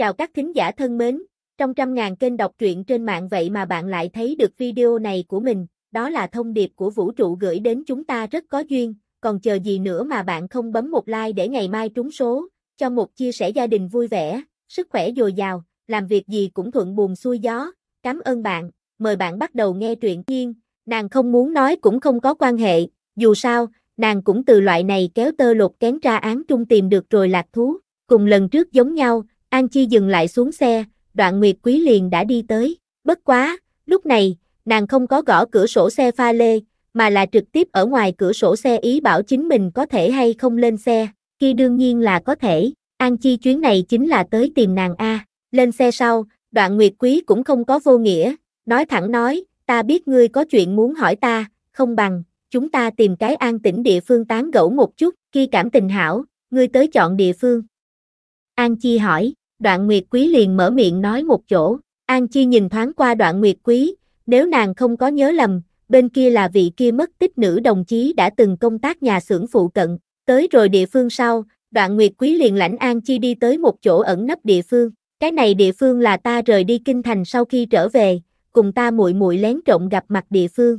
Chào các thính giả thân mến, trong trăm ngàn kênh đọc truyện trên mạng vậy mà bạn lại thấy được video này của mình, đó là thông điệp của vũ trụ gửi đến chúng ta rất có duyên, còn chờ gì nữa mà bạn không bấm một like để ngày mai trúng số, cho một chia sẻ gia đình vui vẻ, sức khỏe dồi dào, làm việc gì cũng thuận buồm xuôi gió, cảm ơn bạn, mời bạn bắt đầu nghe truyện Nhiên, nàng không muốn nói cũng không có quan hệ, dù sao, nàng cũng từ loại này kéo tơ lột kén tra án trung tìm được rồi lạc thú, cùng lần trước giống nhau An Chi dừng lại xuống xe, đoạn Nguyệt Quý liền đã đi tới. Bất quá, lúc này, nàng không có gõ cửa sổ xe pha lê, mà là trực tiếp ở ngoài cửa sổ xe ý bảo chính mình có thể hay không lên xe. Khi đương nhiên là có thể, An Chi chuyến này chính là tới tìm nàng A. Lên xe sau, đoạn Nguyệt Quý cũng không có vô nghĩa, nói thẳng nói, ta biết ngươi có chuyện muốn hỏi ta, không bằng, chúng ta tìm cái an tĩnh địa phương tán gẫu một chút, khi cảm tình hảo, ngươi tới chọn địa phương. An Chi hỏi, đoạn nguyệt quý liền mở miệng nói một chỗ, An Chi nhìn thoáng qua đoạn nguyệt quý, nếu nàng không có nhớ lầm, bên kia là vị kia mất tích nữ đồng chí đã từng công tác nhà xưởng phụ cận, tới rồi địa phương sau, đoạn nguyệt quý liền lãnh An Chi đi tới một chỗ ẩn nấp địa phương, cái này địa phương là ta rời đi kinh thành sau khi trở về, cùng ta muội muội lén trộm gặp mặt địa phương.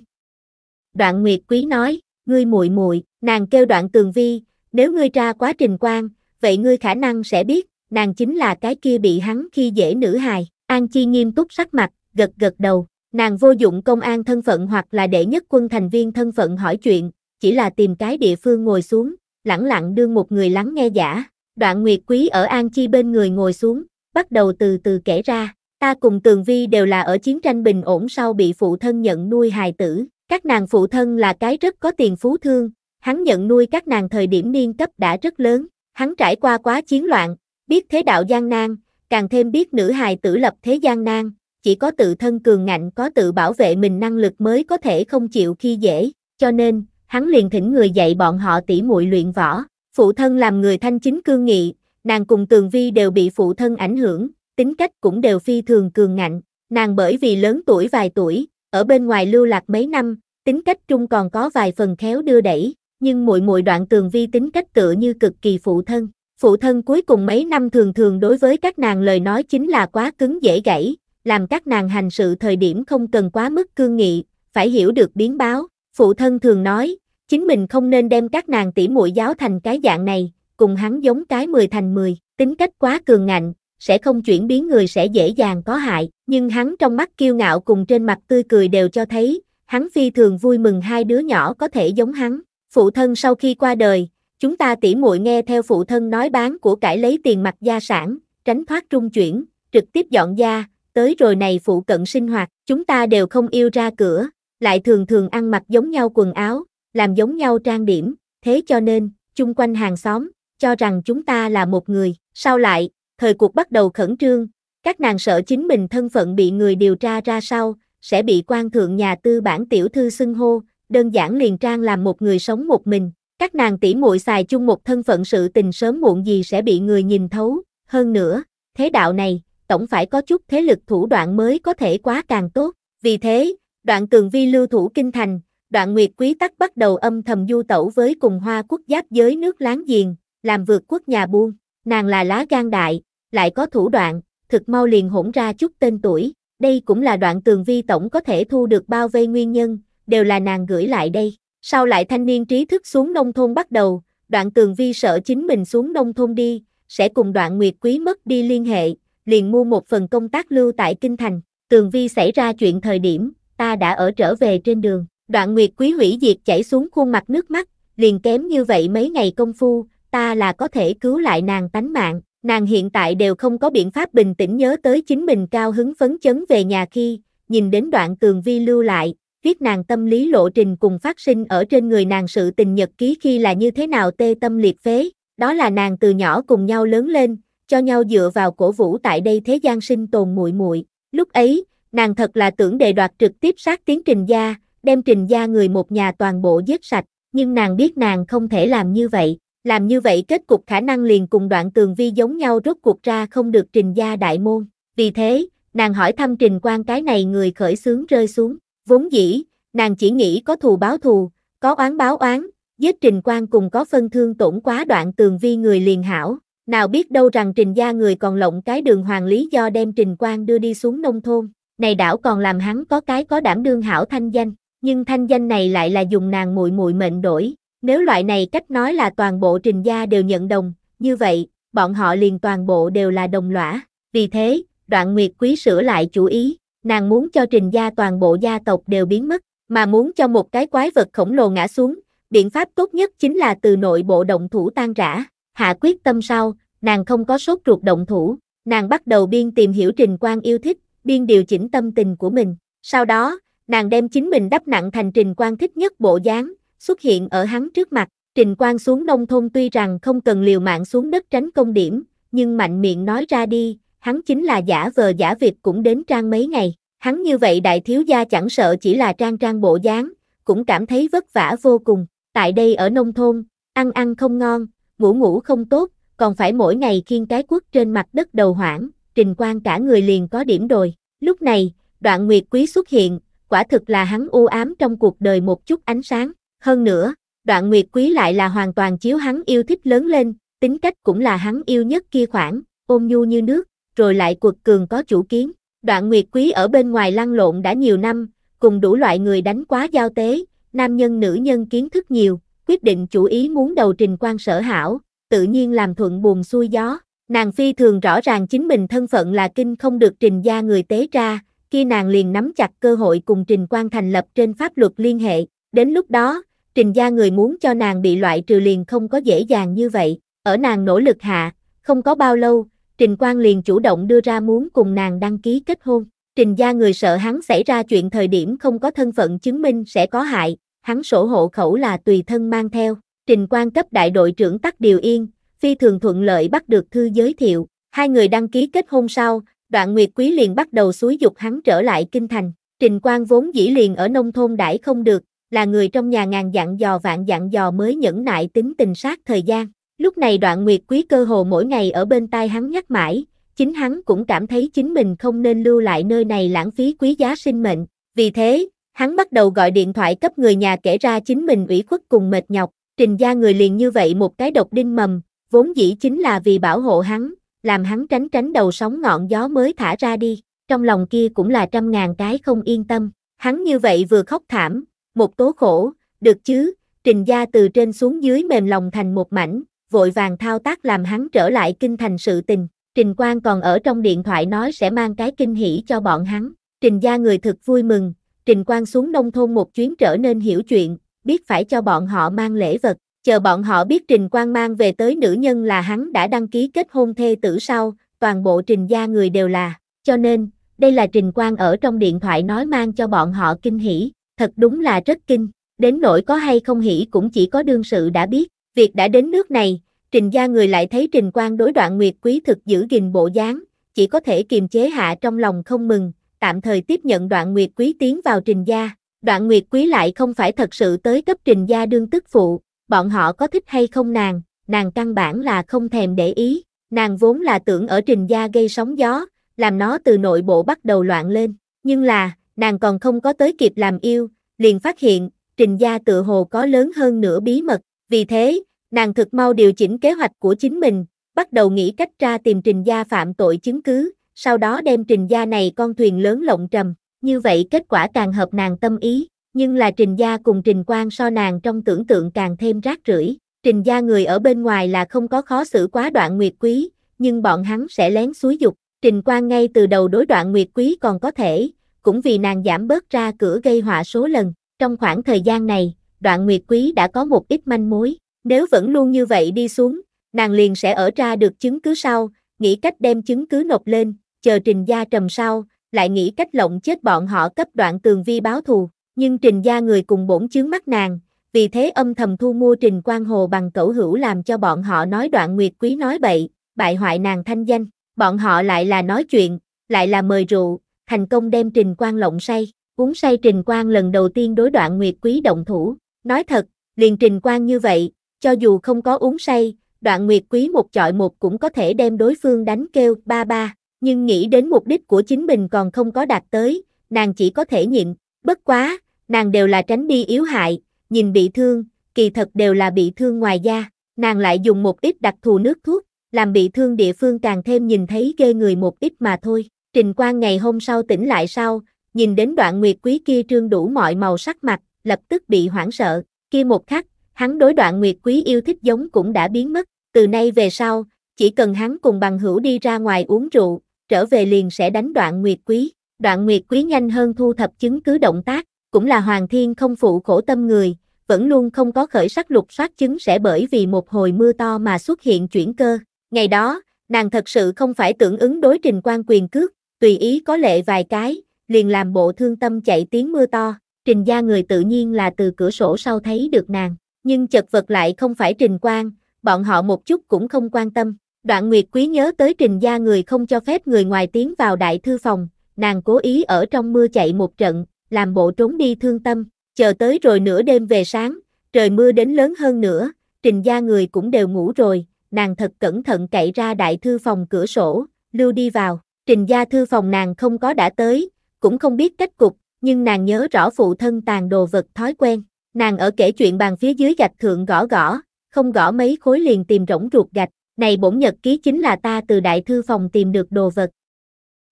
Đoạn nguyệt quý nói, ngươi muội muội, nàng kêu đoạn tường vi, nếu ngươi tra quá trình quan, vậy ngươi khả năng sẽ biết, nàng chính là cái kia bị hắn khi dễ nữ hài, An Chi nghiêm túc sắc mặt, gật gật đầu, nàng vô dụng công an thân phận hoặc là để nhất quân thành viên thân phận hỏi chuyện, chỉ là tìm cái địa phương ngồi xuống, lẳng lặng đương một người lắng nghe giả, đoạn nguyệt quý ở An Chi bên người ngồi xuống, bắt đầu từ từ kể ra, ta cùng Tường Vi đều là ở chiến tranh bình ổn sau bị phụ thân nhận nuôi hài tử, các nàng phụ thân là cái rất có tiền phú thương, hắn nhận nuôi các nàng thời điểm niên cấp đã rất lớn, hắn trải qua quá chiến loạn, biết thế đạo gian nan, càng thêm biết nữ hài tử lập thế gian nan, chỉ có tự thân cường ngạnh có tự bảo vệ mình năng lực mới có thể không chịu khi dễ, cho nên, hắn liền thỉnh người dạy bọn họ tỉ muội luyện võ, phụ thân làm người thanh chính cương nghị, nàng cùng tường vi đều bị phụ thân ảnh hưởng, tính cách cũng đều phi thường cường ngạnh, nàng bởi vì lớn tuổi vài tuổi, ở bên ngoài lưu lạc mấy năm, tính cách trung còn có vài phần khéo đưa đẩy, nhưng muội muội đoạn tường vi tính cách tựa như cực kỳ phụ thân, phụ thân cuối cùng mấy năm thường thường đối với các nàng lời nói chính là quá cứng dễ gãy, làm các nàng hành sự thời điểm không cần quá mức cương nghị, phải hiểu được biến báo. Phụ thân thường nói, chính mình không nên đem các nàng tỉ muội giáo thành cái dạng này, cùng hắn giống cái 10 thành 10, tính cách quá cường ngạnh, sẽ không chuyển biến người sẽ dễ dàng có hại, nhưng hắn trong mắt kiêu ngạo cùng trên mặt tươi cười đều cho thấy, hắn phi thường vui mừng hai đứa nhỏ có thể giống hắn. Phụ thân sau khi qua đời, Chúng ta tỉ muội nghe theo phụ thân nói bán của cải lấy tiền mặt gia sản, tránh thoát trung chuyển, trực tiếp dọn gia, tới rồi này phụ cận sinh hoạt, chúng ta đều không yêu ra cửa, lại thường thường ăn mặc giống nhau quần áo, làm giống nhau trang điểm, thế cho nên, chung quanh hàng xóm, cho rằng chúng ta là một người. Sau lại, thời cuộc bắt đầu khẩn trương, các nàng sợ chính mình thân phận bị người điều tra ra sau, sẽ bị quan thượng nhà tư bản tiểu thư xưng hô, đơn giản liền trang làm một người sống một mình, các nàng tỷ muội xài chung một thân phận sự tình sớm muộn gì sẽ bị người nhìn thấu, hơn nữa, thế đạo này, tổng phải có chút thế lực thủ đoạn mới có thể quá càng tốt. Vì thế, đoạn cường vi lưu thủ kinh thành, đoạn nguyệt quý tắc bắt đầu âm thầm du tẩu với cùng hoa quốc giáp giới nước láng giềng, làm vượt quốc nhà buôn, nàng là lá gan đại, lại có thủ đoạn, thực mau liền hỗn ra chút tên tuổi, đây cũng là đoạn tường vi tổng có thể thu được bao vây nguyên nhân, đều là nàng gửi lại đây. Sau lại thanh niên trí thức xuống nông thôn bắt đầu, đoạn tường vi sợ chính mình xuống nông thôn đi, sẽ cùng đoạn nguyệt quý mất đi liên hệ, liền mua một phần công tác lưu tại Kinh Thành. Tường vi xảy ra chuyện thời điểm, ta đã ở trở về trên đường, đoạn nguyệt quý hủy diệt chảy xuống khuôn mặt nước mắt, liền kém như vậy mấy ngày công phu, ta là có thể cứu lại nàng tánh mạng. Nàng hiện tại đều không có biện pháp bình tĩnh nhớ tới chính mình cao hứng phấn chấn về nhà khi, nhìn đến đoạn tường vi lưu lại, viết nàng tâm lý lộ trình cùng phát sinh ở trên người nàng sự tình nhật ký khi là như thế nào tê tâm liệt phế, đó là nàng từ nhỏ cùng nhau lớn lên, cho nhau dựa vào cổ vũ tại đây thế gian sinh tồn muội muội. Lúc ấy, nàng thật là tưởng đề đoạt trực tiếp sát tiến trình gia, đem trình gia người một nhà toàn bộ giết sạch, nhưng nàng biết nàng không thể làm như vậy, làm như vậy kết cục khả năng liền cùng đoạn tường vi giống nhau rốt cuộc ra không được trình gia đại môn. Vì thế, nàng hỏi thăm trình quan cái này người khởi xướng rơi xuống. Vốn dĩ, nàng chỉ nghĩ có thù báo thù, có oán báo oán, giết Trình Quang cùng có phân thương tổn quá đoạn tường vi người liền hảo. Nào biết đâu rằng Trình gia người còn lộng cái đường hoàng lý do đem Trình Quang đưa đi xuống nông thôn. Này đảo còn làm hắn có cái có đảm đương hảo thanh danh, nhưng thanh danh này lại là dùng nàng muội muội mệnh đổi. Nếu loại này cách nói là toàn bộ Trình gia đều nhận đồng, như vậy, bọn họ liền toàn bộ đều là đồng lõa. Vì thế, đoạn nguyệt quý sửa lại chủ ý, nàng muốn cho Trình gia toàn bộ gia tộc đều biến mất, mà muốn cho một cái quái vật khổng lồ ngã xuống, biện pháp tốt nhất chính là từ nội bộ động thủ tan rã. Hạ quyết tâm sau, nàng không có sốt ruột động thủ, nàng bắt đầu biên tìm hiểu Trình Quang yêu thích, biên điều chỉnh tâm tình của mình. Sau đó, nàng đem chính mình đắp nặng thành Trình Quang thích nhất bộ dáng, xuất hiện ở hắn trước mặt. Trình Quang xuống nông thôn tuy rằng không cần liều mạng xuống đất tránh công điểm, nhưng mạnh miệng nói ra đi, hắn chính là giả vờ giả việc cũng đến trang mấy ngày, hắn như vậy đại thiếu gia chẳng sợ chỉ là trang trang bộ dáng, cũng cảm thấy vất vả vô cùng, tại đây ở nông thôn, ăn ăn không ngon, ngủ ngủ không tốt, còn phải mỗi ngày khiêng cái quốc trên mặt đất đầu hoảng, trình quan cả người liền có điểm đồi, lúc này, đoạn nguyệt quý xuất hiện, quả thực là hắn u ám trong cuộc đời một chút ánh sáng, hơn nữa, đoạn nguyệt quý lại là hoàn toàn chiếu hắn yêu thích lớn lên, tính cách cũng là hắn yêu nhất kia khoảng, ôm nhu như nước, rồi lại quật cường có chủ kiến. Đoạn Nguyệt Quý ở bên ngoài lăn lộn đã nhiều năm, cùng đủ loại người đánh quá giao tế, nam nhân nữ nhân kiến thức nhiều, quyết định chủ ý muốn đầu trình quan sở hảo, tự nhiên làm thuận buồn xuôi gió. Nàng phi thường rõ ràng chính mình thân phận là kinh không được trình gia người tế ra, khi nàng liền nắm chặt cơ hội cùng trình quan thành lập trên pháp luật liên hệ. Đến lúc đó, trình gia người muốn cho nàng bị loại trừ liền không có dễ dàng như vậy. Ở nàng nỗ lực hạ, không có bao lâu, Trình Quang liền chủ động đưa ra muốn cùng nàng đăng ký kết hôn. Trình gia người sợ hắn xảy ra chuyện thời điểm không có thân phận chứng minh sẽ có hại, hắn sổ hộ khẩu là tùy thân mang theo. Trình Quang cấp đại đội trưởng tắc điều yên, phi thường thuận lợi bắt được thư giới thiệu. Hai người đăng ký kết hôn sau, đoạn Nguyệt Quý liền bắt đầu xúi dục hắn trở lại kinh thành. Trình Quang vốn dĩ liền ở nông thôn đãi không được, là người trong nhà ngàn dặn dò vạn dặn dò mới nhẫn nại tính tình sát thời gian. Lúc này đoạn nguyệt quý cơ hồ mỗi ngày ở bên tai hắn nhắc mãi, chính hắn cũng cảm thấy chính mình không nên lưu lại nơi này lãng phí quý giá sinh mệnh. Vì thế, hắn bắt đầu gọi điện thoại cấp người nhà kể ra chính mình ủy khuất cùng mệt nhọc, trình gia người liền như vậy một cái độc đinh mầm, vốn dĩ chính là vì bảo hộ hắn, làm hắn tránh tránh đầu sóng ngọn gió mới thả ra đi, trong lòng kia cũng là trăm ngàn cái không yên tâm, hắn như vậy vừa khóc thảm, một tố khổ, được chứ, trình gia từ trên xuống dưới mềm lòng thành một mảnh, vội vàng thao tác làm hắn trở lại kinh thành sự tình. Trình Quang còn ở trong điện thoại nói sẽ mang cái kinh hỷ cho bọn hắn. Trình gia người thực vui mừng, Trình Quang xuống nông thôn một chuyến trở nên hiểu chuyện, biết phải cho bọn họ mang lễ vật. Chờ bọn họ biết Trình Quang mang về tới nữ nhân là hắn đã đăng ký kết hôn thê tử sau, toàn bộ Trình gia người đều là. Cho nên, đây là Trình Quang ở trong điện thoại nói mang cho bọn họ kinh hỉ, thật đúng là rất kinh, đến nỗi có hay không hỉ cũng chỉ có đương sự đã biết. Việc đã đến nước này, Trình gia người lại thấy Trình Quan đối đoạn Nguyệt Quý thực giữ gìn bộ dáng, chỉ có thể kiềm chế hạ trong lòng không mừng, tạm thời tiếp nhận đoạn Nguyệt Quý tiến vào Trình gia. Đoạn Nguyệt Quý lại không phải thật sự tới cấp Trình gia đương tức phụ, bọn họ có thích hay không nàng, nàng căn bản là không thèm để ý, nàng vốn là tưởng ở Trình gia gây sóng gió, làm nó từ nội bộ bắt đầu loạn lên, nhưng là, nàng còn không có tới kịp làm yêu, liền phát hiện, Trình gia tự hồ có lớn hơn nửa bí mật, vì thế, nàng thực mau điều chỉnh kế hoạch của chính mình, bắt đầu nghĩ cách ra tìm Trình Gia phạm tội chứng cứ, sau đó đem Trình Gia này con thuyền lớn lộng trầm, như vậy kết quả càng hợp nàng tâm ý, nhưng là Trình Gia cùng Trình quan so nàng trong tưởng tượng càng thêm rác rưởi. Trình Gia người ở bên ngoài là không có khó xử quá đoạn nguyệt quý, nhưng bọn hắn sẽ lén xúi dục, Trình quan ngay từ đầu đối đoạn nguyệt quý còn có thể, cũng vì nàng giảm bớt ra cửa gây họa số lần, trong khoảng thời gian này, đoạn nguyệt quý đã có một ít manh mối. Nếu vẫn luôn như vậy đi xuống, nàng liền sẽ ở ra được chứng cứ sau, nghĩ cách đem chứng cứ nộp lên, chờ trình gia trầm sau, lại nghĩ cách lộng chết bọn họ cấp đoạn tường vi báo thù. Nhưng trình gia người cùng bổn chướng mắt nàng, vì thế âm thầm thu mua trình quan hồ bằng cẩu hữu làm cho bọn họ nói đoạn nguyệt quý nói bậy, bại hoại nàng thanh danh. Bọn họ lại là nói chuyện, lại là mời rượu, thành công đem trình quan lộng say. Uống say trình quan lần đầu tiên đối đoạn nguyệt quý động thủ, Nói thật, liền trình quan như vậy, cho dù không có uống say, đoạn nguyệt quý một chọi một cũng có thể đem đối phương đánh kêu ba ba, nhưng nghĩ đến mục đích của chính mình còn không có đạt tới, nàng chỉ có thể nhịn, bất quá, nàng đều là tránh đi yếu hại, nhìn bị thương, kỳ thật đều là bị thương ngoài da, nàng lại dùng một ít đặc thù nước thuốc, làm bị thương địa phương càng thêm nhìn thấy ghê người một ít mà thôi. Trình quan ngày hôm sau tỉnh lại sau, nhìn đến đoạn nguyệt quý kia trương đủ mọi màu sắc mặt, lập tức bị hoảng sợ, kia một khắc, hắn đối đoạn nguyệt quý yêu thích giống cũng đã biến mất, từ nay về sau, chỉ cần hắn cùng bằng hữu đi ra ngoài uống rượu, trở về liền sẽ đánh đoạn nguyệt quý, đoạn nguyệt quý nhanh hơn thu thập chứng cứ động tác, cũng là hoàng thiên không phụ khổ tâm người, vẫn luôn không có khởi sắc lục soát chứng sẽ bởi vì một hồi mưa to mà xuất hiện chuyển cơ, ngày đó, nàng thật sự không phải tưởng ứng đối trình quan quyền cước, tùy ý có lệ vài cái, liền làm bộ thương tâm chạy tiếng mưa to, Trình gia người tự nhiên là từ cửa sổ sau thấy được nàng, nhưng chật vật lại không phải Trình Quang, bọn họ một chút cũng không quan tâm. Đoạn Nguyệt Quý nhớ tới Trình gia người không cho phép người ngoài tiến vào đại thư phòng, nàng cố ý ở trong mưa chạy một trận, làm bộ trốn đi thương tâm, chờ tới rồi nửa đêm về sáng, trời mưa đến lớn hơn nữa, Trình gia người cũng đều ngủ rồi, nàng thật cẩn thận cậy ra đại thư phòng cửa sổ, lưu đi vào, Trình gia thư phòng nàng không có đã tới, cũng không biết cách cục, nhưng nàng nhớ rõ phụ thân tàn đồ vật thói quen. Nàng ở kể chuyện bàn phía dưới gạch thượng gõ gõ, không gõ mấy khối liền tìm rỗng ruột gạch, này bổn nhật ký chính là ta từ đại thư phòng tìm được đồ vật.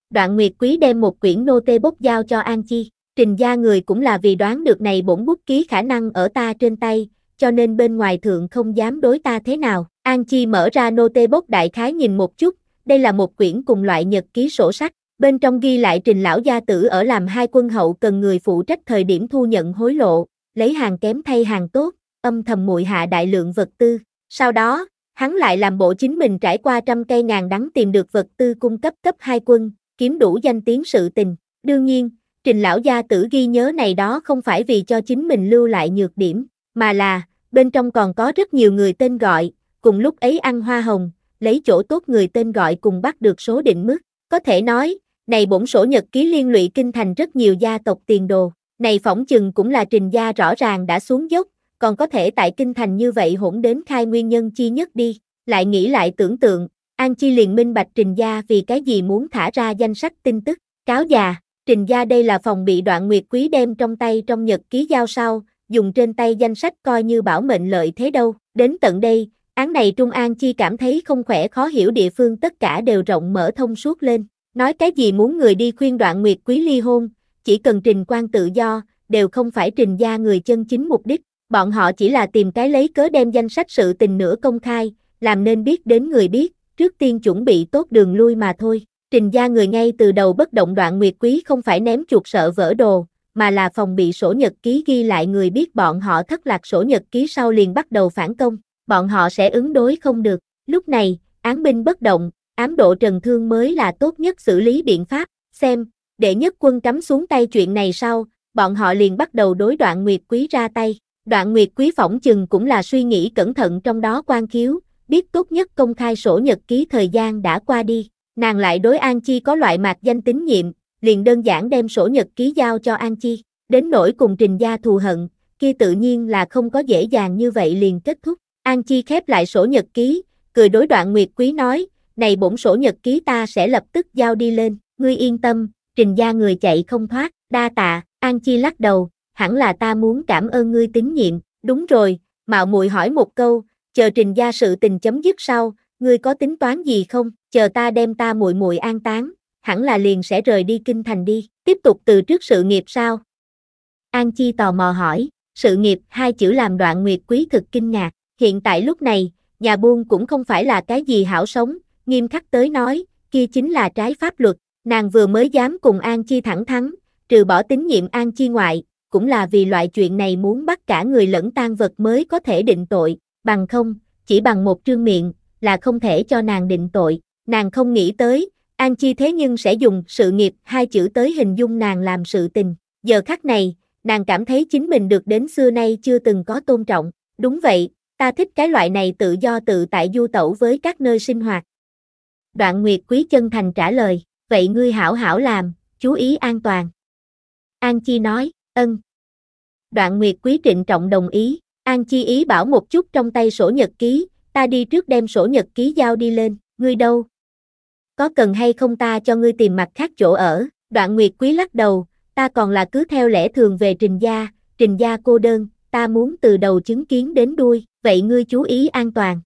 Đoạn Nguyệt Quý đem một quyển nô tê bốc giao cho An Chi, trình gia người cũng là vì đoán được này bổn bút ký khả năng ở ta trên tay, cho nên bên ngoài thượng không dám đối ta thế nào. An Chi mở ra nô tê bốc đại khái nhìn một chút, đây là một quyển cùng loại nhật ký sổ sách, Bên trong ghi lại trình lão gia tử ở làm hai quân hậu cần người phụ trách thời điểm thu nhận hối lộ, lấy hàng kém thay hàng tốt, âm thầm muội hạ đại lượng vật tư. Sau đó, hắn lại làm bộ chính mình trải qua trăm cây ngàn đắng tìm được vật tư cung cấp cấp hai quân, kiếm đủ danh tiếng sự tình. Đương nhiên, trình lão gia tử ghi nhớ này đó không phải vì cho chính mình lưu lại nhược điểm, mà là, bên trong còn có rất nhiều người tên gọi, cùng lúc ấy ăn hoa hồng, lấy chỗ tốt người tên gọi cùng bắt được số định mức. Có thể nói, này bổn sổ nhật ký liên lụy kinh thành rất nhiều gia tộc tiền đồ, này phỏng chừng cũng là trình gia rõ ràng đã xuống dốc, còn có thể tại kinh thành như vậy hỗn đến khai nguyên nhân chi nhất đi, lại nghĩ lại tưởng tượng, An Chi liền minh bạch trình gia vì cái gì muốn thả ra danh sách tin tức, cáo già, trình gia đây là phòng bị đoạn nguyệt quý đem trong tay trong nhật ký giao sau, dùng trên tay danh sách coi như bảo mệnh lợi thế đâu, đến tận đây, án này Trung An Chi cảm thấy không khỏe khó hiểu địa phương tất cả đều rộng mở thông suốt lên, Nói cái gì muốn người đi khuyên đoạn nguyệt quý ly hôn, chỉ cần trình quan tự do, đều không phải trình gia người chân chính mục đích, bọn họ chỉ là tìm cái lấy cớ đem danh sách sự tình nữa công khai, làm nên biết đến người biết, trước tiên chuẩn bị tốt đường lui mà thôi. Trình gia người ngay từ đầu bất động đoạn nguyệt quý không phải ném chuột sợ vỡ đồ, mà là phòng bị sổ nhật ký ghi lại người biết bọn họ thất lạc sổ nhật ký sau liền bắt đầu phản công, bọn họ sẽ ứng đối không được. Lúc này, án binh bất động, ám độ Trần Thương mới là tốt nhất xử lý biện pháp, xem, để nhất quân cắm xuống tay chuyện này sau, bọn họ liền bắt đầu đối đoạn Nguyệt Quý ra tay. Đoạn Nguyệt Quý phỏng chừng cũng là suy nghĩ cẩn thận trong đó quan khiếu, biết tốt nhất công khai sổ nhật ký thời gian đã qua đi, nàng lại đối An Chi có loại mạc danh tín nhiệm, liền đơn giản đem sổ nhật ký giao cho An Chi, đến nỗi cùng trình gia thù hận, kia tự nhiên là không có dễ dàng như vậy liền kết thúc. An Chi khép lại sổ nhật ký, cười đối đoạn Nguyệt Quý nói, này bổn sổ nhật ký ta sẽ lập tức giao đi lên, ngươi yên tâm, trình gia người chạy không thoát, đa tạ, An Chi lắc đầu, hẳn là ta muốn cảm ơn ngươi tín nhiệm, đúng rồi, mạo muội hỏi một câu, chờ trình gia sự tình chấm dứt sau, ngươi có tính toán gì không, chờ ta đem ta muội muội an táng, hẳn là liền sẽ rời đi kinh thành đi, tiếp tục từ trước sự nghiệp sao? An Chi tò mò hỏi, sự nghiệp hai chữ làm đoạn nguyệt quý thực kinh ngạc, hiện tại lúc này, nhà buôn cũng không phải là cái gì hảo sống, nghiêm khắc tới nói, kia chính là trái pháp luật, nàng vừa mới dám cùng An Chi thẳng thắng trừ bỏ tín nhiệm An Chi ngoại, cũng là vì loại chuyện này muốn bắt cả người lẫn tan vật mới có thể định tội, bằng không, chỉ bằng một trương miệng, là không thể cho nàng định tội, nàng không nghĩ tới, An Chi thế nhưng sẽ dùng sự nghiệp hai chữ tới hình dung nàng làm sự tình, giờ khắc này, nàng cảm thấy chính mình được đến xưa nay chưa từng có tôn trọng, đúng vậy, ta thích cái loại này tự do tự tại du tẩu với các nơi sinh hoạt, Đoạn Nguyệt Quý chân thành trả lời, vậy ngươi hảo hảo làm, chú ý an toàn. An Chi nói, ân. Đoạn Nguyệt Quý trịnh trọng đồng ý, An Chi ý bảo một chút trong tay sổ nhật ký, ta đi trước đem sổ nhật ký giao đi lên, ngươi đâu? Có cần hay không ta cho ngươi tìm mặt khác chỗ ở? Đoạn Nguyệt Quý lắc đầu, ta còn là cứ theo lẽ thường về Trình gia, Trình gia cô đơn, ta muốn từ đầu chứng kiến đến đuôi, vậy ngươi chú ý an toàn.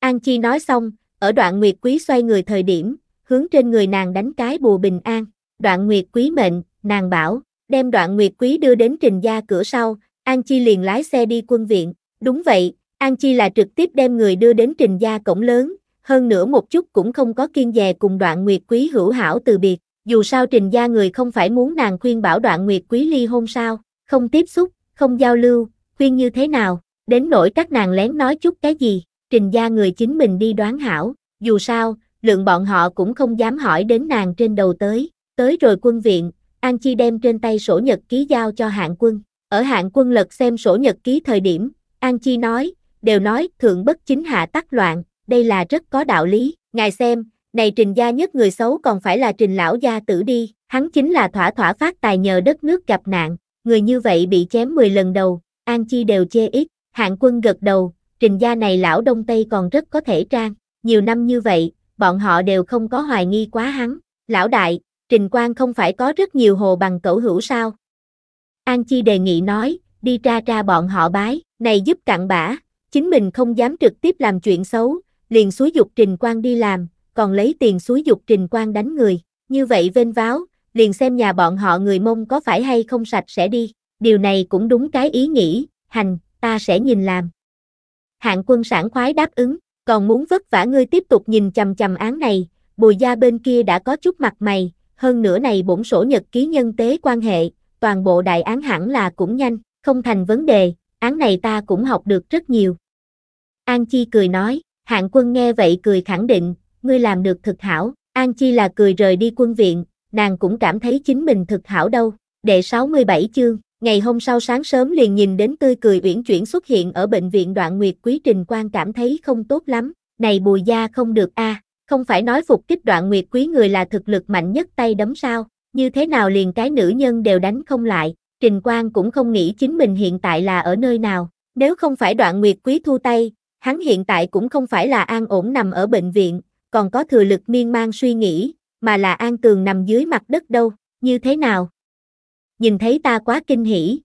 An Chi nói xong, ở đoạn nguyệt quý xoay người thời điểm, hướng trên người nàng đánh cái bùa bình an. Đoạn nguyệt quý mệnh, nàng bảo, đem đoạn nguyệt quý đưa đến trình gia cửa sau, An Chi liền lái xe đi quân viện. Đúng vậy, An Chi là trực tiếp đem người đưa đến trình gia cổng lớn, hơn nữa một chút cũng không có kiên dè cùng đoạn nguyệt quý hữu hảo từ biệt. Dù sao trình gia người không phải muốn nàng khuyên bảo đoạn nguyệt quý ly hôn sao, không tiếp xúc, không giao lưu, khuyên như thế nào, đến nỗi các nàng lén nói chút cái gì trình gia người chính mình đi đoán hảo, dù sao, lượng bọn họ cũng không dám hỏi đến nàng trên đầu tới, tới rồi quân viện, An Chi đem trên tay sổ nhật ký giao cho hạng quân, ở hạng quân lật xem sổ nhật ký thời điểm, An Chi nói, đều nói thượng bất chính hạ tắc loạn, đây là rất có đạo lý, ngài xem, này trình gia nhất người xấu còn phải là trình lão gia tử đi, hắn chính là thỏa thỏa phát tài nhờ đất nước gặp nạn, người như vậy bị chém 10 lần đầu, An Chi đều chê ít, hạng quân gật đầu, trình gia này lão Đông Tây còn rất có thể trang, nhiều năm như vậy, bọn họ đều không có hoài nghi quá hắn. Lão đại, trình Quang không phải có rất nhiều hồ bằng cẩu hữu sao? An Chi đề nghị nói, đi ra ra bọn họ bái, này giúp cặn bã, chính mình không dám trực tiếp làm chuyện xấu, liền xúi dục trình Quang đi làm, còn lấy tiền xúi dục trình Quang đánh người, như vậy vênh váo, liền xem nhà bọn họ người mông có phải hay không sạch sẽ đi, điều này cũng đúng cái ý nghĩ, hành, ta sẽ nhìn làm hạng quân sản khoái đáp ứng, còn muốn vất vả ngươi tiếp tục nhìn chầm chầm án này, bùi gia bên kia đã có chút mặt mày, hơn nữa này bổn sổ nhật ký nhân tế quan hệ, toàn bộ đại án hẳn là cũng nhanh, không thành vấn đề, án này ta cũng học được rất nhiều. An Chi cười nói, hạng quân nghe vậy cười khẳng định, ngươi làm được thực hảo, An Chi là cười rời đi quân viện, nàng cũng cảm thấy chính mình thực hảo đâu, đệ 67 chương. Ngày hôm sau sáng sớm liền nhìn đến tươi cười uyển chuyển xuất hiện ở bệnh viện đoạn nguyệt quý trình quan cảm thấy không tốt lắm, này bùi gia không được a à. không phải nói phục kích đoạn nguyệt quý người là thực lực mạnh nhất tay đấm sao, như thế nào liền cái nữ nhân đều đánh không lại, trình quan cũng không nghĩ chính mình hiện tại là ở nơi nào, nếu không phải đoạn nguyệt quý thu tay, hắn hiện tại cũng không phải là an ổn nằm ở bệnh viện, còn có thừa lực miên man suy nghĩ, mà là an tường nằm dưới mặt đất đâu, như thế nào? nhìn thấy ta quá kinh hỉ.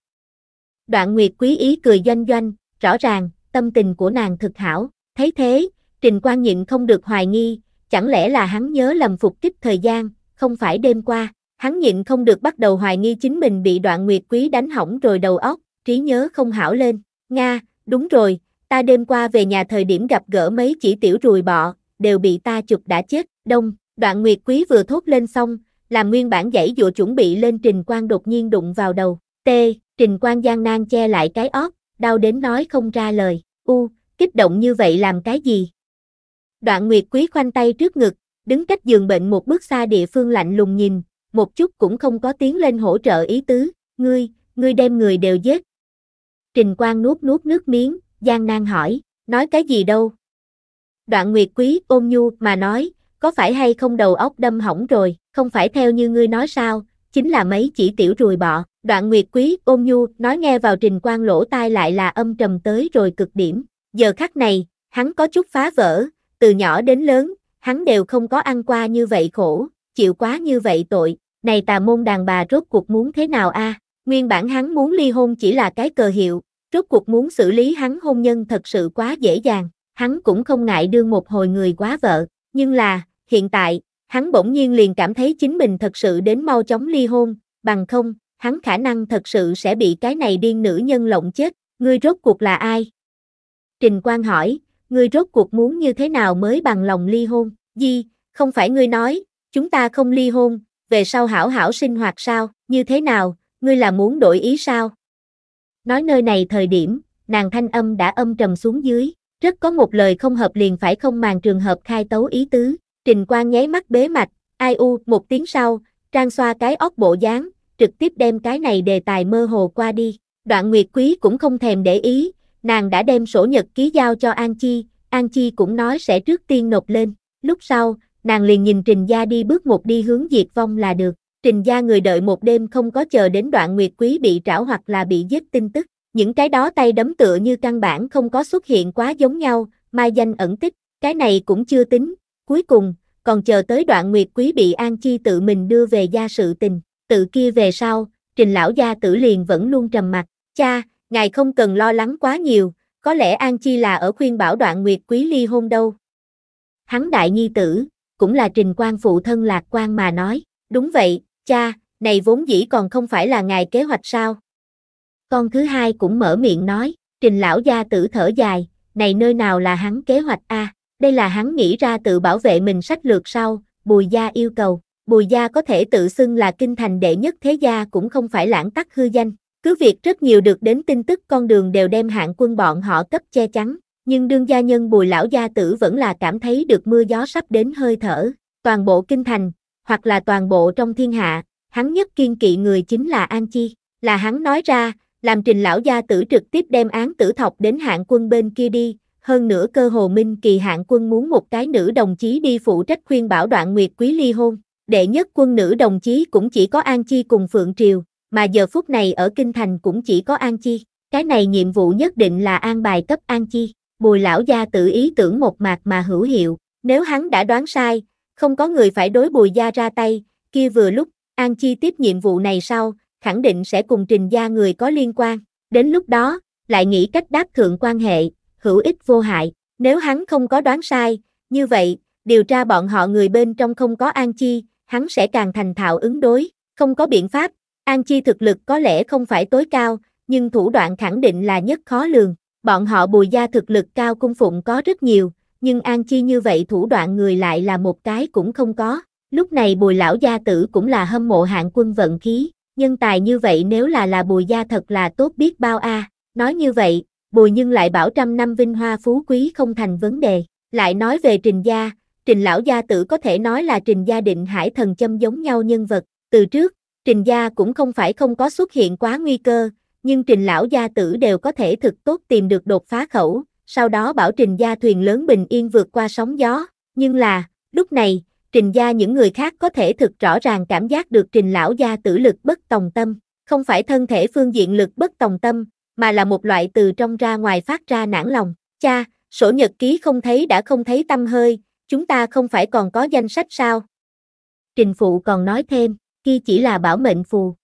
Đoạn Nguyệt quý ý cười doanh doanh, rõ ràng, tâm tình của nàng thực hảo, thấy thế, Trình Quang nhịn không được hoài nghi, chẳng lẽ là hắn nhớ lầm phục kích thời gian, không phải đêm qua, hắn nhịn không được bắt đầu hoài nghi chính mình bị Đoạn Nguyệt quý đánh hỏng rồi đầu óc, trí nhớ không hảo lên, Nga, đúng rồi, ta đêm qua về nhà thời điểm gặp gỡ mấy chỉ tiểu rùi bọ, đều bị ta chụp đã chết, đông, Đoạn Nguyệt quý vừa thốt lên xong, làm nguyên bản dãy dụa chuẩn bị lên Trình Quang đột nhiên đụng vào đầu. T, Trình Quang gian nan che lại cái óc đau đến nói không ra lời. U, kích động như vậy làm cái gì? Đoạn Nguyệt Quý khoanh tay trước ngực, đứng cách giường bệnh một bước xa địa phương lạnh lùng nhìn, một chút cũng không có tiếng lên hỗ trợ ý tứ, ngươi, ngươi đem người đều giết. Trình Quang nuốt nuốt nước miếng, gian nan hỏi, nói cái gì đâu? Đoạn Nguyệt Quý ôm nhu mà nói, có phải hay không đầu óc đâm hỏng rồi, không phải theo như ngươi nói sao, chính là mấy chỉ tiểu rùi bọ. Đoạn Nguyệt Quý, ôm nhu, nói nghe vào trình Quang lỗ tai lại là âm trầm tới rồi cực điểm. Giờ khắc này, hắn có chút phá vỡ, từ nhỏ đến lớn, hắn đều không có ăn qua như vậy khổ, chịu quá như vậy tội. Này tà môn đàn bà rốt cuộc muốn thế nào a? Nguyên bản hắn muốn ly hôn chỉ là cái cờ hiệu, rốt cuộc muốn xử lý hắn hôn nhân thật sự quá dễ dàng. Hắn cũng không ngại đương một hồi người quá vợ, nhưng là, Hiện tại, hắn bỗng nhiên liền cảm thấy chính mình thật sự đến mau chóng ly hôn, bằng không, hắn khả năng thật sự sẽ bị cái này điên nữ nhân lộng chết, ngươi rốt cuộc là ai? Trình Quang hỏi, ngươi rốt cuộc muốn như thế nào mới bằng lòng ly hôn? Di, không phải ngươi nói, chúng ta không ly hôn, về sau hảo hảo sinh hoạt sao, như thế nào, ngươi là muốn đổi ý sao? Nói nơi này thời điểm, nàng thanh âm đã âm trầm xuống dưới, rất có một lời không hợp liền phải không màn trường hợp khai tấu ý tứ, Trình Quang nháy mắt bế mạch, ai u, một tiếng sau, Trang xoa cái óc bộ dáng, trực tiếp đem cái này đề tài mơ hồ qua đi. Đoạn Nguyệt Quý cũng không thèm để ý, nàng đã đem sổ nhật ký giao cho An Chi, An Chi cũng nói sẽ trước tiên nộp lên. Lúc sau, nàng liền nhìn Trình Gia đi bước một đi hướng diệt vong là được. Trình Gia người đợi một đêm không có chờ đến đoạn Nguyệt Quý bị trảo hoặc là bị giết tin tức. Những cái đó tay đấm tựa như căn bản không có xuất hiện quá giống nhau, mai danh ẩn tích. Cái này cũng chưa tính, Cuối cùng, còn chờ tới đoạn nguyệt quý bị An Chi tự mình đưa về gia sự tình, tự kia về sau, trình lão gia tử liền vẫn luôn trầm mặt, cha, ngài không cần lo lắng quá nhiều, có lẽ An Chi là ở khuyên bảo đoạn nguyệt quý ly hôn đâu. Hắn đại nhi tử, cũng là trình quan phụ thân lạc quan mà nói, đúng vậy, cha, này vốn dĩ còn không phải là ngài kế hoạch sao. Con thứ hai cũng mở miệng nói, trình lão gia tử thở dài, này nơi nào là hắn kế hoạch a à? Đây là hắn nghĩ ra tự bảo vệ mình sách lược sau, Bùi Gia yêu cầu. Bùi Gia có thể tự xưng là kinh thành đệ nhất thế gia cũng không phải lãng tắc hư danh. Cứ việc rất nhiều được đến tin tức con đường đều đem hạng quân bọn họ cấp che chắn, nhưng đương gia nhân bùi lão gia tử vẫn là cảm thấy được mưa gió sắp đến hơi thở. Toàn bộ kinh thành, hoặc là toàn bộ trong thiên hạ, hắn nhất kiên kỵ người chính là An Chi, là hắn nói ra, làm trình lão gia tử trực tiếp đem án tử thọc đến hạng quân bên kia đi, hơn nữa cơ hồ Minh Kỳ hạng quân muốn một cái nữ đồng chí đi phụ trách khuyên bảo đoạn nguyệt quý ly hôn, đệ nhất quân nữ đồng chí cũng chỉ có An Chi cùng Phượng Triều, mà giờ phút này ở Kinh Thành cũng chỉ có An Chi, cái này nhiệm vụ nhất định là an bài cấp An Chi, bùi lão gia tự ý tưởng một mạc mà hữu hiệu, nếu hắn đã đoán sai, không có người phải đối bùi gia ra tay, kia vừa lúc, An Chi tiếp nhiệm vụ này sau, khẳng định sẽ cùng trình gia người có liên quan, đến lúc đó, lại nghĩ cách đáp thượng quan hệ, hữu ích vô hại. Nếu hắn không có đoán sai, như vậy, điều tra bọn họ người bên trong không có An Chi, hắn sẽ càng thành thạo ứng đối, không có biện pháp. An Chi thực lực có lẽ không phải tối cao, nhưng thủ đoạn khẳng định là nhất khó lường. Bọn họ bùi gia thực lực cao cung phụng có rất nhiều, nhưng An Chi như vậy thủ đoạn người lại là một cái cũng không có. Lúc này bùi lão gia tử cũng là hâm mộ hạng quân vận khí, nhân tài như vậy nếu là là bùi gia thật là tốt biết bao a Nói như vậy, Bùi Nhưng lại bảo trăm năm vinh hoa phú quý không thành vấn đề. Lại nói về Trình Gia, Trình Lão Gia Tử có thể nói là Trình Gia định hải thần châm giống nhau nhân vật. Từ trước, Trình Gia cũng không phải không có xuất hiện quá nguy cơ, nhưng Trình Lão Gia Tử đều có thể thực tốt tìm được đột phá khẩu, sau đó bảo Trình Gia thuyền lớn bình yên vượt qua sóng gió. Nhưng là, lúc này, Trình Gia những người khác có thể thực rõ ràng cảm giác được Trình Lão Gia Tử lực bất tòng tâm. Không phải thân thể phương diện lực bất tòng tâm, mà là một loại từ trong ra ngoài phát ra nản lòng. Cha, sổ nhật ký không thấy đã không thấy tâm hơi, chúng ta không phải còn có danh sách sao? Trình phụ còn nói thêm, kia chỉ là bảo mệnh phù.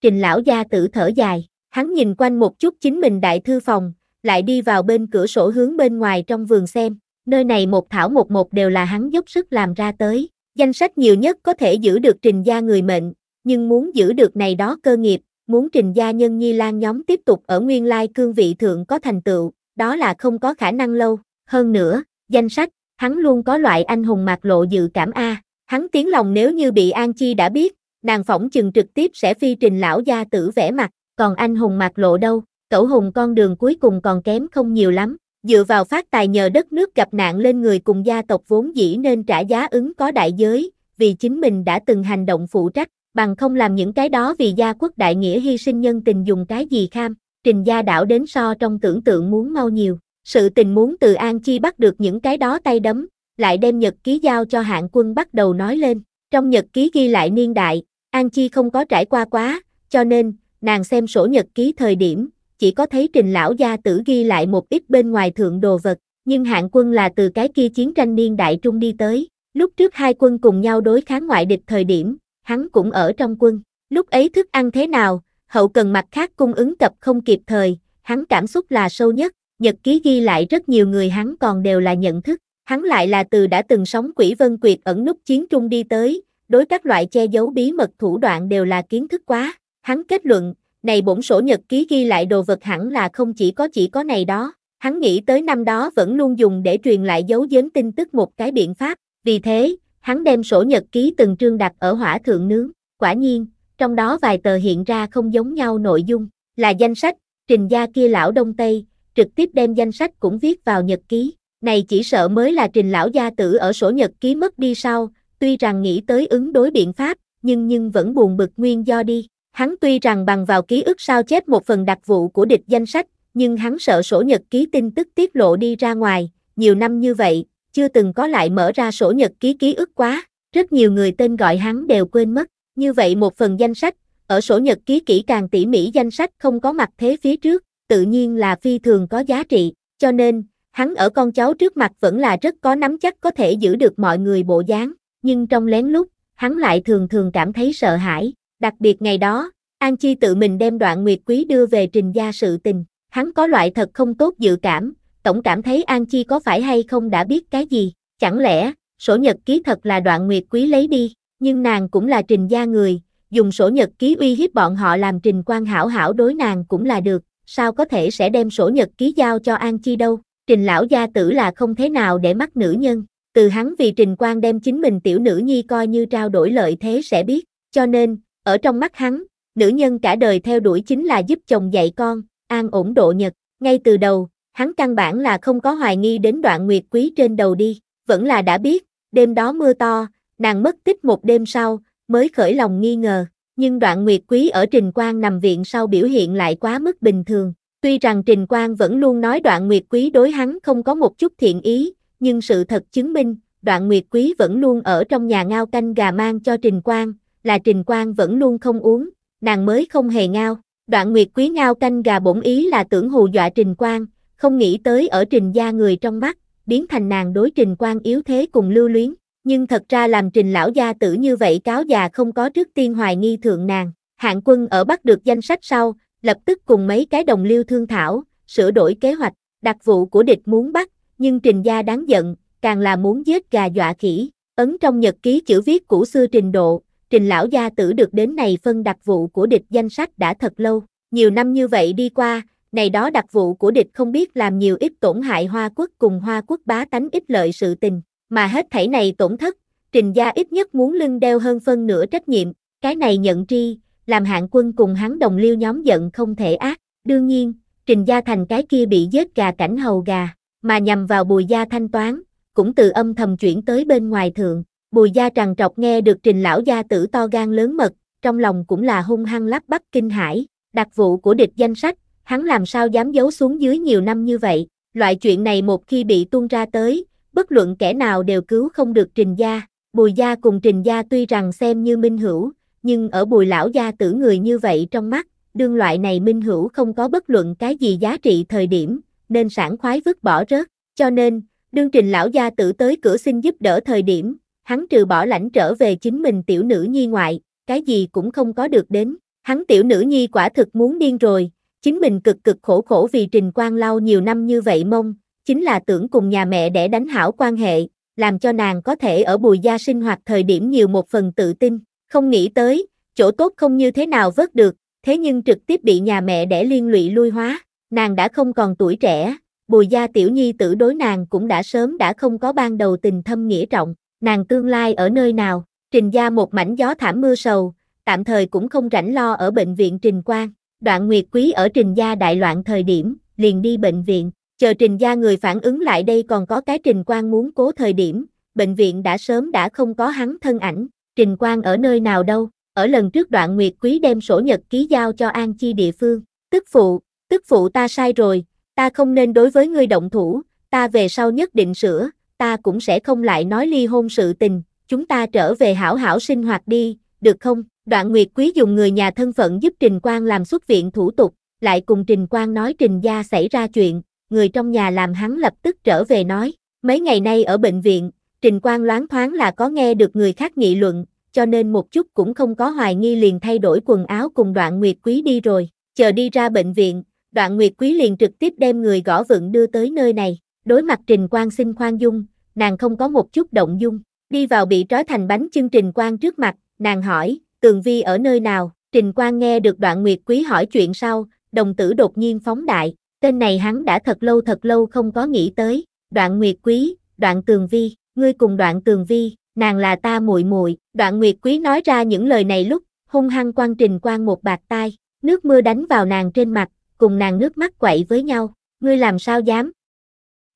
Trình lão gia tử thở dài, hắn nhìn quanh một chút chính mình đại thư phòng, lại đi vào bên cửa sổ hướng bên ngoài trong vườn xem, nơi này một thảo một một đều là hắn dốc sức làm ra tới, danh sách nhiều nhất có thể giữ được trình gia người mệnh, nhưng muốn giữ được này đó cơ nghiệp, muốn trình gia nhân Nhi Lan nhóm tiếp tục ở nguyên lai cương vị thượng có thành tựu, đó là không có khả năng lâu. Hơn nữa, danh sách, hắn luôn có loại anh hùng mạc lộ dự cảm A. Hắn tiếng lòng nếu như bị An Chi đã biết, nàng phỏng chừng trực tiếp sẽ phi trình lão gia tử vẽ mặt, còn anh hùng mạc lộ đâu, cẩu hùng con đường cuối cùng còn kém không nhiều lắm. Dựa vào phát tài nhờ đất nước gặp nạn lên người cùng gia tộc vốn dĩ nên trả giá ứng có đại giới, vì chính mình đã từng hành động phụ trách, bằng không làm những cái đó vì gia quốc đại nghĩa hy sinh nhân tình dùng cái gì kham, trình gia đảo đến so trong tưởng tượng muốn mau nhiều, sự tình muốn từ An Chi bắt được những cái đó tay đấm, lại đem nhật ký giao cho hạng quân bắt đầu nói lên, trong nhật ký ghi lại niên đại, An Chi không có trải qua quá, cho nên, nàng xem sổ nhật ký thời điểm, chỉ có thấy trình lão gia tử ghi lại một ít bên ngoài thượng đồ vật, nhưng hạng quân là từ cái kia chiến tranh niên đại trung đi tới, lúc trước hai quân cùng nhau đối kháng ngoại địch thời điểm, hắn cũng ở trong quân. Lúc ấy thức ăn thế nào, hậu cần mặt khác cung ứng cập không kịp thời, hắn cảm xúc là sâu nhất, nhật ký ghi lại rất nhiều người hắn còn đều là nhận thức, hắn lại là từ đã từng sống quỷ vân quyệt ẩn nút chiến trung đi tới, đối các loại che giấu bí mật thủ đoạn đều là kiến thức quá, hắn kết luận, này bổn sổ nhật ký ghi lại đồ vật hẳn là không chỉ có chỉ có này đó, hắn nghĩ tới năm đó vẫn luôn dùng để truyền lại dấu giếm tin tức một cái biện pháp, vì thế, hắn đem sổ nhật ký từng trương đặt ở hỏa thượng nướng, quả nhiên, trong đó vài tờ hiện ra không giống nhau nội dung, là danh sách, trình gia kia lão Đông Tây, trực tiếp đem danh sách cũng viết vào nhật ký, này chỉ sợ mới là trình lão gia tử ở sổ nhật ký mất đi sau, tuy rằng nghĩ tới ứng đối biện pháp, nhưng nhưng vẫn buồn bực nguyên do đi. Hắn tuy rằng bằng vào ký ức sao chép một phần đặc vụ của địch danh sách, nhưng hắn sợ sổ nhật ký tin tức tiết lộ đi ra ngoài, nhiều năm như vậy, chưa từng có lại mở ra sổ nhật ký ký ức quá, rất nhiều người tên gọi hắn đều quên mất, như vậy một phần danh sách, ở sổ nhật ký kỹ càng tỉ mỉ danh sách không có mặt thế phía trước, tự nhiên là phi thường có giá trị, cho nên, hắn ở con cháu trước mặt vẫn là rất có nắm chắc có thể giữ được mọi người bộ dáng, nhưng trong lén lút, hắn lại thường thường cảm thấy sợ hãi, đặc biệt ngày đó, An Chi tự mình đem đoạn nguyệt quý đưa về trình gia sự tình, hắn có loại thật không tốt dự cảm, tổng cảm thấy An Chi có phải hay không đã biết cái gì, chẳng lẽ, sổ nhật ký thật là đoạn nguyệt quý lấy đi, nhưng nàng cũng là trình gia người, dùng sổ nhật ký uy hiếp bọn họ làm trình quan hảo hảo đối nàng cũng là được, sao có thể sẽ đem sổ nhật ký giao cho An Chi đâu, trình lão gia tử là không thế nào để mắc nữ nhân, từ hắn vì trình quan đem chính mình tiểu nữ nhi coi như trao đổi lợi thế sẽ biết, cho nên, ở trong mắt hắn, nữ nhân cả đời theo đuổi chính là giúp chồng dạy con, an ổn độ nhật, ngay từ đầu, hắn căn bản là không có hoài nghi đến đoạn nguyệt quý trên đầu đi, vẫn là đã biết, đêm đó mưa to, nàng mất tích một đêm sau, mới khởi lòng nghi ngờ, nhưng đoạn nguyệt quý ở Trình Quang nằm viện sau biểu hiện lại quá mức bình thường. Tuy rằng Trình Quang vẫn luôn nói đoạn nguyệt quý đối hắn không có một chút thiện ý, nhưng sự thật chứng minh, đoạn nguyệt quý vẫn luôn ở trong nhà ngao canh gà mang cho Trình Quang, là Trình Quang vẫn luôn không uống, nàng mới không hề ngao. Đoạn nguyệt quý ngao canh gà bổn ý là tưởng hù dọa Trình Quang, không nghĩ tới ở trình gia người trong mắt, biến thành nàng đối trình quan yếu thế cùng lưu luyến, nhưng thật ra làm trình lão gia tử như vậy cáo già không có trước tiên hoài nghi thượng nàng, hạng quân ở bắt được danh sách sau, lập tức cùng mấy cái đồng lưu thương thảo, sửa đổi kế hoạch, đặc vụ của địch muốn bắt, nhưng trình gia đáng giận, càng là muốn giết gà dọa khỉ, ấn trong nhật ký chữ viết của xưa trình độ, trình lão gia tử được đến này phân đặc vụ của địch danh sách đã thật lâu, nhiều năm như vậy đi qua, này đó đặc vụ của địch không biết làm nhiều ít tổn hại Hoa quốc cùng Hoa quốc bá tánh ít lợi sự tình, mà hết thảy này tổn thất, Trình gia ít nhất muốn lưng đeo hơn phân nửa trách nhiệm, cái này nhận tri, làm hạng quân cùng hắn đồng liêu nhóm giận không thể ác, đương nhiên, Trình gia thành cái kia bị giết gà cảnh hầu gà, mà nhằm vào Bùi gia thanh toán, cũng từ âm thầm chuyển tới bên ngoài thượng, Bùi gia trằn trọc nghe được Trình lão gia tử to gan lớn mật, trong lòng cũng là hung hăng lắp bắp kinh hãi, đặc vụ của địch danh sách hắn làm sao dám giấu xuống dưới nhiều năm như vậy, loại chuyện này một khi bị tuôn ra tới, bất luận kẻ nào đều cứu không được Trình gia, Bùi gia cùng Trình gia tuy rằng xem như minh hữu, nhưng ở Bùi lão gia tử người như vậy trong mắt, đương loại này minh hữu không có bất luận cái gì giá trị thời điểm, nên sản khoái vứt bỏ rớt, cho nên, đương Trình lão gia tử tới cửa xin giúp đỡ thời điểm, hắn trừ bỏ lãnh trở về chính mình tiểu nữ nhi ngoại, cái gì cũng không có được đến, hắn tiểu nữ nhi quả thực muốn điên rồi, Chính mình cực cực khổ khổ vì Trình quan lao nhiều năm như vậy mông, chính là tưởng cùng nhà mẹ để đánh hảo quan hệ, làm cho nàng có thể ở bùi gia sinh hoạt thời điểm nhiều một phần tự tin, không nghĩ tới, chỗ tốt không như thế nào vớt được, thế nhưng trực tiếp bị nhà mẹ để liên lụy lui hóa, nàng đã không còn tuổi trẻ, bùi gia tiểu nhi tử đối nàng cũng đã sớm đã không có ban đầu tình thâm nghĩa trọng, nàng tương lai ở nơi nào, trình gia một mảnh gió thảm mưa sầu, tạm thời cũng không rảnh lo ở bệnh viện Trình quan đoạn nguyệt quý ở trình gia đại loạn thời điểm, liền đi bệnh viện, chờ trình gia người phản ứng lại đây còn có cái trình Quang muốn cố thời điểm, bệnh viện đã sớm đã không có hắn thân ảnh, trình Quang ở nơi nào đâu, ở lần trước đoạn nguyệt quý đem sổ nhật ký giao cho an chi địa phương, tức phụ, tức phụ ta sai rồi, ta không nên đối với ngươi động thủ, ta về sau nhất định sửa, ta cũng sẽ không lại nói ly hôn sự tình, chúng ta trở về hảo hảo sinh hoạt đi, được không? Đoạn Nguyệt Quý dùng người nhà thân phận giúp Trình Quang làm xuất viện thủ tục, lại cùng Trình Quang nói Trình gia xảy ra chuyện, người trong nhà làm hắn lập tức trở về nói. Mấy ngày nay ở bệnh viện, Trình Quang loáng thoáng là có nghe được người khác nghị luận, cho nên một chút cũng không có hoài nghi liền thay đổi quần áo cùng Đoạn Nguyệt Quý đi rồi. Chờ đi ra bệnh viện, Đoạn Nguyệt Quý liền trực tiếp đem người gõ vựng đưa tới nơi này. Đối mặt Trình Quang xin khoan dung, nàng không có một chút động dung. Đi vào bị trói thành bánh chưng Trình Quang trước mặt, nàng hỏi, Tường Vi ở nơi nào? Trình Quang nghe được đoạn Nguyệt Quý hỏi chuyện sau, đồng tử đột nhiên phóng đại, tên này hắn đã thật lâu thật lâu không có nghĩ tới, đoạn Nguyệt Quý, đoạn Tường Vi, ngươi cùng đoạn Tường Vi, nàng là ta muội muội. đoạn Nguyệt Quý nói ra những lời này lúc, hung hăng quan Trình Quang một bạc tai, nước mưa đánh vào nàng trên mặt, cùng nàng nước mắt quậy với nhau, ngươi làm sao dám?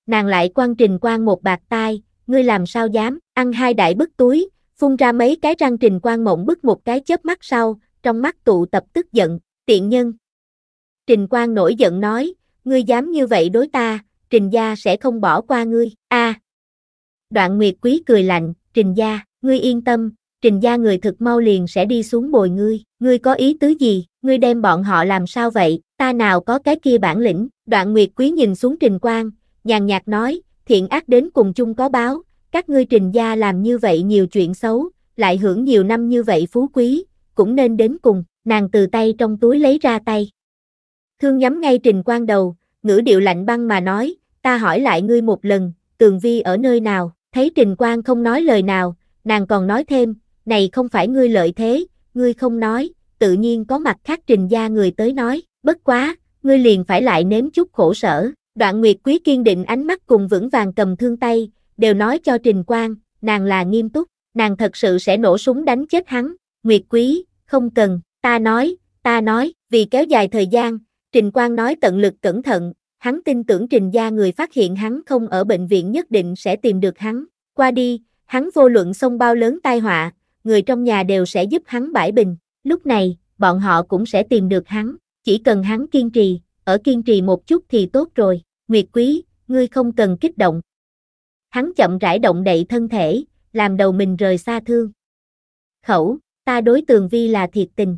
Nàng lại quan Trình Quang một bạc tai, ngươi làm sao dám, ăn hai đại bức túi, phun ra mấy cái răng trình quan mộng bức một cái chớp mắt sau, trong mắt tụ tập tức giận, tiện nhân. Trình quan nổi giận nói, ngươi dám như vậy đối ta, trình gia sẽ không bỏ qua ngươi, a Đoạn nguyệt quý cười lạnh, trình gia, ngươi yên tâm, trình gia người thực mau liền sẽ đi xuống bồi ngươi, ngươi có ý tứ gì, ngươi đem bọn họ làm sao vậy, ta nào có cái kia bản lĩnh, đoạn nguyệt quý nhìn xuống trình quan, nhàn nhạt nói, thiện ác đến cùng chung có báo, các ngươi trình gia làm như vậy nhiều chuyện xấu, lại hưởng nhiều năm như vậy phú quý, cũng nên đến cùng, nàng từ tay trong túi lấy ra tay. Thương nhắm ngay trình quan đầu, ngữ điệu lạnh băng mà nói, ta hỏi lại ngươi một lần, tường vi ở nơi nào, thấy trình quan không nói lời nào, nàng còn nói thêm, này không phải ngươi lợi thế, ngươi không nói, tự nhiên có mặt khác trình gia người tới nói, bất quá, ngươi liền phải lại nếm chút khổ sở, đoạn nguyệt quý kiên định ánh mắt cùng vững vàng cầm thương tay, đều nói cho Trình Quang, nàng là nghiêm túc, nàng thật sự sẽ nổ súng đánh chết hắn, Nguyệt Quý, không cần, ta nói, ta nói, vì kéo dài thời gian, Trình Quang nói tận lực cẩn thận, hắn tin tưởng Trình gia người phát hiện hắn không ở bệnh viện nhất định sẽ tìm được hắn, qua đi, hắn vô luận xông bao lớn tai họa, người trong nhà đều sẽ giúp hắn bãi bình, lúc này, bọn họ cũng sẽ tìm được hắn, chỉ cần hắn kiên trì, ở kiên trì một chút thì tốt rồi, Nguyệt Quý, ngươi không cần kích động, hắn chậm rãi động đậy thân thể, làm đầu mình rời xa thương. Khẩu, ta đối tường vi là thiệt tình.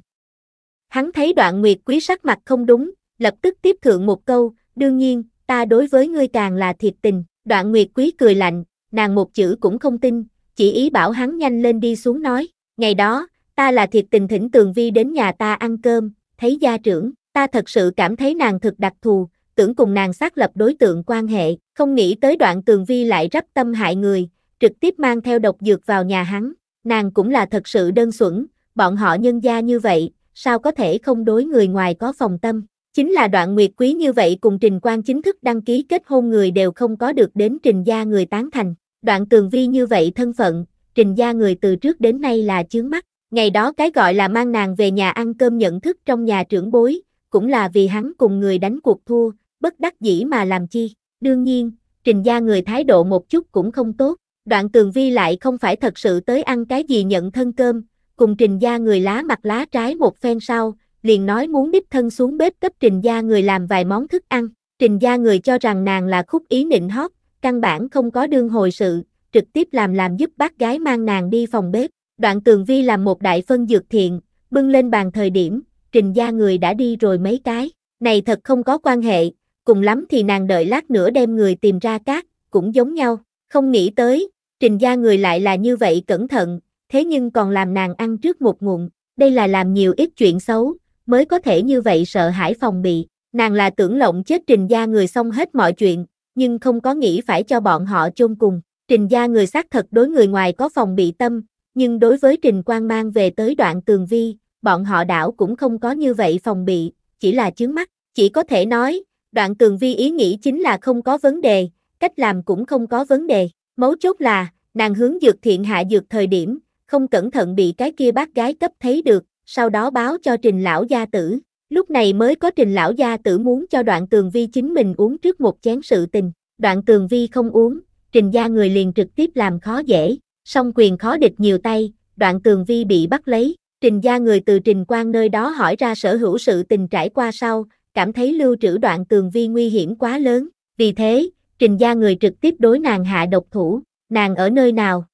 Hắn thấy đoạn nguyệt quý sắc mặt không đúng, lập tức tiếp thượng một câu, đương nhiên, ta đối với ngươi càng là thiệt tình. Đoạn nguyệt quý cười lạnh, nàng một chữ cũng không tin, chỉ ý bảo hắn nhanh lên đi xuống nói, ngày đó, ta là thiệt tình thỉnh tường vi đến nhà ta ăn cơm, thấy gia trưởng, ta thật sự cảm thấy nàng thực đặc thù, tưởng cùng nàng xác lập đối tượng quan hệ, không nghĩ tới đoạn tường vi lại rắp tâm hại người, trực tiếp mang theo độc dược vào nhà hắn, nàng cũng là thật sự đơn xuẩn, bọn họ nhân gia như vậy, sao có thể không đối người ngoài có phòng tâm. Chính là đoạn nguyệt quý như vậy cùng trình quan chính thức đăng ký kết hôn người đều không có được đến trình gia người tán thành. Đoạn tường vi như vậy thân phận, trình gia người từ trước đến nay là chướng mắt. Ngày đó cái gọi là mang nàng về nhà ăn cơm nhận thức trong nhà trưởng bối, cũng là vì hắn cùng người đánh cuộc thua, bất đắc dĩ mà làm chi. Đương nhiên, Trình gia người thái độ một chút cũng không tốt, đoạn tường vi lại không phải thật sự tới ăn cái gì nhận thân cơm, cùng Trình gia người lá mặt lá trái một phen sau, liền nói muốn đích thân xuống bếp cấp Trình gia người làm vài món thức ăn. Trình gia người cho rằng nàng là khúc ý nịnh hót, căn bản không có đương hồi sự, trực tiếp làm làm giúp bác gái mang nàng đi phòng bếp. Đoạn tường vi làm một đại phân dược thiện, bưng lên bàn thời điểm, trình gia người đã đi rồi mấy cái. Này thật không có quan hệ, cùng lắm thì nàng đợi lát nữa đem người tìm ra cát, cũng giống nhau, không nghĩ tới, trình gia người lại là như vậy cẩn thận, thế nhưng còn làm nàng ăn trước một ngụm, đây là làm nhiều ít chuyện xấu, mới có thể như vậy sợ hãi phòng bị, nàng là tưởng lộng chết trình gia người xong hết mọi chuyện, nhưng không có nghĩ phải cho bọn họ chôn cùng, trình gia người xác thật đối người ngoài có phòng bị tâm, nhưng đối với trình quan mang về tới đoạn tường vi, bọn họ đảo cũng không có như vậy phòng bị, chỉ là chướng mắt, chỉ có thể nói, Đoạn tường vi ý nghĩ chính là không có vấn đề, cách làm cũng không có vấn đề. Mấu chốt là, nàng hướng dược thiện hạ dược thời điểm, không cẩn thận bị cái kia bác gái cấp thấy được, sau đó báo cho trình lão gia tử. Lúc này mới có trình lão gia tử muốn cho đoạn tường vi chính mình uống trước một chén sự tình. Đoạn tường vi không uống, trình gia người liền trực tiếp làm khó dễ, song quyền khó địch nhiều tay, đoạn tường vi bị bắt lấy. Trình gia người từ trình quan nơi đó hỏi ra sở hữu sự tình trải qua sau, cảm thấy lưu trữ đoạn tường vi nguy hiểm quá lớn, vì thế, trình gia người trực tiếp đối nàng hạ độc thủ, nàng ở nơi nào?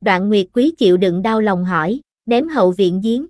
Đoạn Nguyệt Quý chịu đựng đau lòng hỏi, ném hậu viện giếng.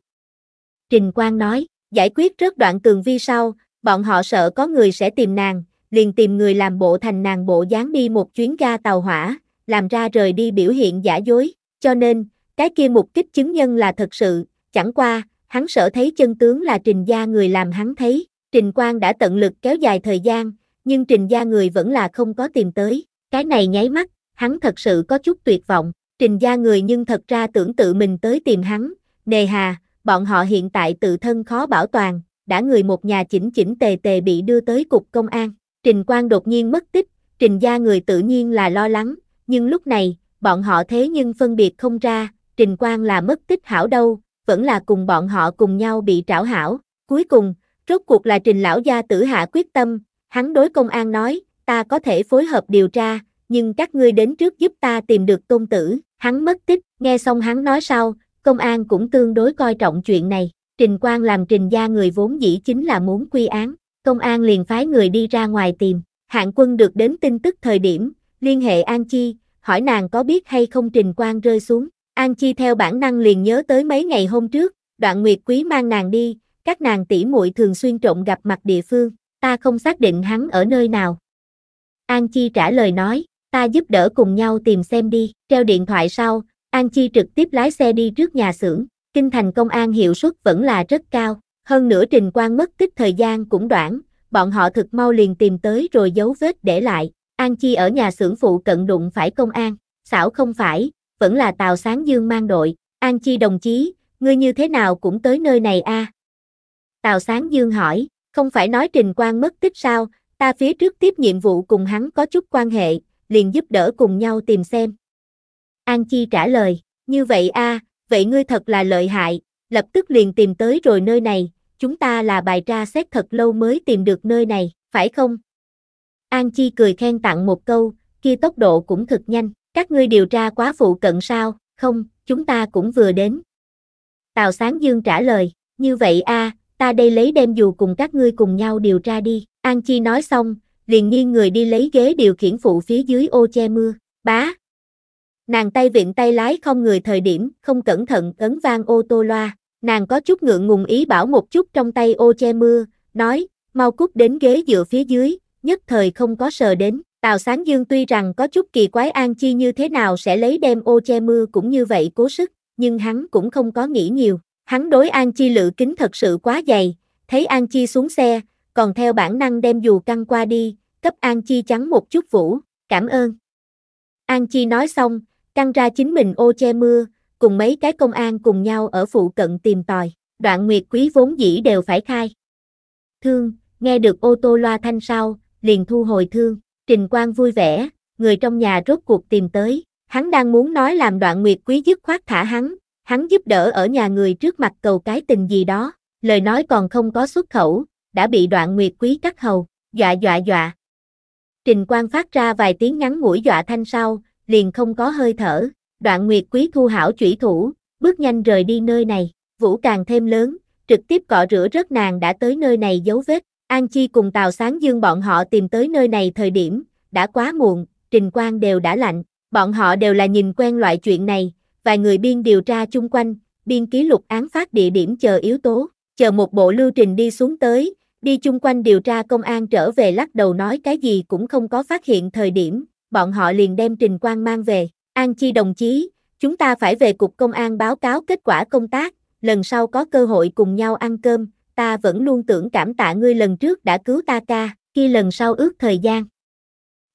Trình Quang nói, giải quyết trước đoạn tường vi sau, bọn họ sợ có người sẽ tìm nàng, liền tìm người làm bộ thành nàng bộ dáng đi một chuyến ga tàu hỏa, làm ra rời đi biểu hiện giả dối, cho nên, cái kia mục kích chứng nhân là thật sự, chẳng qua, hắn sợ thấy chân tướng là trình gia người làm hắn thấy, Trình Quang đã tận lực kéo dài thời gian, nhưng Trình gia người vẫn là không có tìm tới. Cái này nháy mắt, hắn thật sự có chút tuyệt vọng. Trình gia người nhưng thật ra tưởng tự mình tới tìm hắn. Nề hà, bọn họ hiện tại tự thân khó bảo toàn, đã người một nhà chỉnh chỉnh tề tề bị đưa tới cục công an. Trình Quang đột nhiên mất tích, Trình gia người tự nhiên là lo lắng, nhưng lúc này, bọn họ thế nhưng phân biệt không ra, Trình Quang là mất tích hảo đâu, vẫn là cùng bọn họ cùng nhau bị trảo hảo. Cuối cùng, Rốt cuộc là trình lão gia tử hạ quyết tâm, hắn đối công an nói, ta có thể phối hợp điều tra, nhưng các ngươi đến trước giúp ta tìm được tôn tử, hắn mất tích, nghe xong hắn nói sau, công an cũng tương đối coi trọng chuyện này, trình quan làm trình gia người vốn dĩ chính là muốn quy án, công an liền phái người đi ra ngoài tìm, hạng quân được đến tin tức thời điểm, liên hệ An Chi, hỏi nàng có biết hay không trình quan rơi xuống, An Chi theo bản năng liền nhớ tới mấy ngày hôm trước, đoạn nguyệt quý mang nàng đi, các nàng tỷ muội thường xuyên trộn gặp mặt địa phương, ta không xác định hắn ở nơi nào. An Chi trả lời nói, ta giúp đỡ cùng nhau tìm xem đi, treo điện thoại sau, An Chi trực tiếp lái xe đi trước nhà xưởng, kinh thành công an hiệu suất vẫn là rất cao, hơn nữa trình quan mất tích thời gian cũng đoạn, bọn họ thực mau liền tìm tới rồi giấu vết để lại, An Chi ở nhà xưởng phụ cận đụng phải công an, xảo không phải, vẫn là Tào Sáng Dương mang đội, An Chi đồng chí, ngươi như thế nào cũng tới nơi này a à? Tào Sáng Dương hỏi, không phải nói Trình Quang mất tích sao, ta phía trước tiếp nhiệm vụ cùng hắn có chút quan hệ, liền giúp đỡ cùng nhau tìm xem. An Chi trả lời, như vậy a, vậy ngươi thật là lợi hại, lập tức liền tìm tới rồi nơi này, chúng ta là bài tra xét thật lâu mới tìm được nơi này, phải không? An Chi cười khen tặng một câu, kia tốc độ cũng thật nhanh, các ngươi điều tra quá phụ cận sao, không, chúng ta cũng vừa đến. Tào Sáng Dương trả lời, như vậy a, à, ta đây lấy đem dù cùng các ngươi cùng nhau điều tra đi. An Chi nói xong, liền nghiêng người đi lấy ghế điều khiển phụ phía dưới ô che mưa. Bá! Nàng tay viện tay lái không người thời điểm, không cẩn thận ấn vang ô tô loa. Nàng có chút ngượng ngùng ý bảo một chút trong tay ô che mưa, nói, mau cút đến ghế dựa phía dưới, nhất thời không có sờ đến. Tào Sáng Dương tuy rằng có chút kỳ quái An Chi như thế nào sẽ lấy đem ô che mưa cũng như vậy cố sức, nhưng hắn cũng không có nghĩ nhiều, Hắn đối An Chi lự kính thật sự quá dày, thấy An Chi xuống xe, còn theo bản năng đem dù căng qua đi, cấp An Chi trắng một chút vũ, cảm ơn. An Chi nói xong, căng ra chính mình ô che mưa, cùng mấy cái công an cùng nhau ở phụ cận tìm tòi, đoạn nguyệt quý vốn dĩ đều phải khai. Thương, nghe được ô tô loa thanh sau, liền thu hồi thương, trình Quang vui vẻ, người trong nhà rốt cuộc tìm tới, hắn đang muốn nói làm đoạn nguyệt quý dứt khoát thả hắn, Hắn giúp đỡ ở nhà người trước mặt cầu cái tình gì đó, lời nói còn không có xuất khẩu, đã bị đoạn nguyệt quý cắt hầu, dọa dọa dọa. Trình Quang phát ra vài tiếng ngắn ngủi dọa thanh sau, liền không có hơi thở, đoạn nguyệt quý thu hảo chủy thủ, bước nhanh rời đi nơi này, vũ càng thêm lớn, trực tiếp cọ rửa rất nàng đã tới nơi này dấu vết, An Chi cùng Tào Sáng Dương bọn họ tìm tới nơi này thời điểm, đã quá muộn, Trình Quang đều đã lạnh, bọn họ đều là nhìn quen loại chuyện này, vài người biên điều tra chung quanh, biên ký lục án phát địa điểm chờ yếu tố, chờ một bộ lưu trình đi xuống tới, đi chung quanh điều tra công an trở về lắc đầu nói cái gì cũng không có phát hiện thời điểm, bọn họ liền đem trình quan mang về, an chi đồng chí, chúng ta phải về cục công an báo cáo kết quả công tác, lần sau có cơ hội cùng nhau ăn cơm, ta vẫn luôn tưởng cảm tạ ngươi lần trước đã cứu ta ca, khi lần sau ước thời gian.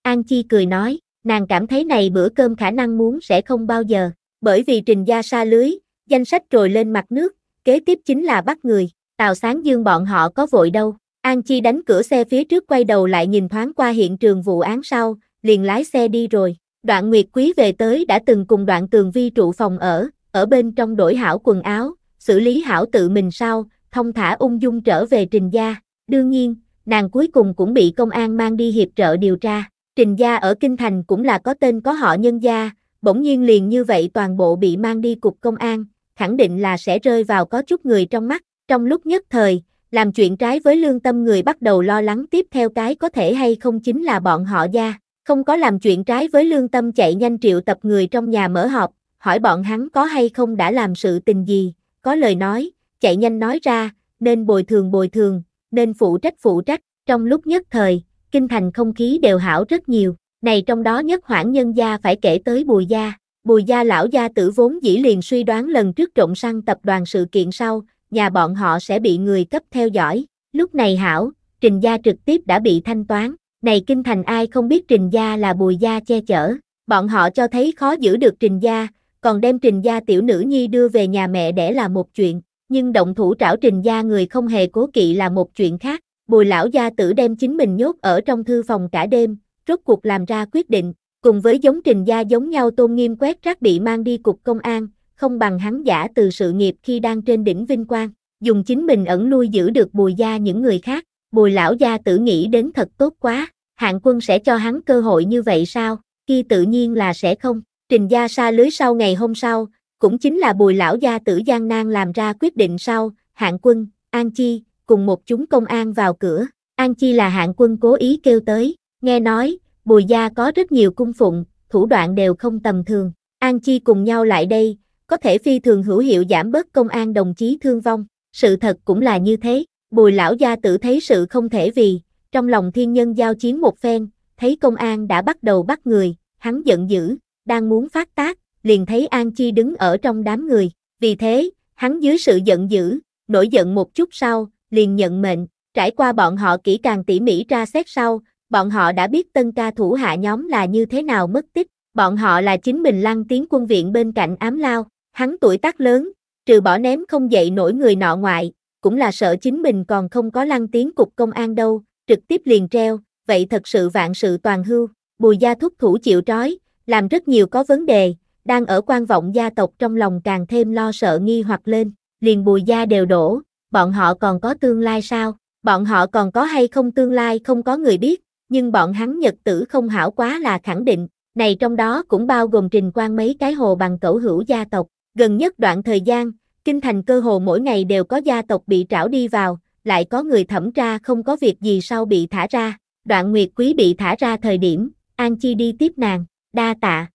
An Chi cười nói, nàng cảm thấy này bữa cơm khả năng muốn sẽ không bao giờ bởi vì trình gia xa lưới, danh sách trồi lên mặt nước, kế tiếp chính là bắt người, Tào Sáng Dương bọn họ có vội đâu. An Chi đánh cửa xe phía trước quay đầu lại nhìn thoáng qua hiện trường vụ án sau, liền lái xe đi rồi. Đoạn Nguyệt Quý về tới đã từng cùng đoạn tường vi trụ phòng ở, ở bên trong đổi hảo quần áo, xử lý hảo tự mình sau, thông thả ung dung trở về Trình Gia. Đương nhiên, nàng cuối cùng cũng bị công an mang đi hiệp trợ điều tra. Trình Gia ở Kinh Thành cũng là có tên có họ nhân gia, bỗng nhiên liền như vậy toàn bộ bị mang đi cục công an, khẳng định là sẽ rơi vào có chút người trong mắt, trong lúc nhất thời, làm chuyện trái với lương tâm người bắt đầu lo lắng tiếp theo cái có thể hay không chính là bọn họ gia, không có làm chuyện trái với lương tâm chạy nhanh triệu tập người trong nhà mở họp, hỏi bọn hắn có hay không đã làm sự tình gì, có lời nói, chạy nhanh nói ra, nên bồi thường bồi thường, nên phụ trách phụ trách, trong lúc nhất thời, kinh thành không khí đều hảo rất nhiều. Này trong đó nhất hoảng nhân gia phải kể tới Bùi Gia. Bùi Gia lão gia tử vốn dĩ liền suy đoán lần trước trộm săn tập đoàn sự kiện sau, nhà bọn họ sẽ bị người cấp theo dõi. Lúc này hảo, Trình Gia trực tiếp đã bị thanh toán. Này kinh thành ai không biết Trình Gia là Bùi Gia che chở. Bọn họ cho thấy khó giữ được Trình Gia, còn đem Trình Gia tiểu nữ nhi đưa về nhà mẹ để là một chuyện. Nhưng động thủ trảo Trình Gia người không hề cố kỵ là một chuyện khác. Bùi lão gia tử đem chính mình nhốt ở trong thư phòng cả đêm, rốt cuộc làm ra quyết định, cùng với giống trình gia giống nhau tôn nghiêm quét rác bị mang đi cục công an, không bằng hắn giả từ sự nghiệp khi đang trên đỉnh vinh quang, dùng chính mình ẩn lui giữ được bùi gia những người khác, bùi lão gia tử nghĩ đến thật tốt quá, hạng quân sẽ cho hắn cơ hội như vậy sao, khi tự nhiên là sẽ không, trình gia xa lưới sau ngày hôm sau, cũng chính là bùi lão gia tử Giang Nang làm ra quyết định sau, hạng quân, An Chi, cùng một chúng công an vào cửa, An Chi là hạng quân cố ý kêu tới, Nghe nói, Bùi gia có rất nhiều cung phụng, thủ đoạn đều không tầm thường. An Chi cùng nhau lại đây, có thể phi thường hữu hiệu giảm bớt công an đồng chí thương vong. Sự thật cũng là như thế. Bùi lão gia tự thấy sự không thể vì, trong lòng thiên nhân giao chiến một phen, thấy công an đã bắt đầu bắt người, hắn giận dữ, đang muốn phát tác, liền thấy An Chi đứng ở trong đám người. Vì thế, hắn dưới sự giận dữ, nổi giận một chút sau, liền nhận mệnh, trải qua bọn họ kỹ càng tỉ mỉ tra xét sau, bọn họ đã biết tân ca thủ hạ nhóm là như thế nào mất tích, bọn họ là chính mình lăng tiến quân viện bên cạnh ám lao, hắn tuổi tác lớn, trừ bỏ ném không dậy nổi người nọ ngoại, cũng là sợ chính mình còn không có lăng tiến cục công an đâu, trực tiếp liền treo, vậy thật sự vạn sự toàn hưu, bùi gia thúc thủ chịu trói, làm rất nhiều có vấn đề, đang ở quan vọng gia tộc trong lòng càng thêm lo sợ nghi hoặc lên, liền bùi gia đều đổ, bọn họ còn có tương lai sao, bọn họ còn có hay không tương lai không có người biết, nhưng bọn hắn nhật tử không hảo quá là khẳng định, này trong đó cũng bao gồm trình quan mấy cái hồ bằng cẩu hữu gia tộc. Gần nhất đoạn thời gian, kinh thành cơ hồ mỗi ngày đều có gia tộc bị trảo đi vào, lại có người thẩm tra không có việc gì sau bị thả ra. Đoạn Nguyệt Quý bị thả ra thời điểm, An Chi đi tiếp nàng, đa tạ.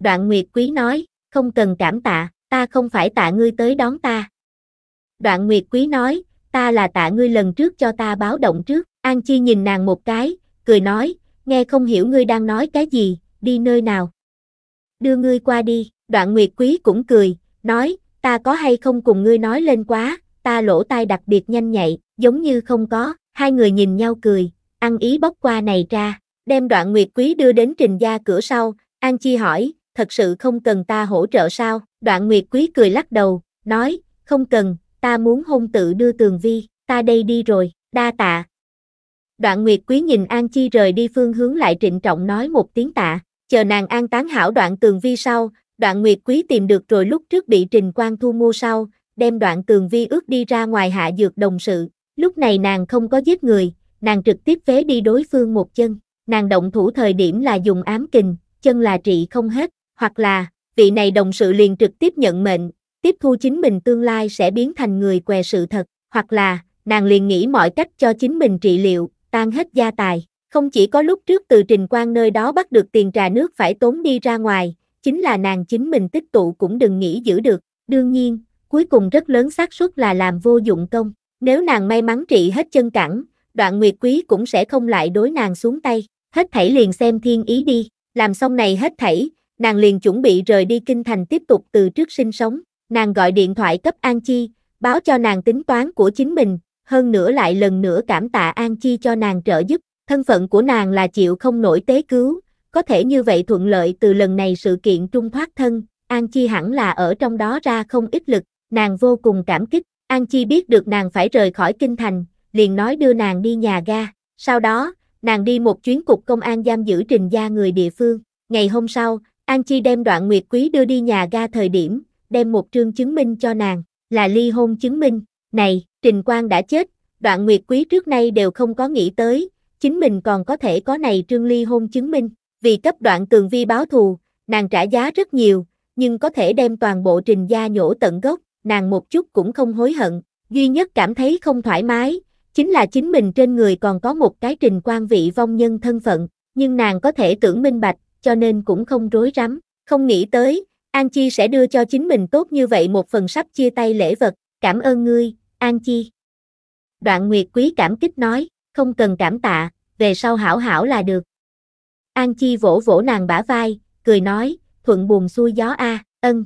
Đoạn Nguyệt Quý nói, không cần cảm tạ, ta không phải tạ ngươi tới đón ta. Đoạn Nguyệt Quý nói, ta là tạ ngươi lần trước cho ta báo động trước, An Chi nhìn nàng một cái, cười nói, nghe không hiểu ngươi đang nói cái gì, đi nơi nào. Đưa ngươi qua đi, đoạn nguyệt quý cũng cười, nói, ta có hay không cùng ngươi nói lên quá, ta lỗ tai đặc biệt nhanh nhạy, giống như không có, hai người nhìn nhau cười, ăn ý bóc qua này ra, đem đoạn nguyệt quý đưa đến trình gia cửa sau, An Chi hỏi, thật sự không cần ta hỗ trợ sao, đoạn nguyệt quý cười lắc đầu, nói, không cần, ta muốn hôn tự đưa tường vi, ta đây đi rồi, đa tạ, đoạn nguyệt quý nhìn An Chi rời đi phương hướng lại trịnh trọng nói một tiếng tạ, chờ nàng an tán hảo đoạn tường vi sau, đoạn nguyệt quý tìm được rồi lúc trước bị trình quan thu mua sau, đem đoạn tường vi ước đi ra ngoài hạ dược đồng sự, lúc này nàng không có giết người, nàng trực tiếp phế đi đối phương một chân, nàng động thủ thời điểm là dùng ám kình, chân là trị không hết, hoặc là, vị này đồng sự liền trực tiếp nhận mệnh, tiếp thu chính mình tương lai sẽ biến thành người què sự thật, hoặc là, nàng liền nghĩ mọi cách cho chính mình trị liệu, tan hết gia tài. Không chỉ có lúc trước từ trình quan nơi đó bắt được tiền trà nước phải tốn đi ra ngoài, chính là nàng chính mình tích tụ cũng đừng nghĩ giữ được. Đương nhiên, cuối cùng rất lớn xác suất là làm vô dụng công. Nếu nàng may mắn trị hết chân cẳng, đoạn nguyệt quý cũng sẽ không lại đối nàng xuống tay. Hết thảy liền xem thiên ý đi. Làm xong này hết thảy, nàng liền chuẩn bị rời đi kinh thành tiếp tục từ trước sinh sống. Nàng gọi điện thoại cấp An Chi, báo cho nàng tính toán của chính mình, hơn nữa lại lần nữa cảm tạ An Chi cho nàng trợ giúp, thân phận của nàng là chịu không nổi tế cứu, có thể như vậy thuận lợi từ lần này sự kiện trung thoát thân, An Chi hẳn là ở trong đó ra không ít lực, nàng vô cùng cảm kích, An Chi biết được nàng phải rời khỏi kinh thành, liền nói đưa nàng đi nhà ga, sau đó, nàng đi một chuyến cục công an giam giữ trình gia người địa phương, ngày hôm sau, An Chi đem đoạn nguyệt quý đưa đi nhà ga thời điểm, đem một trương chứng minh cho nàng, là ly hôn chứng minh, này, Trình Quang đã chết, đoạn nguyệt quý trước nay đều không có nghĩ tới, chính mình còn có thể có này trương ly hôn chứng minh, vì cấp đoạn tường vi báo thù, nàng trả giá rất nhiều, nhưng có thể đem toàn bộ trình gia nhổ tận gốc, nàng một chút cũng không hối hận, duy nhất cảm thấy không thoải mái, chính là chính mình trên người còn có một cái trình quan vị vong nhân thân phận, nhưng nàng có thể tưởng minh bạch, cho nên cũng không rối rắm, không nghĩ tới, An Chi sẽ đưa cho chính mình tốt như vậy một phần sắp chia tay lễ vật, cảm ơn ngươi, An Chi. Đoạn Nguyệt Quý cảm kích nói, không cần cảm tạ, về sau hảo hảo là được. An Chi vỗ vỗ nàng bả vai, cười nói, thuận buồm xuôi gió a, ân.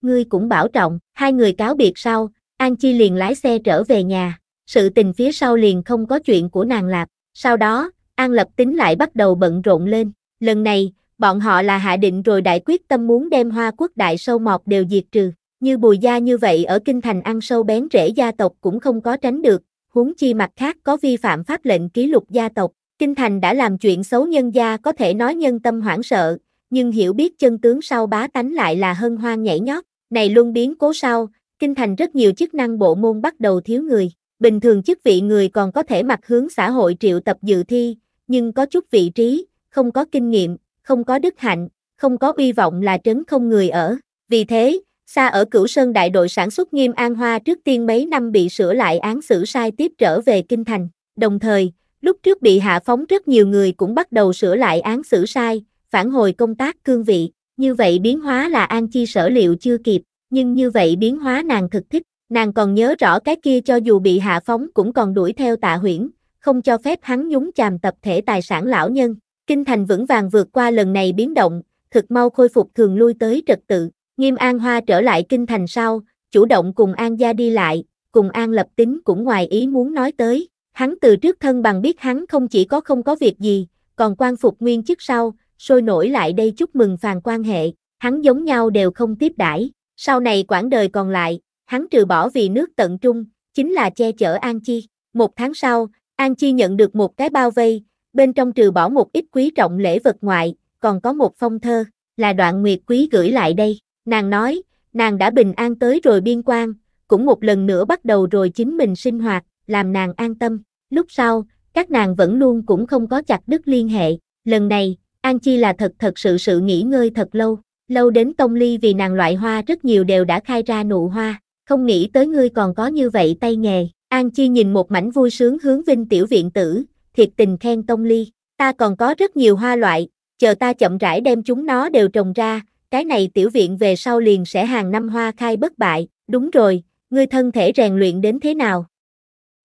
Ngươi cũng bảo trọng, hai người cáo biệt sau, An Chi liền lái xe trở về nhà, sự tình phía sau liền không có chuyện của nàng lạp, sau đó, An Lập Tính lại bắt đầu bận rộn lên, lần này, bọn họ là hạ định rồi đại quyết tâm muốn đem hoa quốc đại sâu mọt đều diệt trừ, như bùi gia như vậy ở kinh thành ăn sâu bén rễ gia tộc cũng không có tránh được, huống chi mặt khác có vi phạm pháp lệnh ký lục gia tộc. Kinh thành đã làm chuyện xấu nhân gia có thể nói nhân tâm hoảng sợ, nhưng hiểu biết chân tướng sau bá tánh lại là hân hoan nhảy nhót. Này luôn biến cố sau, kinh thành rất nhiều chức năng bộ môn bắt đầu thiếu người. Bình thường chức vị người còn có thể mặt hướng xã hội triệu tập dự thi, nhưng có chút vị trí, không có kinh nghiệm, không có đức hạnh, không có uy vọng là trấn không người ở. Vì thế, Xa ở Cửu Sơn đại đội sản xuất Nghiêm An Hoa trước tiên mấy năm bị sửa lại án xử sai tiếp trở về Kinh Thành. Đồng thời, lúc trước bị hạ phóng rất nhiều người cũng bắt đầu sửa lại án xử sai, phản hồi công tác cương vị. Như vậy biến hóa là An Chi sở liệu chưa kịp, nhưng như vậy biến hóa nàng thực thích. Nàng còn nhớ rõ cái kia cho dù bị hạ phóng cũng còn đuổi theo tạ huyễn, không cho phép hắn nhúng chàm tập thể tài sản lão nhân. Kinh thành vững vàng vượt qua lần này biến động, thực mau khôi phục thường lui tới trật tự. Nghiêm An Hoa trở lại kinh thành sau, chủ động cùng An gia đi lại, cùng An lập tính cũng ngoài ý muốn nói tới, hắn từ trước thân bằng biết hắn không chỉ có không có việc gì, còn quan phục nguyên chức sau, sôi nổi lại đây chúc mừng phàn quan hệ, hắn giống nhau đều không tiếp đãi. sau này quãng đời còn lại, hắn trừ bỏ vì nước tận trung, chính là che chở An Chi. Một tháng sau, An Chi nhận được một cái bao vây, bên trong trừ bỏ một ít quý trọng lễ vật ngoại, còn có một phong thơ, là đoạn nguyệt quý gửi lại đây. Nàng nói, nàng đã bình an tới rồi biên quan, cũng một lần nữa bắt đầu rồi chính mình sinh hoạt, làm nàng an tâm. Lúc sau, các nàng vẫn luôn cũng không có chặt đứt liên hệ. Lần này, An Chi là thật thật sự sự nghỉ ngơi thật lâu. Lâu đến Tông Ly vì nàng loại hoa rất nhiều đều đã khai ra nụ hoa. Không nghĩ tới ngươi còn có như vậy tay nghề. An Chi nhìn một mảnh vui sướng hướng vinh tiểu viện tử, thiệt tình khen Tông Ly. Ta còn có rất nhiều hoa loại, chờ ta chậm rãi đem chúng nó đều trồng ra, cái này tiểu viện về sau liền sẽ hàng năm hoa khai bất bại, đúng rồi, ngươi thân thể rèn luyện đến thế nào?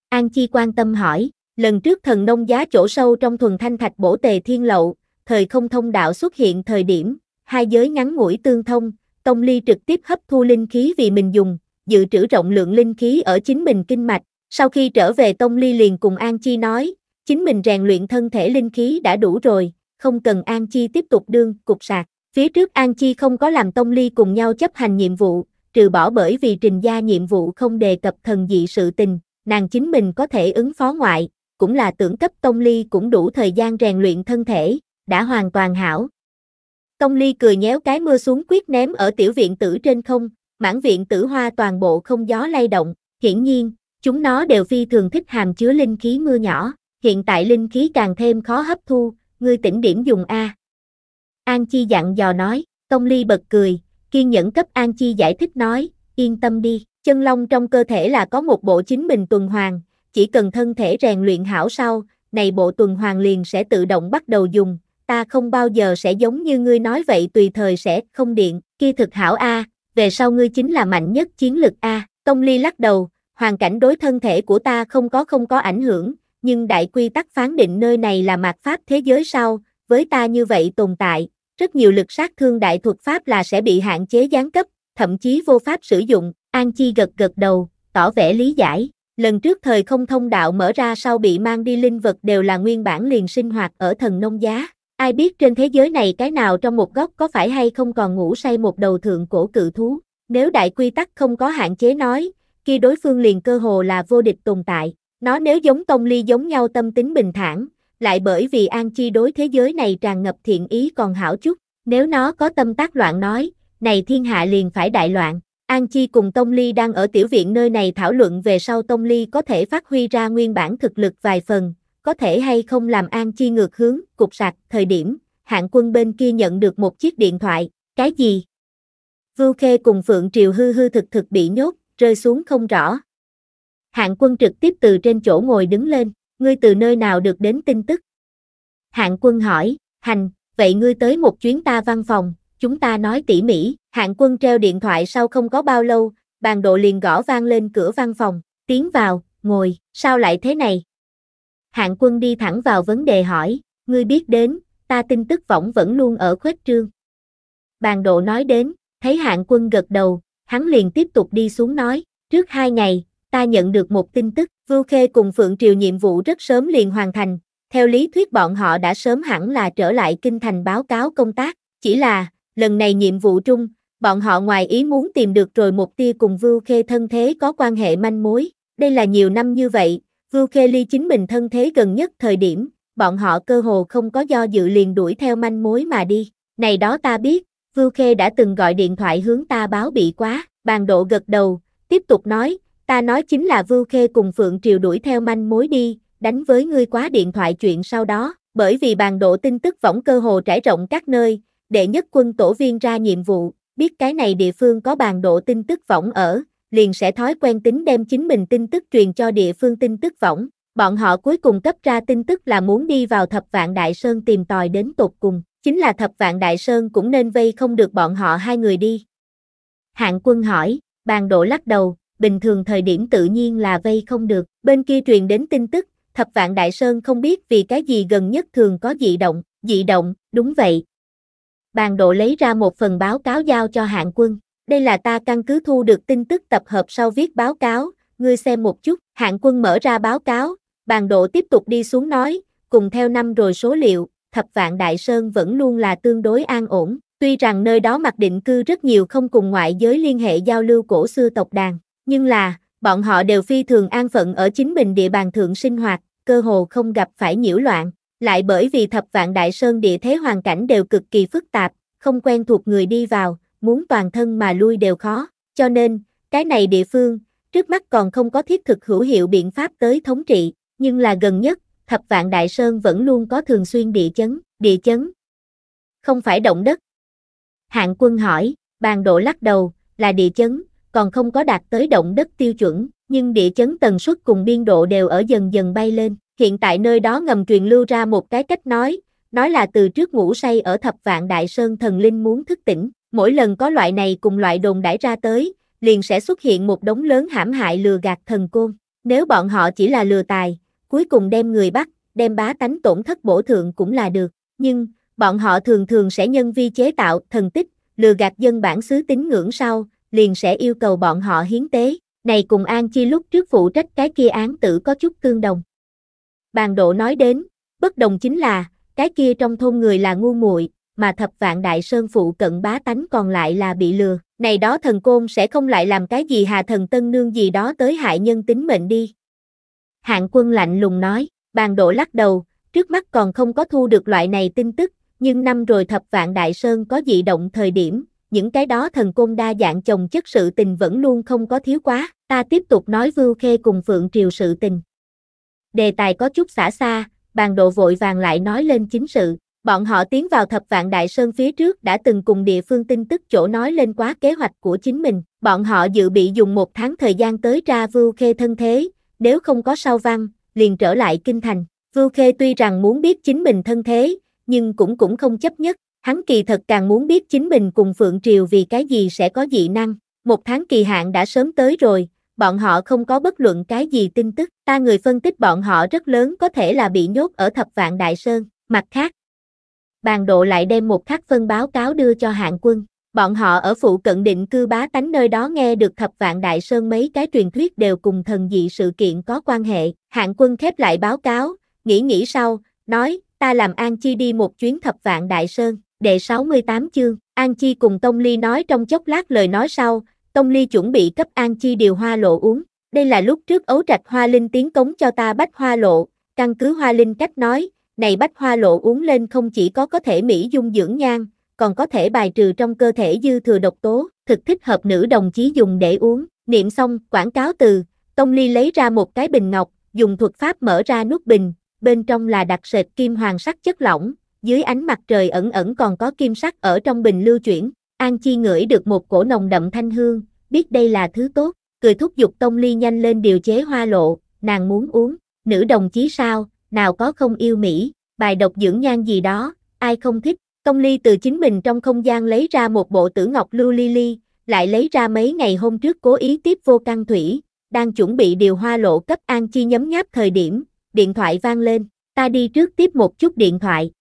An Chi quan tâm hỏi, lần trước thần nông giá chỗ sâu trong thuần thanh thạch bổ tề thiên lậu, thời không thông đạo xuất hiện thời điểm, hai giới ngắn ngủi tương thông, Tông Ly trực tiếp hấp thu linh khí vì mình dùng, dự trữ rộng lượng linh khí ở chính mình kinh mạch, sau khi trở về Tông Ly liền cùng An Chi nói, chính mình rèn luyện thân thể linh khí đã đủ rồi, không cần An Chi tiếp tục đương cục sạc. Phía trước An Chi không có làm Tông Ly cùng nhau chấp hành nhiệm vụ, trừ bỏ bởi vì trình gia nhiệm vụ không đề cập thần dị sự tình, nàng chính mình có thể ứng phó ngoại, cũng là tưởng cấp Tông Ly cũng đủ thời gian rèn luyện thân thể, đã hoàn toàn hảo. Tông Ly cười nhéo cái mưa xuống quyết ném ở tiểu viện tử trên không, mãn viện tử hoa toàn bộ không gió lay động, hiển nhiên, chúng nó đều phi thường thích hàm chứa linh khí mưa nhỏ, hiện tại linh khí càng thêm khó hấp thu, ngươi tỉnh điểm dùng A. An Chi dặn dò nói, Tông Ly bật cười, kiên nhẫn cấp An Chi giải thích nói, yên tâm đi, chân long trong cơ thể là có một bộ chính mình tuần hoàn, chỉ cần thân thể rèn luyện hảo sau, này bộ tuần hoàn liền sẽ tự động bắt đầu dùng, ta không bao giờ sẽ giống như ngươi nói vậy tùy thời sẽ không điện, kia thực hảo A, về sau ngươi chính là mạnh nhất chiến lực A, Tông Ly lắc đầu, hoàn cảnh đối thân thể của ta không có không có ảnh hưởng, nhưng đại quy tắc phán định nơi này là mạt pháp thế giới sau, với ta như vậy tồn tại, rất nhiều lực sát thương đại thuật pháp là sẽ bị hạn chế gián cấp, thậm chí vô pháp sử dụng, An Chi gật gật đầu, tỏ vẻ lý giải. Lần trước thời không thông đạo mở ra sau bị mang đi linh vật đều là nguyên bản liền sinh hoạt ở thần nông giá. Ai biết trên thế giới này cái nào trong một góc có phải hay không còn ngủ say một đầu thượng cổ cự thú. Nếu đại quy tắc không có hạn chế nói, khi đối phương liền cơ hồ là vô địch tồn tại. Nó nếu giống tông ly giống nhau tâm tính bình thản, lại bởi vì An Chi đối thế giới này tràn ngập thiện ý còn hảo chút, nếu nó có tâm tác loạn nói, này thiên hạ liền phải đại loạn. An Chi cùng Tông Ly đang ở tiểu viện nơi này thảo luận về sau Tông Ly có thể phát huy ra nguyên bản thực lực vài phần, có thể hay không làm An Chi ngược hướng, cục sạc, thời điểm, hạng quân bên kia nhận được một chiếc điện thoại, cái gì? Vưu Khê cùng Phượng Triều hư hư thực thực bị nhốt, rơi xuống không rõ. Hạng quân trực tiếp từ trên chỗ ngồi đứng lên ngươi từ nơi nào được đến tin tức? Hạng quân hỏi, hành, vậy ngươi tới một chuyến ta văn phòng, chúng ta nói tỉ mỉ, hạng quân treo điện thoại sau không có bao lâu, bàn độ liền gõ vang lên cửa văn phòng, tiến vào, ngồi, sao lại thế này? Hạng quân đi thẳng vào vấn đề hỏi, ngươi biết đến, ta tin tức võng vẫn luôn ở khuếch trương. Bàn độ nói đến, thấy hạng quân gật đầu, hắn liền tiếp tục đi xuống nói, trước hai ngày, ta nhận được một tin tức, Vu Khê cùng Phượng Triều nhiệm vụ rất sớm liền hoàn thành, theo lý thuyết bọn họ đã sớm hẳn là trở lại kinh thành báo cáo công tác, chỉ là, lần này nhiệm vụ trung, bọn họ ngoài ý muốn tìm được rồi một tia cùng Vu Khê thân thế có quan hệ manh mối, đây là nhiều năm như vậy, Vu Khê ly chính mình thân thế gần nhất thời điểm, bọn họ cơ hồ không có do dự liền đuổi theo manh mối mà đi, này đó ta biết, Vu Khê đã từng gọi điện thoại hướng ta báo bị quá, bàn độ gật đầu, tiếp tục nói, ta nói chính là Vưu Khê cùng Phượng Triều đuổi theo manh mối đi, đánh với ngươi quá điện thoại chuyện sau đó, bởi vì bàn độ tin tức võng cơ hồ trải rộng các nơi, đệ nhất quân tổ viên ra nhiệm vụ, biết cái này địa phương có bàn độ tin tức võng ở, liền sẽ thói quen tính đem chính mình tin tức truyền cho địa phương tin tức võng. Bọn họ cuối cùng cấp ra tin tức là muốn đi vào thập vạn đại sơn tìm tòi đến tột cùng, chính là thập vạn đại sơn cũng nên vây không được bọn họ hai người đi. Hạng quân hỏi, bàn độ lắc đầu, bình thường thời điểm tự nhiên là vây không được. Bên kia truyền đến tin tức, thập vạn đại sơn không biết vì cái gì gần nhất thường có dị động, dị động, đúng vậy. Bàn độ lấy ra một phần báo cáo giao cho hạng quân. Đây là ta căn cứ thu được tin tức tập hợp sau viết báo cáo, ngươi xem một chút, hạng quân mở ra báo cáo, bàn độ tiếp tục đi xuống nói, cùng theo năm rồi số liệu, thập vạn đại sơn vẫn luôn là tương đối an ổn, tuy rằng nơi đó mặc định cư rất nhiều không cùng ngoại giới liên hệ giao lưu cổ xưa tộc đàn, nhưng là, bọn họ đều phi thường an phận ở chính mình địa bàn thượng sinh hoạt, cơ hồ không gặp phải nhiễu loạn, lại bởi vì thập vạn đại sơn địa thế hoàn cảnh đều cực kỳ phức tạp, không quen thuộc người đi vào, muốn toàn thân mà lui đều khó, cho nên, cái này địa phương, trước mắt còn không có thiết thực hữu hiệu biện pháp tới thống trị, nhưng là gần nhất, thập vạn đại sơn vẫn luôn có thường xuyên địa chấn, địa chấn. Không phải động đất. Hạng quân hỏi, bàn độ lắc đầu, là địa chấn, còn không có đạt tới động đất tiêu chuẩn, nhưng địa chấn tần suất cùng biên độ đều ở dần dần bay lên. Hiện tại nơi đó ngầm truyền lưu ra một cái cách nói, nói là từ trước ngủ say ở thập vạn đại sơn thần linh muốn thức tỉnh, mỗi lần có loại này cùng loại đồn đãi ra tới, liền sẽ xuất hiện một đống lớn hãm hại lừa gạt thần côn. Nếu bọn họ chỉ là lừa tài, cuối cùng đem người bắt, đem bá tánh tổn thất bổ thượng cũng là được. Nhưng, bọn họ thường thường sẽ nhân vi chế tạo, thần tích, lừa gạt dân bản xứ tín ngưỡng sau, liền sẽ yêu cầu bọn họ hiến tế, này cùng An Chi lúc trước phụ trách cái kia án tử có chút tương đồng. Bàn độ nói đến, bất đồng chính là, cái kia trong thôn người là ngu muội, mà thập vạn đại sơn phụ cận bá tánh còn lại là bị lừa. Này đó thần côn sẽ không lại làm cái gì hà thần tân nương gì đó tới hại nhân tính mệnh đi. Hạng quân lạnh lùng nói, bàn độ lắc đầu, trước mắt còn không có thu được loại này tin tức, nhưng năm rồi thập vạn đại sơn có dị động thời điểm, những cái đó thần côn đa dạng chồng chất sự tình vẫn luôn không có thiếu quá, ta tiếp tục nói Vưu Khê cùng Phượng Triều sự tình. Đề tài có chút xả xa, bàn độ vội vàng lại nói lên chính sự, bọn họ tiến vào thập vạn đại sơn phía trước đã từng cùng địa phương tin tức chỗ nói lên quá kế hoạch của chính mình, bọn họ dự bị dùng một tháng thời gian tới ra Vưu Khê thân thế, nếu không có sao văn, liền trở lại kinh thành. Vưu Khê tuy rằng muốn biết chính mình thân thế, nhưng cũng cũng không chấp nhất, Hắn kỳ thật càng muốn biết chính mình cùng Phượng Triều vì cái gì sẽ có dị năng. Một tháng kỳ hạn đã sớm tới rồi, bọn họ không có bất luận cái gì tin tức. Ta người phân tích bọn họ rất lớn có thể là bị nhốt ở thập vạn đại sơn. Mặt khác, bàn độ lại đem một khắc phân báo cáo đưa cho hạng quân. Bọn họ ở phụ cận định cư bá tánh nơi đó nghe được thập vạn đại sơn mấy cái truyền thuyết đều cùng thần dị sự kiện có quan hệ. Hạng quân khép lại báo cáo, nghĩ nghĩ sau, nói, ta làm an chi đi một chuyến thập vạn đại sơn đệ 68 chương, An Chi cùng Tông Ly nói trong chốc lát lời nói sau, Tông Ly chuẩn bị cấp An Chi điều hoa lộ uống, đây là lúc trước ấu trạch hoa linh tiến cống cho ta bách hoa lộ, căn cứ hoa linh cách nói, này bách hoa lộ uống lên không chỉ có có thể mỹ dung dưỡng nhan, còn có thể bài trừ trong cơ thể dư thừa độc tố, thực thích hợp nữ đồng chí dùng để uống, niệm xong quảng cáo từ, Tông Ly lấy ra một cái bình ngọc, dùng thuật pháp mở ra nút bình, bên trong là đặc sệt kim hoàng sắc chất lỏng, dưới ánh mặt trời ẩn ẩn còn có kim sắc ở trong bình lưu chuyển, An Chi ngửi được một cổ nồng đậm thanh hương, biết đây là thứ tốt, cười thúc giục Tông Ly nhanh lên điều chế hoa lộ, nàng muốn uống, nữ đồng chí sao, nào có không yêu Mỹ, bài độc dưỡng nhan gì đó, ai không thích, Tông Ly từ chính mình trong không gian lấy ra một bộ tử ngọc lưu ly ly, lại lấy ra mấy ngày hôm trước cố ý tiếp vô căn thủy, đang chuẩn bị điều hoa lộ cấp An Chi nhấm nháp thời điểm, điện thoại vang lên, ta đi trước tiếp một chút điện thoại,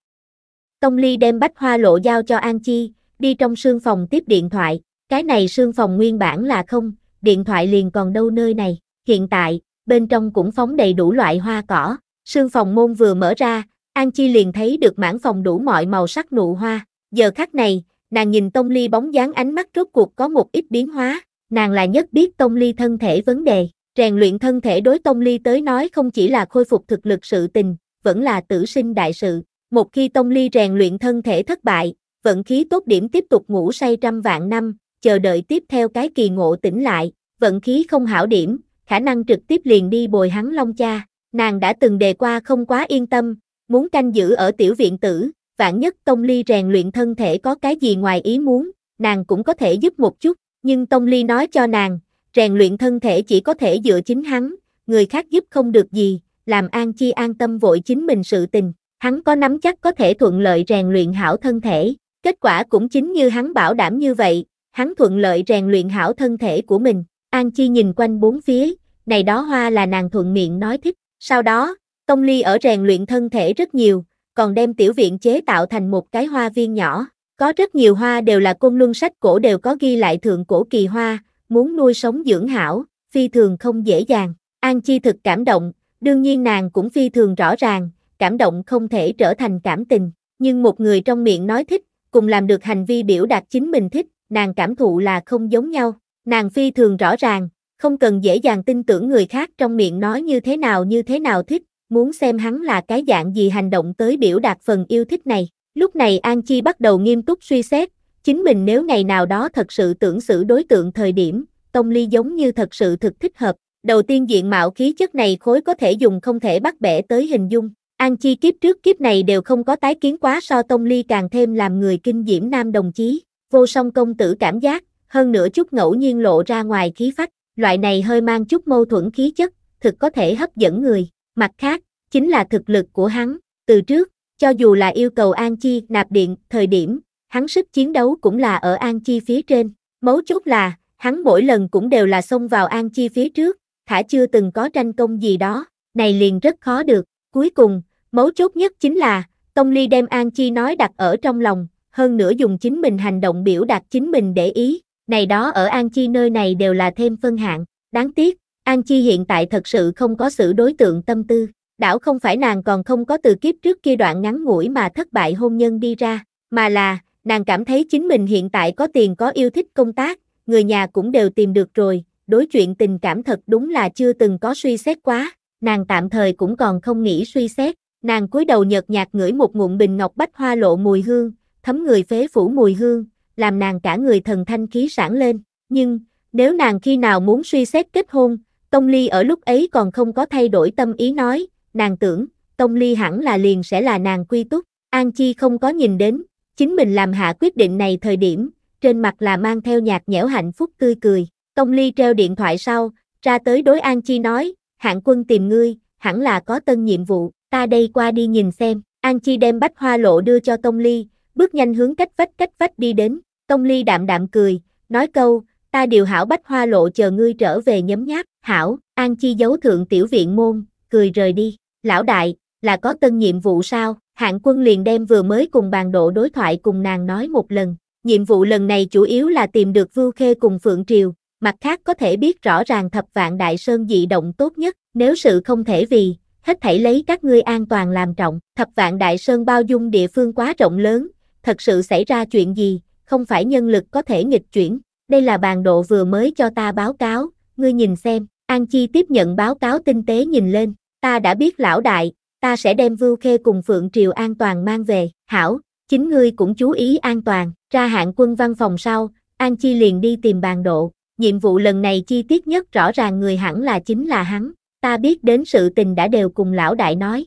Tông Ly đem bách hoa lộ giao cho An Chi, đi trong sương phòng tiếp điện thoại, cái này sương phòng nguyên bản là không, điện thoại liền còn đâu nơi này, hiện tại, bên trong cũng phóng đầy đủ loại hoa cỏ, sương phòng môn vừa mở ra, An Chi liền thấy được mảng phòng đủ mọi màu sắc nụ hoa, giờ khắc này, nàng nhìn Tông Ly bóng dáng ánh mắt rốt cuộc có một ít biến hóa, nàng là nhất biết Tông Ly thân thể vấn đề, rèn luyện thân thể đối Tông Ly tới nói không chỉ là khôi phục thực lực sự tình, vẫn là tử sinh đại sự, một khi Tông Ly rèn luyện thân thể thất bại, vận khí tốt điểm tiếp tục ngủ say trăm vạn năm, chờ đợi tiếp theo cái kỳ ngộ tỉnh lại, vận khí không hảo điểm, khả năng trực tiếp liền đi bồi hắn long cha. Nàng đã từng đề qua không quá yên tâm, muốn canh giữ ở tiểu viện tử, vạn nhất Tông Ly rèn luyện thân thể có cái gì ngoài ý muốn, nàng cũng có thể giúp một chút, nhưng Tông Ly nói cho nàng, rèn luyện thân thể chỉ có thể dựa chính hắn, người khác giúp không được gì, làm An Chi an tâm vội chính mình sự tình hắn có nắm chắc có thể thuận lợi rèn luyện hảo thân thể. Kết quả cũng chính như hắn bảo đảm như vậy, hắn thuận lợi rèn luyện hảo thân thể của mình. An Chi nhìn quanh bốn phía, này đó hoa là nàng thuận miệng nói thích. Sau đó, công Ly ở rèn luyện thân thể rất nhiều, còn đem tiểu viện chế tạo thành một cái hoa viên nhỏ. Có rất nhiều hoa đều là cung luân sách cổ đều có ghi lại thượng cổ kỳ hoa, muốn nuôi sống dưỡng hảo, phi thường không dễ dàng. An Chi thực cảm động, đương nhiên nàng cũng phi thường rõ ràng, cảm động không thể trở thành cảm tình, nhưng một người trong miệng nói thích, cùng làm được hành vi biểu đạt chính mình thích, nàng cảm thụ là không giống nhau, nàng phi thường rõ ràng, không cần dễ dàng tin tưởng người khác trong miệng nói như thế nào như thế nào thích, muốn xem hắn là cái dạng gì hành động tới biểu đạt phần yêu thích này. Lúc này An Chi bắt đầu nghiêm túc suy xét, chính mình nếu ngày nào đó thật sự tưởng xử đối tượng thời điểm, Tông Ly giống như thật sự thực thích hợp. Đầu tiên diện mạo khí chất này khối có thể dùng không thể bắt bẻ tới hình dung, An Chi kiếp trước kiếp này đều không có tái kiến quá so Tông Ly càng thêm làm người kinh diễm nam đồng chí, vô song công tử cảm giác, hơn nữa chút ngẫu nhiên lộ ra ngoài khí phách, loại này hơi mang chút mâu thuẫn khí chất, thực có thể hấp dẫn người. Mặt khác, chính là thực lực của hắn, từ trước, cho dù là yêu cầu An Chi nạp điện, thời điểm, hắn sức chiến đấu cũng là ở An Chi phía trên. Mấu chốt là, hắn mỗi lần cũng đều là xông vào An Chi phía trước, thả chưa từng có tranh công gì đó, này liền rất khó được. Cuối cùng, mấu chốt nhất chính là, Tông Ly đem An Chi nói đặt ở trong lòng, hơn nữa dùng chính mình hành động biểu đạt chính mình để ý, này đó ở An Chi nơi này đều là thêm phân hạng, đáng tiếc, An Chi hiện tại thật sự không có sự đối tượng tâm tư, đảo không phải nàng còn không có từ kiếp trước kia đoạn ngắn ngủi mà thất bại hôn nhân đi ra, mà là, nàng cảm thấy chính mình hiện tại có tiền có yêu thích công tác, người nhà cũng đều tìm được rồi, đối chuyện tình cảm thật đúng là chưa từng có suy xét quá, nàng tạm thời cũng còn không nghĩ suy xét, nàng cúi đầu nhợt nhạt ngửi một ngụm bình ngọc bách hoa lộ mùi hương, thấm người phế phủ mùi hương, làm nàng cả người thần thanh khí sản lên, nhưng, nếu nàng khi nào muốn suy xét kết hôn, Tông Ly ở lúc ấy còn không có thay đổi tâm ý nói, nàng tưởng, Tông Ly hẳn là liền sẽ là nàng quy túc, An Chi không có nhìn đến, chính mình làm hạ quyết định này thời điểm, trên mặt là mang theo nhạt nhẽo hạnh phúc tươi cười, Tông Ly treo điện thoại sau, ra tới đối An Chi nói, hạng quân tìm ngươi, hẳn là có tân nhiệm vụ, ta đây qua đi nhìn xem, An Chi đem bách hoa lộ đưa cho Tông Ly, bước nhanh hướng cách vách cách vách đi đến, Tông Ly đạm đạm cười, nói câu, ta điều hảo bách hoa lộ chờ ngươi trở về nhấm nháp, hảo, An Chi giấu thượng tiểu viện môn, cười rời đi, lão đại, là có tân nhiệm vụ sao, hạng quân liền đem vừa mới cùng bàn độ đối thoại cùng nàng nói một lần, nhiệm vụ lần này chủ yếu là tìm được Vưu Khê cùng Phượng Triều, mặt khác có thể biết rõ ràng thập vạn đại sơn dị động tốt nhất, nếu sự không thể vì, hết thảy lấy các ngươi an toàn làm trọng, thập vạn đại sơn bao dung địa phương quá rộng lớn, thật sự xảy ra chuyện gì, không phải nhân lực có thể nghịch chuyển, đây là bàn độ vừa mới cho ta báo cáo, ngươi nhìn xem, An Chi tiếp nhận báo cáo tinh tế nhìn lên, ta đã biết lão đại, ta sẽ đem Vưu Khê cùng Phượng Triều an toàn mang về, hảo, chính ngươi cũng chú ý an toàn, ra hạng quân văn phòng sau, An Chi liền đi tìm bàn độ, nhiệm vụ lần này chi tiết nhất rõ ràng người hẳn là chính là hắn, ta biết đến sự tình đã đều cùng lão đại nói.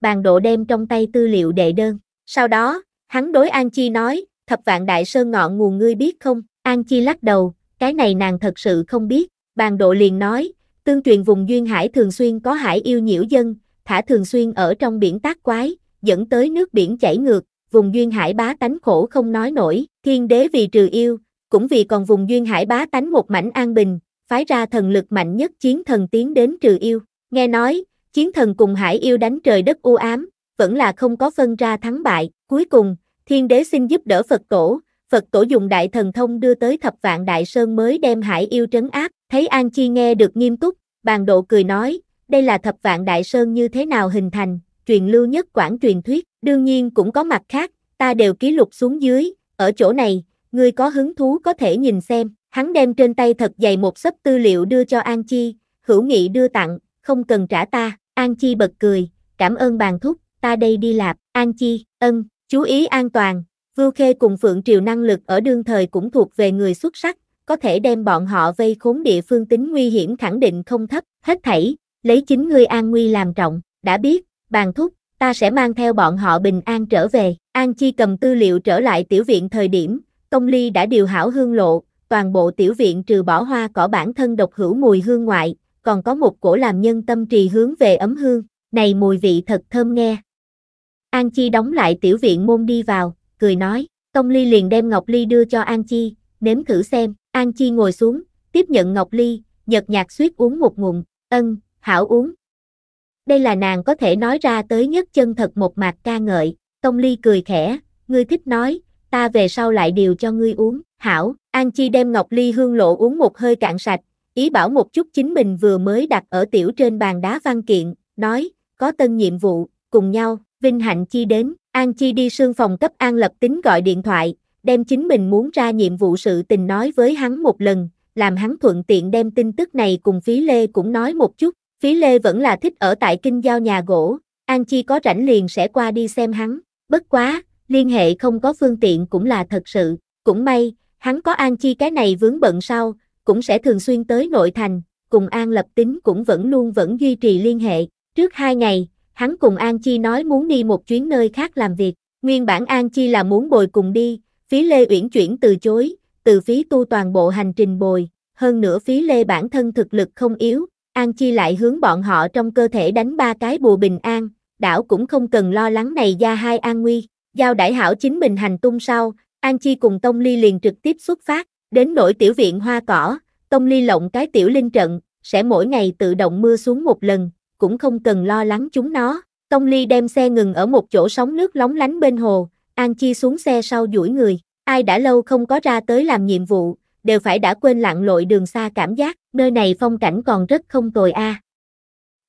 Bàn độ đem trong tay tư liệu đệ đơn, sau đó, hắn đối An Chi nói, thập vạn đại sơn ngọn nguồn ngươi biết không, An Chi lắc đầu, cái này nàng thật sự không biết, bàn độ liền nói, tương truyền vùng duyên hải thường xuyên có hải yêu nhiễu dân, thả thường xuyên ở trong biển tác quái, dẫn tới nước biển chảy ngược, vùng duyên hải bá tánh khổ không nói nổi, thiên đế vì trừ yêu, cũng vì còn vùng duyên hải bá tánh một mảnh an bình, phái ra thần lực mạnh nhất chiến thần tiến đến trừ yêu. Nghe nói, chiến thần cùng hải yêu đánh trời đất u ám, vẫn là không có phân ra thắng bại. Cuối cùng, thiên đế xin giúp đỡ Phật tổ, Phật tổ dùng đại thần thông đưa tới thập vạn đại sơn mới đem hải yêu trấn áp. Thấy An Chi nghe được nghiêm túc, bàn độ cười nói, đây là thập vạn đại sơn như thế nào hình thành, truyền lưu nhất quản truyền thuyết, đương nhiên cũng có mặt khác, ta đều ký lục xuống dưới, ở chỗ này, ngươi có hứng thú có thể nhìn xem, hắn đem trên tay thật dày một sấp tư liệu đưa cho An Chi, hữu nghị đưa tặng, không cần trả ta, An Chi bật cười, cảm ơn bàn thúc, ta đây đi lạp, An Chi, ân, chú ý an toàn, Vưu Khê cùng Phượng Triều năng lực ở đương thời cũng thuộc về người xuất sắc, có thể đem bọn họ vây khốn địa phương tính nguy hiểm khẳng định không thấp, hết thảy, lấy chính ngươi an nguy làm trọng, đã biết, bàn thúc, ta sẽ mang theo bọn họ bình an trở về, An Chi cầm tư liệu trở lại tiểu viện thời điểm, Công Ly đã điều hảo hương lộ, toàn bộ tiểu viện trừ bỏ hoa cỏ bản thân độc hữu mùi hương ngoại, còn có một cổ làm nhân tâm trì hướng về ấm hương, này mùi vị thật thơm nghe. An Chi đóng lại tiểu viện môn đi vào, cười nói, Công Ly liền đem Ngọc Ly đưa cho An Chi, nếm thử xem, An Chi ngồi xuống, tiếp nhận Ngọc Ly, nhật nhạt suýt uống một ngụm, ân, hảo uống. Đây là nàng có thể nói ra tới nhất chân thật một mặt ca ngợi, Công Ly cười khẽ, ngươi thích nói, ta về sau lại điều cho ngươi uống, hảo, An Chi đem ngọc ly hương lộ uống một hơi cạn sạch, ý bảo một chút chính mình vừa mới đặt ở tiểu trên bàn đá văn kiện, nói, có tân nhiệm vụ, cùng nhau, Vinh Hạnh Chi đến, An Chi đi sương phòng cấp An Lập Tính gọi điện thoại, đem chính mình muốn ra nhiệm vụ sự tình nói với hắn một lần, làm hắn thuận tiện đem tin tức này cùng Phí Lê cũng nói một chút, Phí Lê vẫn là thích ở tại kinh giao nhà gỗ, An Chi có rảnh liền sẽ qua đi xem hắn, bất quá, liên hệ không có phương tiện cũng là thật sự, cũng may, hắn có An Chi cái này vướng bận sau, cũng sẽ thường xuyên tới nội thành, cùng An Lập Tính cũng vẫn luôn vẫn duy trì liên hệ. Trước hai ngày, hắn cùng An Chi nói muốn đi một chuyến nơi khác làm việc, nguyên bản An Chi là muốn bồi cùng đi, phí Lê Uyển chuyển từ chối, từ phí tu toàn bộ hành trình bồi, hơn nữa phí Lê bản thân thực lực không yếu, An Chi lại hướng bọn họ trong cơ thể đánh ba cái bùa bình an, đảo cũng không cần lo lắng này ra hai an nguy. Giao đại hảo chính mình hành tung sau, An Chi cùng Tông Ly liền trực tiếp xuất phát, đến nỗi tiểu viện hoa cỏ, Tông Ly lộng cái tiểu linh trận, sẽ mỗi ngày tự động mưa xuống một lần, cũng không cần lo lắng chúng nó. Tông Ly đem xe ngừng ở một chỗ sóng nước lóng lánh bên hồ, An Chi xuống xe sau duỗi người, ai đã lâu không có ra tới làm nhiệm vụ, đều phải đã quên lặn lội đường xa cảm giác, nơi này phong cảnh còn rất không tồi a.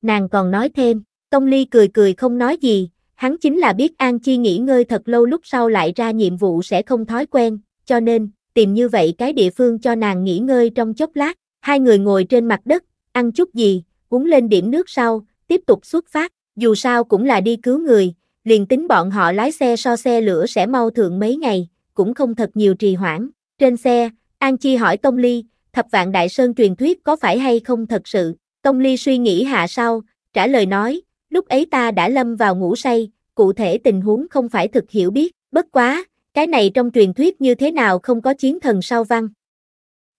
Nàng còn nói thêm, Tông Ly cười cười không nói gì, Hắn chính là biết An Chi nghỉ ngơi thật lâu lúc sau lại ra nhiệm vụ sẽ không thói quen, cho nên, tìm như vậy cái địa phương cho nàng nghỉ ngơi trong chốc lát, hai người ngồi trên mặt đất, ăn chút gì, uống lên điểm nước sau, tiếp tục xuất phát, dù sao cũng là đi cứu người, liền tính bọn họ lái xe so xe lửa sẽ mau thượng mấy ngày, cũng không thật nhiều trì hoãn. Trên xe, An Chi hỏi Tông Ly, thập vạn đại sơn truyền thuyết có phải hay không thật sự, Tông Ly suy nghĩ hạ sau, trả lời nói, Lúc ấy ta đã lâm vào ngủ say, cụ thể tình huống không phải thực hiểu biết, bất quá, cái này trong truyền thuyết như thế nào không có chiến thần sau văn.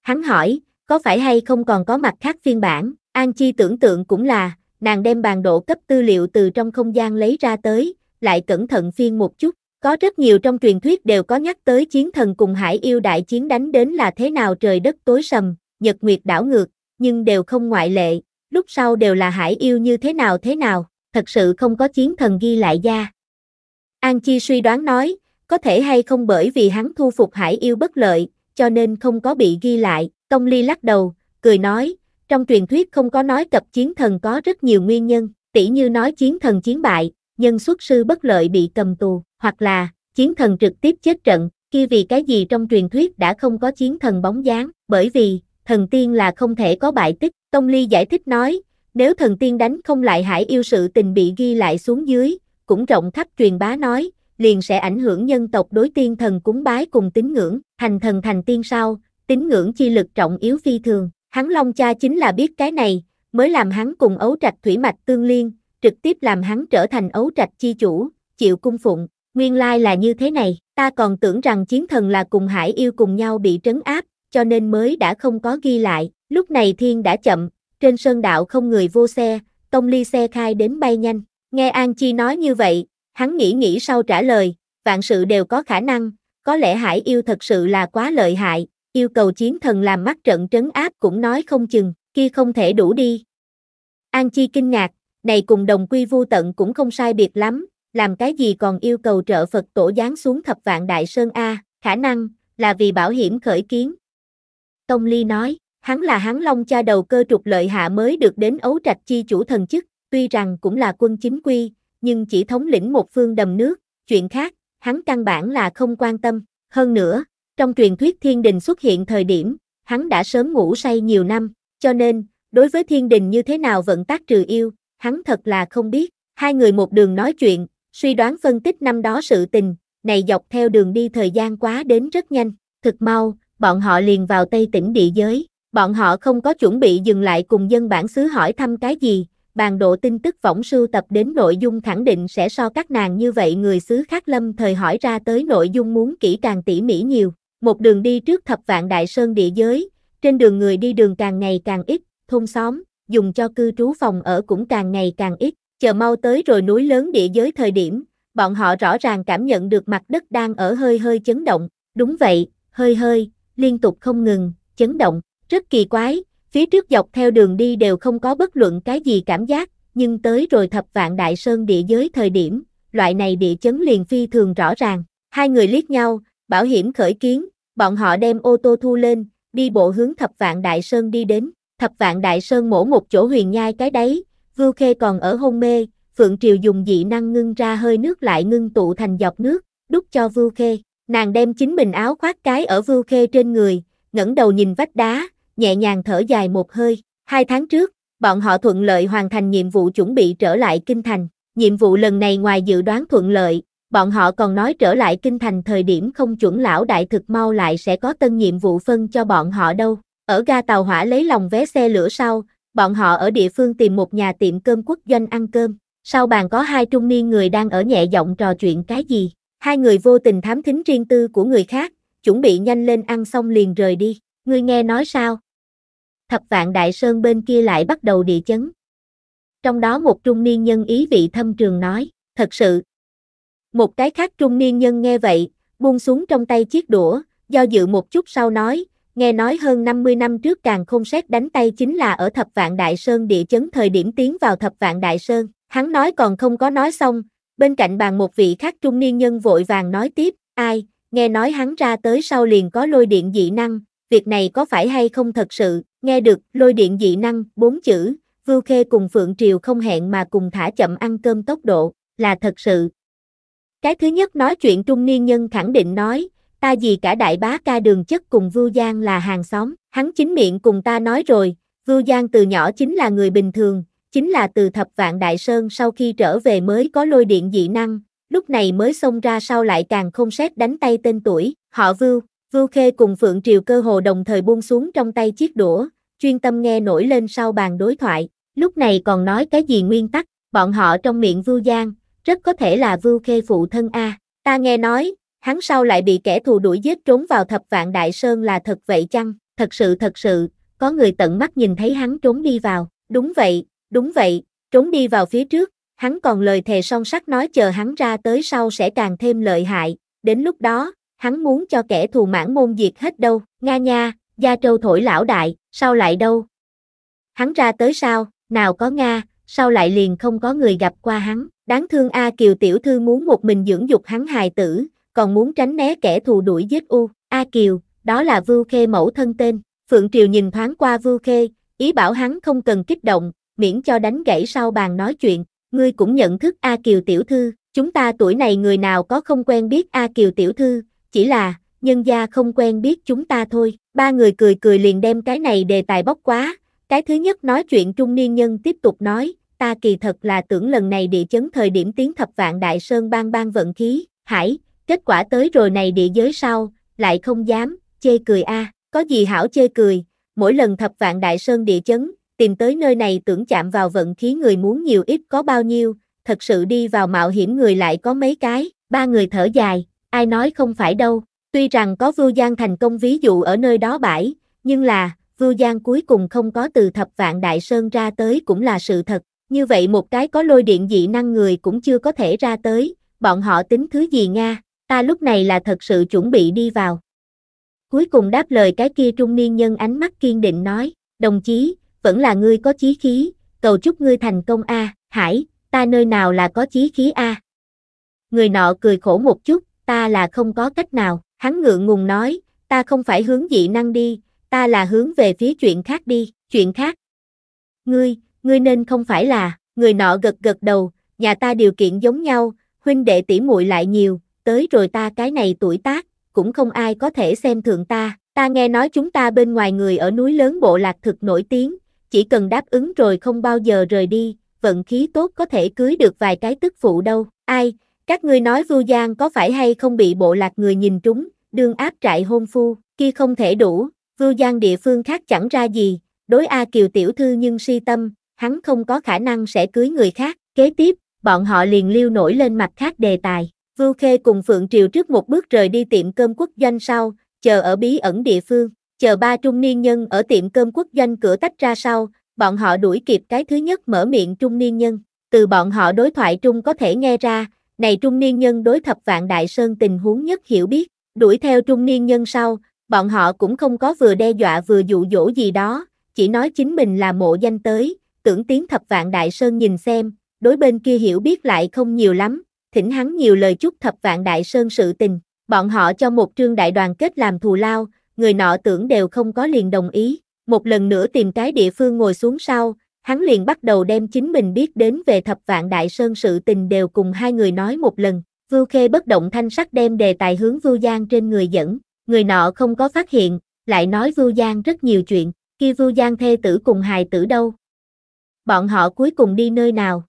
Hắn hỏi, có phải hay không còn có mặt khác phiên bản, An Chi tưởng tượng cũng là, nàng đem bàn độ cấp tư liệu từ trong không gian lấy ra tới, lại cẩn thận phiên một chút, có rất nhiều trong truyền thuyết đều có nhắc tới chiến thần cùng hải yêu đại chiến đánh đến là thế nào trời đất tối sầm, nhật nguyệt đảo ngược, nhưng đều không ngoại lệ, lúc sau đều là hải yêu như thế nào thế nào thật sự không có chiến thần ghi lại gia. An Chi suy đoán nói, có thể hay không bởi vì hắn thu phục hải yêu bất lợi, cho nên không có bị ghi lại, Tông Ly lắc đầu, cười nói, trong truyền thuyết không có nói cập chiến thần có rất nhiều nguyên nhân, tỉ như nói chiến thần chiến bại, nhân xuất sư bất lợi bị cầm tù, hoặc là chiến thần trực tiếp chết trận, kia vì cái gì trong truyền thuyết đã không có chiến thần bóng dáng, bởi vì thần tiên là không thể có bại tích, Tông Ly giải thích nói, nếu thần tiên đánh không lại hải yêu sự tình bị ghi lại xuống dưới, cũng rộng khắp truyền bá nói, liền sẽ ảnh hưởng nhân tộc đối tiên thần cúng bái cùng tín ngưỡng, thành thần thành tiên sau, tín ngưỡng chi lực trọng yếu phi thường, hắn Long Cha chính là biết cái này, mới làm hắn cùng ấu trạch thủy mạch tương liên, trực tiếp làm hắn trở thành ấu trạch chi chủ, chịu cung phụng, nguyên lai là như thế này, ta còn tưởng rằng chiến thần là cùng hải yêu cùng nhau bị trấn áp, cho nên mới đã không có ghi lại, lúc này thiên đã chậm, trên sơn đạo không người vô xe, tông ly xe khai đến bay nhanh. Nghe An Chi nói như vậy, hắn nghĩ nghĩ sau trả lời, vạn sự đều có khả năng, có lẽ hải yêu thật sự là quá lợi hại, yêu cầu chiến thần làm mắt trận trấn áp cũng nói không chừng, kia không thể đủ đi. An Chi kinh ngạc, này cùng đồng quy vu tận cũng không sai biệt lắm, làm cái gì còn yêu cầu trợ Phật tổ giáng xuống thập vạn đại sơn A, khả năng, là vì bảo hiểm khởi kiến. Tông Ly nói, Hắn là hắn long cha đầu cơ trục lợi hạ mới được đến ấu trạch chi chủ thần chức, tuy rằng cũng là quân chính quy, nhưng chỉ thống lĩnh một phương đầm nước, chuyện khác, hắn căn bản là không quan tâm. Hơn nữa, trong truyền thuyết thiên đình xuất hiện thời điểm, hắn đã sớm ngủ say nhiều năm, cho nên, đối với thiên đình như thế nào vận tác trừ yêu, hắn thật là không biết. Hai người một đường nói chuyện, suy đoán phân tích năm đó sự tình, này dọc theo đường đi thời gian quá đến rất nhanh, thực mau, bọn họ liền vào Tây tỉnh địa giới. Bọn họ không có chuẩn bị dừng lại cùng dân bản xứ hỏi thăm cái gì, bàn độ tin tức võng sưu tập đến nội dung khẳng định sẽ so các nàng như vậy người xứ khác lâm thời hỏi ra tới nội dung muốn kỹ càng tỉ mỉ nhiều. Một đường đi trước thập vạn đại sơn địa giới, trên đường người đi đường càng ngày càng ít, thôn xóm, dùng cho cư trú phòng ở cũng càng ngày càng ít, chờ mau tới rồi núi lớn địa giới thời điểm, bọn họ rõ ràng cảm nhận được mặt đất đang ở hơi hơi chấn động, đúng vậy, hơi hơi, liên tục không ngừng, chấn động, rất kỳ quái, phía trước dọc theo đường đi đều không có bất luận cái gì cảm giác, nhưng tới rồi thập vạn đại sơn địa giới thời điểm, loại này địa chấn liền phi thường rõ ràng. Hai người liếc nhau, bảo hiểm khởi kiến, bọn họ đem ô tô thu lên, đi bộ hướng thập vạn đại sơn đi đến. Thập vạn đại sơn mổ một chỗ huyền nhai cái đấy, Vưu Khê còn ở hôn mê, Phượng Triều dùng dị năng ngưng ra hơi nước lại ngưng tụ thành dọc nước, đút cho Vưu Khê. Nàng đem chính mình áo khoác cái ở Vưu Khê trên người, ngẩng đầu nhìn vách đá, nhẹ nhàng thở dài một hơi. Hai tháng trước, bọn họ thuận lợi hoàn thành nhiệm vụ chuẩn bị trở lại kinh thành. Nhiệm vụ lần này ngoài dự đoán thuận lợi, bọn họ còn nói trở lại kinh thành thời điểm không chuẩn lão đại thực mau lại sẽ có tân nhiệm vụ phân cho bọn họ đâu. Ở ga tàu hỏa lấy lòng vé xe lửa sau, bọn họ ở địa phương tìm một nhà tiệm cơm quốc doanh ăn cơm. Sau bàn có hai trung niên người đang ở nhẹ giọng trò chuyện cái gì. Hai người vô tình thám thính riêng tư của người khác, chuẩn bị nhanh lên ăn xong liền rời đi. Ngươi nghe nói sao? thập vạn đại sơn bên kia lại bắt đầu địa chấn. Trong đó một trung niên nhân ý vị thâm trường nói, thật sự. Một cái khác trung niên nhân nghe vậy, buông xuống trong tay chiếc đũa, do dự một chút sau nói, nghe nói hơn 50 năm trước càng không xét đánh tay chính là ở thập vạn đại sơn địa chấn thời điểm tiến vào thập vạn đại sơn. Hắn nói còn không có nói xong, bên cạnh bàn một vị khác trung niên nhân vội vàng nói tiếp, ai, nghe nói hắn ra tới sau liền có lôi điện dị năng, việc này có phải hay không thật sự, nghe được, lôi điện dị năng, bốn chữ, Vưu Khê cùng Phượng Triều không hẹn mà cùng thả chậm ăn cơm tốc độ, là thật sự. Cái thứ nhất nói chuyện trung niên nhân khẳng định nói, ta gì cả đại bá ca đường chất cùng Vưu Giang là hàng xóm, hắn chính miệng cùng ta nói rồi, Vưu Giang từ nhỏ chính là người bình thường, chính là từ thập vạn đại sơn sau khi trở về mới có lôi điện dị năng, lúc này mới xông ra sau lại càng không xét đánh tay tên tuổi, họ Vưu. Vưu Khê cùng Phượng Triều cơ hồ đồng thời buông xuống trong tay chiếc đũa, chuyên tâm nghe nổi lên sau bàn đối thoại, lúc này còn nói cái gì nguyên tắc, bọn họ trong miệng Vưu Giang, rất có thể là Vưu Khê phụ thân A, ta nghe nói, hắn sau lại bị kẻ thù đuổi giết trốn vào thập vạn đại sơn là thật vậy chăng, thật sự thật sự, có người tận mắt nhìn thấy hắn trốn đi vào, đúng vậy, đúng vậy, trốn đi vào phía trước, hắn còn lời thề son sắt nói chờ hắn ra tới sau sẽ càng thêm lợi hại, đến lúc đó, hắn muốn cho kẻ thù mãn môn diệt hết đâu, nga nha, gia trâu thổi lão đại, sao lại đâu? Hắn ra tới sao, nào có Nga, sao lại liền không có người gặp qua hắn, đáng thương A Kiều tiểu thư muốn một mình dưỡng dục hắn hài tử, còn muốn tránh né kẻ thù đuổi giết U, A Kiều, đó là Vưu Khê mẫu thân tên, Phượng Triều nhìn thoáng qua Vưu Khê, ý bảo hắn không cần kích động, miễn cho đánh gãy sau bàn nói chuyện, ngươi cũng nhận thức A Kiều tiểu thư, chúng ta tuổi này người nào có không quen biết A Kiều tiểu thư, chỉ là, nhân gia không quen biết chúng ta thôi. Ba người cười cười liền đem cái này đề tài bóc quá, cái thứ nhất nói chuyện trung niên nhân tiếp tục nói, ta kỳ thật là tưởng lần này địa chấn thời điểm tiến thập vạn đại sơn ban ban vận khí, hải, kết quả tới rồi này địa giới sau, lại không dám, chê cười a có gì hảo chê cười, mỗi lần thập vạn đại sơn địa chấn, tìm tới nơi này tưởng chạm vào vận khí người muốn nhiều ít có bao nhiêu, thật sự đi vào mạo hiểm người lại có mấy cái, ba người thở dài, ai nói không phải đâu. Tuy rằng có Vưu Giang thành công ví dụ ở nơi đó bãi, nhưng là, Vưu Giang cuối cùng không có từ thập vạn đại sơn ra tới cũng là sự thật. Như vậy một cái có lôi điện dị năng người cũng chưa có thể ra tới, bọn họ tính thứ gì Nga, ta lúc này là thật sự chuẩn bị đi vào. Cuối cùng đáp lời cái kia trung niên nhân ánh mắt kiên định nói, đồng chí, vẫn là ngươi có chí khí, cầu chúc ngươi thành công a hải, ta nơi nào là có chí khí a Người nọ cười khổ một chút, ta là không có cách nào, hắn ngượng ngùng nói, ta không phải hướng dị năng đi, ta là hướng về phía chuyện khác đi, chuyện khác. Ngươi, ngươi nên không phải là, người nọ gật gật đầu, nhà ta điều kiện giống nhau, huynh đệ tỉ muội lại nhiều, tới rồi ta cái này tuổi tác, cũng không ai có thể xem thường ta, ta nghe nói chúng ta bên ngoài người ở núi lớn bộ lạc thực nổi tiếng, chỉ cần đáp ứng rồi không bao giờ rời đi, vận khí tốt có thể cưới được vài cái tức phụ đâu, ai, các ngươi nói Vưu Giang có phải hay không bị bộ lạc người nhìn trúng, đương áp trại hôn phu, kia không thể đủ, Vưu Giang địa phương khác chẳng ra gì, đối A Kiều tiểu thư nhưng si tâm, hắn không có khả năng sẽ cưới người khác. Kế tiếp, bọn họ liền lưu nổi lên mặt khác đề tài. Vưu Khê cùng Phượng Triều trước một bước rời đi tiệm cơm quốc doanh sau, chờ ở bí ẩn địa phương, chờ ba trung niên nhân ở tiệm cơm quốc doanh cửa tách ra sau, bọn họ đuổi kịp cái thứ nhất mở miệng trung niên nhân. Từ bọn họ đối thoại trung có thể nghe ra, này trung niên nhân đối thập vạn đại sơn tình huống nhất hiểu biết, đuổi theo trung niên nhân sau, bọn họ cũng không có vừa đe dọa vừa dụ dỗ gì đó, chỉ nói chính mình là mộ danh tới, tưởng tiếng thập vạn đại sơn nhìn xem, đối bên kia hiểu biết lại không nhiều lắm, thỉnh hắn nhiều lời chúc thập vạn đại sơn sự tình, bọn họ cho một trương đại đoàn kết làm thù lao, người nọ tưởng đều không có liền đồng ý, một lần nữa tìm cái địa phương ngồi xuống sau, hắn liền bắt đầu đem chính mình biết đến về thập vạn đại sơn sự tình đều cùng hai người nói một lần. Vưu Khê bất động thanh sắc đem đề tài hướng Vưu Giang trên người dẫn, người nọ không có phát hiện, lại nói Vưu Giang rất nhiều chuyện, kia Vưu Giang thê tử cùng hài tử đâu. Bọn họ cuối cùng đi nơi nào?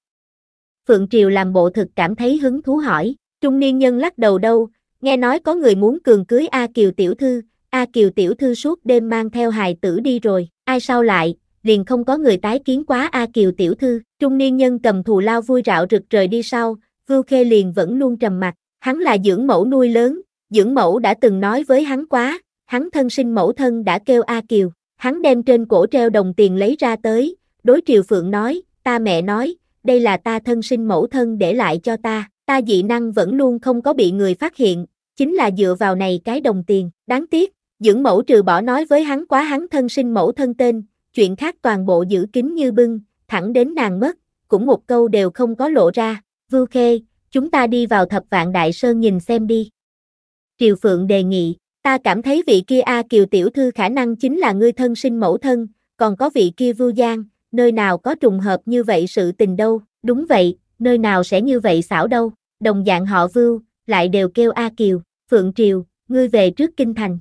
Phượng Triều làm bộ thực cảm thấy hứng thú hỏi, trung niên nhân lắc đầu đâu, nghe nói có người muốn cường cưới A Kiều Tiểu Thư, A Kiều Tiểu Thư suốt đêm mang theo hài tử đi rồi, ai sao lại, liền không có người tái kiến quá A Kiều tiểu thư, trung niên nhân cầm thù lao vui rạo rực rời đi sau, Vưu Khê liền vẫn luôn trầm mặt, hắn là dưỡng mẫu nuôi lớn, dưỡng mẫu đã từng nói với hắn quá, hắn thân sinh mẫu thân đã kêu A Kiều, hắn đem trên cổ treo đồng tiền lấy ra tới, đối triều phượng nói, ta mẹ nói, đây là ta thân sinh mẫu thân để lại cho ta, ta dị năng vẫn luôn không có bị người phát hiện, chính là dựa vào này cái đồng tiền, đáng tiếc, dưỡng mẫu trừ bỏ nói với hắn quá hắn thân sinh mẫu thân tên, chuyện khác toàn bộ giữ kín như bưng, thẳng đến nàng mất, cũng một câu đều không có lộ ra, Vưu Khê, chúng ta đi vào thập vạn đại sơn nhìn xem đi. Triều Phượng đề nghị, ta cảm thấy vị kia A Kiều Tiểu Thư khả năng chính là ngươi thân sinh mẫu thân, còn có vị kia Vưu Giang, nơi nào có trùng hợp như vậy sự tình đâu, đúng vậy, nơi nào sẽ như vậy xảo đâu, đồng dạng họ Vưu, lại đều kêu A Kiều, Phượng Triều, ngươi về trước Kinh Thành.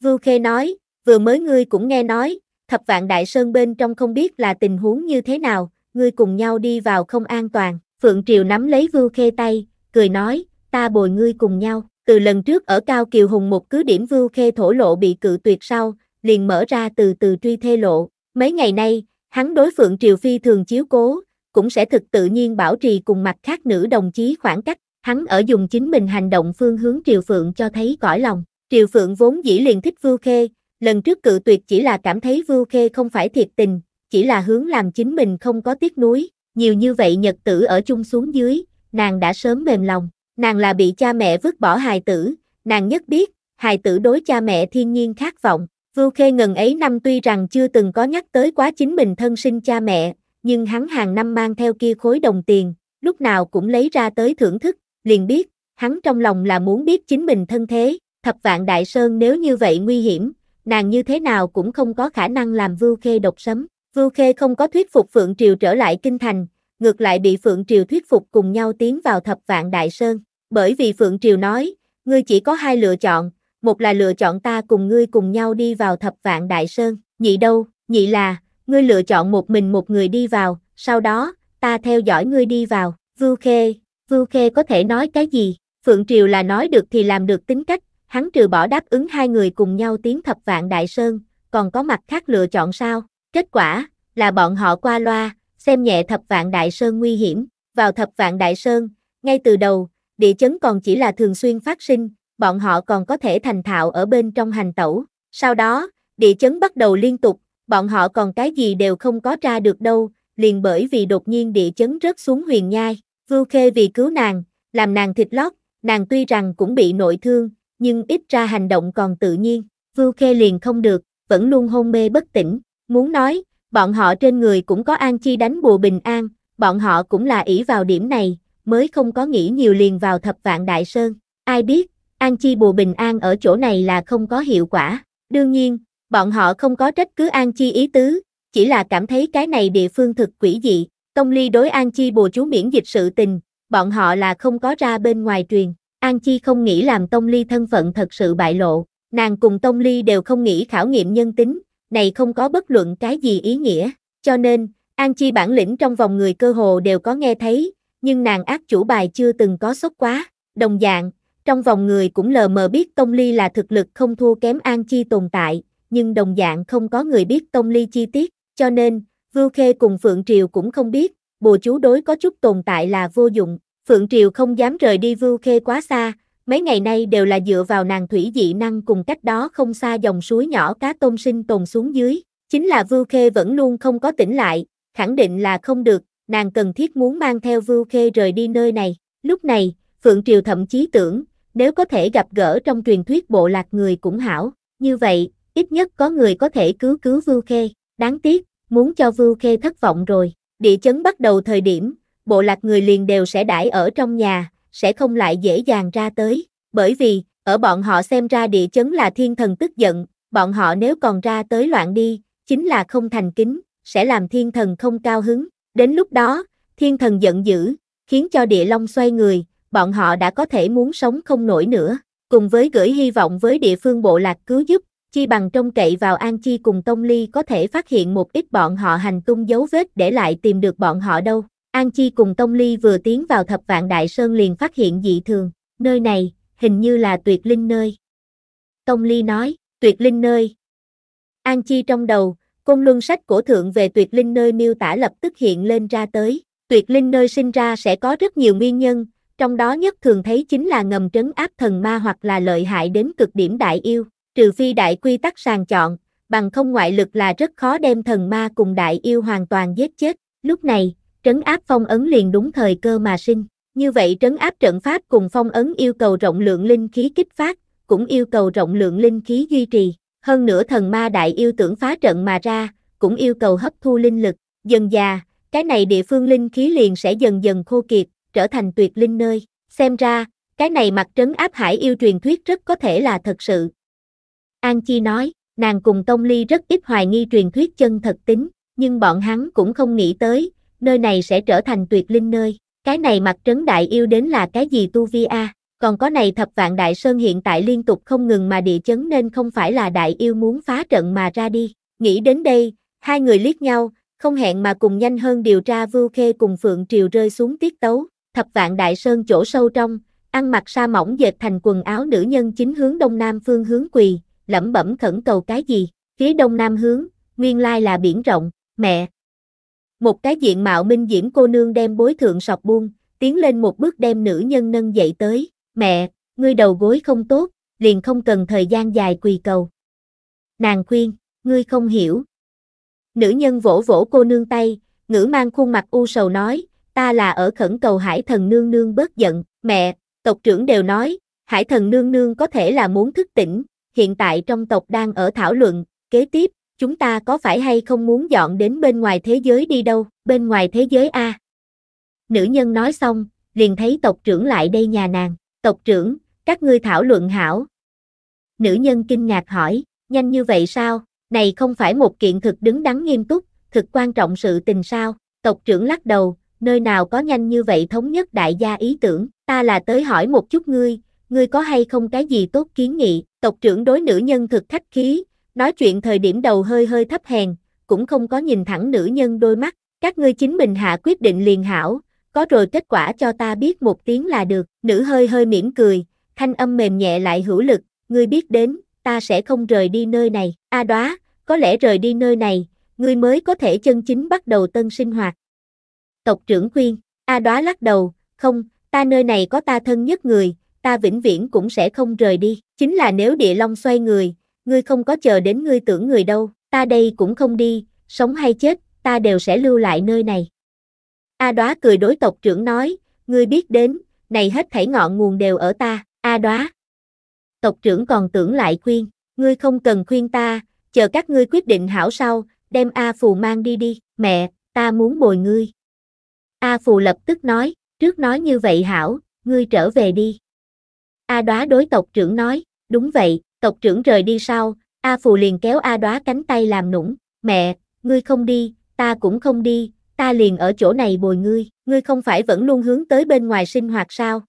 Vưu Khê nói, vừa mới ngươi cũng nghe nói, thập vạn đại sơn bên trong không biết là tình huống như thế nào, ngươi cùng nhau đi vào không an toàn. Phượng Triều nắm lấy Vưu Khê tay, cười nói, ta bồi ngươi cùng nhau. Từ lần trước ở Cao Kiều Hùng một cứ điểm Vưu Khê thổ lộ bị cự tuyệt sau, liền mở ra từ từ truy thê lộ. Mấy ngày nay, hắn đối Phượng Triều Phi thường chiếu cố, cũng sẽ thực tự nhiên bảo trì cùng mặt khác nữ đồng chí khoảng cách. Hắn ở dùng chính mình hành động phương hướng Triều Phượng cho thấy cõi lòng. Triều Phượng vốn dĩ liền thích Vưu Khê, Lần trước cự tuyệt chỉ là cảm thấy Vưu Khê không phải thiệt tình, chỉ là hướng làm chính mình không có tiếc nuối, nhiều như vậy nhật tử ở chung xuống dưới, nàng đã sớm mềm lòng, nàng là bị cha mẹ vứt bỏ hài tử, nàng nhất biết, hài tử đối cha mẹ thiên nhiên khát vọng. Vưu Khê ngần ấy năm tuy rằng chưa từng có nhắc tới quá chính mình thân sinh cha mẹ, nhưng hắn hàng năm mang theo kia khối đồng tiền, lúc nào cũng lấy ra tới thưởng thức, liền biết, hắn trong lòng là muốn biết chính mình thân thế, thập vạn đại sơn nếu như vậy nguy hiểm, nàng như thế nào cũng không có khả năng làm Vưu Khê độc sấm. Vưu Khê không có thuyết phục Phượng Triều trở lại kinh thành, ngược lại bị Phượng Triều thuyết phục cùng nhau tiến vào thập vạn Đại Sơn. Bởi vì Phượng Triều nói, ngươi chỉ có hai lựa chọn, một là lựa chọn ta cùng ngươi cùng nhau đi vào thập vạn Đại Sơn, nhị đâu, nhị là, ngươi lựa chọn một mình một người đi vào, sau đó, ta theo dõi ngươi đi vào, Vưu Khê, Vưu Khê có thể nói cái gì, Phượng Triều là nói được thì làm được tính cách, hắn trừ bỏ đáp ứng hai người cùng nhau tiến thập vạn đại sơn, còn có mặt khác lựa chọn sao? Kết quả là bọn họ qua loa, xem nhẹ thập vạn đại sơn nguy hiểm, vào thập vạn đại sơn, ngay từ đầu, địa chấn còn chỉ là thường xuyên phát sinh, bọn họ còn có thể thành thạo ở bên trong hành tẩu. Sau đó, địa chấn bắt đầu liên tục, bọn họ còn cái gì đều không có ra được đâu, liền bởi vì đột nhiên địa chấn rớt xuống huyền nhai. Vưu Khê vì cứu nàng, làm nàng thịt lót, nàng tuy rằng cũng bị nội thương, nhưng ít ra hành động còn tự nhiên. Vưu Khê liền không được, vẫn luôn hôn mê bất tỉnh. Muốn nói, bọn họ trên người cũng có an chi đánh bùa bình an, bọn họ cũng là ỷ vào điểm này, mới không có nghĩ nhiều liền vào thập vạn đại sơn. Ai biết, an chi bùa bình an ở chỗ này là không có hiệu quả. Đương nhiên, bọn họ không có trách cứ an chi ý tứ, chỉ là cảm thấy cái này địa phương thực quỷ dị. công Ly đối an chi bùa chú miễn dịch sự tình, bọn họ là không có ra bên ngoài truyền. An Chi không nghĩ làm Tông Ly thân phận thật sự bại lộ, nàng cùng Tông Ly đều không nghĩ khảo nghiệm nhân tính, này không có bất luận cái gì ý nghĩa, cho nên, An Chi bản lĩnh trong vòng người cơ hồ đều có nghe thấy, nhưng nàng ác chủ bài chưa từng có sốc quá, đồng dạng, trong vòng người cũng lờ mờ biết Tông Ly là thực lực không thua kém An Chi tồn tại, nhưng đồng dạng không có người biết Tông Ly chi tiết, cho nên, Vưu Khê cùng Phượng Triều cũng không biết, bùa chú đối có chút tồn tại là vô dụng, Phượng Triều không dám rời đi Vưu Khê quá xa, mấy ngày nay đều là dựa vào nàng thủy dị năng cùng cách đó không xa dòng suối nhỏ cá tôm sinh tồn xuống dưới. Chính là Vưu Khê vẫn luôn không có tỉnh lại, khẳng định là không được, nàng cần thiết muốn mang theo Vưu Khê rời đi nơi này. Lúc này, Phượng Triều thậm chí tưởng, nếu có thể gặp gỡ trong truyền thuyết bộ lạc người cũng hảo, như vậy, ít nhất có người có thể cứu cứu Vưu Khê. Đáng tiếc, muốn cho Vưu Khê thất vọng rồi. Địa chấn bắt đầu thời điểm, bộ lạc người liền đều sẽ đãi ở trong nhà, sẽ không lại dễ dàng ra tới, bởi vì, ở bọn họ xem ra địa chấn là thiên thần tức giận, bọn họ nếu còn ra tới loạn đi, chính là không thành kính, sẽ làm thiên thần không cao hứng, đến lúc đó, thiên thần giận dữ, khiến cho địa long xoay người, bọn họ đã có thể muốn sống không nổi nữa, cùng với gửi hy vọng với địa phương bộ lạc cứu giúp, chi bằng trông cậy vào An Chi cùng Tông Ly có thể phát hiện một ít bọn họ hành tung dấu vết để lại tìm được bọn họ đâu. An Chi cùng Tông Ly vừa tiến vào thập vạn đại sơn liền phát hiện dị thường, nơi này, hình như là tuyệt linh nơi. Tông Ly nói, tuyệt linh nơi. An Chi trong đầu, côn luân sách cổ thượng về tuyệt linh nơi miêu tả lập tức hiện lên ra tới, tuyệt linh nơi sinh ra sẽ có rất nhiều nguyên nhân, trong đó nhất thường thấy chính là ngầm trấn áp thần ma hoặc là lợi hại đến cực điểm đại yêu, trừ phi đại quy tắc sàng chọn, bằng không ngoại lực là rất khó đem thần ma cùng đại yêu hoàn toàn giết chết. Lúc này, trấn áp phong ấn liền đúng thời cơ mà sinh. Như vậy trấn áp trận pháp cùng phong ấn yêu cầu rộng lượng linh khí kích phát, cũng yêu cầu rộng lượng linh khí duy trì. Hơn nữa thần ma đại yêu tưởng phá trận mà ra, cũng yêu cầu hấp thu linh lực. Dần già, cái này địa phương linh khí liền sẽ dần dần khô kiệt, trở thành tuyệt linh nơi. Xem ra, cái này mặt trấn áp hải yêu truyền thuyết rất có thể là thật sự. An Chi nói, nàng cùng Tông Ly rất ít hoài nghi truyền thuyết chân thật tính, nhưng bọn hắn cũng không nghĩ tới, nơi này sẽ trở thành tuyệt linh nơi. Cái này mặt trấn đại yêu đến là cái gì tu vi a? Còn có này thập vạn đại sơn hiện tại liên tục không ngừng mà địa chấn nên không phải là đại yêu muốn phá trận mà ra đi. Nghĩ đến đây, hai người liếc nhau, không hẹn mà cùng nhanh hơn điều tra Vưu Khê cùng Phượng Triều rơi xuống tiết tấu. Thập vạn đại sơn chỗ sâu trong, ăn mặc sa mỏng dệt thành quần áo nữ nhân chính hướng đông nam phương hướng quỳ, lẩm bẩm khẩn cầu cái gì, phía đông nam hướng, nguyên lai là biển rộng, mẹ, một cái diện mạo minh diễm cô nương đem bối thượng sọc buông, tiến lên một bước đem nữ nhân nâng dậy tới, mẹ, ngươi đầu gối không tốt, liền không cần thời gian dài quỳ cầu. Nàng khuyên, ngươi không hiểu. Nữ nhân vỗ vỗ cô nương tay, ngữ mang khuôn mặt u sầu nói, ta là ở khẩn cầu hải thần nương nương bớt giận, mẹ, tộc trưởng đều nói, hải thần nương nương có thể là muốn thức tỉnh, hiện tại trong tộc đang ở thảo luận, kế tiếp, chúng ta có phải hay không muốn dọn đến bên ngoài thế giới đi đâu, bên ngoài thế giới a. Nữ nhân nói xong, liền thấy tộc trưởng lại đây nhà nàng, tộc trưởng, các ngươi thảo luận hảo. Nữ nhân kinh ngạc hỏi, nhanh như vậy sao, này không phải một kiện thực đứng đắn nghiêm túc, thực quan trọng sự tình sao, tộc trưởng lắc đầu, nơi nào có nhanh như vậy thống nhất đại gia ý tưởng, ta là tới hỏi một chút ngươi, ngươi có hay không cái gì tốt kiến nghị, tộc trưởng đối nữ nhân thực khách khí, Nói chuyện thời điểm đầu hơi hơi thấp hèn, cũng không có nhìn thẳng nữ nhân đôi mắt, các ngươi chính mình hạ quyết định liền hảo, có rồi kết quả cho ta biết một tiếng là được, nữ hơi hơi mỉm cười, thanh âm mềm nhẹ lại hữu lực, ngươi biết đến, ta sẽ không rời đi nơi này, a à đóa, có lẽ rời đi nơi này, ngươi mới có thể chân chính bắt đầu tân sinh hoạt. Tộc trưởng khuyên, a à đóa lắc đầu, không, ta nơi này có ta thân nhất người, ta vĩnh viễn cũng sẽ không rời đi, chính là nếu địa long xoay người, ngươi không có chờ đến ngươi tưởng người đâu, ta đây cũng không đi, sống hay chết, ta đều sẽ lưu lại nơi này. A Đóa cười đối tộc trưởng nói, ngươi biết đến, này hết thảy ngọn nguồn đều ở ta, A Đóa. Tộc trưởng còn tưởng lại khuyên, ngươi không cần khuyên ta, chờ các ngươi quyết định hảo sau, đem A Phù mang đi đi, mẹ, ta muốn bồi ngươi. A Phù lập tức nói, trước nói như vậy hảo, ngươi trở về đi. A Đóa đối tộc trưởng nói, đúng vậy, tộc trưởng rời đi sau, A Phù liền kéo A đoá cánh tay làm nũng, mẹ, ngươi không đi, ta cũng không đi, ta liền ở chỗ này bồi ngươi, ngươi không phải vẫn luôn hướng tới bên ngoài sinh hoạt sao?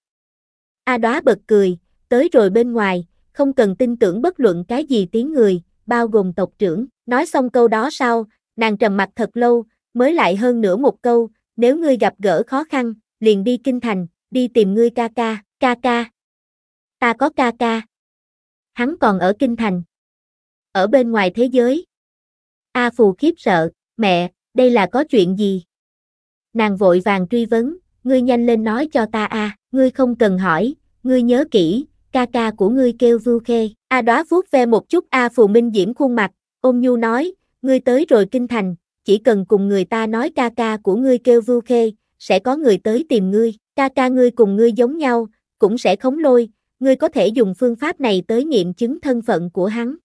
A đoá bật cười, tới rồi bên ngoài, không cần tin tưởng bất luận cái gì tiếng người, bao gồm tộc trưởng, nói xong câu đó sau, nàng trầm mặt thật lâu, mới lại hơn nửa một câu, nếu ngươi gặp gỡ khó khăn, liền đi kinh thành, đi tìm ngươi ca ca, ca ca. Ta có ca ca hắn còn ở kinh thành. Ở bên ngoài thế giới. A Phù khiếp sợ, mẹ, đây là có chuyện gì? Nàng vội vàng truy vấn, ngươi nhanh lên nói cho ta a, ngươi không cần hỏi, ngươi nhớ kỹ, ca ca của ngươi kêu Vưu Khê. A đóa vuốt ve một chút A Phù Minh Diễm khuôn mặt, ôm nhu nói, ngươi tới rồi kinh thành, chỉ cần cùng người ta nói ca ca của ngươi kêu Vưu Khê, sẽ có người tới tìm ngươi, ca ca ngươi cùng ngươi giống nhau, cũng sẽ khống lôi, ngươi có thể dùng phương pháp này tới nghiệm chứng thân phận của hắn.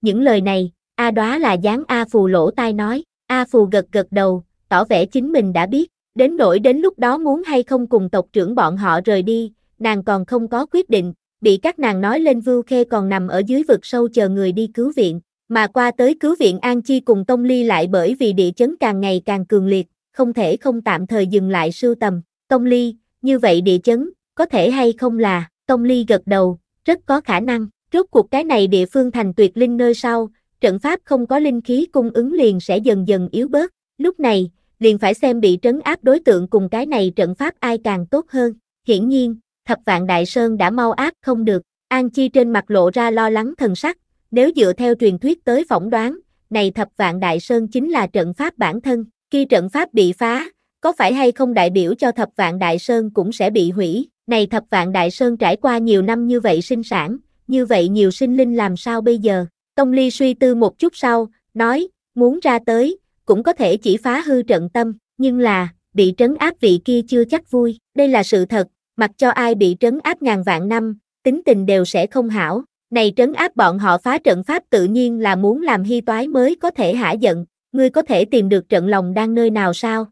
Những lời này, A Đóa là dáng A Phù lỗ tai nói, A Phù gật gật đầu, tỏ vẻ chính mình đã biết, đến nỗi đến lúc đó muốn hay không cùng tộc trưởng bọn họ rời đi, nàng còn không có quyết định, bị các nàng nói lên Vưu Khê còn nằm ở dưới vực sâu chờ người đi cứu viện, mà qua tới cứu viện An Chi cùng Tông Ly lại bởi vì địa chấn càng ngày càng cường liệt, không thể không tạm thời dừng lại sưu tầm, Tông Ly, như vậy địa chấn, có thể hay không là Tông Ly gật đầu, rất có khả năng, rốt cuộc cái này địa phương thành tuyệt linh nơi sau, trận pháp không có linh khí cung ứng liền sẽ dần dần yếu bớt, lúc này, liền phải xem bị trấn áp đối tượng cùng cái này trận pháp ai càng tốt hơn, hiển nhiên, thập vạn đại sơn đã mau áp không được, An Chi trên mặt lộ ra lo lắng thần sắc, nếu dựa theo truyền thuyết tới phỏng đoán, này thập vạn đại sơn chính là trận pháp bản thân, khi trận pháp bị phá, có phải hay không đại biểu cho thập vạn đại sơn cũng sẽ bị hủy, này thập vạn đại sơn trải qua nhiều năm như vậy sinh sản, như vậy nhiều sinh linh làm sao bây giờ? Tông Ly suy tư một chút sau, nói, muốn ra tới, cũng có thể chỉ phá hư trận tâm, nhưng là, bị trấn áp vị kia chưa chắc vui, đây là sự thật, mặc cho ai bị trấn áp ngàn vạn năm, tính tình đều sẽ không hảo, này trấn áp bọn họ phá trận pháp tự nhiên là muốn làm hy toái mới có thể hả giận, ngươi có thể tìm được trận lòng đang nơi nào sao?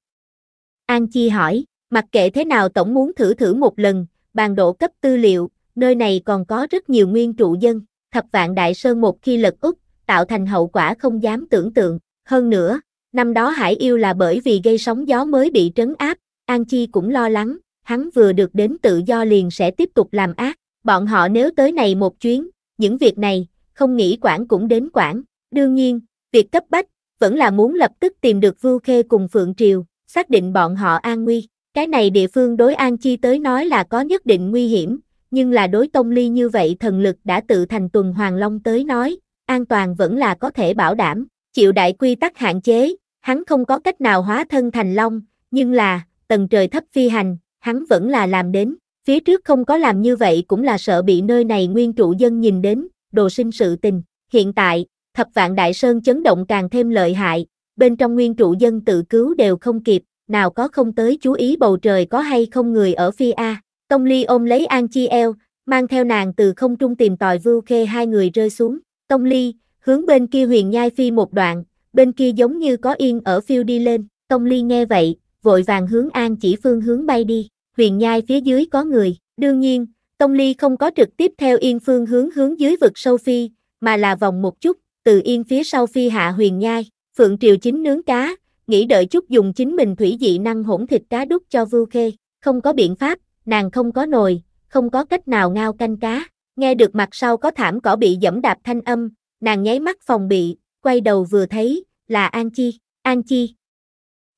An Chi hỏi, Mặc kệ thế nào tổng muốn thử thử một lần, bàn độ cấp tư liệu, nơi này còn có rất nhiều nguyên trụ dân, thập vạn đại sơn một khi lật úp, tạo thành hậu quả không dám tưởng tượng. Hơn nữa, năm đó Hải Yêu là bởi vì gây sóng gió mới bị trấn áp, An Chi cũng lo lắng, hắn vừa được đến tự do liền sẽ tiếp tục làm ác. Bọn họ nếu tới này một chuyến, những việc này, không nghĩ quản cũng đến quản. Đương nhiên, việc cấp bách, vẫn là muốn lập tức tìm được Vưu Khê cùng Phượng Triều, xác định bọn họ an nguy. Cái này địa phương đối An Chi tới nói là có nhất định nguy hiểm, nhưng là đối Tông Ly như vậy thần lực đã tự thành tuần Hoàng Long tới nói, an toàn vẫn là có thể bảo đảm, chịu đại quy tắc hạn chế, hắn không có cách nào hóa thân thành Long, nhưng là, tầng trời thấp phi hành, hắn vẫn là làm đến, phía trước không có làm như vậy cũng là sợ bị nơi này nguyên trụ dân nhìn đến, đồ sinh sự tình, hiện tại, thập vạn đại sơn chấn động càng thêm lợi hại, bên trong nguyên trụ dân tự cứu đều không kịp, nào có không tới chú ý bầu trời có hay không người ở phi A. Tông Ly ôm lấy An Chi eo, mang theo nàng từ không trung tìm tòi vưu khê hai người rơi xuống. Tông Ly, hướng bên kia huyền nhai phi một đoạn, bên kia giống như có yên ở phiêu đi lên. Tông Ly nghe vậy, vội vàng hướng An chỉ phương hướng bay đi. Huyền nhai phía dưới có người, đương nhiên, Tông Ly không có trực tiếp theo yên phương hướng hướng dưới vực sâu phi, mà là vòng một chút, từ yên phía sau phi hạ huyền nhai. Phượng Triều chính nướng cá, nghĩ đợi chút dùng chính mình thủy dị năng hỗn thịt cá đút cho Vưu Khê, không có biện pháp, nàng không có nồi, không có cách nào ngao canh cá, nghe được mặt sau có thảm cỏ bị dẫm đạp thanh âm, nàng nháy mắt phòng bị, quay đầu vừa thấy, là An Chi, An Chi.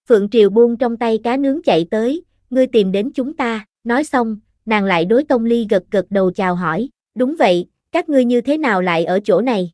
Phượng Triều buông trong tay cá nướng chạy tới, ngươi tìm đến chúng ta, nói xong, nàng lại đối Tông Ly gật gật đầu chào hỏi, đúng vậy, các ngươi như thế nào lại ở chỗ này?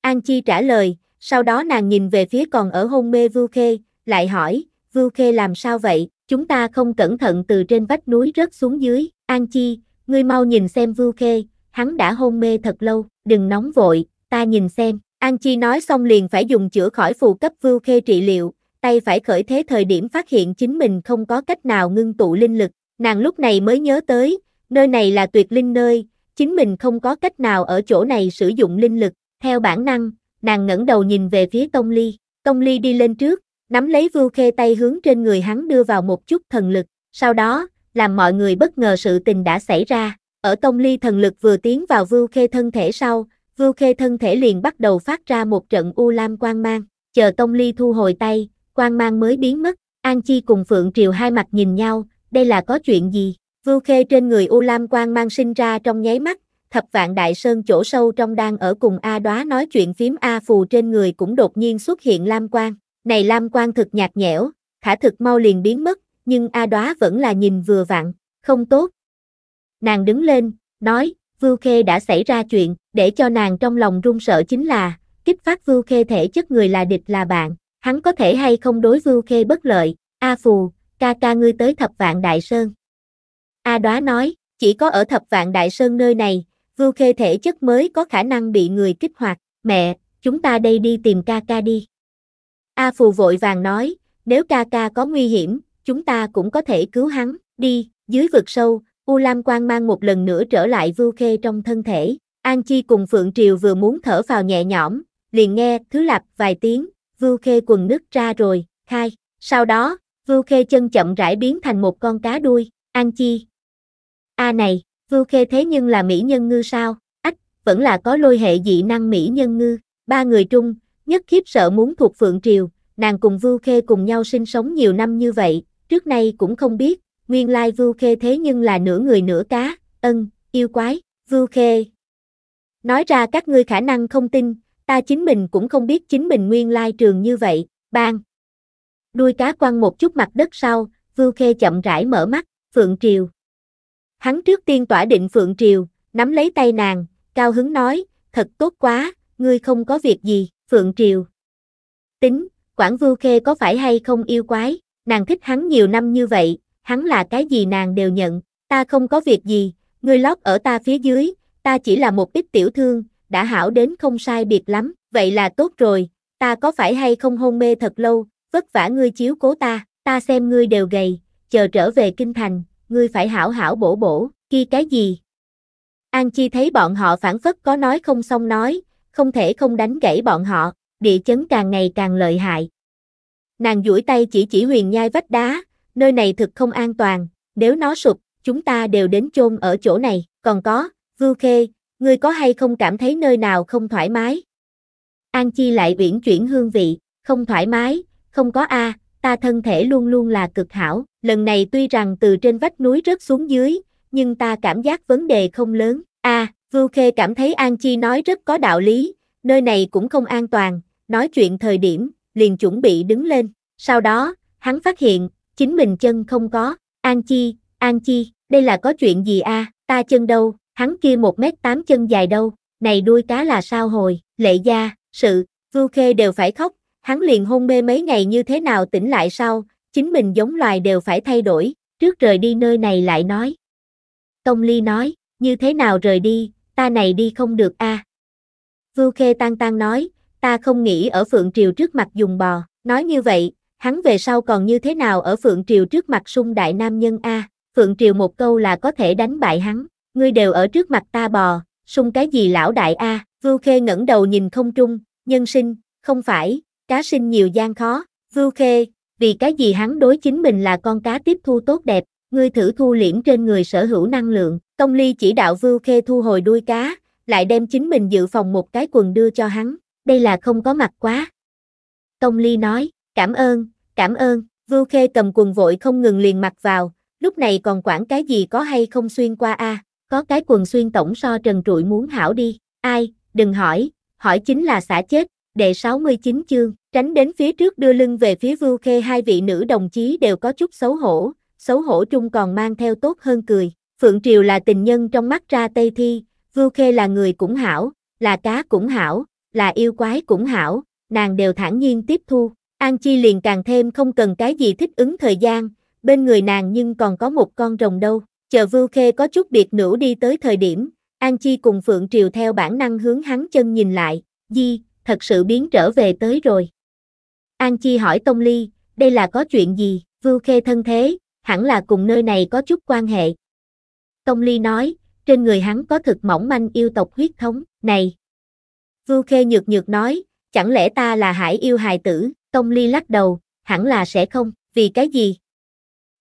An Chi trả lời, sau đó nàng nhìn về phía còn ở hôn mê Vưu Khê, lại hỏi, Vưu Khê làm sao vậy, chúng ta không cẩn thận từ trên vách núi rớt xuống dưới, An Chi, ngươi mau nhìn xem Vưu Khê, hắn đã hôn mê thật lâu, đừng nóng vội, ta nhìn xem, An Chi nói xong liền phải dùng chữa khỏi phù cấp Vưu Khê trị liệu, tay phải khởi thế thời điểm phát hiện chính mình không có cách nào ngưng tụ linh lực, nàng lúc này mới nhớ tới, nơi này là tuyệt linh nơi, chính mình không có cách nào ở chỗ này sử dụng linh lực, theo bản năng, nàng ngẩng đầu nhìn về phía Tông Ly, Tông Ly đi lên trước, nắm lấy Vu Khê tay hướng trên người hắn đưa vào một chút thần lực, sau đó, làm mọi người bất ngờ sự tình đã xảy ra, ở Tông Ly thần lực vừa tiến vào Vu Khê thân thể sau, Vu Khê thân thể liền bắt đầu phát ra một trận u lam quang mang, chờ Tông Ly thu hồi tay, quang mang mới biến mất, An Chi cùng Phượng Triều hai mặt nhìn nhau, đây là có chuyện gì? Vu Khê trên người u lam quang mang sinh ra trong nháy mắt, thập vạn đại sơn chỗ sâu trong đang ở cùng A Đóa nói chuyện phím A Phù trên người cũng đột nhiên xuất hiện lam quang. Này lam quang thực nhạt nhẽo, khả thực mau liền biến mất, nhưng A Đóa vẫn là nhìn vừa vặn, không tốt. Nàng đứng lên, nói, Vưu Khê đã xảy ra chuyện, để cho nàng trong lòng run sợ chính là, kích phát Vưu Khê thể chất người là địch là bạn, hắn có thể hay không đối Vưu Khê bất lợi, A Phù, ca ca ngươi tới thập vạn đại sơn. A Đóa nói, chỉ có ở thập vạn đại sơn nơi này, Vưu khê thể chất mới có khả năng bị người kích hoạt, mẹ, chúng ta đây đi tìm ca ca đi. A Phù vội vàng nói, nếu ca ca có nguy hiểm, chúng ta cũng có thể cứu hắn, đi, dưới vực sâu, U Lam Quang mang một lần nữa trở lại Vưu Khê trong thân thể, An Chi cùng Phượng Triều vừa muốn thở vào nhẹ nhõm, liền nghe thứ lạp vài tiếng, Vưu Khê quần nứt ra rồi, khai, sau đó, Vưu Khê chân chậm rãi biến thành một con cá đuôi, An Chi. A này, Vưu Khê thế nhưng là mỹ nhân ngư sao? Ách, vẫn là có lôi hệ dị năng mỹ nhân ngư. Ba người trung, nhất khiếp sợ muốn thuộc Phượng Triều, nàng cùng Vưu Khê cùng nhau sinh sống nhiều năm như vậy, trước nay cũng không biết, nguyên lai Vưu Khê thế nhưng là nửa người nửa cá, ân, yêu quái, Vưu Khê. Nói ra các ngươi khả năng không tin, ta chính mình cũng không biết chính mình nguyên lai trường như vậy, bang. Đuôi cá quăng một chút mặt đất sau, Vưu Khê chậm rãi mở mắt, Phượng Triều, Hắn trước tiên tỏa định Phượng Triều, nắm lấy tay nàng, cao hứng nói, thật tốt quá, ngươi không có việc gì, Phượng Triều. Tính, Quảng Vưu Khê có phải hay không yêu quái, nàng thích hắn nhiều năm như vậy, hắn là cái gì nàng đều nhận, ta không có việc gì, ngươi lót ở ta phía dưới, ta chỉ là một ít tiểu thương, đã hảo đến không sai biệt lắm, vậy là tốt rồi, ta có phải hay không hôn mê thật lâu, vất vả ngươi chiếu cố ta, ta xem ngươi đều gầy, chờ trở về kinh thành, ngươi phải hảo hảo bổ bổ, kia cái gì? An Chi thấy bọn họ phản phất có nói không xong nói, không thể không đánh gãy bọn họ, địa chấn càng ngày càng lợi hại. Nàng duỗi tay chỉ chỉ huyền nhai vách đá, nơi này thực không an toàn, nếu nó sụp, chúng ta đều đến chôn ở chỗ này, còn có, Vưu Khê, ngươi có hay không cảm thấy nơi nào không thoải mái? An Chi lại uyển chuyển hương vị, không thoải mái, không có a, ta thân thể luôn luôn là cực hảo, lần này tuy rằng từ trên vách núi rớt xuống dưới, nhưng ta cảm giác vấn đề không lớn. A, à, Vưu Khê cảm thấy An Chi nói rất có đạo lý, nơi này cũng không an toàn, nói chuyện thời điểm, liền chuẩn bị đứng lên. Sau đó, hắn phát hiện, chính mình chân không có. An Chi, An Chi, đây là có chuyện gì a? À, ta chân đâu, hắn kia 1m8 chân dài đâu, này đuôi cá là sao hồi, lệ gia, sự, Vưu Khê đều phải khóc, Hắn liền hôn mê mấy ngày như thế nào tỉnh lại sau, chính mình giống loài đều phải thay đổi, trước rời đi nơi này lại nói. Tông Ly nói, như thế nào rời đi, ta này đi không được a. À? Vưu Khê tan tan nói, ta không nghĩ ở Phượng Triều trước mặt dùng bò, nói như vậy, hắn về sau còn như thế nào ở Phượng Triều trước mặt sung đại nam nhân a, à? Phượng Triều một câu là có thể đánh bại hắn, ngươi đều ở trước mặt ta bò, sung cái gì lão đại a, à? Vưu Khê ngẩng đầu nhìn không trung, nhân sinh, không phải, Cá sinh nhiều gian khó, Vu Khê, vì cái gì hắn đối chính mình là con cá tiếp thu tốt đẹp, ngươi thử thu liễm trên người sở hữu năng lượng. Tông Ly chỉ đạo Vu Khê thu hồi đuôi cá, lại đem chính mình dự phòng một cái quần đưa cho hắn, đây là không có mặt quá. Tông Ly nói, cảm ơn, cảm ơn, Vu Khê cầm quần vội không ngừng liền mặc vào, lúc này còn quản cái gì có hay không xuyên qua a có cái quần xuyên tổng so trần trụi muốn hảo đi, ai, đừng hỏi, hỏi chính là xả chết, đệ 69 chương, tránh đến phía trước đưa lưng về phía Vưu Khê hai vị nữ đồng chí đều có chút xấu hổ, xấu hổ chung còn mang theo tốt hơn cười. Phượng Triều là tình nhân trong mắt ra Tây Thi, Vưu Khê là người cũng hảo, là cá cũng hảo, là yêu quái cũng hảo, nàng đều thản nhiên tiếp thu. An Chi liền càng thêm không cần cái gì thích ứng thời gian, bên người nàng nhưng còn có một con rồng đâu. Chờ Vưu Khê có chút biệt nữ đi tới thời điểm, An Chi cùng Phượng Triều theo bản năng hướng hắn chân nhìn lại, di, thật sự biến trở về tới rồi. An Chi hỏi Tông Ly, đây là có chuyện gì, Vưu Khê thân thế, hẳn là cùng nơi này có chút quan hệ. Tông Ly nói, trên người hắn có thực mỏng manh yêu tộc huyết thống, này. Vưu Khê nhược nhược nói, chẳng lẽ ta là hải yêu hài tử, Tông Ly lắc đầu, hẳn là sẽ không, vì cái gì?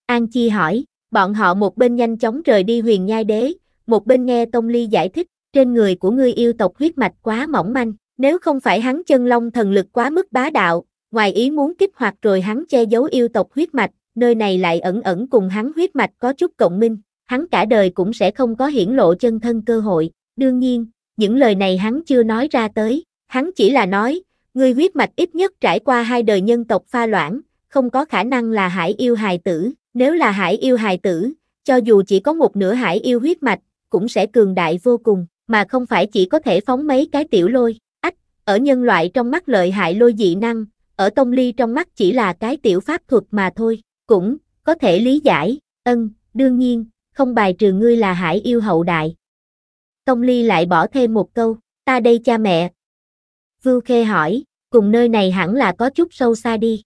An Chi hỏi, bọn họ một bên nhanh chóng rời đi huyền nhai đế, một bên nghe Tông Ly giải thích, trên người của ngươi yêu tộc huyết mạch quá mỏng manh. Nếu không phải hắn chân long thần lực quá mức bá đạo, ngoài ý muốn kích hoạt rồi hắn che giấu yêu tộc huyết mạch, nơi này lại ẩn ẩn cùng hắn huyết mạch có chút cộng minh, hắn cả đời cũng sẽ không có hiển lộ chân thân cơ hội. Đương nhiên, những lời này hắn chưa nói ra tới, hắn chỉ là nói, người huyết mạch ít nhất trải qua hai đời nhân tộc pha loãng, không có khả năng là hải yêu hài tử, nếu là hải yêu hài tử, cho dù chỉ có một nửa hải yêu huyết mạch, cũng sẽ cường đại vô cùng, mà không phải chỉ có thể phóng mấy cái tiểu lôi. Ở nhân loại trong mắt lợi hại lôi dị năng, ở tông ly trong mắt chỉ là cái tiểu pháp thuật mà thôi, cũng có thể lý giải, ân, đương nhiên, không bài trừ ngươi là hải yêu hậu đại. Tông ly lại bỏ thêm một câu, ta đây cha mẹ. Vưu Khê hỏi, cùng nơi này hẳn là có chút sâu xa đi.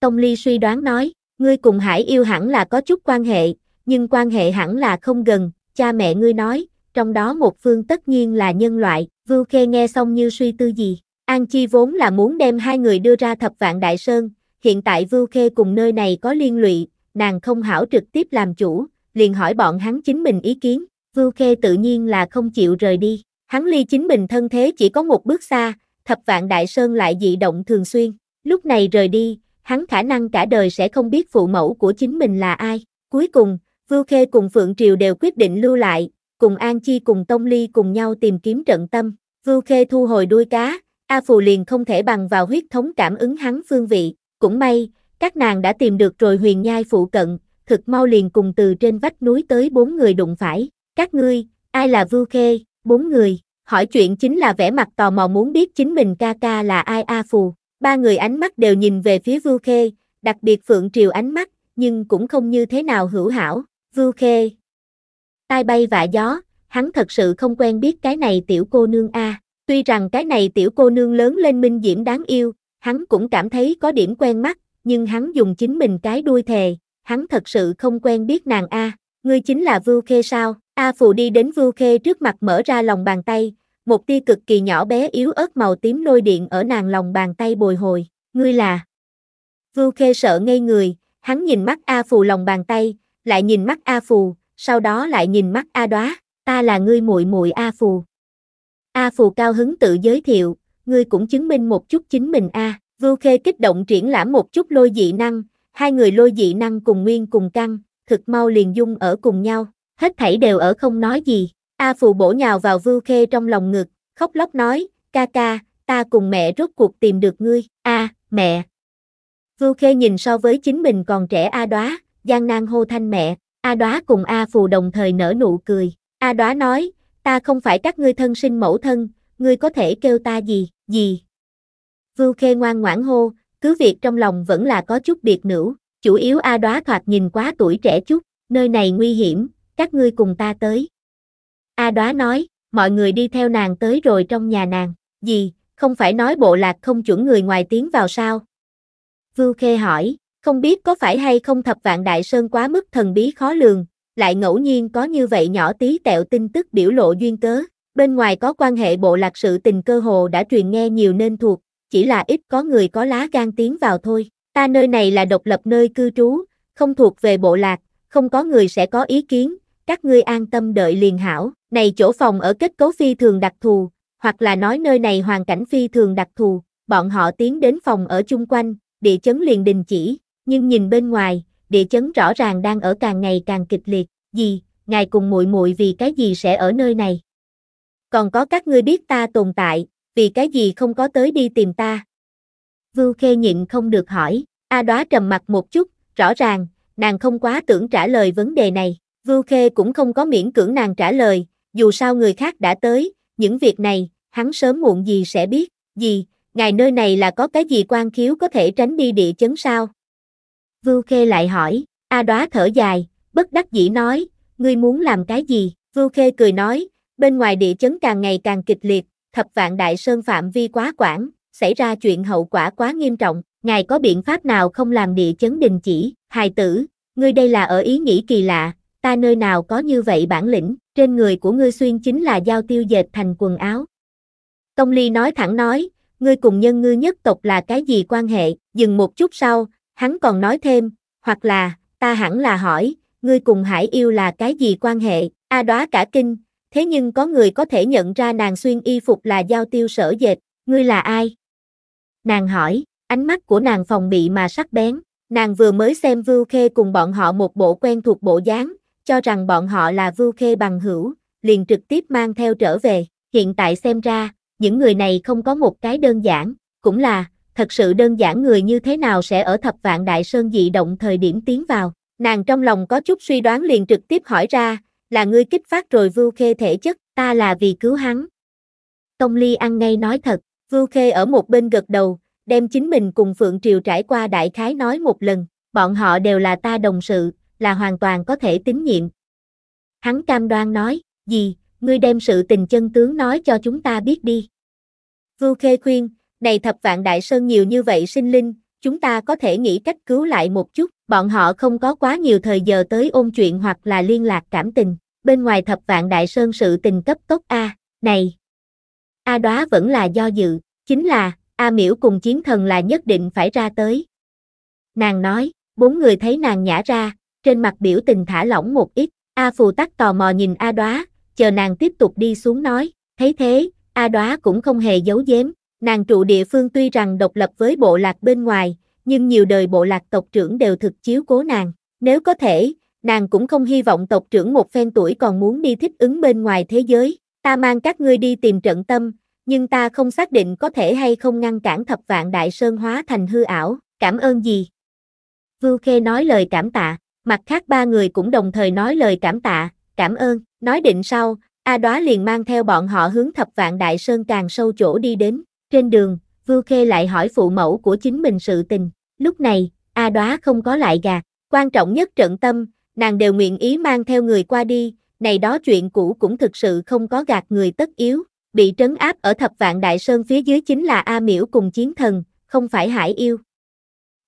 Tông ly suy đoán nói, ngươi cùng hải yêu hẳn là có chút quan hệ, nhưng quan hệ hẳn là không gần, cha mẹ ngươi nói, trong đó một phương tất nhiên là nhân loại, Vưu Khe nghe xong như suy tư gì. An Chi vốn là muốn đem hai người đưa ra thập vạn đại sơn, hiện tại Vưu Khe cùng nơi này có liên lụy, nàng không hảo trực tiếp làm chủ, liền hỏi bọn hắn chính mình ý kiến, Vưu Khe tự nhiên là không chịu rời đi, hắn ly chính mình thân thế chỉ có một bước xa, thập vạn đại sơn lại dị động thường xuyên, lúc này rời đi, hắn khả năng cả đời sẽ không biết phụ mẫu của chính mình là ai, cuối cùng, Vưu Khe cùng Phượng Triều đều quyết định lưu lại, cùng An Chi cùng Tông Ly cùng nhau tìm kiếm trận tâm. Vưu Khê thu hồi đuôi cá, A Phù liền không thể bằng vào huyết thống cảm ứng hắn phương vị. Cũng may, các nàng đã tìm được rồi huyền nhai phụ cận, thực mau liền cùng từ trên vách núi tới bốn người đụng phải. Các ngươi, ai là Vưu Khê, bốn người, hỏi chuyện chính là vẻ mặt tò mò muốn biết chính mình ca ca là ai A Phù. Ba người ánh mắt đều nhìn về phía Vưu Khê, đặc biệt Phượng Triều ánh mắt, nhưng cũng không như thế nào hữu hảo. Vưu Khê, tai bay vạ gió, hắn thật sự không quen biết cái này tiểu cô nương a. Tuy rằng cái này tiểu cô nương lớn lên minh diễm đáng yêu, hắn cũng cảm thấy có điểm quen mắt, nhưng hắn dùng chính mình cái đuôi thề, hắn thật sự không quen biết nàng a. Ngươi chính là Vưu Khê sao? A Phù đi đến Vưu Khê trước mặt mở ra lòng bàn tay, một tia cực kỳ nhỏ bé yếu ớt màu tím lôi điện ở nàng lòng bàn tay bồi hồi, ngươi là. Vưu Khê sợ ngây người, hắn nhìn mắt A Phù lòng bàn tay, lại nhìn mắt A Phù, sau đó lại nhìn mắt A Đóa, ta là ngươi muội muội A Phù. A Phù cao hứng tự giới thiệu, ngươi cũng chứng minh một chút chính mình A. Vưu Khê kích động triển lãm một chút lôi dị năng, hai người lôi dị năng cùng nguyên cùng căng, thực mau liền dung ở cùng nhau, hết thảy đều ở không nói gì. A Phù bổ nhào vào Vưu Khê trong lòng ngực, khóc lóc nói, ca ca, ta cùng mẹ rốt cuộc tìm được ngươi, a mẹ. Vưu Khê nhìn so với chính mình còn trẻ A Đóa, gian nan hô thanh mẹ, A Đóa cùng A Phù đồng thời nở nụ cười. A Đóa nói, ta không phải các ngươi thân sinh mẫu thân, ngươi có thể kêu ta gì, gì. Vưu Khê ngoan ngoãn hô, cứ việc trong lòng vẫn là có chút biệt nữ, chủ yếu A Đóa thoạt nhìn quá tuổi trẻ chút, nơi này nguy hiểm, các ngươi cùng ta tới. A Đóa nói, mọi người đi theo nàng tới rồi trong nhà nàng, gì, không phải nói bộ lạc không chuẩn người ngoài tiến vào sao? Vưu Khê hỏi, không biết có phải hay không thập vạn đại sơn quá mức thần bí khó lường, lại ngẫu nhiên có như vậy nhỏ tí tẹo tin tức biểu lộ duyên cớ. Bên ngoài có quan hệ bộ lạc sự tình cơ hồ đã truyền nghe nhiều nên thuộc, chỉ là ít có người có lá gan tiến vào thôi. Ta nơi này là độc lập nơi cư trú, không thuộc về bộ lạc, không có người sẽ có ý kiến, các ngươi an tâm đợi liền hảo. Này chỗ phòng ở kết cấu phi thường đặc thù, hoặc là nói nơi này hoàn cảnh phi thường đặc thù, bọn họ tiến đến phòng ở chung quanh, địa chấn liền đình chỉ, nhưng nhìn bên ngoài, địa chấn rõ ràng đang ở càng ngày càng kịch liệt, gì, ngài cùng muội muội vì cái gì sẽ ở nơi này? Còn có các ngươi biết ta tồn tại, vì cái gì không có tới đi tìm ta? Vưu Khê nhịn không được hỏi, A Đóa trầm mặt một chút, rõ ràng, nàng không quá tưởng trả lời vấn đề này, Vưu Khê cũng không có miễn cưỡng nàng trả lời, dù sao người khác đã tới, những việc này, hắn sớm muộn gì sẽ biết, gì, ngài nơi này là có cái gì quan khiếu có thể tránh đi địa chấn sao? Vưu Khê lại hỏi, A Đóa thở dài, bất đắc dĩ nói, ngươi muốn làm cái gì? Vưu Khê cười nói, bên ngoài địa chấn càng ngày càng kịch liệt, thập vạn đại sơn phạm vi quá quảng, xảy ra chuyện hậu quả quá nghiêm trọng, ngài có biện pháp nào không làm địa chấn đình chỉ? Hài tử, ngươi đây là ở ý nghĩ kỳ lạ, ta nơi nào có như vậy bản lĩnh, trên người của ngươi xuyên chính là giao tiêu dệt thành quần áo. Công Ly nói thẳng nói, ngươi cùng nhân ngư nhất tộc là cái gì quan hệ, dừng một chút sau, Hắn còn nói thêm, hoặc là, ta hẳn là hỏi, ngươi cùng Hải Yêu là cái gì quan hệ, a đoá cả kinh, thế nhưng có người có thể nhận ra nàng xuyên y phục là giao tiêu sở dệt, ngươi là ai? Nàng hỏi, ánh mắt của nàng phòng bị mà sắc bén, nàng vừa mới xem Vưu Khê cùng bọn họ một bộ quen thuộc bộ dáng, cho rằng bọn họ là Vưu Khê bằng hữu, liền trực tiếp mang theo trở về, hiện tại xem ra, những người này không có một cái đơn giản, cũng là, thật sự đơn giản người như thế nào sẽ ở thập vạn đại sơn dị động thời điểm tiến vào. Nàng trong lòng có chút suy đoán liền trực tiếp hỏi ra, là ngươi kích phát rồi vưu khê thể chất, ta là vì cứu hắn. Tông Ly ăn ngay nói thật, vưu khê ở một bên gật đầu, đem chính mình cùng Phượng Triều trải qua đại khái nói một lần, bọn họ đều là ta đồng sự, là hoàn toàn có thể tín nhiệm. Hắn cam đoan nói, gì, ngươi đem sự tình chân tướng nói cho chúng ta biết đi. Vưu Khê khuyên, này thập vạn đại sơn nhiều như vậy sinh linh, chúng ta có thể nghĩ cách cứu lại một chút, bọn họ không có quá nhiều thời giờ tới ôn chuyện hoặc là liên lạc cảm tình, bên ngoài thập vạn đại sơn sự tình cấp tốc A, này. A đóa vẫn là do dự, chính là, A miễu cùng chiến thần là nhất định phải ra tới. Nàng nói, bốn người thấy nàng nhả ra, trên mặt biểu tình thả lỏng một ít, A phù tắc tò mò nhìn A đóa, chờ nàng tiếp tục đi xuống nói, thấy thế, A đóa cũng không hề giấu giếm, Nàng trụ địa phương tuy rằng độc lập với bộ lạc bên ngoài, nhưng nhiều đời bộ lạc tộc trưởng đều thực chiếu cố nàng. Nếu có thể, nàng cũng không hy vọng tộc trưởng một phen tuổi còn muốn đi thích ứng bên ngoài thế giới. Ta mang các ngươi đi tìm trận tâm, nhưng ta không xác định có thể hay không ngăn cản thập vạn đại sơn hóa thành hư ảo. Cảm ơn gì? Vưu Khê nói lời cảm tạ, mặt khác ba người cũng đồng thời nói lời cảm tạ, cảm ơn. Nói định sau, A Đóa liền mang theo bọn họ hướng thập vạn đại sơn càng sâu chỗ đi đến. Trên đường, Vưu Khê lại hỏi phụ mẫu của chính mình sự tình. Lúc này, A Đóa không có lại gạt. Quan trọng nhất trận tâm, nàng đều nguyện ý mang theo người qua đi. Này đó chuyện cũ cũng thực sự không có gạt người tất yếu. Bị trấn áp ở thập vạn đại sơn phía dưới chính là A Miễu cùng chiến thần, không phải hải yêu.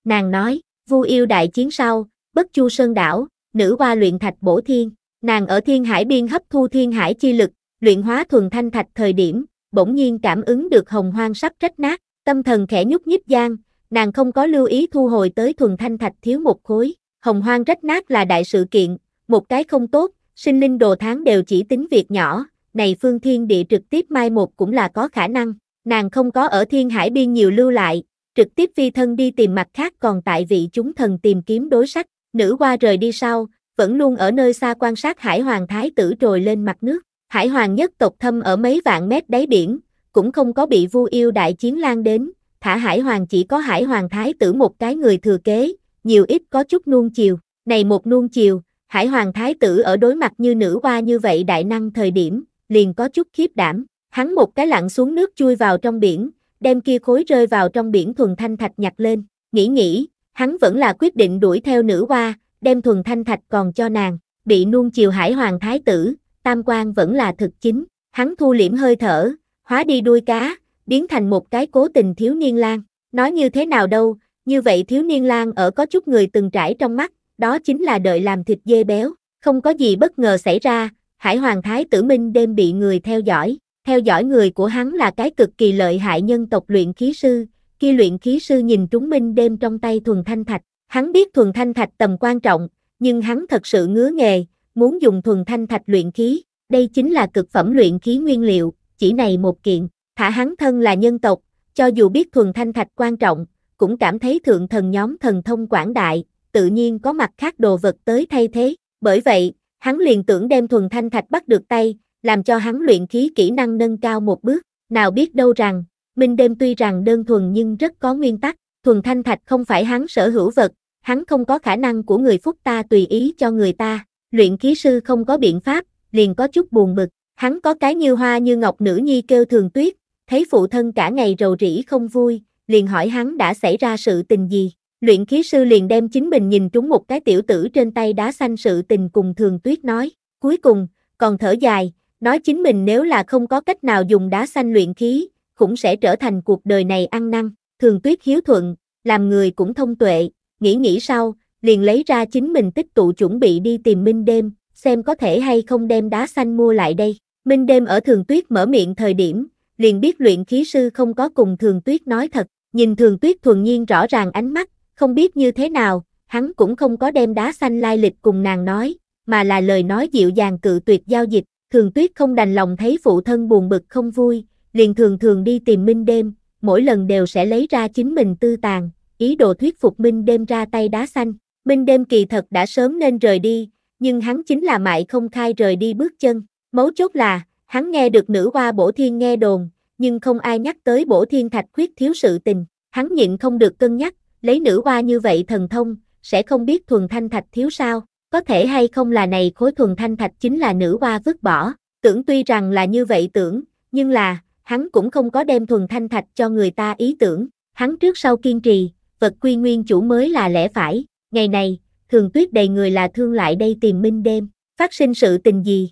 Nàng nói, vu yêu đại chiến sau, bất chu sơn đảo, nữ hoa luyện thạch bổ thiên. Nàng ở thiên hải biên hấp thu thiên hải chi lực, luyện hóa thuần thanh thạch thời điểm, bỗng nhiên cảm ứng được hồng hoang sắp rách nát, tâm thần khẽ nhúc nhích gian, nàng không có lưu ý thu hồi tới thuần thanh thạch thiếu một khối, hồng hoang rách nát là đại sự kiện, một cái không tốt, sinh linh đồ tháng đều chỉ tính việc nhỏ, này phương thiên địa trực tiếp mai một cũng là có khả năng, nàng không có ở thiên hải biên nhiều lưu lại, trực tiếp phi thân đi tìm mặt khác còn tại vị chúng thần tìm kiếm đối sách, nữ hoa rời đi sau, vẫn luôn ở nơi xa quan sát hải hoàng thái tử trồi lên mặt nước, Hải hoàng nhất tộc thâm ở mấy vạn mét đáy biển, cũng không có bị vu yêu đại chiến lan đến, thả hải hoàng chỉ có hải hoàng thái tử một cái người thừa kế, nhiều ít có chút nuông chiều. Này một nuông chiều, hải hoàng thái tử ở đối mặt như nữ hoa như vậy đại năng thời điểm, liền có chút khiếp đảm. Hắn một cái lặn xuống nước chui vào trong biển, đem kia khối rơi vào trong biển thuần thanh thạch nhặt lên. Nghĩ nghĩ, hắn vẫn là quyết định đuổi theo nữ hoa, đem thuần thanh thạch còn cho nàng. Bị nuông chiều hải hoàng thái tử, tam quan vẫn là thực chính, hắn thu liễm hơi thở, hóa đi đuôi cá, biến thành một cái cố tình thiếu niên lang, nói như thế nào đâu, như vậy thiếu niên lang ở có chút người từng trải trong mắt, đó chính là đợi làm thịt dê béo, không có gì bất ngờ xảy ra, Hải Hoàng Thái Tử Minh đêm bị người theo dõi, theo dõi người của hắn là cái cực kỳ lợi hại nhân tộc luyện khí sư, Khi luyện khí sư nhìn trúng Minh đêm trong tay thuần thanh thạch, hắn biết thuần thanh thạch tầm quan trọng, nhưng hắn thật sự ngứa nghề, muốn dùng thuần thanh thạch luyện khí, đây chính là cực phẩm luyện khí nguyên liệu, chỉ này một kiện, thả hắn thân là nhân tộc, cho dù biết thuần thanh thạch quan trọng, cũng cảm thấy thượng thần nhóm thần thông quảng đại, tự nhiên có mặt khác đồ vật tới thay thế, bởi vậy, hắn liền tưởng đem thuần thanh thạch bắt được tay, làm cho hắn luyện khí kỹ năng nâng cao một bước, nào biết đâu rằng, Minh đêm tuy rằng đơn thuần nhưng rất có nguyên tắc, thuần thanh thạch không phải hắn sở hữu vật, hắn không có khả năng của người phúc ta tùy ý cho người ta, luyện khí sư không có biện pháp, liền có chút buồn bực, hắn có cái như hoa như ngọc nữ nhi kêu thường tuyết, thấy phụ thân cả ngày rầu rĩ không vui, liền hỏi hắn đã xảy ra sự tình gì. Luyện khí sư liền đem chính mình nhìn trúng một cái tiểu tử trên tay đá xanh sự tình cùng thường tuyết nói, cuối cùng, còn thở dài, nói chính mình nếu là không có cách nào dùng đá xanh luyện khí, cũng sẽ trở thành cuộc đời này ăn năn. Thường tuyết hiếu thuận, làm người cũng thông tuệ, nghĩ nghĩ sau, liền lấy ra chính mình tích tụ chuẩn bị đi tìm Minh Đêm, xem có thể hay không đem đá xanh mua lại đây. Minh Đêm ở Thường Tuyết mở miệng thời điểm, liền biết luyện khí sư không có cùng Thường Tuyết nói thật, nhìn Thường Tuyết thuần nhiên rõ ràng ánh mắt, không biết như thế nào, hắn cũng không có đem đá xanh lai lịch cùng nàng nói, mà là lời nói dịu dàng cự tuyệt giao dịch, Thường Tuyết không đành lòng thấy phụ thân buồn bực không vui, liền thường thường đi tìm Minh Đêm, mỗi lần đều sẽ lấy ra chính mình tư tàng ý đồ thuyết phục Minh Đêm ra tay đá xanh. Minh đêm kỳ thật đã sớm nên rời đi, nhưng hắn chính là mãi không khai rời đi bước chân. Mấu chốt là, hắn nghe được nữ hoa bổ thiên nghe đồn, nhưng không ai nhắc tới bổ thiên thạch khuyết thiếu sự tình. Hắn nhịn không được cân nhắc, lấy nữ hoa như vậy thần thông, sẽ không biết thuần thanh thạch thiếu sao. Có thể hay không là này khối thuần thanh thạch chính là nữ hoa vứt bỏ. Tưởng tuy rằng là như vậy tưởng, nhưng là, hắn cũng không có đem thuần thanh thạch cho người ta ý tưởng. Hắn trước sau kiên trì, vật quy nguyên chủ mới là lẽ phải. Ngày này, thường tuyết đầy người là thương lại đây tìm Minh Đêm, phát sinh sự tình gì?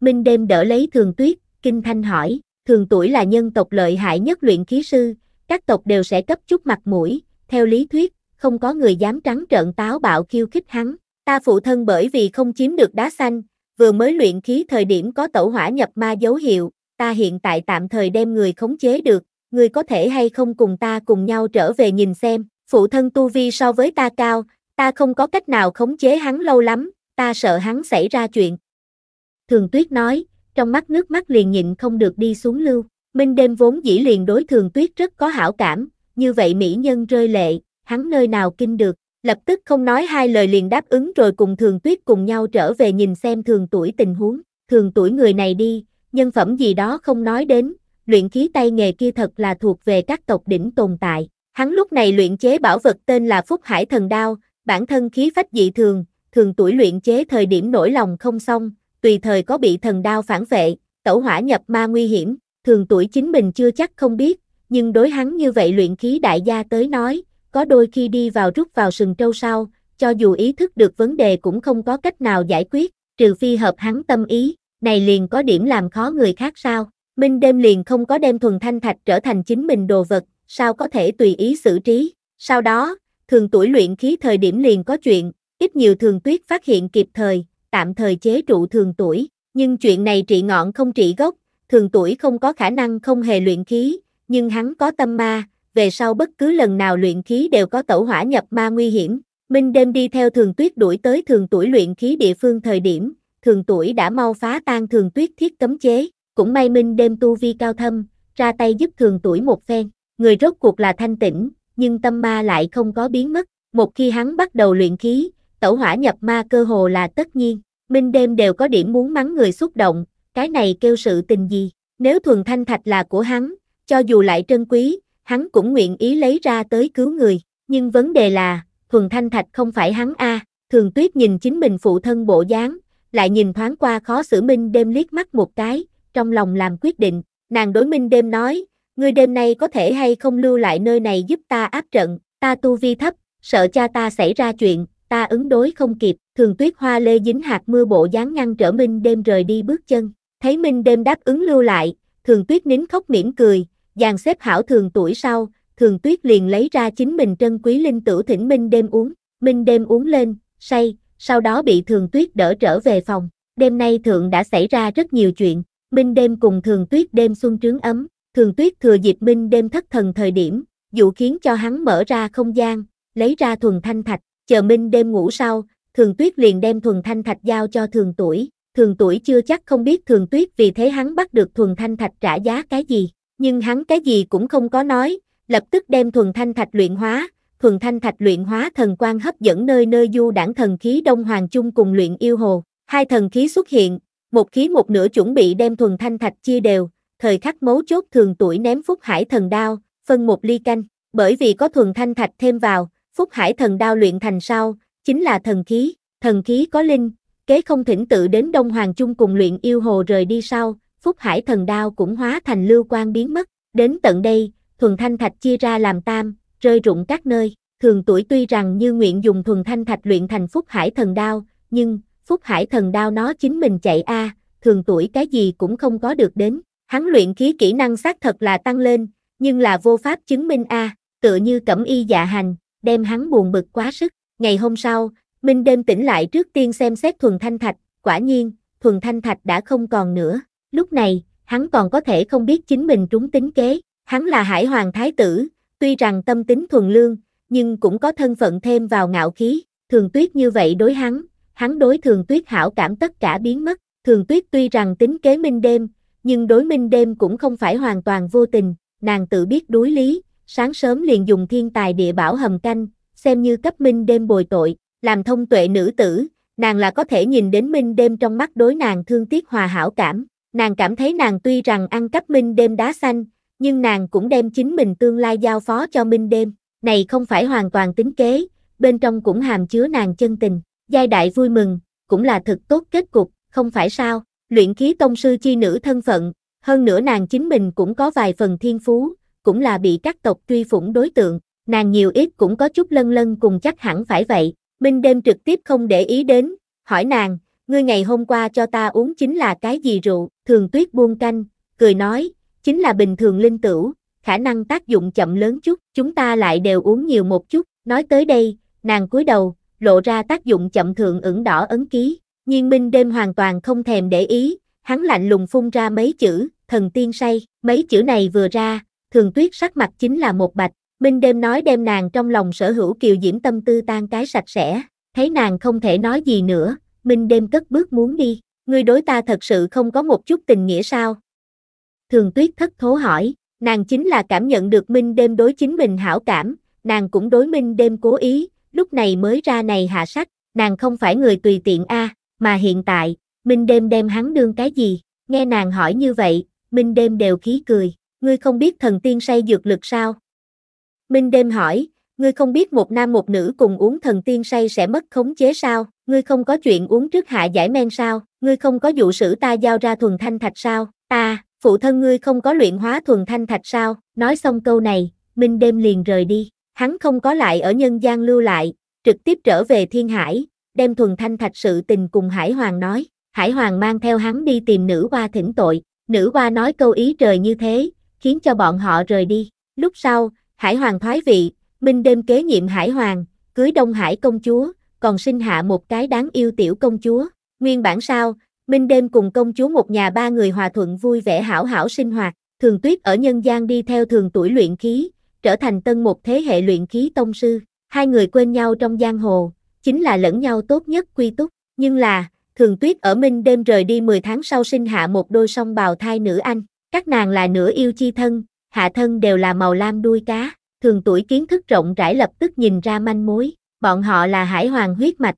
Minh Đêm đỡ lấy thường tuyết, kinh thanh hỏi, thường tuổi là nhân tộc lợi hại nhất luyện khí sư, các tộc đều sẽ cấp chút mặt mũi, theo lý thuyết, không có người dám trắng trợn táo bạo khiêu khích hắn, ta phụ thân bởi vì không chiếm được đá xanh, vừa mới luyện khí thời điểm có tẩu hỏa nhập ma dấu hiệu, ta hiện tại tạm thời đem người khống chế được, người có thể hay không cùng ta cùng nhau trở về nhìn xem, phụ thân tu vi so với ta cao, ta không có cách nào khống chế hắn lâu lắm, ta sợ hắn xảy ra chuyện. Thường tuyết nói, trong mắt nước mắt liền nhịn không được đi xuống lưu. Minh đêm vốn dĩ liền đối thường tuyết rất có hảo cảm, như vậy mỹ nhân rơi lệ, hắn nơi nào kinh được, lập tức không nói hai lời liền đáp ứng rồi cùng thường tuyết cùng nhau trở về nhìn xem thường tuổi tình huống, thường tuổi người này đi, nhân phẩm gì đó không nói đến, luyện khí tay nghề kia thật là thuộc về các tộc đỉnh tồn tại, Hắn lúc này luyện chế bảo vật tên là Phúc Hải Thần Đao, bản thân khí phách dị thường, thường tuổi luyện chế thời điểm nổi lòng không xong, tùy thời có bị thần đao phản vệ, tẩu hỏa nhập ma nguy hiểm, thường tuổi chính mình chưa chắc không biết, nhưng đối hắn như vậy luyện khí đại gia tới nói, có đôi khi đi vào rút vào sừng trâu sau, cho dù ý thức được vấn đề cũng không có cách nào giải quyết, trừ phi hợp hắn tâm ý, này liền có điểm làm khó người khác sao. Minh đêm liền không có đem thuần thanh thạch trở thành chính mình đồ vật, sao có thể tùy ý xử trí. Sau đó, thường tuổi luyện khí thời điểm liền có chuyện, ít nhiều thường tuyết phát hiện kịp thời, tạm thời chế trụ thường tuổi. Nhưng chuyện này trị ngọn không trị gốc, thường tuổi không có khả năng không hề luyện khí, nhưng hắn có tâm ma, về sau bất cứ lần nào luyện khí đều có tẩu hỏa nhập ma nguy hiểm. Minh đêm đi theo thường tuyết đuổi tới thường tuổi luyện khí địa phương thời điểm, thường tuổi đã mau phá tan thường tuyết thiết cấm chế, cũng may Minh đêm tu vi cao thâm, ra tay giúp thường tuổi một phen người rốt cuộc là thanh tĩnh, nhưng tâm ma lại không có biến mất, một khi hắn bắt đầu luyện khí, tẩu hỏa nhập ma cơ hồ là tất nhiên, minh đêm đều có điểm muốn mắng người xúc động, cái này kêu sự tình gì, nếu thuần thanh thạch là của hắn, cho dù lại trân quý, hắn cũng nguyện ý lấy ra tới cứu người, nhưng vấn đề là, thuần thanh thạch không phải hắn a thường tuyết nhìn chính mình phụ thân bộ dáng, lại nhìn thoáng qua khó xử minh đêm liếc mắt một cái, trong lòng làm quyết định, nàng đối minh đêm nói, ngươi đêm nay có thể hay không lưu lại nơi này giúp ta áp trận, ta tu vi thấp, sợ cha ta xảy ra chuyện, ta ứng đối không kịp, thường tuyết hoa lê dính hạt mưa bộ dáng ngăn trở Minh đêm rời đi bước chân, thấy Minh đêm đáp ứng lưu lại, thường tuyết nín khóc mỉm cười, dàn xếp hảo thường tuổi sau, thường tuyết liền lấy ra chính mình trân quý linh tử thỉnh Minh đêm uống, Minh đêm uống lên, say, sau đó bị thường tuyết đỡ trở về phòng, đêm nay thượng đã xảy ra rất nhiều chuyện, Minh đêm cùng thường tuyết đêm xuân trướng ấm, Thường tuyết thừa dịp minh đêm thất thần thời điểm, dụ khiến cho hắn mở ra không gian, lấy ra thuần thanh thạch, chờ minh đêm ngủ sau, thường tuyết liền đem thuần thanh thạch giao cho thường tuổi, thường tuổi chưa chắc không biết thường tuyết vì thế hắn bắt được thuần thanh thạch trả giá cái gì, nhưng hắn cái gì cũng không có nói, lập tức đem thuần thanh thạch luyện hóa, thuần thanh thạch luyện hóa thần quan hấp dẫn nơi nơi du đảng thần khí đông hoàng chung cùng luyện yêu hồ, hai thần khí xuất hiện, một khí một nửa chuẩn bị đem thuần thanh thạch chia đều, thời khắc mấu chốt thường tuổi ném Phúc Hải Thần Đao, phân một ly canh, bởi vì có thuần thanh thạch thêm vào, Phúc Hải Thần Đao luyện thành sau, chính là thần khí, thần khí có linh, kế không thỉnh tự đến Đông Hoàng Trung cùng luyện yêu hồ rời đi sau, Phúc Hải Thần Đao cũng hóa thành lưu quan biến mất, đến tận đây, thuần thanh thạch chia ra làm tam, rơi rụng các nơi, thường tuổi tuy rằng như nguyện dùng thuần thanh thạch luyện thành Phúc Hải Thần Đao, nhưng, Phúc Hải Thần Đao nó chính mình chạy a à, thường tuổi cái gì cũng không có được đến, hắn luyện khí kỹ năng xác thật là tăng lên, nhưng là vô pháp chứng minh a, à, tựa như cẩm y dạ hành, đem hắn buồn bực quá sức. Ngày hôm sau, Minh đêm tỉnh lại trước tiên xem xét thuần thanh thạch, quả nhiên, thuần thanh thạch đã không còn nữa. Lúc này, hắn còn có thể không biết chính mình trúng tính kế, hắn là hải hoàng thái tử, tuy rằng tâm tính thuần lương, nhưng cũng có thân phận thêm vào ngạo khí, thường tuyết như vậy đối hắn, hắn đối thường tuyết hảo cảm tất cả biến mất, thường tuyết tuy rằng tính kế minh đêm, nhưng đối minh đêm cũng không phải hoàn toàn vô tình, nàng tự biết đối lý, sáng sớm liền dùng thiên tài địa bảo hầm canh, xem như cấp minh đêm bồi tội, làm thông tuệ nữ tử, nàng là có thể nhìn đến minh đêm trong mắt đối nàng thương tiếc hòa hảo cảm, nàng cảm thấy nàng tuy rằng ăn cấp minh đêm đá xanh, nhưng nàng cũng đem chính mình tương lai giao phó cho minh đêm, này không phải hoàn toàn tính kế, bên trong cũng hàm chứa nàng chân tình, giai đại vui mừng, cũng là thực tốt kết cục, không phải sao luyện khí tông sư chi nữ thân phận, hơn nữa nàng chính mình cũng có vài phần thiên phú, cũng là bị các tộc truy phủng đối tượng, nàng nhiều ít cũng có chút lân lân cùng chắc hẳn phải vậy. Minh đêm trực tiếp không để ý đến, hỏi nàng, ngươi ngày hôm qua cho ta uống chính là cái gì rượu, thường tuyết buông canh, cười nói, chính là bình thường linh tửu, khả năng tác dụng chậm lớn chút, chúng ta lại đều uống nhiều một chút, nói tới đây, nàng cúi đầu, lộ ra tác dụng chậm thượng ửng đỏ ấn ký, Nhiên minh đêm hoàn toàn không thèm để ý, hắn lạnh lùng phun ra mấy chữ, thần tiên say, mấy chữ này vừa ra, thường tuyết sắc mặt chính là một bạch, minh đêm nói đem nàng trong lòng sở hữu kiều diễm tâm tư tan cái sạch sẽ, thấy nàng không thể nói gì nữa, minh đêm cất bước muốn đi, ngươi đối ta thật sự không có một chút tình nghĩa sao? Thường tuyết thất thố hỏi, nàng chính là cảm nhận được minh đêm đối chính mình hảo cảm, nàng cũng đối minh đêm cố ý, lúc này mới ra này hạ sách, nàng không phải người tùy tiện a. À mà hiện tại, Minh Đêm đem hắn đương cái gì, nghe nàng hỏi như vậy, Minh Đêm đều khí cười, ngươi không biết thần tiên say dược lực sao? Minh Đêm hỏi, ngươi không biết một nam một nữ cùng uống thần tiên say sẽ mất khống chế sao, ngươi không có chuyện uống trước hạ giải men sao, ngươi không có dụ sử ta giao ra thuần thanh thạch sao, ta, phụ thân ngươi không có luyện hóa thuần thanh thạch sao, nói xong câu này, Minh Đêm liền rời đi, hắn không có lại ở nhân gian lưu lại, trực tiếp trở về thiên hải, đem thuần thanh thạch sự tình cùng Hải Hoàng nói, Hải Hoàng mang theo hắn đi tìm nữ hoa thỉnh tội, nữ hoa nói câu ý trời như thế, khiến cho bọn họ rời đi. Lúc sau, Hải Hoàng thoái vị, Minh đêm kế nhiệm Hải Hoàng, cưới Đông Hải công chúa, còn sinh hạ một cái đáng yêu tiểu công chúa. Nguyên bản sao, Minh đêm cùng công chúa một nhà ba người hòa thuận vui vẻ hảo hảo sinh hoạt, thường tuyết ở nhân gian đi theo thường tuổi luyện khí, trở thành tân một thế hệ luyện khí tông sư. Hai người quên nhau trong giang hồ, chính là lẫn nhau tốt nhất quy túc. Nhưng là, thường tuyết ở Minh đêm rời đi 10 tháng sau sinh hạ một đôi song bào thai nữ anh. Các nàng là nửa yêu chi thân, hạ thân đều là màu lam đuôi cá. Thường tuổi kiến thức rộng rãi lập tức nhìn ra manh mối, bọn họ là hải hoàng huyết mạch.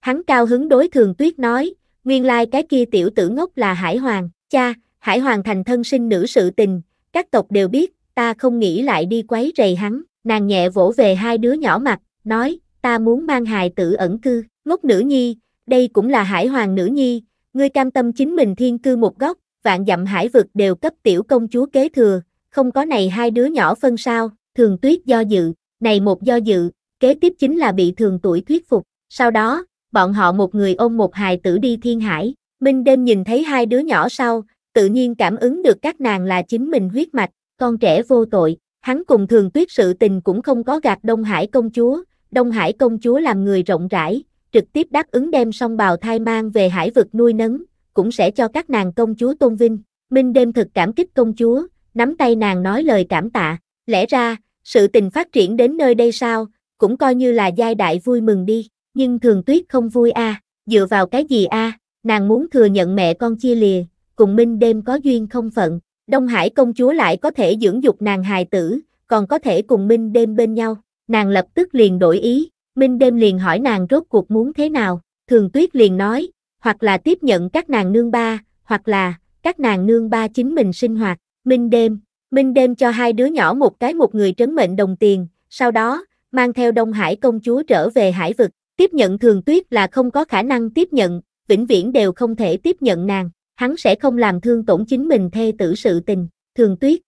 Hắn cao hứng đối thường tuyết nói, nguyên lai cái kia tiểu tử ngốc là hải hoàng, cha, hải hoàng thành thân sinh nữ sự tình, các tộc đều biết, ta không nghĩ lại đi quấy rầy hắn, nàng nhẹ vỗ về hai đứa nhỏ mặt, nói, ta muốn mang hài tử ẩn cư, ngốc nữ nhi, đây cũng là hải hoàng nữ nhi, ngươi cam tâm chính mình thiên cư một góc, vạn dặm hải vực đều cấp tiểu công chúa kế thừa, không có này hai đứa nhỏ phân sao, thường tuyết do dự, này một do dự, kế tiếp chính là bị thường tuổi thuyết phục, sau đó, bọn họ một người ôm một hài tử đi thiên hải, Minh đêm nhìn thấy hai đứa nhỏ sau, tự nhiên cảm ứng được các nàng là chính mình huyết mạch, con trẻ vô tội, hắn cùng thường tuyết sự tình cũng không có gạt Đông Hải công chúa, Đông Hải công chúa làm người rộng rãi, trực tiếp đáp ứng đem song bào thai mang về hải vực nuôi nấng, cũng sẽ cho các nàng công chúa tôn vinh. Minh đêm thực cảm kích công chúa, nắm tay nàng nói lời cảm tạ. Lẽ ra, sự tình phát triển đến nơi đây sao, cũng coi như là giai đại vui mừng đi. Nhưng thường tuyết không vui a à, dựa vào cái gì a à, nàng muốn thừa nhận mẹ con chia lìa, cùng Minh đêm có duyên không phận. Đông Hải công chúa lại có thể dưỡng dục nàng hài tử, còn có thể cùng Minh đêm bên nhau nàng lập tức liền đổi ý, Minh đêm liền hỏi nàng rốt cuộc muốn thế nào, thường tuyết liền nói, hoặc là tiếp nhận các nàng nương ba, hoặc là các nàng nương ba chính mình sinh hoạt, Minh đêm, Minh đêm cho hai đứa nhỏ một cái một người trấn mệnh đồng tiền, sau đó, mang theo Đông Hải công chúa trở về hải vực, tiếp nhận thường tuyết là không có khả năng tiếp nhận, vĩnh viễn đều không thể tiếp nhận nàng, hắn sẽ không làm thương tổn chính mình thê tử sự tình, thường tuyết.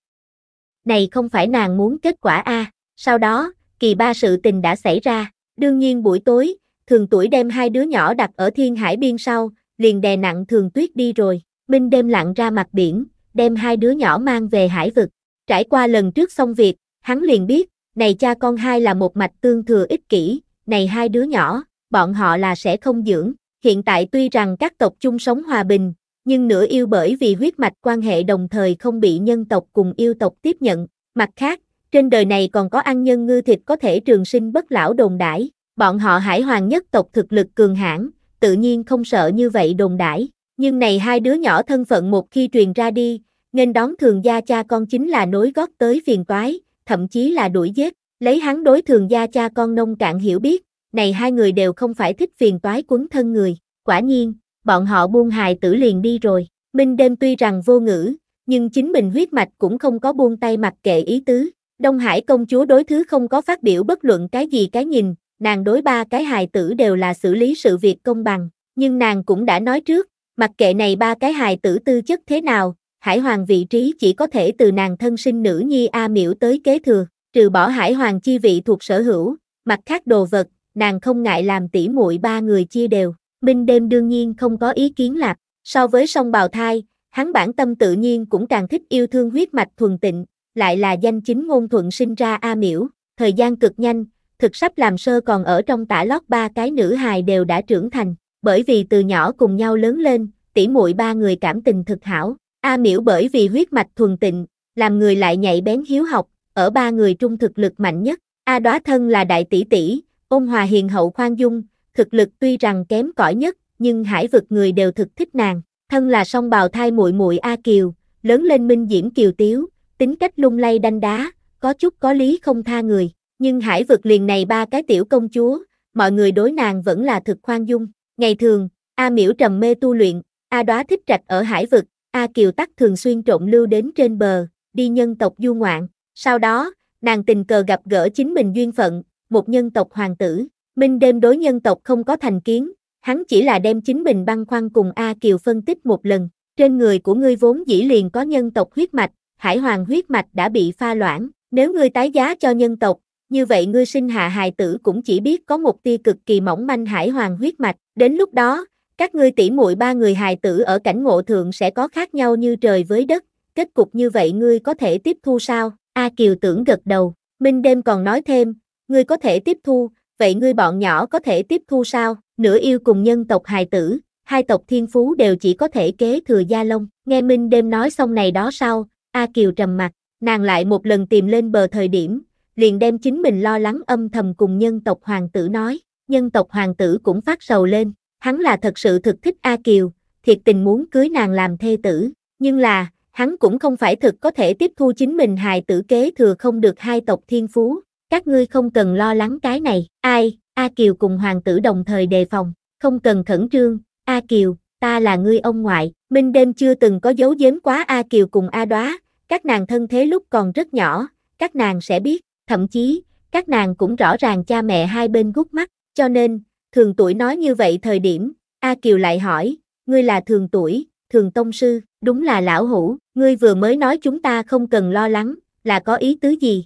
Này không phải nàng muốn kết quả a sau đó, kỳ ba sự tình đã xảy ra. Đương nhiên buổi tối, thường tuổi đem hai đứa nhỏ đặt ở thiên hải biên sau, liền đè nặng thường tuyết đi rồi. Minh đêm lặng ra mặt biển, đem hai đứa nhỏ mang về hải vực. Trải qua lần trước xong việc, hắn liền biết, này cha con hai là một mạch tương thừa ích kỷ, này hai đứa nhỏ, bọn họ là sẽ không dưỡng. Hiện tại tuy rằng các tộc chung sống hòa bình, nhưng nửa yêu bởi vì huyết mạch quan hệ đồng thời không bị nhân tộc cùng yêu tộc tiếp nhận. Mặt khác, trên đời này còn có ăn nhân ngư thịt có thể trường sinh bất lão đồn đãi, bọn họ hải hoàng nhất tộc thực lực cường hãn, tự nhiên không sợ như vậy đồn đãi, nhưng này hai đứa nhỏ thân phận một khi truyền ra đi, nên đón thường gia cha con chính là nối gót tới phiền toái, thậm chí là đuổi giết, lấy hắn đối thường gia cha con nông cạn hiểu biết, này hai người đều không phải thích phiền toái quấn thân người, quả nhiên, bọn họ buông hài tử liền đi rồi, minh đêm tuy rằng vô ngữ, nhưng chính mình huyết mạch cũng không có buông tay mặc kệ ý tứ, Đông Hải công chúa đối thứ không có phát biểu bất luận cái gì cái nhìn, nàng đối ba cái hài tử đều là xử lý sự việc công bằng, nhưng nàng cũng đã nói trước, mặc kệ này ba cái hài tử tư chất thế nào, Hải Hoàng vị trí chỉ có thể từ nàng thân sinh nữ nhi A Miễu tới kế thừa, trừ bỏ Hải Hoàng chi vị thuộc sở hữu, mặt khác đồ vật, nàng không ngại làm tỉ muội ba người chia đều. Minh đêm đương nhiên không có ý kiến lạc, so với song bào thai, hắn bản tâm tự nhiên cũng càng thích yêu thương huyết mạch thuần tịnh, lại là danh chính ngôn thuận sinh ra A miểu thời gian cực nhanh, thực sắp làm sơ còn ở trong tả lót ba cái nữ hài đều đã trưởng thành, bởi vì từ nhỏ cùng nhau lớn lên, tỉ muội ba người cảm tình thực hảo, A miểu bởi vì huyết mạch thuần tịnh, làm người lại nhạy bén hiếu học, ở ba người trung thực lực mạnh nhất, A Đóa thân là đại tỷ tỷ, ôn hòa hiền hậu khoan dung, thực lực tuy rằng kém cỏi nhất, nhưng hải vực người đều thực thích nàng, thân là song bào thai muội muội A Kiều, lớn lên minh diễm kiều tiếu, tính cách lung lay đanh đá, có chút có lý không tha người, nhưng hải vực liền này ba cái tiểu công chúa, mọi người đối nàng vẫn là thực khoan dung. Ngày thường, A Miểu trầm mê tu luyện, A Đóa thích trạch ở hải vực, A Kiều Tắc thường xuyên trộn lưu đến trên bờ, đi nhân tộc du ngoạn. Sau đó, nàng tình cờ gặp gỡ chính mình duyên phận, một nhân tộc hoàng tử. Minh đêm đối nhân tộc không có thành kiến, hắn chỉ là đem chính mình băng khoăn cùng A Kiều phân tích một lần. Trên người của ngươi vốn dĩ liền có nhân tộc huyết mạch, hải hoàng huyết mạch đã bị pha loãng, nếu ngươi tái giá cho nhân tộc, như vậy ngươi sinh hạ hài tử cũng chỉ biết có một tia cực kỳ mỏng manh hải hoàng huyết mạch, đến lúc đó, các ngươi tỷ muội ba người hài tử ở cảnh ngộ thượng sẽ có khác nhau như trời với đất, kết cục như vậy ngươi có thể tiếp thu sao? A Kiều tưởng gật đầu, Minh đêm còn nói thêm, ngươi có thể tiếp thu, vậy ngươi bọn nhỏ có thể tiếp thu sao? Nửa yêu cùng nhân tộc hài tử, hai tộc thiên phú đều chỉ có thể kế thừa gia long. Nghe Minh đêm nói xong này đó sau, A Kiều trầm mặt, nàng lại một lần tìm lên bờ thời điểm, liền đem chính mình lo lắng âm thầm cùng nhân tộc hoàng tử nói, nhân tộc hoàng tử cũng phát sầu lên, hắn là thật sự thực thích A Kiều, thiệt tình muốn cưới nàng làm thê tử, nhưng là, hắn cũng không phải thực có thể tiếp thu chính mình hài tử kế thừa không được hai tộc thiên phú, các ngươi không cần lo lắng cái này, ai, A Kiều cùng hoàng tử đồng thời đề phòng, không cần khẩn trương, A Kiều, ta là ngươi ông ngoại, Minh đêm chưa từng có dấu giếm quá A Kiều cùng A Đóa, các nàng thân thế lúc còn rất nhỏ, các nàng sẽ biết, thậm chí, các nàng cũng rõ ràng cha mẹ hai bên gút mắt, cho nên, thường tuổi nói như vậy thời điểm, A Kiều lại hỏi, ngươi là thường tuổi, thường tông sư, đúng là lão hủ, ngươi vừa mới nói chúng ta không cần lo lắng, là có ý tứ gì?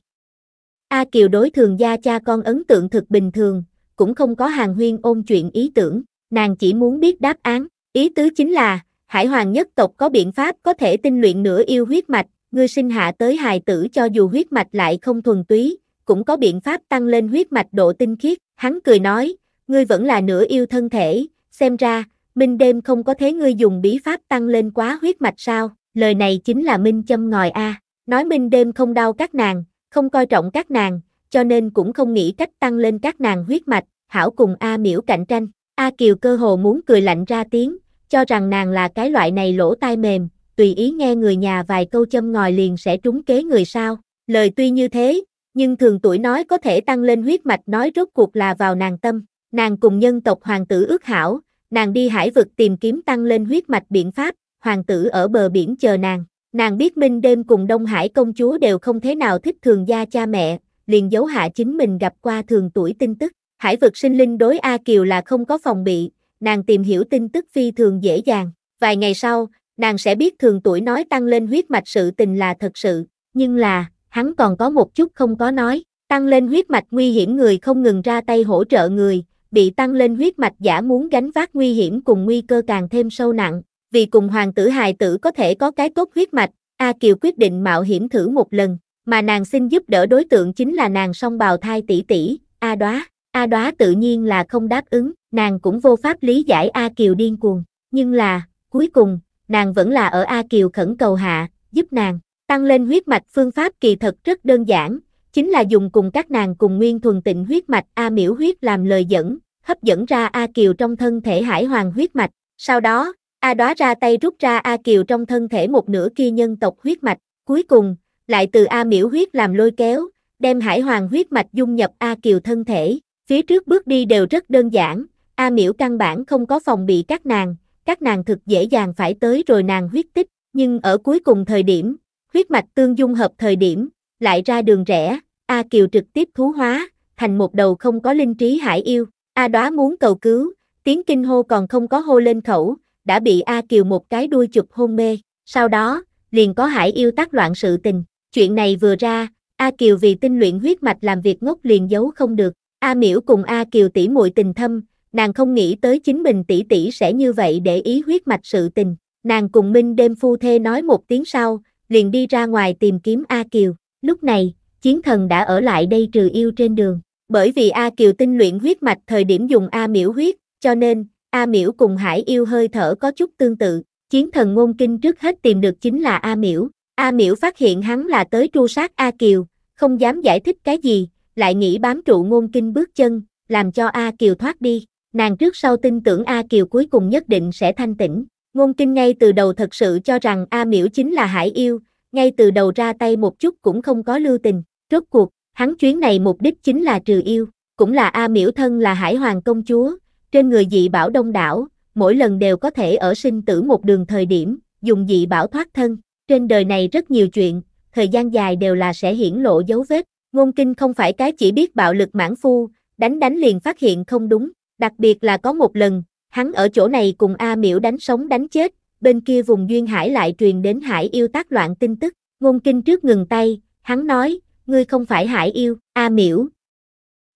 A Kiều đối thường gia cha con ấn tượng thực bình thường, cũng không có hàng huyên ôn chuyện ý tưởng, nàng chỉ muốn biết đáp án, ý tứ chính là, hải hoàng nhất tộc có biện pháp có thể tinh luyện nửa yêu huyết mạch, ngươi sinh hạ tới hài tử cho dù huyết mạch lại không thuần túy, cũng có biện pháp tăng lên huyết mạch độ tinh khiết. Hắn cười nói, ngươi vẫn là nửa yêu thân thể, xem ra, minh đêm không có thế ngươi dùng bí pháp tăng lên quá huyết mạch sao, lời này chính là minh châm ngòi a. Nói minh đêm không đau các nàng, không coi trọng các nàng, cho nên cũng không nghĩ cách tăng lên các nàng huyết mạch, hảo cùng A miễu cạnh tranh. A Kiều cơ hồ muốn cười lạnh ra tiếng, cho rằng nàng là cái loại này lỗ tai mềm, tùy ý nghe người nhà vài câu châm ngòi liền sẽ trúng kế người sao. Lời tuy như thế, nhưng thường tuổi nói có thể tăng lên huyết mạch nói rốt cuộc là vào nàng tâm. Nàng cùng nhân tộc hoàng tử ước hảo, nàng đi hải vực tìm kiếm tăng lên huyết mạch biện pháp, hoàng tử ở bờ biển chờ nàng. Nàng biết minh đêm cùng Đông Hải công chúa đều không thế nào thích thường gia cha mẹ, liền giấu hạ chính mình gặp qua thường tuổi tin tức. Hải vực sinh linh đối A Kiều là không có phòng bị, nàng tìm hiểu tin tức phi thường dễ dàng. Vài ngày sau, nàng sẽ biết thường tuổi nói tăng lên huyết mạch sự tình là thật sự, nhưng là, hắn còn có một chút không có nói, tăng lên huyết mạch nguy hiểm người không ngừng ra tay hỗ trợ người, bị tăng lên huyết mạch giả muốn gánh vác nguy hiểm cùng nguy cơ càng thêm sâu nặng, vì cùng hoàng tử hài tử có thể có cái tốt huyết mạch, A Kiều quyết định mạo hiểm thử một lần, mà nàng xin giúp đỡ đối tượng chính là nàng song bào thai tỷ tỷ, A Đóa. A Đóa tự nhiên là không đáp ứng, nàng cũng vô pháp lý giải A Kiều điên cuồng, nhưng là, cuối cùng, nàng vẫn là ở A Kiều khẩn cầu hạ, giúp nàng. Tăng lên huyết mạch phương pháp kỳ thật rất đơn giản, chính là dùng cùng các nàng cùng nguyên thuần tịnh huyết mạch A miễu huyết làm lời dẫn, hấp dẫn ra A Kiều trong thân thể hải hoàng huyết mạch. Sau đó, A đóa ra tay rút ra A Kiều trong thân thể một nửa kia nhân tộc huyết mạch. Cuối cùng, lại từ A miễu huyết làm lôi kéo, đem hải hoàng huyết mạch dung nhập A Kiều thân thể. Phía trước bước đi đều rất đơn giản, A miễu căn bản không có phòng bị các nàng, các nàng thực dễ dàng phải tới rồi nàng huyết tích, nhưng ở cuối cùng thời điểm, huyết mạch tương dung hợp thời điểm, lại ra đường rẻ A Kiều trực tiếp thú hóa, thành một đầu không có linh trí hải yêu, A Đóa muốn cầu cứu, tiếng kinh hô còn không có hô lên khẩu, đã bị A Kiều một cái đuôi chụp hôn mê, sau đó, liền có hải yêu tác loạn sự tình, chuyện này vừa ra, A Kiều vì tinh luyện huyết mạch làm việc ngốc liền giấu không được, A Miễu cùng A Kiều tỉ muội tình thâm, nàng không nghĩ tới chính mình tỷ tỷ sẽ như vậy để ý huyết mạch sự tình. Nàng cùng Minh đêm phu thê nói một tiếng sau, liền đi ra ngoài tìm kiếm A Kiều. Lúc này, chiến thần đã ở lại đây trừ yêu trên đường. Bởi vì A Kiều tinh luyện huyết mạch thời điểm dùng A miễu huyết, cho nên, A miễu cùng hải yêu hơi thở có chút tương tự. Chiến thần ngôn kinh trước hết tìm được chính là A miễu. A miễu phát hiện hắn là tới tru sát A Kiều, không dám giải thích cái gì, lại nghĩ bám trụ ngôn kinh bước chân, làm cho A Kiều thoát đi nàng trước sau tin tưởng A Kiều cuối cùng nhất định sẽ thanh tĩnh. Ngôn Kinh ngay từ đầu thật sự cho rằng A Miễu chính là Hải Yêu, ngay từ đầu ra tay một chút cũng không có lưu tình. Rốt cuộc, hắn chuyến này mục đích chính là trừ yêu, cũng là A Miễu thân là Hải Hoàng công chúa, trên người dị bảo đông đảo, mỗi lần đều có thể ở sinh tử một đường thời điểm, dùng dị bảo thoát thân. Trên đời này rất nhiều chuyện, thời gian dài đều là sẽ hiển lộ dấu vết. Ngôn Kinh không phải cái chỉ biết bạo lực mãn phu, đánh đánh liền phát hiện không đúng, Đặc biệt là có một lần, hắn ở chỗ này cùng A Miễu đánh sống đánh chết, bên kia vùng duyên hải lại truyền đến hải yêu tác loạn tin tức. Ngôn kinh trước ngừng tay, hắn nói, ngươi không phải hải yêu, A Miễu.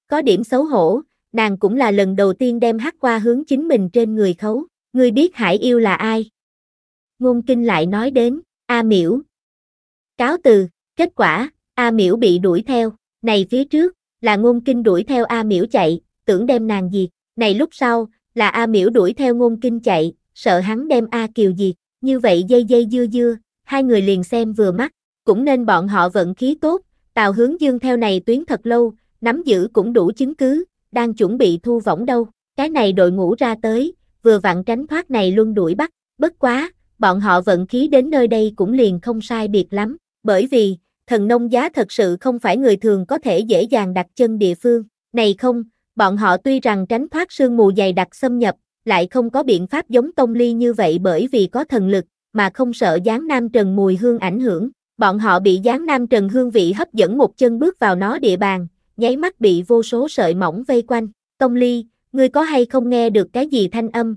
Có điểm xấu hổ, nàng cũng là lần đầu tiên đem hắc qua hướng chính mình trên người khấu, ngươi biết hải yêu là ai. Ngôn kinh lại nói đến, A Miễu. Cáo từ, kết quả, A Miễu bị đuổi theo, này phía trước, là ngôn kinh đuổi theo A Miễu chạy, tưởng đem nàng diệt, này lúc sau, là A miểu đuổi theo ngôn kinh chạy, sợ hắn đem A Kiều diệt, như vậy dây dây dưa dưa, hai người liền xem vừa mắt, cũng nên bọn họ vận khí tốt, Tào Hướng Dương theo này tuyến thật lâu, nắm giữ cũng đủ chứng cứ, đang chuẩn bị thu võng đâu, cái này đội ngũ ra tới, vừa vặn tránh thoát này luôn đuổi bắt, bất quá, bọn họ vận khí đến nơi đây cũng liền không sai biệt lắm, bởi vì, thần nông giá thật sự không phải người thường có thể dễ dàng đặt chân địa phương, này không, Bọn họ tuy rằng tránh thoát sương mù dày đặc xâm nhập, lại không có biện pháp giống Tông Ly như vậy bởi vì có thần lực, mà không sợ gián nam trần mùi hương ảnh hưởng. Bọn họ bị gián nam trần hương vị hấp dẫn một chân bước vào nó địa bàn, nháy mắt bị vô số sợi mỏng vây quanh. Tông Ly, ngươi có hay không nghe được cái gì thanh âm?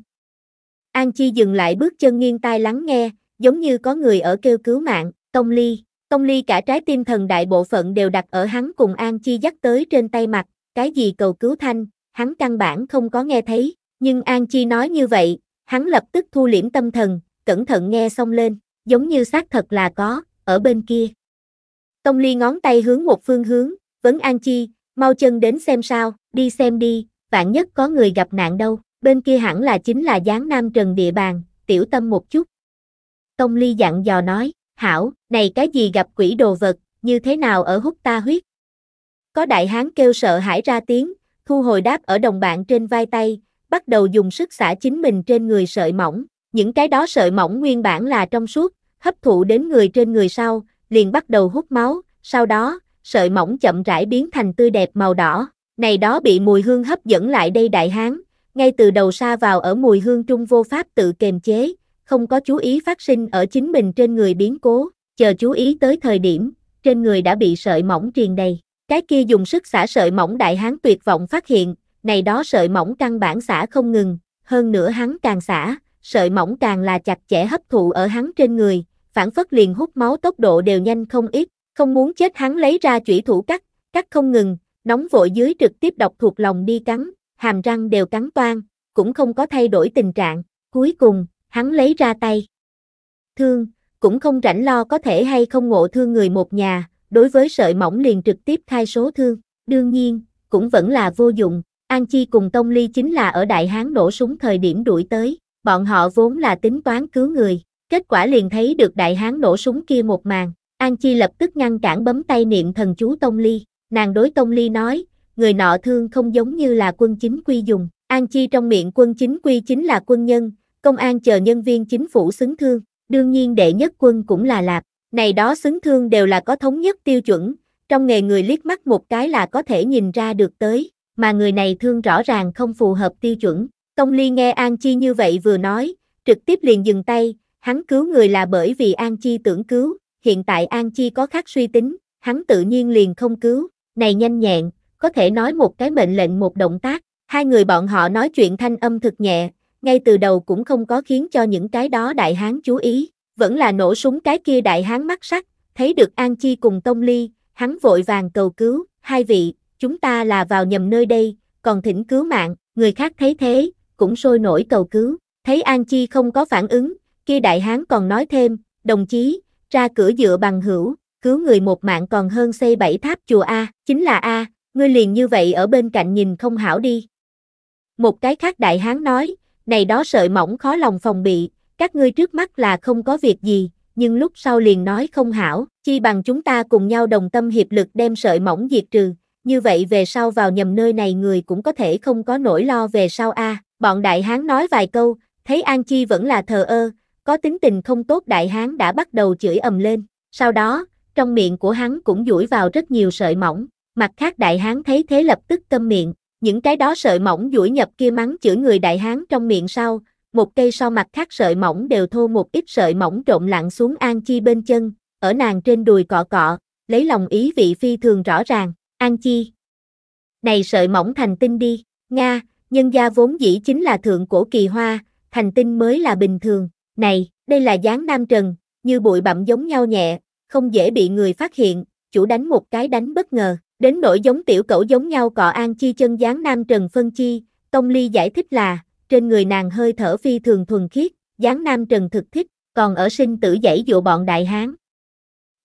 An Chi dừng lại bước chân nghiêng tai lắng nghe, giống như có người ở kêu cứu mạng, Tông Ly. Tông Ly cả trái tim thần đại bộ phận đều đặt ở hắn cùng An Chi dắt tới trên tay mặt, cái gì cầu cứu thanh, hắn căn bản không có nghe thấy, nhưng An Chi nói như vậy, hắn lập tức thu liễm tâm thần, cẩn thận nghe xong lên, giống như xác thật là có, ở bên kia. Tông Ly ngón tay hướng một phương hướng, vấn An Chi, mau chân đến xem sao, đi xem đi, vạn nhất có người gặp nạn đâu, bên kia hẳn là chính là gián nam trần địa bàn, tiểu tâm một chút. Tông Ly dặn dò nói, hảo, này cái gì gặp quỷ đồ vật, như thế nào ở hút ta huyết, có đại hán kêu sợ hãi ra tiếng, thu hồi đáp ở đồng bạn trên vai tay, bắt đầu dùng sức xả chính mình trên người sợi mỏng. Những cái đó sợi mỏng nguyên bản là trong suốt, hấp thụ đến người trên người sau, liền bắt đầu hút máu, sau đó, sợi mỏng chậm rãi biến thành tươi đẹp màu đỏ. Này đó bị mùi hương hấp dẫn lại đây đại hán, ngay từ đầu xa vào ở mùi hương trung vô pháp tự kềm chế, không có chú ý phát sinh ở chính mình trên người biến cố, chờ chú ý tới thời điểm, trên người đã bị sợi mỏng triền đầy. Cái kia dùng sức xả sợi mỏng đại hán tuyệt vọng phát hiện, này đó sợi mỏng căn bản xả không ngừng, hơn nữa hắn càng xả, sợi mỏng càng là chặt chẽ hấp thụ ở hắn trên người, phản phất liền hút máu tốc độ đều nhanh không ít, không muốn chết hắn lấy ra chủy thủ cắt, cắt không ngừng, nóng vội dưới trực tiếp độc thuộc lòng đi cắn, hàm răng đều cắn toan, cũng không có thay đổi tình trạng, cuối cùng, hắn lấy ra tay. Thương, cũng không rảnh lo có thể hay không ngộ thương người một nhà, đối với sợi mỏng liền trực tiếp khai số thương, đương nhiên, cũng vẫn là vô dụng, An Chi cùng Tông Ly chính là ở Đại Hán nổ súng thời điểm đuổi tới, bọn họ vốn là tính toán cứu người, kết quả liền thấy được Đại Hán nổ súng kia một màn, An Chi lập tức ngăn cản bấm tay niệm thần chú Tông Ly, nàng đối Tông Ly nói, người nọ thương không giống như là quân chính quy dùng, An Chi trong miệng quân chính quy chính là quân nhân, công an chờ nhân viên chính phủ xứng thương, đương nhiên đệ nhất quân cũng là lạp, này đó xứng thương đều là có thống nhất tiêu chuẩn, trong nghề người liếc mắt một cái là có thể nhìn ra được tới, mà người này thương rõ ràng không phù hợp tiêu chuẩn. Công Ly nghe An Chi như vậy vừa nói, trực tiếp liền dừng tay, hắn cứu người là bởi vì An Chi tưởng cứu, hiện tại An Chi có khác suy tính, hắn tự nhiên liền không cứu, này nhanh nhẹn, có thể nói một cái mệnh lệnh một động tác, hai người bọn họ nói chuyện thanh âm thực nhẹ, ngay từ đầu cũng không có khiến cho những cái đó đại hán chú ý, vẫn là nổ súng cái kia đại hán mắt sắc, thấy được An Chi cùng Tông Ly, hắn vội vàng cầu cứu, hai vị, chúng ta là vào nhầm nơi đây, còn thỉnh cứu mạng, người khác thấy thế, cũng sôi nổi cầu cứu, thấy An Chi không có phản ứng, kia đại hán còn nói thêm, đồng chí, ra cửa dựa bằng hữu, cứu người một mạng còn hơn xây bảy tháp chùa A, chính là A, ngươi liền như vậy ở bên cạnh nhìn không hảo đi. Một cái khác đại hán nói, này đó sợi mỏng khó lòng phòng bị, các ngươi trước mắt là không có việc gì, nhưng lúc sau liền nói không hảo, chi bằng chúng ta cùng nhau đồng tâm hiệp lực đem sợi mỏng diệt trừ, như vậy về sau vào nhầm nơi này người cũng có thể không có nỗi lo về sau a. Bọn đại hán nói vài câu, thấy An Chi vẫn là thờ ơ, có tính tình không tốt đại hán đã bắt đầu chửi ầm lên, sau đó, trong miệng của hắn cũng duỗi vào rất nhiều sợi mỏng, mặt khác đại hán thấy thế lập tức câm miệng, những cái đó sợi mỏng duỗi nhập kia mắng chửi người đại hán trong miệng sau, một cây so mặt khác sợi mỏng đều thô một ít sợi mỏng trộn lặn xuống An Chi bên chân, ở nàng trên đùi cọ cọ, lấy lòng ý vị phi thường rõ ràng, An Chi. Này sợi mỏng thành tinh đi, Nga, nhân gia vốn dĩ chính là thượng cổ kỳ hoa, thành tinh mới là bình thường, này, đây là dáng nam trần, như bụi bặm giống nhau nhẹ, không dễ bị người phát hiện, chủ đánh một cái đánh bất ngờ, đến nỗi giống tiểu cẩu giống nhau cọ An Chi chân dáng nam trần phân chi, Tông Ly giải thích là, trên người nàng hơi thở phi thường thuần khiết, dáng nam trần thực thích, còn ở sinh tử dãy dụ bọn đại hán.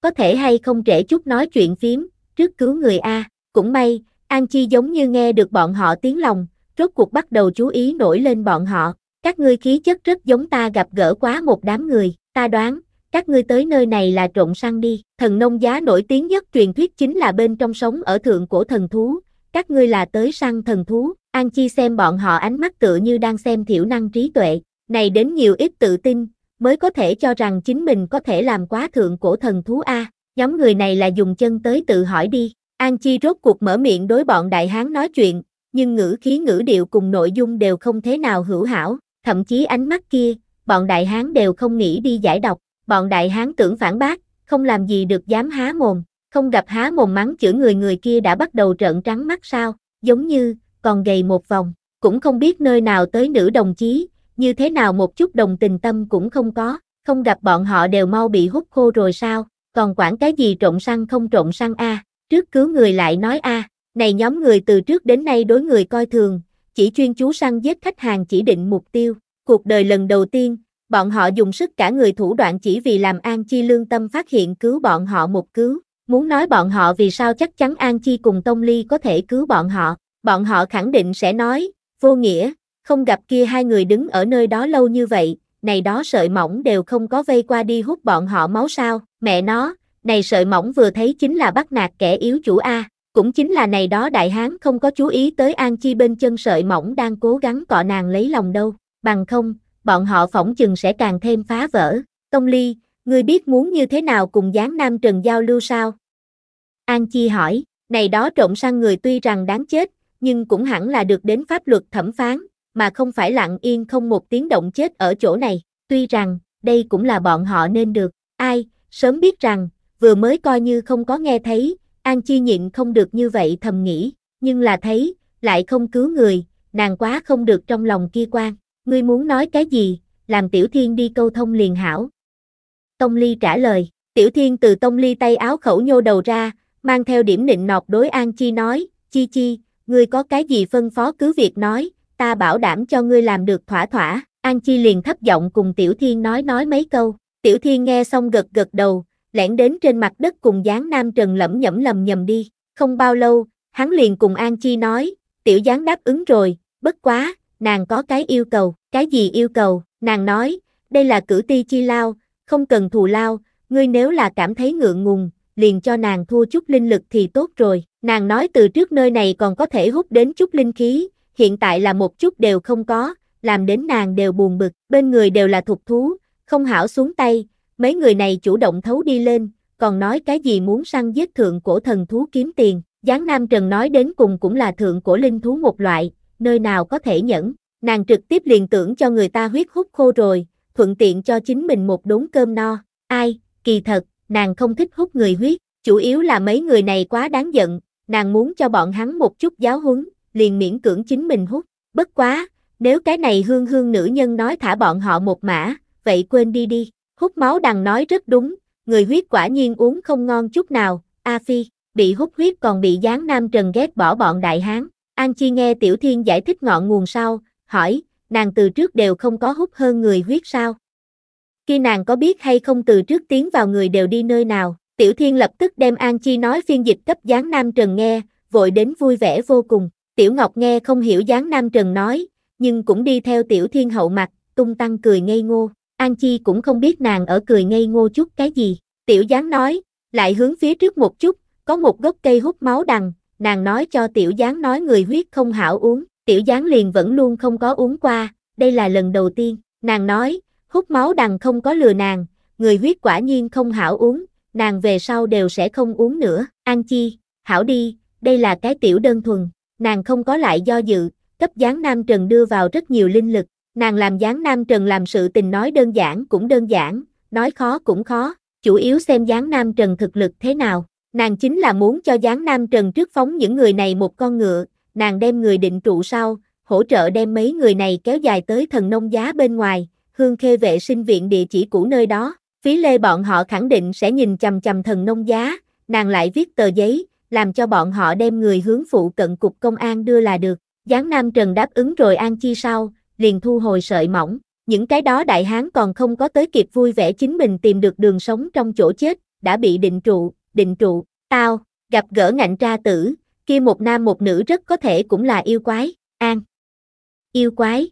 Có thể hay không trễ chút nói chuyện phím, trước cứu người A, cũng may, An Chi giống như nghe được bọn họ tiếng lòng, rốt cuộc bắt đầu chú ý nổi lên bọn họ, các ngươi khí chất rất giống ta gặp gỡ quá một đám người, ta đoán, các ngươi tới nơi này là trộn săn đi, thần nông giá nổi tiếng nhất truyền thuyết chính là bên trong sống ở thượng cổ thần thú, các ngươi là tới săn thần thú, An Chi xem bọn họ ánh mắt tựa như đang xem thiểu năng trí tuệ, này đến nhiều ít tự tin, mới có thể cho rằng chính mình có thể làm quá thượng cổ thần thú A, nhóm người này là dùng chân tới tự hỏi đi. An Chi rốt cuộc mở miệng đối bọn đại hán nói chuyện, nhưng ngữ khí ngữ điệu cùng nội dung đều không thế nào hữu hảo, thậm chí ánh mắt kia, bọn đại hán đều không nghĩ đi giải độc, bọn đại hán tưởng phản bác, không làm gì được dám há mồm, không gặp há mồm mắng chửi người người kia đã bắt đầu trợn trắng mắt sao, giống như, còn gầy một vòng, cũng không biết nơi nào tới nữ đồng chí, như thế nào một chút đồng tình tâm cũng không có, không gặp bọn họ đều mau bị hút khô rồi sao, còn quản cái gì trộn săn không trộn săn a, trước cứu người lại nói a, này nhóm người từ trước đến nay đối người coi thường, chỉ chuyên chú săn giết khách hàng chỉ định mục tiêu, cuộc đời lần đầu tiên, bọn họ dùng sức cả người thủ đoạn chỉ vì làm An Chi lương tâm phát hiện cứu bọn họ một cứu, muốn nói bọn họ vì sao chắc chắn An Chi cùng Tông Ly có thể cứu bọn họ, bọn họ khẳng định sẽ nói, vô nghĩa, không gặp kia hai người đứng ở nơi đó lâu như vậy, này đó sợi mỏng đều không có vây qua đi hút bọn họ máu sao, mẹ nó, này sợi mỏng vừa thấy chính là bắt nạt kẻ yếu chủ A, cũng chính là này đó đại hán không có chú ý tới An Chi bên chân sợi mỏng đang cố gắng cọ nàng lấy lòng đâu, bằng không, bọn họ phỏng chừng sẽ càng thêm phá vỡ, công Ly, ngươi biết muốn như thế nào cùng dáng nam trần giao lưu sao? An Chi hỏi, này đó trộm sang người tuy rằng đáng chết, nhưng cũng hẳn là được đến pháp luật thẩm phán, mà không phải lặng yên không một tiếng động chết ở chỗ này. Tuy rằng, đây cũng là bọn họ nên được. Ai, sớm biết rằng, vừa mới coi như không có nghe thấy, An Chi nhịn không được như vậy thầm nghĩ, nhưng là thấy, lại không cứu người, nàng quá không được trong lòng kia quan. Ngươi muốn nói cái gì, làm Tiểu Thiên đi câu thông liền hảo. Tông Ly trả lời, Tiểu Thiên từ Tông Ly tay áo khẩu nhô đầu ra, mang theo điểm nịnh nọt đối An Chi nói, Chi Chi, ngươi có cái gì phân phó cứ việc nói, ta bảo đảm cho ngươi làm được thỏa thỏa, An Chi liền thấp giọng cùng Tiểu Thiên nói nói mấy câu, Tiểu Thiên nghe xong gật gật đầu, lẻn đến trên mặt đất cùng dáng nam trần lẩm nhẩm lầm nhầm đi, không bao lâu, hắn liền cùng An Chi nói, Tiểu dáng đáp ứng rồi, bất quá, nàng có cái yêu cầu, cái gì yêu cầu, nàng nói, đây là cử ti chi lao, không cần thù lao, ngươi nếu là cảm thấy ngượng ngùng, liền cho nàng thua chút linh lực thì tốt rồi, Nàng nói từ trước nơi này còn có thể hút đến chút linh khí, hiện tại là một chút đều không có, làm đến nàng đều buồn bực, bên người đều là thục thú, không hảo xuống tay, mấy người này chủ động thấu đi lên, còn nói cái gì muốn săn giết thượng cổ thần thú kiếm tiền, Giáng Nam Trần nói đến cùng cũng là thượng cổ linh thú một loại, nơi nào có thể nhẫn, nàng trực tiếp liền tưởng cho người ta huyết hút khô rồi, thuận tiện cho chính mình một đống cơm no, ai, kỳ thật, nàng không thích hút người huyết, chủ yếu là mấy người này quá đáng giận, nàng muốn cho bọn hắn một chút giáo huấn, liền miễn cưỡng chính mình hút, bất quá, nếu cái này hương hương nữ nhân nói thả bọn họ một mã, vậy quên đi đi, hút máu đằng nói rất đúng, người huyết quả nhiên uống không ngon chút nào, A Phi, bị hút huyết còn bị gián nam trần ghét bỏ bọn đại hán, An Chi nghe Tiểu Thiên giải thích ngọn nguồn sau, hỏi, nàng từ trước đều không có hút hơn người huyết sao? Khi nàng có biết hay không từ trước tiến vào người đều đi nơi nào, Tiểu Thiên lập tức đem An Chi nói phiên dịch cấp Giáng Nam Trần nghe, vội đến vui vẻ vô cùng. Tiểu Ngọc nghe không hiểu Giáng Nam Trần nói, nhưng cũng đi theo Tiểu Thiên hậu mặt, tung tăng cười ngây ngô. An Chi cũng không biết nàng ở cười ngây ngô chút cái gì. Tiểu Giáng nói, lại hướng phía trước một chút, có một gốc cây hút máu đằng, nàng nói cho Tiểu Giáng nói người huyết không hảo uống. Tiểu Giáng liền vẫn luôn không có uống qua, đây là lần đầu tiên. Nàng nói, hút máu đằng không có lừa nàng, người huyết quả nhiên không hảo uống, nàng về sau đều sẽ không uống nữa, An Chi, hảo đi, đây là cái tiểu đơn thuần, nàng không có lại do dự, cấp gián Nam Trần đưa vào rất nhiều linh lực, nàng làm gián Nam Trần làm sự tình nói đơn giản cũng đơn giản, nói khó cũng khó, chủ yếu xem gián Nam Trần thực lực thế nào, nàng chính là muốn cho gián Nam Trần trước phóng những người này một con ngựa, nàng đem người định trụ sau, hỗ trợ đem mấy người này kéo dài tới thần nông giá bên ngoài, hương khê vệ sinh viện địa chỉ cũ nơi đó, Phí Lê bọn họ khẳng định sẽ nhìn chằm chằm thần nông giá, nàng lại viết tờ giấy, làm cho bọn họ đem người hướng phụ cận cục công an đưa là được. Giáng Nam Trần đáp ứng rồi An Chi sau, liền thu hồi sợi mỏng. Những cái đó đại hán còn không có tới kịp vui vẻ chính mình tìm được đường sống trong chỗ chết, đã bị định trụ, định trụ, tao, gặp gỡ ngạnh tra tử, kia một nam một nữ rất có thể cũng là yêu quái, an. Yêu quái.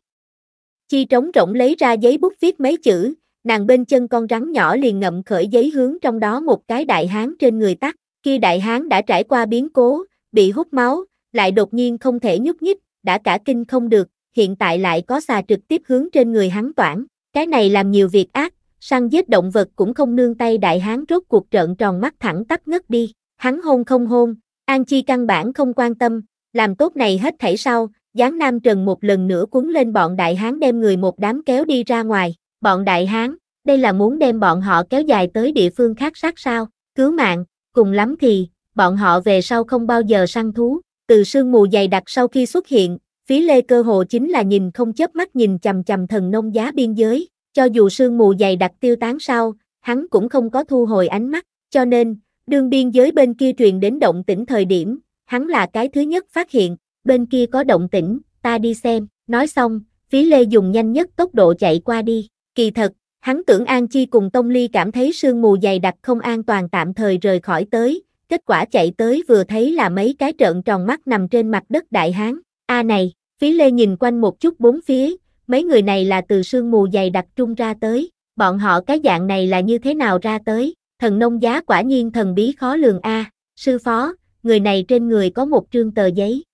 Chi trống rỗng lấy ra giấy bút viết mấy chữ, nàng bên chân con rắn nhỏ liền ngậm khởi giấy hướng trong đó một cái đại hán trên người tắt, khi đại hán đã trải qua biến cố, bị hút máu, lại đột nhiên không thể nhúc nhích, đã cả kinh không được, hiện tại lại có xà trực tiếp hướng trên người hắn toản, cái này làm nhiều việc ác, săn giết động vật cũng không nương tay đại hán rốt cuộc trợn tròn mắt thẳng tắt ngất đi, hắn hôn không hôn, An Chi căn bản không quan tâm, làm tốt này hết thảy sau, Giáng Nam Trần một lần nữa cuốn lên bọn đại hán đem người một đám kéo đi ra ngoài bọn đại hán, đây là muốn đem bọn họ kéo dài tới địa phương khác sát sao, cứu mạng, cùng lắm thì, bọn họ về sau không bao giờ săn thú, từ sương mù dày đặc sau khi xuất hiện, phí lê cơ hồ chính là nhìn không chớp mắt nhìn chầm chầm thần nông giá biên giới, cho dù sương mù dày đặc tiêu tán sau, hắn cũng không có thu hồi ánh mắt, cho nên, đường biên giới bên kia truyền đến động tĩnh thời điểm, hắn là cái thứ nhất phát hiện, bên kia có động tĩnh, ta đi xem, nói xong, phí lê dùng nhanh nhất tốc độ chạy qua đi. Kỳ thật, hắn tưởng An Chi cùng Tông Ly cảm thấy sương mù dày đặc không an toàn tạm thời rời khỏi tới, kết quả chạy tới vừa thấy là mấy cái trợn tròn mắt nằm trên mặt đất đại hán. A này, phí lê nhìn quanh một chút bốn phía, mấy người này là từ sương mù dày đặc trung ra tới, bọn họ cái dạng này là như thế nào ra tới, thần nông giá quả nhiên thần bí khó lường A, sư phó, người này trên người có một trương tờ giấy.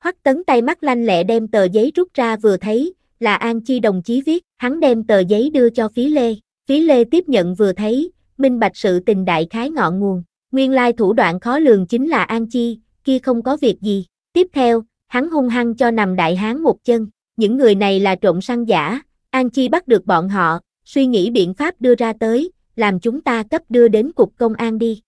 Hoắc tấn tay mắt lanh lẹ đem tờ giấy rút ra vừa thấy, là An Chi đồng chí viết, hắn đem tờ giấy đưa cho Phí Lê, Phí Lê tiếp nhận vừa thấy, minh bạch sự tình đại khái ngọn nguồn, nguyên lai thủ đoạn khó lường chính là An Chi, kia không có việc gì, tiếp theo, hắn hung hăng cho nằm đại hán một chân, những người này là trộm săn giả, An Chi bắt được bọn họ, suy nghĩ biện pháp đưa ra tới, làm chúng ta cấp đưa đến cục công an đi.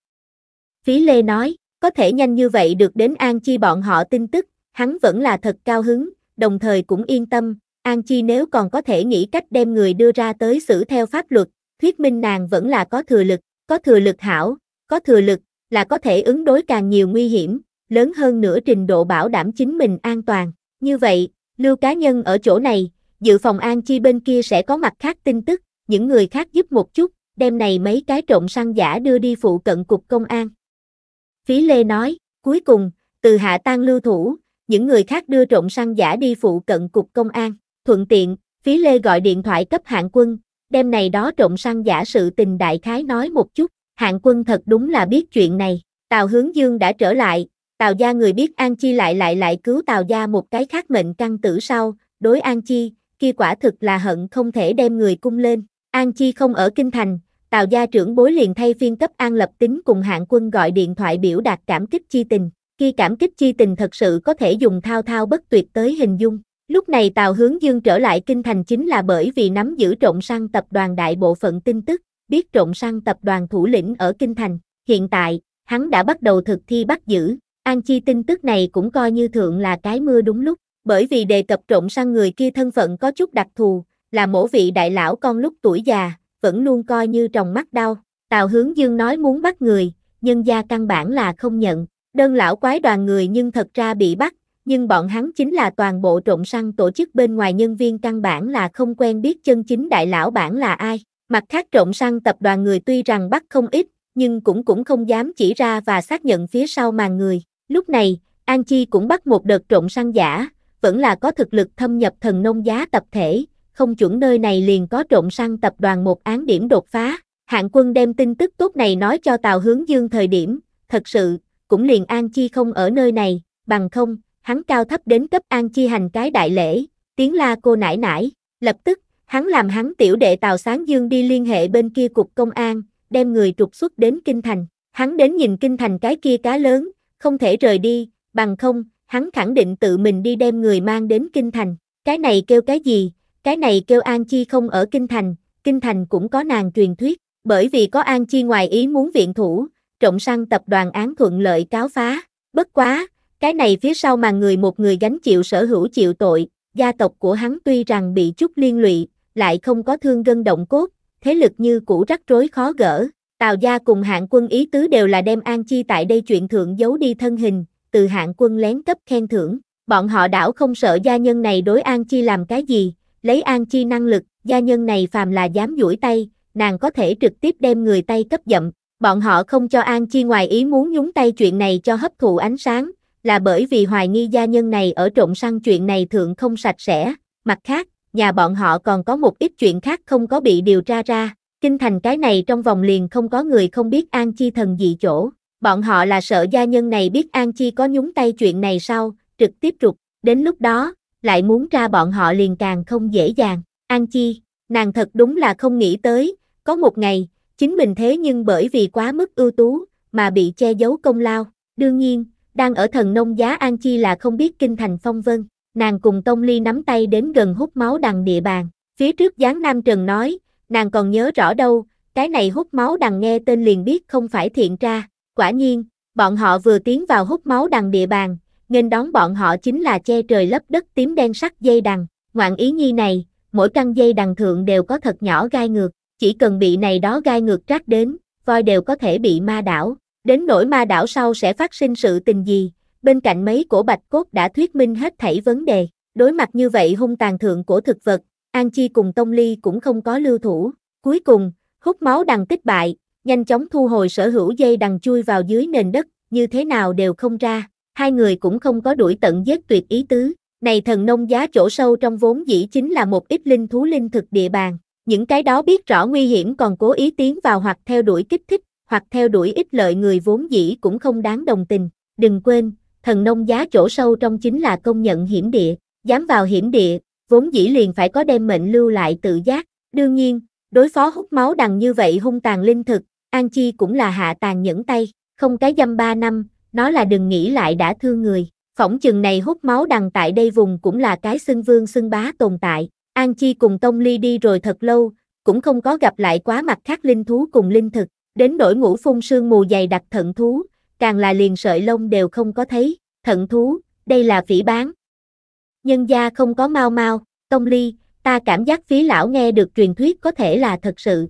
Phí Lê nói, có thể nhanh như vậy được đến An Chi bọn họ tin tức, hắn vẫn là thật cao hứng, đồng thời cũng yên tâm, An Chi nếu còn có thể nghĩ cách đem người đưa ra tới xử theo pháp luật, thuyết minh nàng vẫn là có thừa lực, có thừa lực hảo, có thừa lực là có thể ứng đối càng nhiều nguy hiểm, lớn hơn nữa trình độ bảo đảm chính mình an toàn. Như vậy, lưu cá nhân ở chỗ này, dự phòng An Chi bên kia sẽ có mặt khác tin tức, những người khác giúp một chút, đem này mấy cái trộm săn giả đưa đi phụ cận cục công an. Phí Lê nói, cuối cùng, từ hạ tan lưu thủ, những người khác đưa trộm săn giả đi phụ cận cục công an thuận tiện, phí lê gọi điện thoại cấp hạng quân, đem này đó trộm săn giả sự tình đại khái nói một chút, hạng quân thật đúng là biết chuyện này, Tào Hướng Dương đã trở lại, Tào gia người biết An Chi lại lại lại cứu Tào gia một cái khác mệnh căn tử sau, đối An Chi, kia quả thực là hận không thể đem người cung lên, An Chi không ở Kinh Thành, Tào gia trưởng bối liền thay phiên cấp An Lập Tính cùng hạng quân gọi điện thoại biểu đạt cảm kích chi tình, kia cảm kích chi tình thật sự có thể dùng thao thao bất tuyệt tới hình dung, Lúc này Tào Hướng Dương trở lại kinh thành chính là bởi vì nắm giữ trộn săn tập đoàn đại bộ phận tin tức, biết trộn săn tập đoàn thủ lĩnh ở kinh thành. Hiện tại, hắn đã bắt đầu thực thi bắt giữ. An Chi tin tức này cũng coi như thượng là cái mưa đúng lúc, bởi vì đề cập trộn sang người kia thân phận có chút đặc thù, là mổ vị đại lão con lúc tuổi già, vẫn luôn coi như trong mắt đau. Tào Hướng Dương nói muốn bắt người, nhân gia căn bản là không nhận. Đơn lão quái đoàn người nhưng thật ra bị bắt, nhưng bọn hắn chính là toàn bộ trộm săn tổ chức bên ngoài nhân viên căn bản là không quen biết chân chính đại lão bản là ai. Mặt khác trộm săn tập đoàn người tuy rằng bắt không ít, nhưng cũng cũng không dám chỉ ra và xác nhận phía sau màn người. Lúc này, An Chi cũng bắt một đợt trộm săn giả, vẫn là có thực lực thâm nhập thần nông giá tập thể, không chuẩn nơi này liền có trộm săn tập đoàn một án điểm đột phá. Hạng quân đem tin tức tốt này nói cho Tào Hướng Dương thời điểm, thật sự, cũng liền An Chi không ở nơi này, bằng không, hắn cao thấp đến cấp an chi hành cái đại lễ, tiếng la cô nải nải, lập tức, hắn làm hắn tiểu đệ Tào Sáng Dương đi liên hệ bên kia cục công an, đem người trục xuất đến Kinh Thành, hắn đến nhìn Kinh Thành cái kia cá lớn, không thể rời đi, bằng không, hắn khẳng định tự mình đi đem người mang đến Kinh Thành, cái này kêu cái gì, cái này kêu An Chi không ở Kinh Thành, Kinh Thành cũng có nàng truyền thuyết, bởi vì có An Chi ngoài ý muốn viện thủ, trọng săn tập đoàn án thuận lợi cáo phá, bất quá, cái này phía sau mà người một người gánh chịu sở hữu chịu tội, gia tộc của hắn tuy rằng bị chút liên lụy, lại không có thương gân động cốt, thế lực như cũ rắc rối khó gỡ. Tào gia cùng hạng quân ý tứ đều là đem An Chi tại đây chuyện thượng giấu đi thân hình, từ hạng quân lén cấp khen thưởng. Bọn họ đảo không sợ gia nhân này đối An Chi làm cái gì, lấy An Chi năng lực, gia nhân này phàm là dám duỗi tay, nàng có thể trực tiếp đem người tay cấp dậm. Bọn họ không cho An Chi ngoài ý muốn nhúng tay chuyện này cho hấp thụ ánh sáng, là bởi vì hoài nghi gia nhân này ở trộm săn chuyện này thường không sạch sẽ, mặt khác, nhà bọn họ còn có một ít chuyện khác không có bị điều tra ra, kinh thành cái này trong vòng liền không có người không biết An Chi thần dị chỗ, bọn họ là sợ gia nhân này biết An Chi có nhúng tay chuyện này sau, trực tiếp trục, đến lúc đó, lại muốn ra bọn họ liền càng không dễ dàng, An Chi, nàng thật đúng là không nghĩ tới, có một ngày, chính mình thế nhưng bởi vì quá mức ưu tú, mà bị che giấu công lao, đương nhiên, đang ở thần nông giá An Chi là không biết kinh thành phong vân, nàng cùng Tông Ly nắm tay đến gần hút máu đằng địa bàn, phía trước Giáng Nam Trần nói, nàng còn nhớ rõ đâu, cái này hút máu đằng nghe tên liền biết không phải thiện tra, quả nhiên, bọn họ vừa tiến vào hút máu đằng địa bàn, nên đón bọn họ chính là che trời lấp đất tím đen sắc dây đằng, ngoạn ý nhi này, mỗi căn dây đằng thượng đều có thật nhỏ gai ngược, chỉ cần bị này đó gai ngược trát đến, voi đều có thể bị ma đảo, Đến nỗi ma đảo sau sẽ phát sinh sự tình gì, bên cạnh mấy cổ bạch cốt đã thuyết minh hết thảy vấn đề. Đối mặt như vậy hung tàn thượng của thực vật, An Chi cùng Tông Ly cũng không có lưu thủ. Cuối cùng, hút máu đằng tích bại, nhanh chóng thu hồi sở hữu dây đằng chui vào dưới nền đất, như thế nào đều không ra. Hai người cũng không có đuổi tận giết tuyệt ý tứ. Này thần nông giá chỗ sâu trong vốn dĩ chính là một ít linh thú linh thực địa bàn. Những cái đó biết rõ nguy hiểm còn cố ý tiến vào hoặc theo đuổi kích thích, hoặc theo đuổi ích lợi người vốn dĩ cũng không đáng đồng tình. Đừng quên, thần nông giá chỗ sâu trong chính là công nhận hiểm địa, dám vào hiểm địa, vốn dĩ liền phải có đem mệnh lưu lại tự giác. Đương nhiên, đối phó hút máu đằng như vậy hung tàn linh thực, An Chi cũng là hạ tàn nhẫn tay, không cái dâm ba năm, nó là đừng nghĩ lại đã thương người. Phỏng chừng này hút máu đằng tại đây vùng cũng là cái xưng vương xưng bá tồn tại. An Chi cùng Tông Ly đi rồi thật lâu, cũng không có gặp lại quá mặt khác linh thú cùng linh thực đến nỗi ngũ phun sương mù dày đặc thận thú, càng là liền sợi lông đều không có thấy, thận thú, đây là phỉ bán. Nhân gia không có mau mau, tông ly, ta cảm giác phí lão nghe được truyền thuyết có thể là thật sự.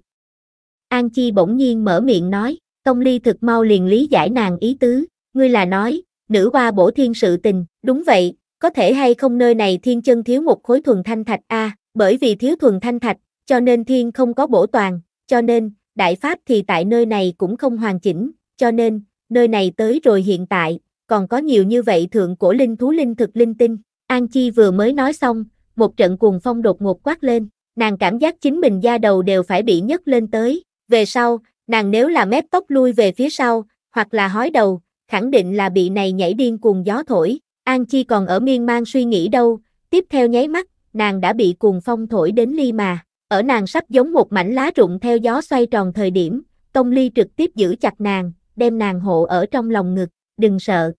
An Chi bỗng nhiên mở miệng nói, tông ly thực mau liền lý giải nàng ý tứ, ngươi là nói, nữ hoa bổ thiên sự tình, đúng vậy, có thể hay không nơi này thiên chân thiếu một khối thuần thanh thạch a bởi vì thiếu thuần thanh thạch, cho nên thiên không có bổ toàn, cho nên, đại pháp thì tại nơi này cũng không hoàn chỉnh, cho nên, nơi này tới rồi hiện tại, còn có nhiều như vậy thượng cổ linh thú linh thực linh tinh. An Chi vừa mới nói xong, một trận cuồng phong đột ngột quát lên, nàng cảm giác chính mình da đầu đều phải bị nhấc lên tới, về sau, nàng nếu là mép tóc lui về phía sau, hoặc là hói đầu, khẳng định là bị này nhảy điên cuồng gió thổi, An Chi còn ở miên man suy nghĩ đâu, tiếp theo nháy mắt, nàng đã bị cuồng phong thổi đến ly mà, ở nàng sắp giống một mảnh lá rụng theo gió xoay tròn thời điểm, Tông Ly trực tiếp giữ chặt nàng, đem nàng hộ ở trong lòng ngực, đừng sợ.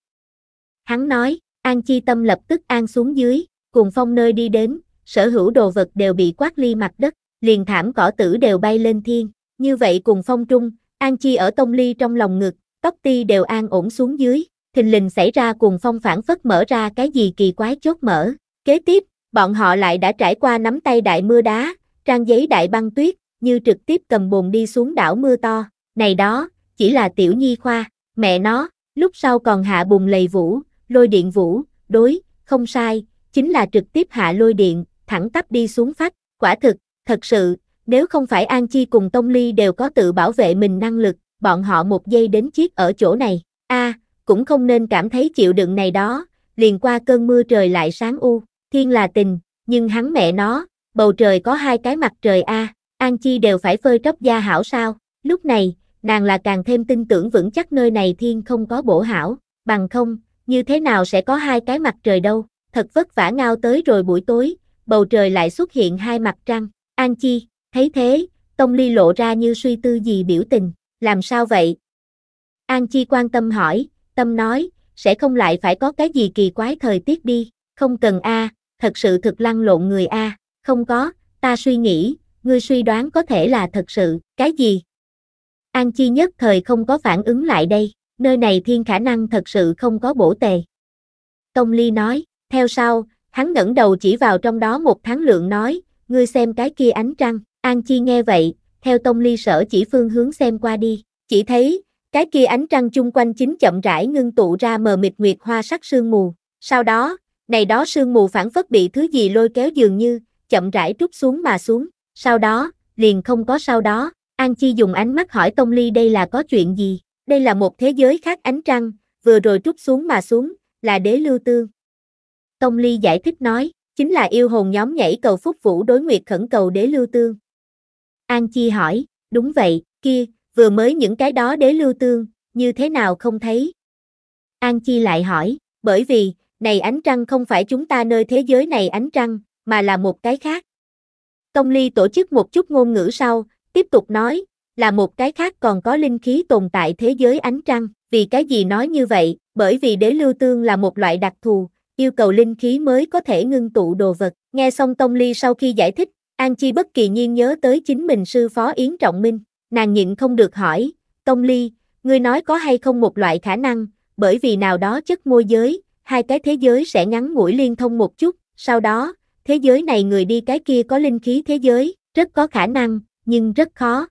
Hắn nói, An Chi Tâm lập tức an xuống dưới, cùng phong nơi đi đến, sở hữu đồ vật đều bị quát ly mặt đất, liền thảm cỏ tử đều bay lên thiên, như vậy cùng phong trung, An Chi ở Tông Ly trong lòng ngực, tóc ti đều an ổn xuống dưới, thình lình xảy ra cùng phong phản phất mở ra cái gì kỳ quái chốt mở. Kế tiếp, bọn họ lại đã trải qua nắm tay đại mưa đá, trang giấy đại băng tuyết, như trực tiếp cầm bồn đi xuống đảo mưa to, này đó, chỉ là tiểu nhi khoa, mẹ nó, lúc sau còn hạ bùng lầy vũ, lôi điện vũ, đối, không sai, chính là trực tiếp hạ lôi điện, thẳng tắp đi xuống phát, quả thực, thật sự, nếu không phải An Chi cùng Tông Ly đều có tự bảo vệ mình năng lực, bọn họ một giây đến chiếc ở chỗ này, a cũng không nên cảm thấy chịu đựng này đó, liền qua cơn mưa trời lại sáng u, thiên là tình, nhưng hắn mẹ nó, bầu trời có hai cái mặt trời a, An Chi đều phải phơi tróc da hảo sao, lúc này, nàng là càng thêm tin tưởng vững chắc nơi này thiên không có bổ hảo, bằng không, như thế nào sẽ có hai cái mặt trời đâu, thật vất vả ngao tới rồi buổi tối, bầu trời lại xuất hiện hai mặt trăng, An Chi, thấy thế, Tông Ly lộ ra như suy tư gì biểu tình, làm sao vậy? An Chi quan tâm hỏi, tâm nói, sẽ không lại phải có cái gì kỳ quái thời tiết đi, không cần a, thật sự thực lăn lộn người a không có, ta suy nghĩ, ngươi suy đoán có thể là thật sự, cái gì? An Chi nhất thời không có phản ứng lại đây, nơi này thiên khả năng thật sự không có bổ tề. Tông Ly nói, theo sau, hắn ngẩng đầu chỉ vào trong đó một tháng lượng nói, ngươi xem cái kia ánh trăng, An Chi nghe vậy, theo Tông Ly sở chỉ phương hướng xem qua đi, chỉ thấy, cái kia ánh trăng chung quanh chính chậm rãi ngưng tụ ra mờ mịt nguyệt hoa sắc sương mù, sau đó, này đó sương mù phản phất bị thứ gì lôi kéo dường như, chậm rãi trút xuống mà xuống, sau đó, liền không có sau đó, An Chi dùng ánh mắt hỏi Tông Ly đây là có chuyện gì, đây là một thế giới khác ánh trăng, vừa rồi trút xuống mà xuống, là đế lưu tương. Tông Ly giải thích nói, chính là yêu hồn nhóm nhảy cầu phúc vũ đối nguyệt khẩn cầu đế lưu tương. An Chi hỏi, đúng vậy, kia, vừa mới những cái đó đế lưu tương, như thế nào không thấy? An Chi lại hỏi, bởi vì, này ánh trăng không phải chúng ta nơi thế giới này ánh trăng, mà là một cái khác. Tông Ly tổ chức một chút ngôn ngữ sau, tiếp tục nói, là một cái khác còn có linh khí tồn tại thế giới ánh trăng. Vì cái gì nói như vậy? Bởi vì đế lưu tương là một loại đặc thù, yêu cầu linh khí mới có thể ngưng tụ đồ vật. Nghe xong Tông Ly sau khi giải thích, An Chi bất kỳ nhiên nhớ tới chính mình sư phó Yến Trọng Minh. Nàng nhịn không được hỏi, Tông Ly, ngươi nói có hay không một loại khả năng, bởi vì nào đó chất môi giới, hai cái thế giới sẽ ngắn ngủi liên thông một chút, sau đó, thế giới này người đi cái kia có linh khí thế giới, rất có khả năng, nhưng rất khó.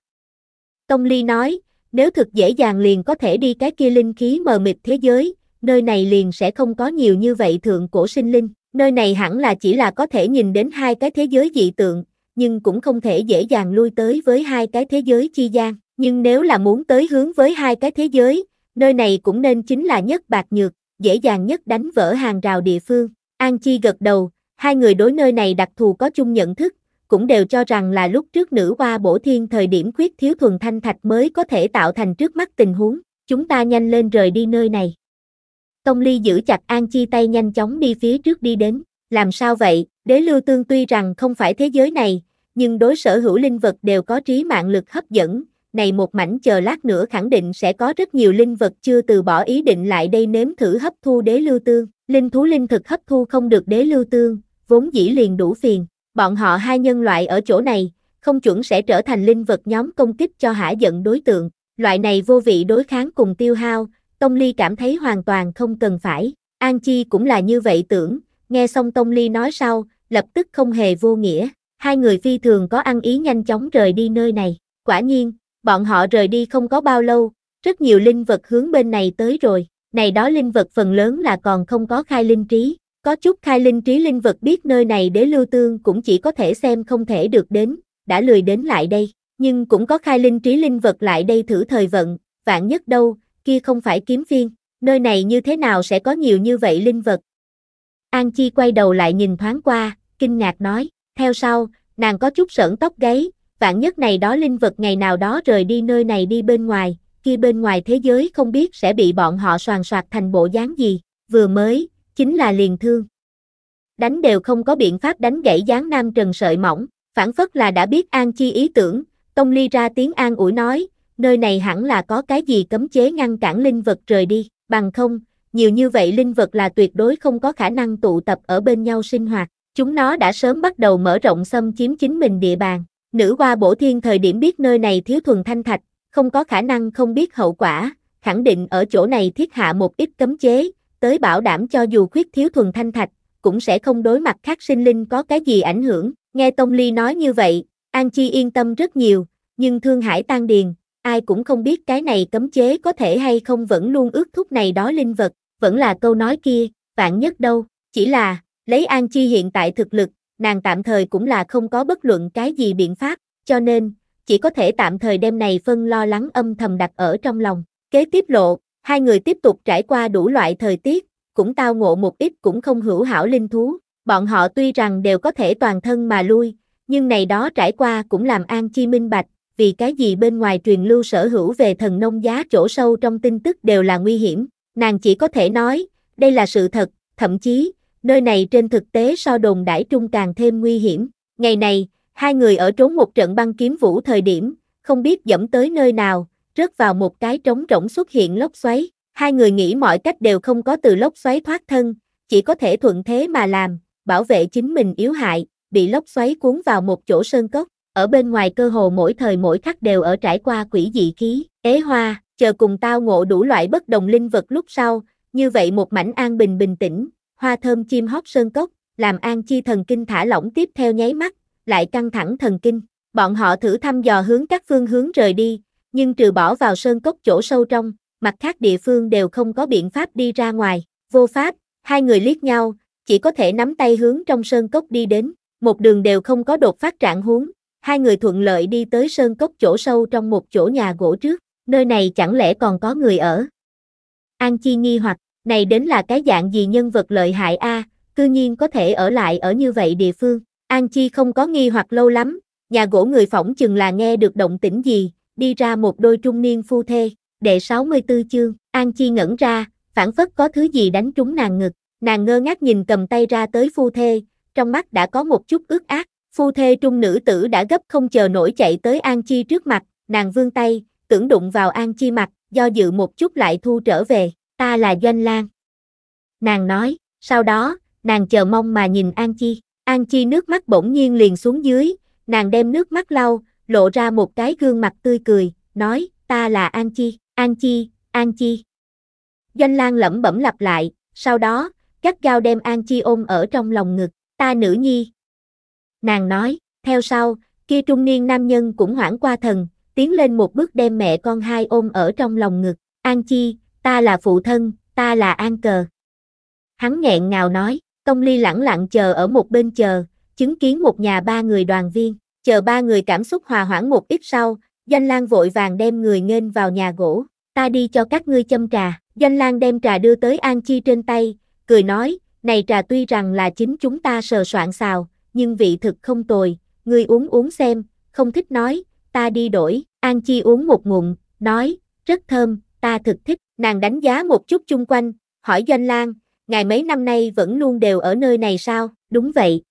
Tông Ly nói, nếu thực dễ dàng liền có thể đi cái kia linh khí mờ mịt thế giới, nơi này liền sẽ không có nhiều như vậy thượng cổ sinh linh, nơi này hẳn là chỉ là có thể nhìn đến hai cái thế giới dị tượng, nhưng cũng không thể dễ dàng lui tới với hai cái thế giới chi gian, nhưng nếu là muốn tới hướng với hai cái thế giới, nơi này cũng nên chính là nhất bạc nhược, dễ dàng nhất đánh vỡ hàng rào địa phương. An Chi gật đầu, Hai người đối nơi này đặc thù có chung nhận thức, cũng đều cho rằng là lúc trước nữ hoa bổ thiên thời điểm khuyết thiếu thuần thanh thạch mới có thể tạo thành trước mắt tình huống, chúng ta nhanh lên rời đi nơi này. Tông Ly giữ chặt An Chi tay nhanh chóng đi phía trước đi đến, làm sao vậy, đế lưu tương tuy rằng không phải thế giới này, nhưng đối sở hữu linh vật đều có trí mạng lực hấp dẫn, này một mảnh chờ lát nữa khẳng định sẽ có rất nhiều linh vật chưa từ bỏ ý định lại đây nếm thử hấp thu đế lưu tương, linh thú linh thực hấp thu không được đế lưu tương, vốn dĩ liền đủ phiền, bọn họ hai nhân loại ở chỗ này, không chuẩn sẽ trở thành linh vật nhóm công kích cho hả giận đối tượng, loại này vô vị đối kháng cùng tiêu hao, Tông Ly cảm thấy hoàn toàn không cần phải, An Chi cũng là như vậy tưởng, nghe xong Tông Ly nói sau, lập tức không hề vô nghĩa, hai người phi thường có ăn ý nhanh chóng rời đi nơi này, quả nhiên, bọn họ rời đi không có bao lâu, rất nhiều linh vật hướng bên này tới rồi, này đó linh vật phần lớn là còn không có khai linh trí, có chút khai linh trí linh vật biết nơi này đế lưu tương cũng chỉ có thể xem không thể được đến, đã lười đến lại đây, nhưng cũng có khai linh trí linh vật lại đây thử thời vận, vạn nhất đâu, kia không phải kiếm phiên, nơi này như thế nào sẽ có nhiều như vậy linh vật. An Chi quay đầu lại nhìn thoáng qua, kinh ngạc nói, theo sau, nàng có chút sởn tóc gáy, vạn nhất này đó linh vật ngày nào đó rời đi nơi này đi bên ngoài, kia bên ngoài thế giới không biết sẽ bị bọn họ soàn soạt thành bộ dáng gì, vừa mới, chính là liền thương. Đánh đều không có biện pháp đánh gãy dáng nam trần sợi mỏng, phản phất là đã biết An Chi ý tưởng, Tông Ly ra tiếng an ủi nói, nơi này hẳn là có cái gì cấm chế ngăn cản linh vật rời đi, bằng không, nhiều như vậy linh vật là tuyệt đối không có khả năng tụ tập ở bên nhau sinh hoạt, chúng nó đã sớm bắt đầu mở rộng xâm chiếm chính mình địa bàn, nữ hoa bổ thiên thời điểm biết nơi này thiếu thuần thanh thạch, không có khả năng không biết hậu quả, khẳng định ở chỗ này thiết hạ một ít cấm chế, tới bảo đảm cho dù khuyết thiếu thuần thanh thạch, cũng sẽ không đối mặt khác sinh linh có cái gì ảnh hưởng. Nghe Tông Ly nói như vậy, An Chi yên tâm rất nhiều, nhưng Thương Hải tan điền, ai cũng không biết cái này cấm chế có thể hay không vẫn luôn ước thúc này đó linh vật, vẫn là câu nói kia, vạn nhất đâu, chỉ là, lấy An Chi hiện tại thực lực, nàng tạm thời cũng là không có bất luận cái gì biện pháp, cho nên, chỉ có thể tạm thời đem này phân lo lắng âm thầm đặt ở trong lòng. Kế tiếp lộ, Hai người tiếp tục trải qua đủ loại thời tiết, cũng tao ngộ một ít cũng không hữu hảo linh thú, bọn họ tuy rằng đều có thể toàn thân mà lui, nhưng này đó trải qua cũng làm An Chi minh bạch, vì cái gì bên ngoài truyền lưu sở hữu về thần nông giá chỗ sâu trong tin tức đều là nguy hiểm, nàng chỉ có thể nói, đây là sự thật, thậm chí, nơi này trên thực tế so đồn đãi trung càng thêm nguy hiểm. Ngày này, hai người ở trốn một trận băng kiếm vũ thời điểm, không biết dẫm tới nơi nào, rớt vào một cái trống rỗng xuất hiện lốc xoáy. Hai người nghĩ mọi cách đều không có từ lốc xoáy thoát thân, chỉ có thể thuận thế mà làm, bảo vệ chính mình yếu hại, bị lốc xoáy cuốn vào một chỗ sơn cốc. Ở bên ngoài cơ hồ mỗi thời mỗi khắc đều ở trải qua quỷ dị khí, ế hoa, chờ cùng tao ngộ đủ loại bất đồng linh vật lúc sau, như vậy một mảnh an bình bình tĩnh, hoa thơm chim hót sơn cốc, làm an chi thần kinh thả lỏng tiếp theo nháy mắt, lại căng thẳng thần kinh. Bọn họ thử thăm dò hướng các phương hướng rời đi, nhưng trừ bỏ vào sơn cốc chỗ sâu trong, mặt khác địa phương đều không có biện pháp đi ra ngoài, vô pháp, hai người liếc nhau, chỉ có thể nắm tay hướng trong sơn cốc đi đến, một đường đều không có đột phát trạng huống, hai người thuận lợi đi tới sơn cốc chỗ sâu trong một chỗ nhà gỗ trước, nơi này chẳng lẽ còn có người ở. An Chi nghi hoặc, này đến là cái dạng gì nhân vật lợi hại a, cư nhiên có thể ở lại ở như vậy địa phương. An Chi không có nghi hoặc lâu lắm, nhà gỗ người phỏng chừng là nghe được động tĩnh gì, đi ra một đôi trung niên phu thê, đệ 64 chương, An Chi ngẩn ra, phản phất có thứ gì đánh trúng nàng ngực, nàng ngơ ngác nhìn cầm tay ra tới phu thê, trong mắt đã có một chút ướt ác, phu thê trung nữ tử đã gấp không chờ nổi chạy tới An Chi trước mặt, nàng vươn tay, tưởng đụng vào An Chi mặt, do dự một chút lại thu trở về, ta là Doanh Lan. Nàng nói, sau đó, nàng chờ mong mà nhìn An Chi, An Chi nước mắt bỗng nhiên liền xuống dưới, nàng đem nước mắt lau, lộ ra một cái gương mặt tươi cười, nói, ta là An Chi, An Chi, An Chi. Doanh Lan lẩm bẩm lặp lại, sau đó, gắt gao đem An Chi ôm ở trong lòng ngực, ta nữ nhi. Nàng nói, theo sau, kia trung niên nam nhân cũng hoảng qua thần, tiến lên một bước đem mẹ con hai ôm ở trong lòng ngực, An Chi, ta là phụ thân, ta là An Cờ. Hắn nghẹn ngào nói, Công Ly lẳng lặng chờ ở một bên chờ, chứng kiến một nhà ba người đoàn viên chờ ba người cảm xúc hòa hoãn một ít sau, Doanh Lang vội vàng đem người nghênh vào nhà gỗ, ta đi cho các ngươi châm trà, Doanh Lang đem trà đưa tới An Chi trên tay, cười nói, này trà tuy rằng là chính chúng ta sờ soạn xào, nhưng vị thực không tồi, ngươi uống uống xem, không thích nói, ta đi đổi, An Chi uống một ngụm, nói, rất thơm, ta thực thích, nàng đánh giá một chút chung quanh, hỏi Doanh Lang: ngài mấy năm nay vẫn luôn đều ở nơi này sao, đúng vậy.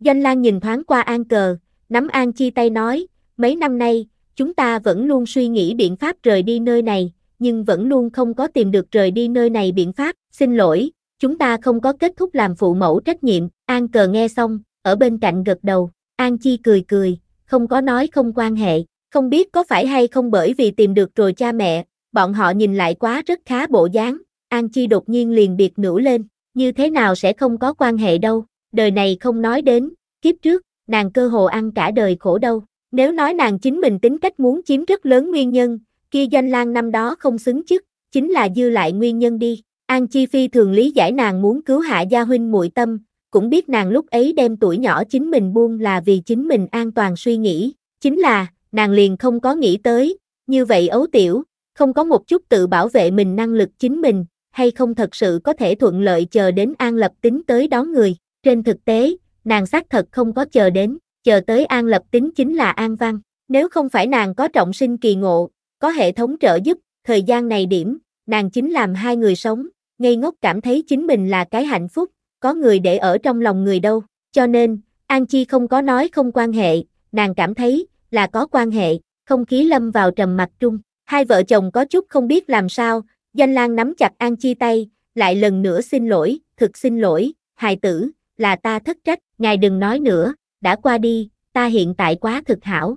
Doanh Lang nhìn thoáng qua An Cờ, nắm An Chi tay nói, mấy năm nay, chúng ta vẫn luôn suy nghĩ biện pháp rời đi nơi này, nhưng vẫn luôn không có tìm được rời đi nơi này biện pháp, xin lỗi, chúng ta không có kết thúc làm phụ mẫu trách nhiệm, An cờ nghe xong, ở bên cạnh gật đầu, An Chi cười cười, không có nói không quan hệ, không biết có phải hay không bởi vì tìm được rồi cha mẹ, bọn họ nhìn lại quá rất khá bộ dáng, An Chi đột nhiên liền biệt nữ lên, như thế nào sẽ không có quan hệ đâu, đời này không nói đến, kiếp trước, nàng cơ hồ ăn cả đời khổ đâu. Nếu nói nàng chính mình tính cách muốn chiếm rất lớn nguyên nhân, kia danh lang năm đó không xứng chức, chính là dư lại nguyên nhân đi. An Chi Phi thường lý giải nàng muốn cứu hạ gia huynh muội tâm, cũng biết nàng lúc ấy đem tuổi nhỏ chính mình buông là vì chính mình an toàn suy nghĩ, chính là, nàng liền không có nghĩ tới, như vậy ấu tiểu, không có một chút tự bảo vệ mình năng lực chính mình, hay không thật sự có thể thuận lợi chờ đến an lập tính tới đón người. Trên thực tế, nàng xác thật không có chờ đến, chờ tới An Lập Tính chính là An Văn. Nếu không phải nàng có trọng sinh kỳ ngộ, có hệ thống trợ giúp, thời gian này điểm, nàng chính làm hai người sống, ngây ngốc cảm thấy chính mình là cái hạnh phúc, có người để ở trong lòng người đâu. Cho nên, An Chi không có nói không quan hệ, nàng cảm thấy là có quan hệ, không khí lâm vào trầm mặc trung. Hai vợ chồng có chút không biết làm sao, danh Lan nắm chặt An Chi tay, lại lần nữa xin lỗi, thực xin lỗi, hài tử, là ta thất trách, ngài đừng nói nữa, đã qua đi, ta hiện tại quá thực hảo.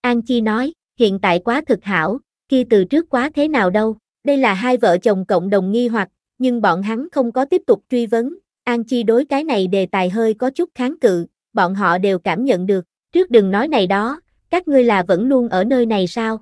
An Chi nói, hiện tại quá thực hảo, kia từ trước quá thế nào đâu, đây là hai vợ chồng cộng đồng nghi hoặc, nhưng bọn hắn không có tiếp tục truy vấn, An Chi đối cái này đề tài hơi có chút kháng cự, bọn họ đều cảm nhận được, trước đừng nói này đó, các ngươi là vẫn luôn ở nơi này sao?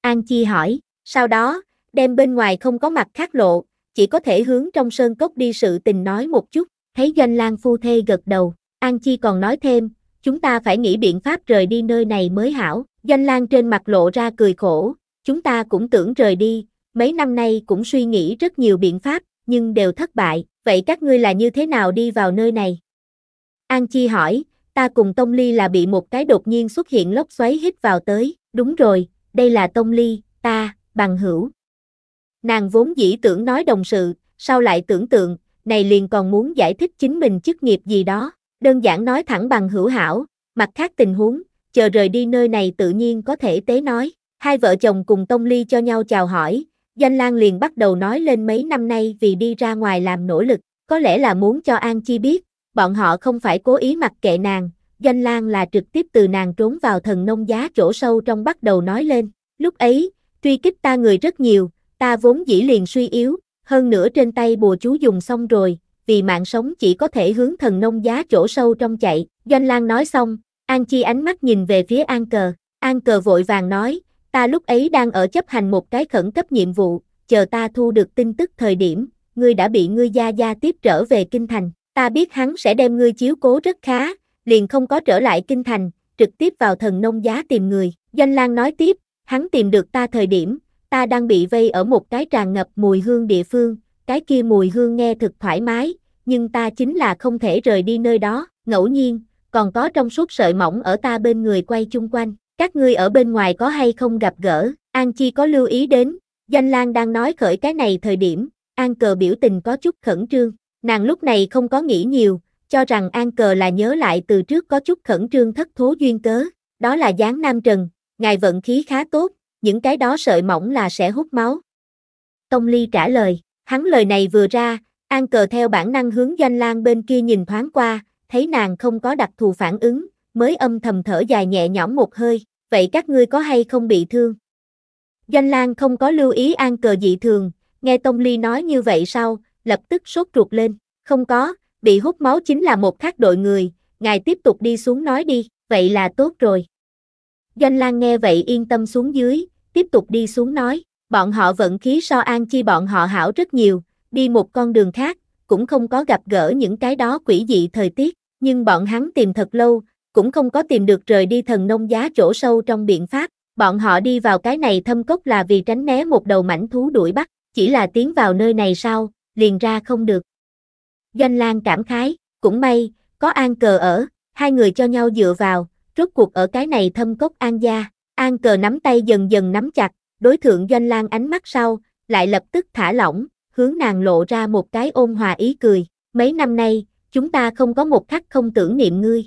An Chi hỏi, sau đó, đem bên ngoài không có mặt khác lộ, chỉ có thể hướng trong sơn cốc đi sự tình nói một chút, Thấy doanh lan phu thê gật đầu, An Chi còn nói thêm, chúng ta phải nghĩ biện pháp rời đi nơi này mới hảo. Doanh lan trên mặt lộ ra cười khổ, chúng ta cũng tưởng rời đi, mấy năm nay cũng suy nghĩ rất nhiều biện pháp, nhưng đều thất bại, vậy các ngươi là như thế nào đi vào nơi này? An Chi hỏi, ta cùng Tông Ly là bị một cái đột nhiên xuất hiện lốc xoáy hít vào tới, đúng rồi, đây là Tông Ly, ta, bằng hữu. Nàng vốn dĩ tưởng nói đồng sự, sau lại tưởng tượng, này liền còn muốn giải thích chính mình chức nghiệp gì đó, đơn giản nói thẳng bằng hữu hảo, mặt khác tình huống, chờ rời đi nơi này tự nhiên có thể tế nói. Hai vợ chồng cùng Tông Ly cho nhau chào hỏi, Danh Lan liền bắt đầu nói lên mấy năm nay vì đi ra ngoài làm nỗ lực, có lẽ là muốn cho An Chi biết, bọn họ không phải cố ý mặc kệ nàng, Danh Lan là trực tiếp từ nàng trốn vào thần nông giá chỗ sâu trong bắt đầu nói lên. Lúc ấy, truy kích ta người rất nhiều, ta vốn dĩ liền suy yếu, hơn nữa trên tay bùa chú dùng xong rồi, vì mạng sống chỉ có thể hướng thần nông giá chỗ sâu trong chạy, Doanh lang nói xong, An Chi ánh mắt nhìn về phía An Cờ, An Cờ vội vàng nói, ta lúc ấy đang ở chấp hành một cái khẩn cấp nhiệm vụ, chờ ta thu được tin tức thời điểm, ngươi đã bị ngươi gia gia tiếp trở về Kinh Thành, ta biết hắn sẽ đem ngươi chiếu cố rất khá, liền không có trở lại Kinh Thành, trực tiếp vào thần nông giá tìm người, Doanh lang nói tiếp, hắn tìm được ta thời điểm, ta đang bị vây ở một cái tràn ngập mùi hương địa phương, cái kia mùi hương nghe thật thoải mái, nhưng ta chính là không thể rời đi nơi đó, ngẫu nhiên, còn có trong suốt sợi mỏng ở ta bên người quay chung quanh, các ngươi ở bên ngoài có hay không gặp gỡ, An Chi có lưu ý đến, danh Lan đang nói khởi cái này thời điểm, An Cờ biểu tình có chút khẩn trương, nàng lúc này không có nghĩ nhiều, cho rằng An Cờ là nhớ lại từ trước có chút khẩn trương thất thố duyên cớ, đó là dáng nam trần, ngài vận khí khá tốt, những cái đó sợi mỏng là sẽ hút máu. Tông Ly trả lời, hắn lời này vừa ra, An cờ theo bản năng hướng danh lan bên kia nhìn thoáng qua, thấy nàng không có đặc thù phản ứng, mới âm thầm thở dài nhẹ nhõm một hơi, vậy các ngươi có hay không bị thương? Danh lan không có lưu ý An cờ dị thường, nghe Tông Ly nói như vậy sau, lập tức sốt ruột lên, không có, bị hút máu chính là một khác đội người, ngài tiếp tục đi xuống nói đi, vậy là tốt rồi. Doanh Lan nghe vậy yên tâm xuống dưới, tiếp tục đi xuống nói, bọn họ vận khí so an chi bọn họ hảo rất nhiều, đi một con đường khác, cũng không có gặp gỡ những cái đó quỷ dị thời tiết, nhưng bọn hắn tìm thật lâu, cũng không có tìm được rời đi thần nông giá chỗ sâu trong biện pháp, bọn họ đi vào cái này thâm cốc là vì tránh né một đầu mảnh thú đuổi bắt, chỉ là tiến vào nơi này sau, liền ra không được. Doanh Lang cảm khái, cũng may, có an cờ ở, hai người cho nhau dựa vào, rốt cuộc ở cái này thâm cốc an gia, An cờ nắm tay dần dần nắm chặt, đối thượng doanh lan ánh mắt sau, lại lập tức thả lỏng, hướng nàng lộ ra một cái ôn hòa ý cười. Mấy năm nay, chúng ta không có một khắc không tưởng niệm ngươi.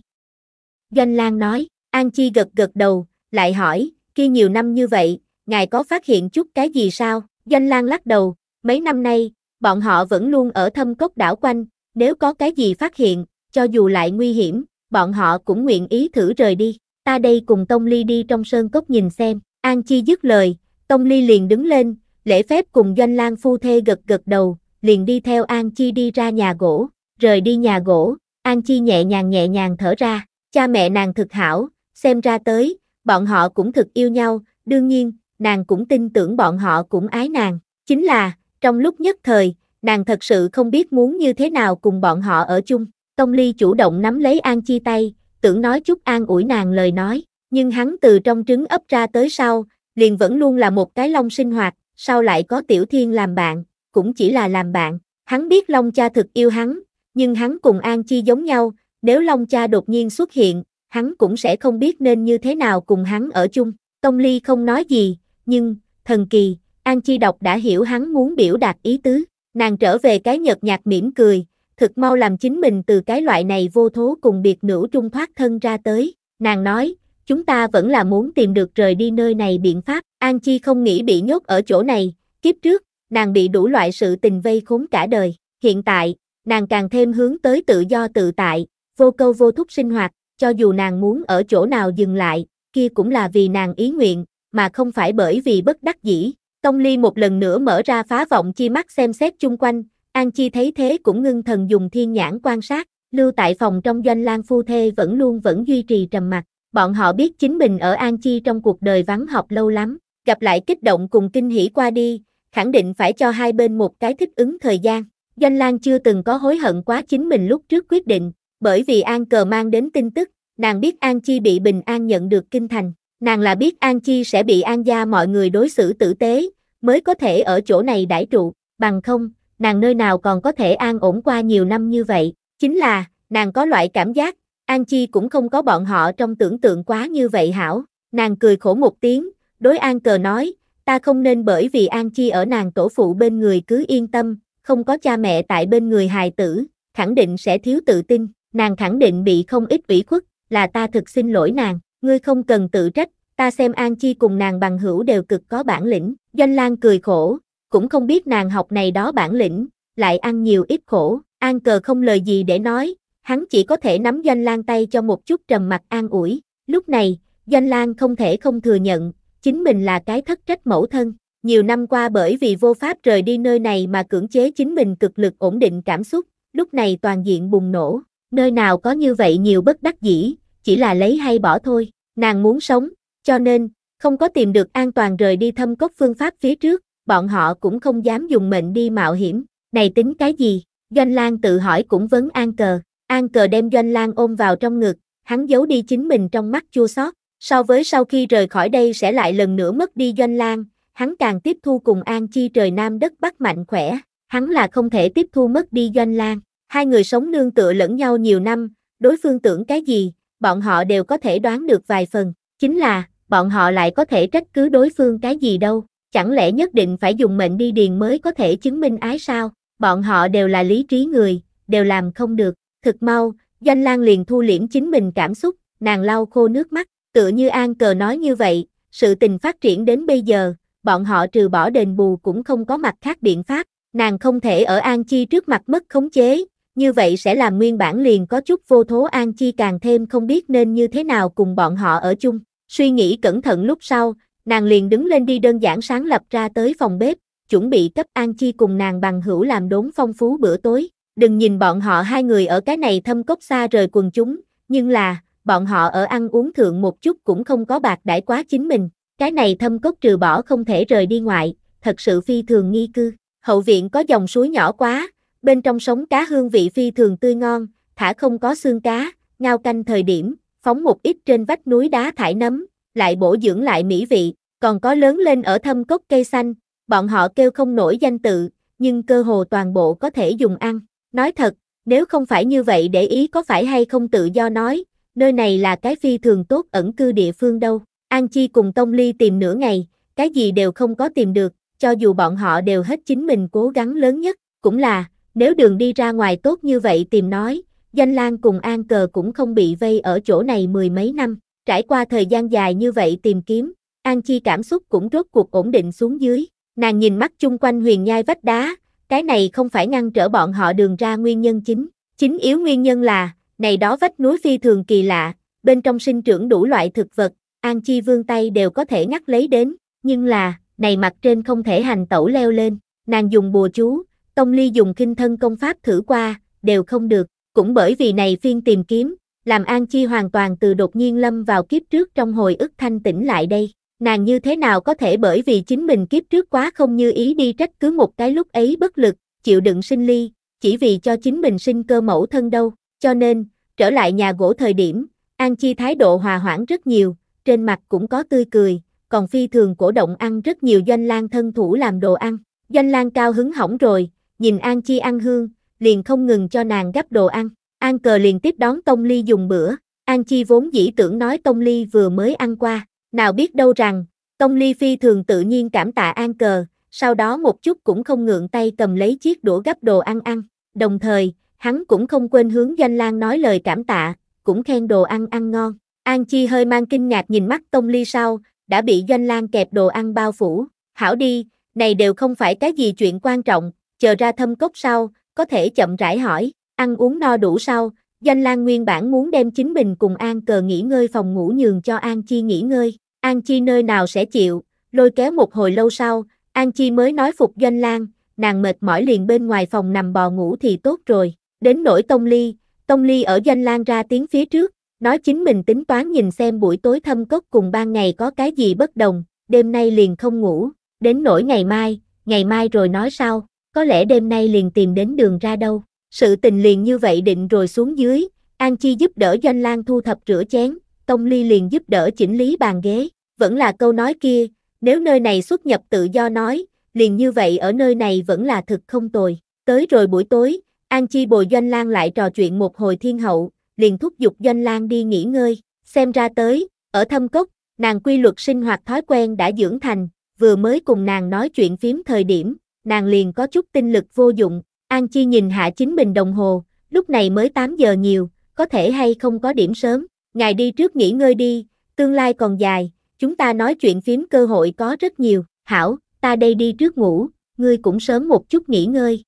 Doanh lan nói, An Chi gật gật đầu, lại hỏi, khi nhiều năm như vậy, ngài có phát hiện chút cái gì sao? Doanh lan lắc đầu, mấy năm nay, bọn họ vẫn luôn ở thâm cốc đảo quanh, nếu có cái gì phát hiện, cho dù lại nguy hiểm, bọn họ cũng nguyện ý thử rời đi ta đây cùng Tông Ly đi trong sơn cốc nhìn xem, An Chi dứt lời, Tông Ly liền đứng lên, lễ phép cùng Doanh Lang phu thê gật gật đầu, liền đi theo An Chi đi ra nhà gỗ, rời đi nhà gỗ, An Chi nhẹ nhàng nhẹ nhàng thở ra, cha mẹ nàng thực hảo, xem ra tới, bọn họ cũng thực yêu nhau, đương nhiên, nàng cũng tin tưởng bọn họ cũng ái nàng, chính là, trong lúc nhất thời, nàng thật sự không biết muốn như thế nào cùng bọn họ ở chung, Tông Ly chủ động nắm lấy An Chi tay, tưởng nói chút an ủi nàng lời nói, nhưng hắn từ trong trứng ấp ra tới sau, liền vẫn luôn là một cái long sinh hoạt, sau lại có tiểu thiên làm bạn, cũng chỉ là làm bạn, hắn biết long cha thực yêu hắn, nhưng hắn cùng an chi giống nhau, nếu long cha đột nhiên xuất hiện, hắn cũng sẽ không biết nên như thế nào cùng hắn ở chung, Tông Ly không nói gì, nhưng, thần kỳ, An Chi đọc đã hiểu hắn muốn biểu đạt ý tứ, nàng trở về cái nhợt nhạt mỉm cười, thực mau làm chính mình từ cái loại này vô thố cùng biệt nữ trung thoát thân ra tới, nàng nói, chúng ta vẫn là muốn tìm được rời đi nơi này biện pháp, An Chi không nghĩ bị nhốt ở chỗ này, kiếp trước, nàng bị đủ loại sự tình vây khốn cả đời, hiện tại, nàng càng thêm hướng tới tự do tự tại, vô câu vô thúc sinh hoạt, cho dù nàng muốn ở chỗ nào dừng lại, kia cũng là vì nàng ý nguyện, mà không phải bởi vì bất đắc dĩ. Tông Ly một lần nữa mở ra phá vọng chi mắt xem xét chung quanh, An Chi thấy thế cũng ngưng thần dùng thiên nhãn quan sát, lưu tại phòng trong doanh lan phu thê vẫn luôn vẫn duy trì trầm mặc. Bọn họ biết chính mình ở An Chi trong cuộc đời vắng học lâu lắm, gặp lại kích động cùng kinh hỉ qua đi, khẳng định phải cho hai bên một cái thích ứng thời gian. Doanh Lan chưa từng có hối hận quá chính mình lúc trước quyết định, bởi vì An Cờ mang đến tin tức, nàng biết An Chi bị Bình An nhận được kinh thành, nàng là biết An Chi sẽ bị An gia mọi người đối xử tử tế, mới có thể ở chỗ này đãi trụ, bằng không, nàng nơi nào còn có thể an ổn qua nhiều năm như vậy, chính là, nàng có loại cảm giác, An Chi cũng không có bọn họ trong tưởng tượng quá như vậy hảo, nàng cười khổ một tiếng, đối An Cờ nói, ta không nên bởi vì An Chi ở nàng tổ phụ bên người cứ yên tâm, không có cha mẹ tại bên người hài tử, khẳng định sẽ thiếu tự tin, nàng khẳng định bị không ít ủy khuất, là ta thực xin lỗi nàng, ngươi không cần tự trách, ta xem An Chi cùng nàng bằng hữu đều cực có bản lĩnh, Doanh Lan cười khổ, cũng không biết nàng học này đó bản lĩnh, lại ăn nhiều ít khổ, An Cờ không lời gì để nói, hắn chỉ có thể nắm Doanh Lan tay cho một chút trầm mặt an ủi, lúc này, Doanh Lan không thể không thừa nhận, chính mình là cái thất trách mẫu thân, nhiều năm qua bởi vì vô pháp rời đi nơi này mà cưỡng chế chính mình cực lực ổn định cảm xúc, lúc này toàn diện bùng nổ, nơi nào có như vậy nhiều bất đắc dĩ, chỉ là lấy hay bỏ thôi, nàng muốn sống, cho nên, không có tìm được an toàn rời đi thâm cốc phương pháp phía trước, bọn họ cũng không dám dùng mệnh đi mạo hiểm, này tính cái gì, Doanh lang tự hỏi cũng vấn An Cờ, An Cờ đem Doanh lang ôm vào trong ngực, hắn giấu đi chính mình trong mắt chua xót. so với sau khi rời khỏi đây sẽ lại lần nữa mất đi Doanh lang hắn càng tiếp thu cùng An Chi trời Nam đất Bắc mạnh khỏe, hắn là không thể tiếp thu mất đi Doanh lang hai người sống nương tựa lẫn nhau nhiều năm, đối phương tưởng cái gì, bọn họ đều có thể đoán được vài phần, chính là, bọn họ lại có thể trách cứ đối phương cái gì đâu. Chẳng lẽ nhất định phải dùng mệnh đi điền mới có thể chứng minh ái sao? Bọn họ đều là lý trí người, đều làm không được. Thực mau, Doanh Lan liền thu liễm chính mình cảm xúc, nàng lau khô nước mắt, tựa như An Cờ nói như vậy, sự tình phát triển đến bây giờ, bọn họ trừ bỏ đền bù cũng không có mặt khác biện pháp, nàng không thể ở An Chi trước mặt mất khống chế, như vậy sẽ làm nguyên bản liền có chút vô thố An Chi càng thêm không biết nên như thế nào cùng bọn họ ở chung. Suy nghĩ cẩn thận lúc sau, Nàng liền đứng lên đi đơn giản sáng lập ra tới phòng bếp, chuẩn bị cấp An Chi cùng nàng bằng hữu làm đốn phong phú bữa tối. Đừng nhìn bọn họ hai người ở cái này thâm cốc xa rời quần chúng, nhưng là, bọn họ ở ăn uống thượng một chút cũng không có bạc đãi quá chính mình. Cái này thâm cốc trừ bỏ không thể rời đi ngoại, thật sự phi thường nghi cư. Hậu viện có dòng suối nhỏ quá, bên trong sống cá hương vị phi thường tươi ngon, thả không có xương cá, ngao canh thời điểm, phóng một ít trên vách núi đá thải nấm, lại bổ dưỡng lại mỹ vị, còn có lớn lên ở thâm cốc cây xanh, bọn họ kêu không nổi danh tự, nhưng cơ hồ toàn bộ có thể dùng ăn. Nói thật, nếu không phải như vậy để ý có phải hay không tự do nói, nơi này là cái phi thường tốt ẩn cư địa phương đâu. An Chi cùng Tông Ly tìm nửa ngày, cái gì đều không có tìm được, cho dù bọn họ đều hết chính mình cố gắng lớn nhất, cũng là, nếu đường đi ra ngoài tốt như vậy tìm nói, danh Lan cùng An Cờ cũng không bị vây ở chỗ này mười mấy năm. Trải qua thời gian dài như vậy tìm kiếm, An Chi cảm xúc cũng rốt cuộc ổn định xuống dưới. Nàng nhìn mắt chung quanh huyền nhai vách đá, cái này không phải ngăn trở bọn họ đường ra nguyên nhân chính. Chính yếu nguyên nhân là, này đó vách núi phi thường kỳ lạ, bên trong sinh trưởng đủ loại thực vật, An Chi vương tay đều có thể ngắt lấy đến, nhưng là, này mặt trên không thể hành tẩu leo lên, nàng dùng bùa chú, Tông Ly dùng kinh thân công pháp thử qua, đều không được, cũng bởi vì này phiên tìm kiếm, làm An Chi hoàn toàn từ đột nhiên lâm vào kiếp trước trong hồi ức thanh tỉnh lại đây. Nàng như thế nào có thể bởi vì chính mình kiếp trước quá không như ý đi trách cứ một cái lúc ấy bất lực, chịu đựng sinh ly, chỉ vì cho chính mình sinh cơ mẫu thân đâu. Cho nên, trở lại nhà gỗ thời điểm, An Chi thái độ hòa hoãn rất nhiều, trên mặt cũng có tươi cười, còn phi thường cổ động ăn rất nhiều doanh lang thân thủ làm đồ ăn. Doanh lang cao hứng hỏng rồi, nhìn An Chi ăn hương, liền không ngừng cho nàng gắp đồ ăn. An cờ liền tiếp đón Tông Ly dùng bữa, An Chi vốn dĩ tưởng nói Tông Ly vừa mới ăn qua, nào biết đâu rằng, Tông Ly phi thường tự nhiên cảm tạ An cờ, sau đó một chút cũng không ngượng tay cầm lấy chiếc đũa gấp đồ ăn ăn, đồng thời, hắn cũng không quên hướng danh lang nói lời cảm tạ, cũng khen đồ ăn ăn ngon. An Chi hơi mang kinh ngạc nhìn mắt Tông Ly sau, đã bị doanh lang kẹp đồ ăn bao phủ, hảo đi, này đều không phải cái gì chuyện quan trọng, chờ ra thâm cốc sau, có thể chậm rãi hỏi, Ăn uống no đủ sau, Doanh Lan nguyên bản muốn đem chính mình cùng An Cờ nghỉ ngơi phòng ngủ nhường cho An Chi nghỉ ngơi. An Chi nơi nào sẽ chịu, lôi kéo một hồi lâu sau, An Chi mới nói phục Doanh Lan, nàng mệt mỏi liền bên ngoài phòng nằm bò ngủ thì tốt rồi. Đến nỗi Tông Ly, Tông Ly ở Doanh Lan ra tiếng phía trước, nói chính mình tính toán nhìn xem buổi tối thâm cốc cùng ban ngày có cái gì bất đồng, đêm nay liền không ngủ, đến nỗi ngày mai, ngày mai rồi nói sau, có lẽ đêm nay liền tìm đến đường ra đâu. Sự tình liền như vậy định rồi xuống dưới, An Chi giúp đỡ Doanh Lan thu thập rửa chén, Tông Ly liền giúp đỡ chỉnh lý bàn ghế. Vẫn là câu nói kia, nếu nơi này xuất nhập tự do nói, liền như vậy ở nơi này vẫn là thực không tồi. Tới rồi buổi tối, An Chi bồi Doanh Lan lại trò chuyện một hồi thiên hậu, liền thúc giục Doanh Lan đi nghỉ ngơi. Xem ra tới, ở thâm cốc, nàng quy luật sinh hoạt thói quen đã dưỡng thành, vừa mới cùng nàng nói chuyện phím thời điểm, nàng liền có chút tinh lực vô dụng, An Chi nhìn hạ chính mình đồng hồ, lúc này mới 8 giờ nhiều, có thể hay không có điểm sớm, ngài đi trước nghỉ ngơi đi, tương lai còn dài, chúng ta nói chuyện phím cơ hội có rất nhiều, hảo, ta đây đi trước ngủ, ngươi cũng sớm một chút nghỉ ngơi.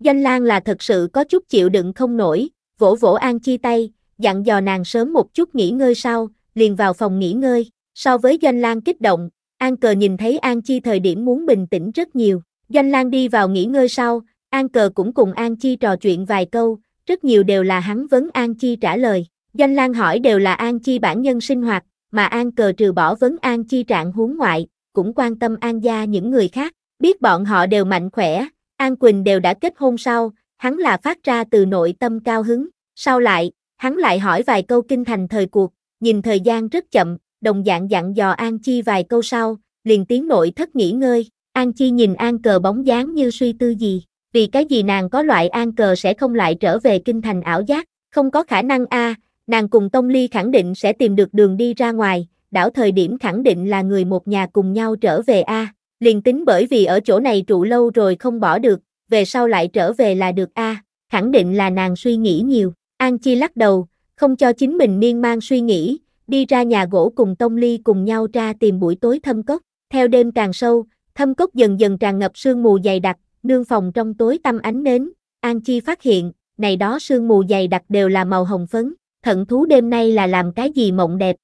Doanh Lan là thật sự có chút chịu đựng không nổi, vỗ vỗ An Chi tay, dặn dò nàng sớm một chút nghỉ ngơi sau, liền vào phòng nghỉ ngơi, so với Doanh Lan kích động, An Cờ nhìn thấy An Chi thời điểm muốn bình tĩnh rất nhiều, Doanh Lan đi vào nghỉ ngơi sau, An Cờ cũng cùng An Chi trò chuyện vài câu, rất nhiều đều là hắn vấn An Chi trả lời. Doanh Lan hỏi đều là An Chi bản nhân sinh hoạt, mà An Cờ trừ bỏ vấn An Chi trạng huống ngoại, cũng quan tâm An gia những người khác, biết bọn họ đều mạnh khỏe, An Quỳnh đều đã kết hôn sau, hắn là phát ra từ nội tâm cao hứng, sau lại, hắn lại hỏi vài câu kinh thành thời cuộc, nhìn thời gian rất chậm, đồng dạng dặn dò An Chi vài câu sau, liền tiếng nội thất nghỉ ngơi, An Chi nhìn An Cờ bóng dáng như suy tư gì, vì cái gì nàng có loại an cờ sẽ không lại trở về kinh thành ảo giác, không có khả năng a, nàng cùng Tông Ly khẳng định sẽ tìm được đường đi ra ngoài, đảo thời điểm khẳng định là người một nhà cùng nhau trở về a, liền tính bởi vì ở chỗ này trụ lâu rồi không bỏ được, về sau lại trở về là được a, khẳng định là nàng suy nghĩ nhiều, An Chi lắc đầu, không cho chính mình miên man suy nghĩ, đi ra nhà gỗ cùng Tông Ly cùng nhau ra tìm buổi tối thâm cốc, theo đêm càng sâu, thâm cốc dần dần tràn ngập sương mù dày đặc, nương phòng trong tối tăm ánh nến, An Chi phát hiện, này đó sương mù dày đặc đều là màu hồng phấn, thận thú đêm nay là làm cái gì mộng đẹp.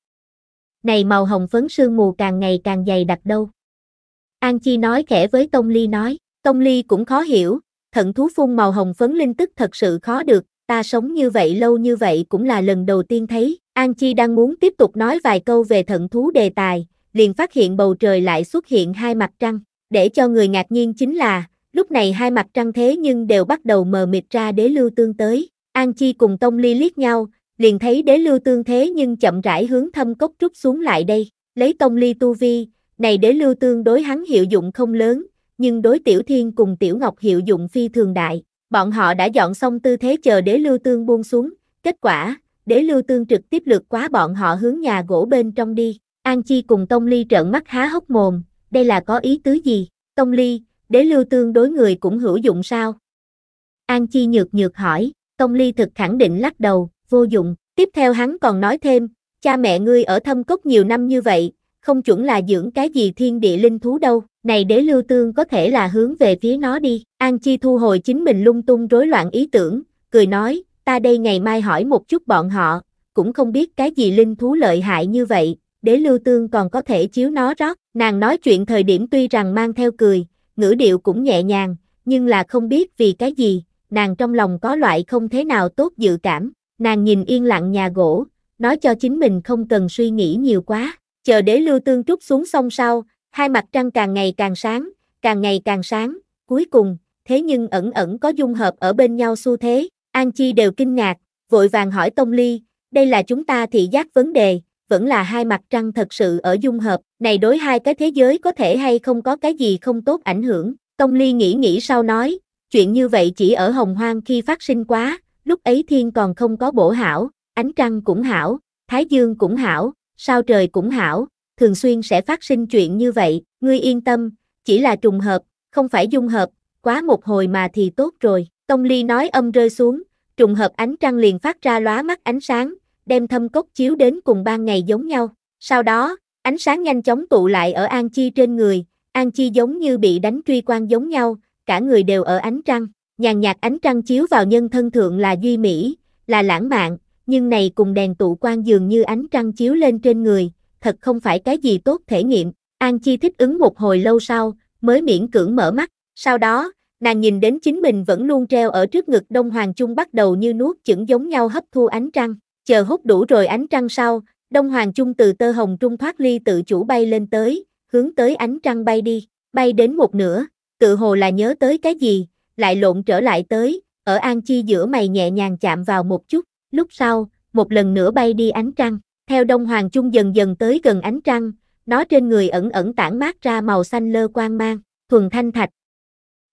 Này màu hồng phấn sương mù càng ngày càng dày đặc đâu. An Chi nói khẽ với Tông Ly nói, Tông Ly cũng khó hiểu, thận thú phun màu hồng phấn linh tức thật sự khó được, ta sống như vậy lâu như vậy cũng là lần đầu tiên thấy, An Chi đang muốn tiếp tục nói vài câu về thận thú đề tài, liền phát hiện bầu trời lại xuất hiện hai mặt trăng, để cho người ngạc nhiên chính là, Lúc này hai mặt trăng thế nhưng đều bắt đầu mờ mịt ra đế lưu tương tới. An Chi cùng Tông Ly liếc nhau, liền thấy đế lưu tương thế nhưng chậm rãi hướng thâm cốc trút xuống lại đây. Lấy Tông Ly tu vi, này đế lưu tương đối hắn hiệu dụng không lớn, nhưng đối Tiểu Thiên cùng Tiểu Ngọc hiệu dụng phi thường đại. Bọn họ đã dọn xong tư thế chờ đế lưu tương buông xuống, kết quả, đế lưu tương trực tiếp lượt quá bọn họ hướng nhà gỗ bên trong đi. An Chi cùng Tông Ly trợn mắt há hốc mồm, đây là có ý tứ gì? Tông Ly, đế lưu tương đối người cũng hữu dụng sao? An Chi nhược nhược hỏi, Tông Ly thực khẳng định lắc đầu, vô dụng, tiếp theo hắn còn nói thêm, cha mẹ ngươi ở thâm cốc nhiều năm như vậy, không chuẩn là dưỡng cái gì thiên địa linh thú đâu, này đế lưu tương có thể là hướng về phía nó đi. An Chi thu hồi chính mình lung tung rối loạn ý tưởng, cười nói, ta đây ngày mai hỏi một chút bọn họ, cũng không biết cái gì linh thú lợi hại như vậy, đế lưu tương còn có thể chiếu nó rót. Nàng nói chuyện thời điểm tuy rằng mang theo cười, ngữ điệu cũng nhẹ nhàng, nhưng là không biết vì cái gì, nàng trong lòng có loại không thế nào tốt dự cảm, nàng nhìn yên lặng nhà gỗ, nói cho chính mình không cần suy nghĩ nhiều quá, chờ đế lưu tương trúc xuống sông sau, hai mặt trăng càng ngày càng sáng, càng ngày càng sáng, cuối cùng, thế nhưng ẩn ẩn có dung hợp ở bên nhau xu thế, An Chi đều kinh ngạc, vội vàng hỏi Tông Ly, đây là chúng ta thị giác vấn đề, vẫn là hai mặt trăng thật sự ở dung hợp, này đối hai cái thế giới có thể hay không có cái gì không tốt ảnh hưởng. Tông Ly nghĩ nghĩ sau nói, chuyện như vậy chỉ ở hồng hoang khi phát sinh quá, lúc ấy thiên còn không có bổ hảo, ánh trăng cũng hảo, thái dương cũng hảo, sao trời cũng hảo, thường xuyên sẽ phát sinh chuyện như vậy, ngươi yên tâm, chỉ là trùng hợp, không phải dung hợp, quá một hồi mà thì tốt rồi. Tông Ly nói âm rơi xuống, trùng hợp ánh trăng liền phát ra lóa mắt ánh sáng, đem thâm cốc chiếu đến cùng ban ngày giống nhau. Sau đó, ánh sáng nhanh chóng tụ lại ở An Chi trên người, An Chi giống như bị đánh truy quan giống nhau, cả người đều ở ánh trăng. Nhàn nhạt ánh trăng chiếu vào nhân thân thượng là duy mỹ, là lãng mạn, nhưng này cùng đèn tụ quan dường như ánh trăng chiếu lên trên người, thật không phải cái gì tốt thể nghiệm. An Chi thích ứng một hồi lâu sau, mới miễn cưỡng mở mắt. Sau đó, nàng nhìn đến chính mình vẫn luôn treo ở trước ngực Đông Hoàng Trung bắt đầu như nuốt chửng giống nhau hấp thu ánh trăng chờ hút đủ rồi ánh trăng sau, Đông Hoàng Trung từ tơ hồng trung thoát ly tự chủ bay lên tới, hướng tới ánh trăng bay đi, bay đến một nửa, tự hồ là nhớ tới cái gì, lại lộn trở lại tới, ở An Chi giữa mày nhẹ nhàng chạm vào một chút, lúc sau, một lần nữa bay đi ánh trăng, theo Đông Hoàng Trung dần dần tới gần ánh trăng, nó trên người ẩn ẩn tản mát ra màu xanh lơ quang mang, thuần thanh thạch.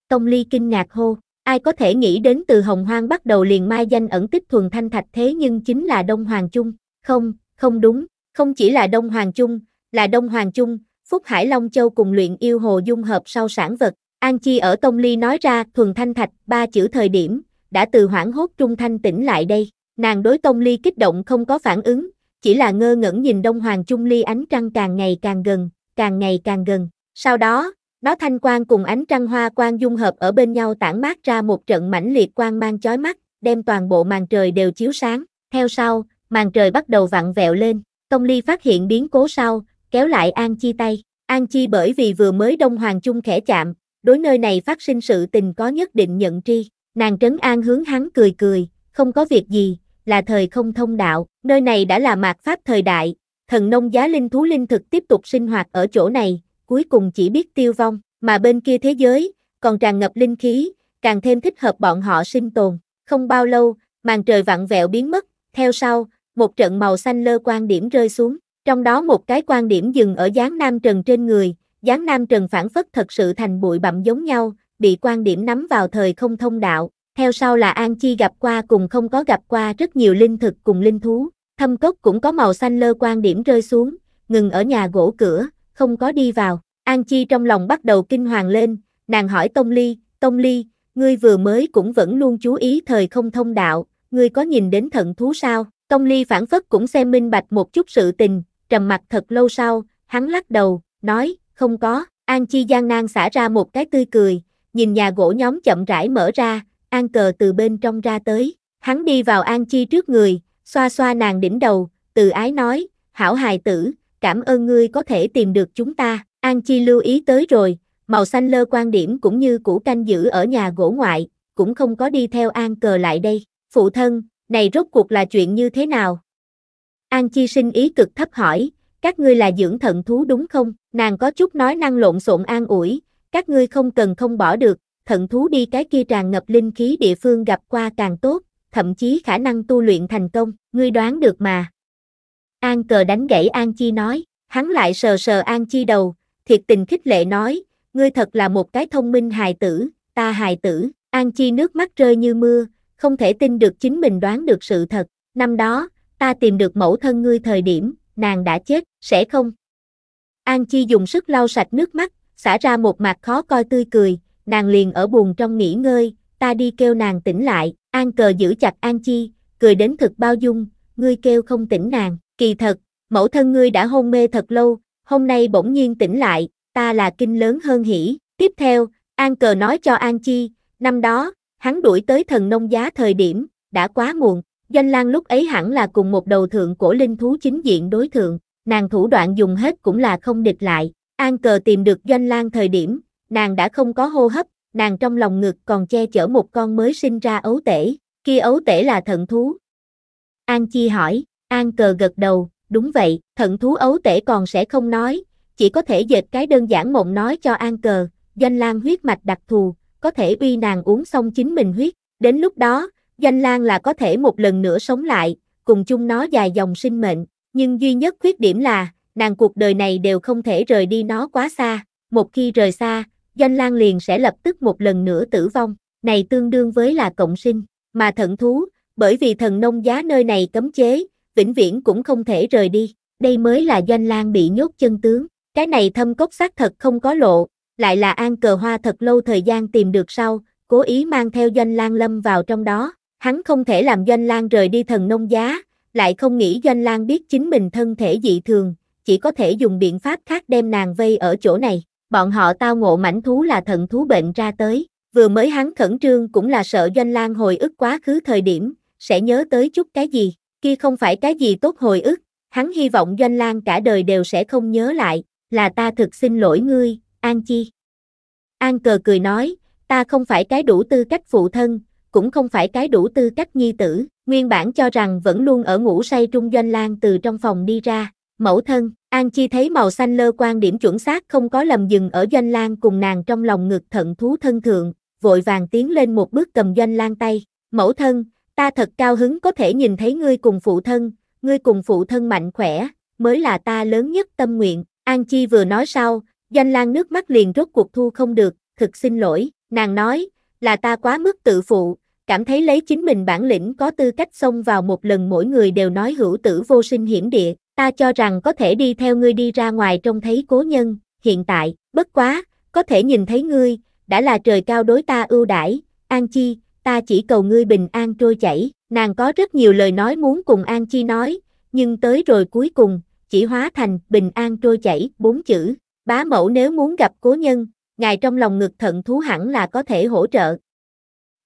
Tông Ly kinh ngạc hô, Ai có thể nghĩ đến từ hồng hoang bắt đầu liền mai danh ẩn tích thuần thanh thạch thế nhưng chính là Đông Hoàng Trung, không, không đúng, không chỉ là Đông Hoàng Trung, là Đông Hoàng Trung, Phúc Hải Long Châu cùng luyện yêu hồ dung hợp sau sản vật, An Chi ở Tông Ly nói ra thuần thanh thạch ba chữ thời điểm, đã từ hoảng hốt trung thanh tỉnh lại đây, nàng đối Tông Ly kích động không có phản ứng, chỉ là ngơ ngẩn nhìn Đông Hoàng Trung Ly ánh trăng càng ngày càng gần, càng ngày càng gần, sau đó, đó thanh quang cùng ánh trăng hoa quang dung hợp ở bên nhau tản mát ra một trận mãnh liệt quang mang chói mắt, đem toàn bộ màn trời đều chiếu sáng. Theo sau, màn trời bắt đầu vặn vẹo lên. Công Ly phát hiện biến cố sau, kéo lại An Chi tay. An Chi bởi vì vừa mới Đông Hoàng Chung khẽ chạm, đối nơi này phát sinh sự tình có nhất định nhận tri. Nàng trấn an hướng hắn cười cười, không có việc gì, là thời không thông đạo, nơi này đã là mạt pháp thời đại, thần nông giá linh thú linh thực tiếp tục sinh hoạt ở chỗ này, cuối cùng chỉ biết tiêu vong, mà bên kia thế giới, còn tràn ngập linh khí, càng thêm thích hợp bọn họ sinh tồn. Không bao lâu, màn trời vặn vẹo biến mất, theo sau, một trận màu xanh lơ quan điểm rơi xuống, trong đó một cái quan điểm dừng ở dáng nam trần trên người, dáng nam trần phản phất thật sự thành bụi bặm giống nhau, bị quan điểm nắm vào thời không thông đạo, theo sau là An Chi gặp qua cùng không có gặp qua rất nhiều linh thực cùng linh thú, thâm cốc cũng có màu xanh lơ quan điểm rơi xuống, ngừng ở nhà gỗ cửa, không có đi vào. An Chi trong lòng bắt đầu kinh hoàng lên, nàng hỏi Tông Ly, Tông Ly, ngươi vừa mới cũng vẫn luôn chú ý thời không thông đạo, ngươi có nhìn đến thận thú sao? Tông Ly phản phất cũng xem minh bạch một chút sự tình, trầm mặt thật lâu sau, hắn lắc đầu, nói, không có. An Chi gian nan xả ra một cái tươi cười, nhìn nhà gỗ nhóm chậm rãi mở ra, An Cờ từ bên trong ra tới. Hắn đi vào An Chi trước người, xoa xoa nàng đỉnh đầu, từ ái nói, hảo hài tử, cảm ơn ngươi có thể tìm được chúng ta. An Chi lưu ý tới rồi, màu xanh lơ quan điểm cũng như củ canh giữ ở nhà gỗ ngoại, cũng không có đi theo An cờ lại đây. Phụ thân, này rốt cuộc là chuyện như thế nào? An Chi sinh ý cực thấp hỏi, các ngươi là dưỡng thận thú đúng không? Nàng có chút nói năng lộn xộn an ủi, các ngươi không cần không bỏ được, thận thú đi cái kia tràn ngập linh khí địa phương gặp qua càng tốt, thậm chí khả năng tu luyện thành công, ngươi đoán được mà. An cờ đánh gãy An Chi nói, hắn lại sờ sờ An Chi đầu, thiệt tình khích lệ nói, ngươi thật là một cái thông minh hài tử, ta hài tử, An Chi nước mắt rơi như mưa, không thể tin được chính mình đoán được sự thật, năm đó, ta tìm được mẫu thân ngươi thời điểm, nàng đã chết, sẽ không? An Chi dùng sức lau sạch nước mắt, xả ra một mặt khó coi tươi cười, nàng liền ở buồn trong nghỉ ngơi, ta đi kêu nàng tỉnh lại, An cờ giữ chặt An Chi, cười đến thực bao dung, ngươi kêu không tỉnh nàng. Kỳ thật, mẫu thân ngươi đã hôn mê thật lâu, hôm nay bỗng nhiên tỉnh lại, ta là kinh lớn hơn hỉ. Tiếp theo, An Cờ nói cho An Chi, năm đó, hắn đuổi tới thần nông giá thời điểm, đã quá muộn, danh lan lúc ấy hẳn là cùng một đầu thượng cổ linh thú chính diện đối thượng, nàng thủ đoạn dùng hết cũng là không địch lại. An Cờ tìm được danh lan thời điểm, nàng đã không có hô hấp, nàng trong lòng ngực còn che chở một con mới sinh ra ấu tể, kia ấu tể là thần thú. An Chi hỏi, An cờ gật đầu, đúng vậy, thận thú ấu tể còn sẽ không nói, chỉ có thể dệt cái đơn giản mộng nói cho An cờ, danh lan huyết mạch đặc thù, có thể uy nàng uống xong chính mình huyết, đến lúc đó, danh lan là có thể một lần nữa sống lại, cùng chung nó dài dòng sinh mệnh, nhưng duy nhất khuyết điểm là, nàng cuộc đời này đều không thể rời đi nó quá xa, một khi rời xa, danh lan liền sẽ lập tức một lần nữa tử vong, này tương đương với là cộng sinh, mà thận thú, bởi vì thần nông giá nơi này cấm chế, vĩnh viễn cũng không thể rời đi. Đây mới là doanh Lang bị nhốt chân tướng. Cái này thâm cốc xác thật không có lộ, lại là an cờ hoa thật lâu thời gian tìm được sau, cố ý mang theo doanh Lang lâm vào trong đó. Hắn không thể làm doanh Lang rời đi thần nông giá, lại không nghĩ doanh Lang biết chính mình thân thể dị thường, chỉ có thể dùng biện pháp khác đem nàng vây ở chỗ này. Bọn họ tao ngộ mảnh thú là thần thú bệnh ra tới, vừa mới hắn khẩn trương cũng là sợ doanh Lang hồi ức quá khứ thời điểm, sẽ nhớ tới chút cái gì kia không phải cái gì tốt hồi ức, hắn hy vọng Doanh Lan cả đời đều sẽ không nhớ lại, là ta thực xin lỗi ngươi, An Chi. An cờ cười nói, ta không phải cái đủ tư cách phụ thân, cũng không phải cái đủ tư cách nhi tử, nguyên bản cho rằng vẫn luôn ở ngủ say trung Doanh Lan từ trong phòng đi ra, mẫu thân, An Chi thấy màu xanh lơ quan điểm chuẩn xác không có lầm dừng ở Doanh Lan cùng nàng trong lòng ngực thận thú thân thượng, vội vàng tiến lên một bước cầm Doanh Lan tay, mẫu thân, Ta thật cao hứng có thể nhìn thấy ngươi cùng phụ thân, ngươi cùng phụ thân mạnh khỏe, mới là ta lớn nhất tâm nguyện. An Chi vừa nói sau, danh lan nước mắt liền rốt cuộc thu không được, thực xin lỗi, nàng nói, là ta quá mức tự phụ, cảm thấy lấy chính mình bản lĩnh có tư cách xông vào một lần mỗi người đều nói hữu tử vô sinh hiểm địa, ta cho rằng có thể đi theo ngươi đi ra ngoài trông thấy cố nhân, hiện tại, bất quá, có thể nhìn thấy ngươi, đã là trời cao đối ta ưu đãi, An Chi, ta chỉ cầu ngươi bình an trôi chảy, nàng có rất nhiều lời nói muốn cùng An Chi nói, nhưng tới rồi cuối cùng, chỉ hóa thành bình an trôi chảy bốn chữ. Bá mẫu nếu muốn gặp cố nhân, ngài trong lòng ngực thận thú hẳn là có thể hỗ trợ.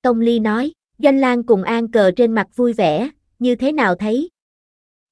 Tông Ly nói, Doanh Lan cùng An cờ trên mặt vui vẻ, như thế nào thấy?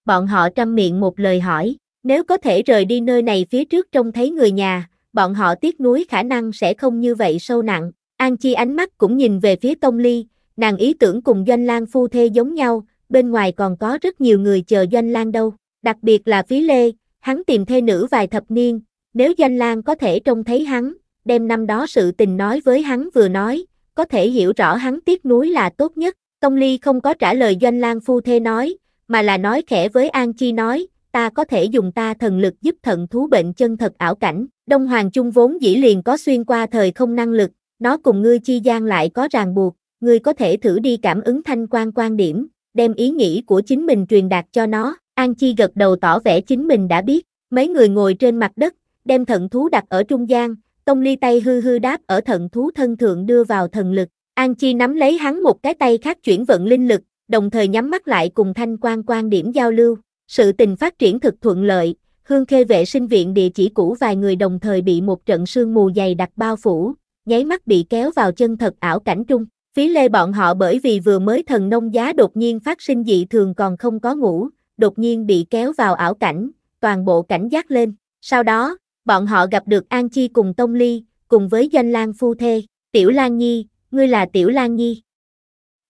Bọn họ trăm miệng một lời hỏi, nếu có thể rời đi nơi này phía trước trông thấy người nhà, bọn họ tiếc nuối khả năng sẽ không như vậy sâu nặng. An Chi ánh mắt cũng nhìn về phía Tông Ly, nàng ý tưởng cùng Doanh Lan phu thê giống nhau, bên ngoài còn có rất nhiều người chờ Doanh Lan đâu, đặc biệt là Phí Lê, hắn tìm thê nữ vài thập niên, nếu Doanh Lan có thể trông thấy hắn, đem năm đó sự tình nói với hắn vừa nói, có thể hiểu rõ hắn tiếc nuối là tốt nhất. Tông Ly không có trả lời Doanh Lan phu thê nói, mà là nói khẽ với An Chi nói, ta có thể dùng ta thần lực giúp thận thú bệnh chân thật ảo cảnh. Đông Hoàng Trung vốn dĩ liền có xuyên qua thời không năng lực, nó cùng ngươi chi gian lại có ràng buộc, ngươi có thể thử đi cảm ứng thanh quan quan điểm, đem ý nghĩ của chính mình truyền đạt cho nó. An Chi gật đầu tỏ vẻ chính mình đã biết, mấy người ngồi trên mặt đất, đem thận thú đặt ở trung gian, Tông Ly tay hư hư đáp ở thận thú thân thượng đưa vào thần lực, An Chi nắm lấy hắn một cái tay khác chuyển vận linh lực, đồng thời nhắm mắt lại cùng thanh quan quan điểm giao lưu. Sự tình phát triển thực thuận lợi, Hương Khê vệ sinh viện địa chỉ cũ vài người đồng thời bị một trận sương mù dày đặc bao phủ, nháy mắt bị kéo vào chân thật ảo cảnh trung. Phí lê bọn họ bởi vì vừa mới thần nông giá đột nhiên phát sinh dị thường còn không có ngủ, đột nhiên bị kéo vào ảo cảnh, toàn bộ cảnh giác lên. Sau đó, bọn họ gặp được An Chi cùng Tông Ly, cùng với danh lang Phu Thê, Tiểu Lan Nhi, ngươi là Tiểu Lan Nhi.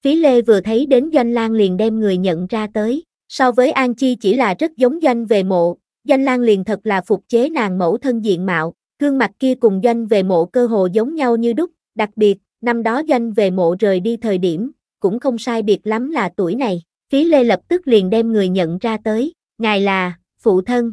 Phí Lê vừa thấy đến danh lang liền đem người nhận ra tới, so với An Chi chỉ là rất giống danh về mộ, danh lang liền thật là phục chế nàng mẫu thân diện mạo, Gương mặt kia cùng doanh về mộ cơ hồ giống nhau như đúc, đặc biệt, năm đó doanh về mộ rời đi thời điểm, cũng không sai biệt lắm là tuổi này. Phí Lê lập tức liền đem người nhận ra tới, ngài là, phụ thân.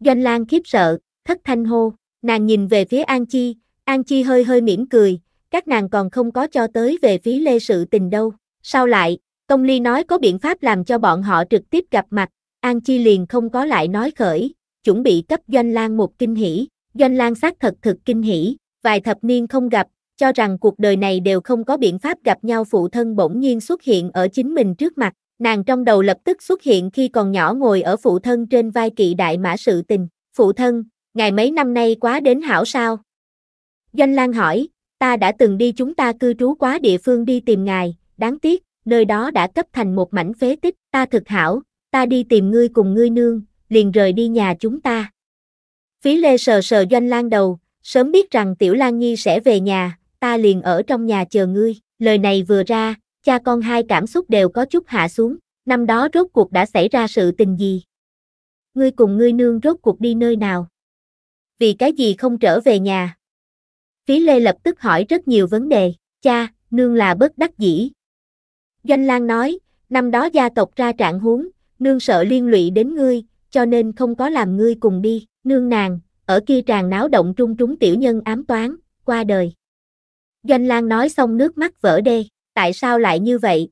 Doanh lang khiếp sợ, thất thanh hô, nàng nhìn về phía An Chi, An Chi hơi hơi mỉm cười, các nàng còn không có cho tới về Phí Lê sự tình đâu. sao lại, Công Ly nói có biện pháp làm cho bọn họ trực tiếp gặp mặt, An Chi liền không có lại nói khởi, chuẩn bị cấp Doanh lang một kinh hỉ. Doanh Lan xác thật thực kinh hỉ, vài thập niên không gặp, cho rằng cuộc đời này đều không có biện pháp gặp nhau phụ thân bỗng nhiên xuất hiện ở chính mình trước mặt, nàng trong đầu lập tức xuất hiện khi còn nhỏ ngồi ở phụ thân trên vai kỵ đại mã sự tình, phụ thân, ngày mấy năm nay quá đến hảo sao? Doanh Lan hỏi, ta đã từng đi chúng ta cư trú quá địa phương đi tìm ngài, đáng tiếc, nơi đó đã cấp thành một mảnh phế tích, ta thực hảo, ta đi tìm ngươi cùng ngươi nương, liền rời đi nhà chúng ta. Phí Lê sờ sờ Doanh Lan đầu, sớm biết rằng Tiểu Lan Nhi sẽ về nhà, ta liền ở trong nhà chờ ngươi. Lời này vừa ra, cha con hai cảm xúc đều có chút hạ xuống, năm đó rốt cuộc đã xảy ra sự tình gì? Ngươi cùng ngươi nương rốt cuộc đi nơi nào? Vì cái gì không trở về nhà? Phí Lê lập tức hỏi rất nhiều vấn đề, cha, nương là bất đắc dĩ. Doanh Lan nói, năm đó gia tộc ra trạng huống, nương sợ liên lụy đến ngươi, cho nên không có làm ngươi cùng đi nương nàng, ở kia tràn náo động trung trúng tiểu nhân ám toán, qua đời. Doanh lang nói xong nước mắt vỡ đê, tại sao lại như vậy?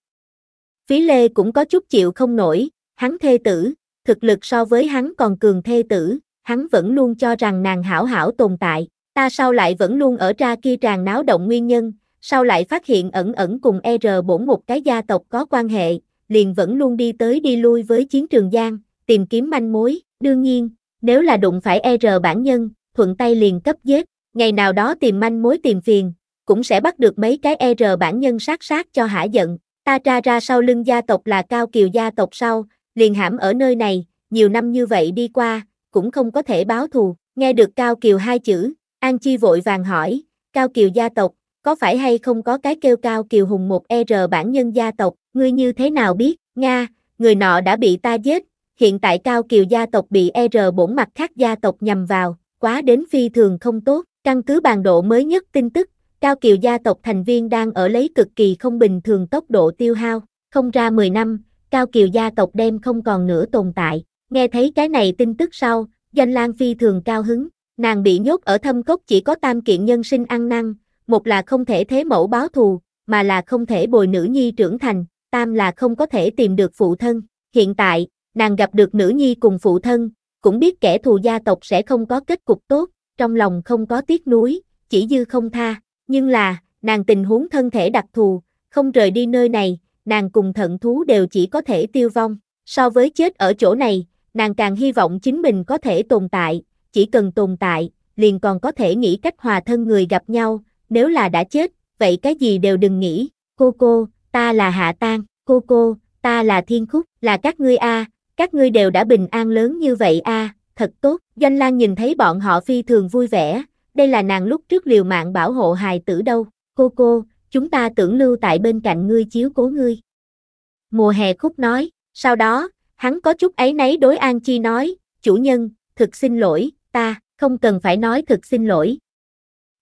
Phí Lê cũng có chút chịu không nổi, hắn thê tử, thực lực so với hắn còn cường thê tử, hắn vẫn luôn cho rằng nàng hảo hảo tồn tại, ta sao lại vẫn luôn ở ra kia tràn náo động nguyên nhân, sao lại phát hiện ẩn ẩn cùng R bổn một cái gia tộc có quan hệ, liền vẫn luôn đi tới đi lui với chiến trường Giang, tìm kiếm manh mối, đương nhiên, nếu là đụng phải e R bản nhân, thuận tay liền cấp giết, ngày nào đó tìm manh mối tìm phiền, cũng sẽ bắt được mấy cái e R bản nhân sát sát cho hả giận, ta tra ra sau lưng gia tộc là Cao Kiều gia tộc sau, liền hãm ở nơi này, nhiều năm như vậy đi qua, cũng không có thể báo thù, nghe được Cao Kiều hai chữ, An Chi vội vàng hỏi, Cao Kiều gia tộc, có phải hay không có cái kêu Cao Kiều Hùng một e R bản nhân gia tộc, ngươi như thế nào biết, Nga, người nọ đã bị ta giết, hiện tại Cao Kiều gia tộc bị e R bổn mặt khác gia tộc nhằm vào, quá đến phi thường không tốt, căn cứ bàn độ mới nhất tin tức, Cao Kiều gia tộc thành viên đang ở lấy cực kỳ không bình thường tốc độ tiêu hao, không ra 10 năm, Cao Kiều gia tộc đem không còn nữa tồn tại, nghe thấy cái này tin tức sau, danh lang phi thường cao hứng, nàng bị nhốt ở thâm cốc chỉ có tam kiện nhân sinh ăn năn, một là không thể thế mẫu báo thù, mà là không thể bồi nữ nhi trưởng thành, tam là không có thể tìm được phụ thân, hiện tại, nàng gặp được nữ nhi cùng phụ thân, cũng biết kẻ thù gia tộc sẽ không có kết cục tốt, trong lòng không có tiếc nuối, chỉ dư không tha, nhưng là, nàng tình huống thân thể đặc thù, không rời đi nơi này, nàng cùng thận thú đều chỉ có thể tiêu vong, so với chết ở chỗ này, nàng càng hy vọng chính mình có thể tồn tại, chỉ cần tồn tại, liền còn có thể nghĩ cách hòa thân người gặp nhau, nếu là đã chết, vậy cái gì đều đừng nghĩ, cô cô, ta là Hạ Tan, cô cô, ta là Thiên Khúc, là các ngươi a, à, các ngươi đều đã bình an lớn như vậy a, à, thật tốt. Doanh Lan nhìn thấy bọn họ phi thường vui vẻ, đây là nàng lúc trước liều mạng bảo hộ hài tử đâu. Cô cô, chúng ta tưởng lưu tại bên cạnh ngươi chiếu cố ngươi. Mùa hè khúc nói, sau đó, hắn có chút ấy nấy đối An Chi nói, chủ nhân, thực xin lỗi, ta, không cần phải nói thực xin lỗi.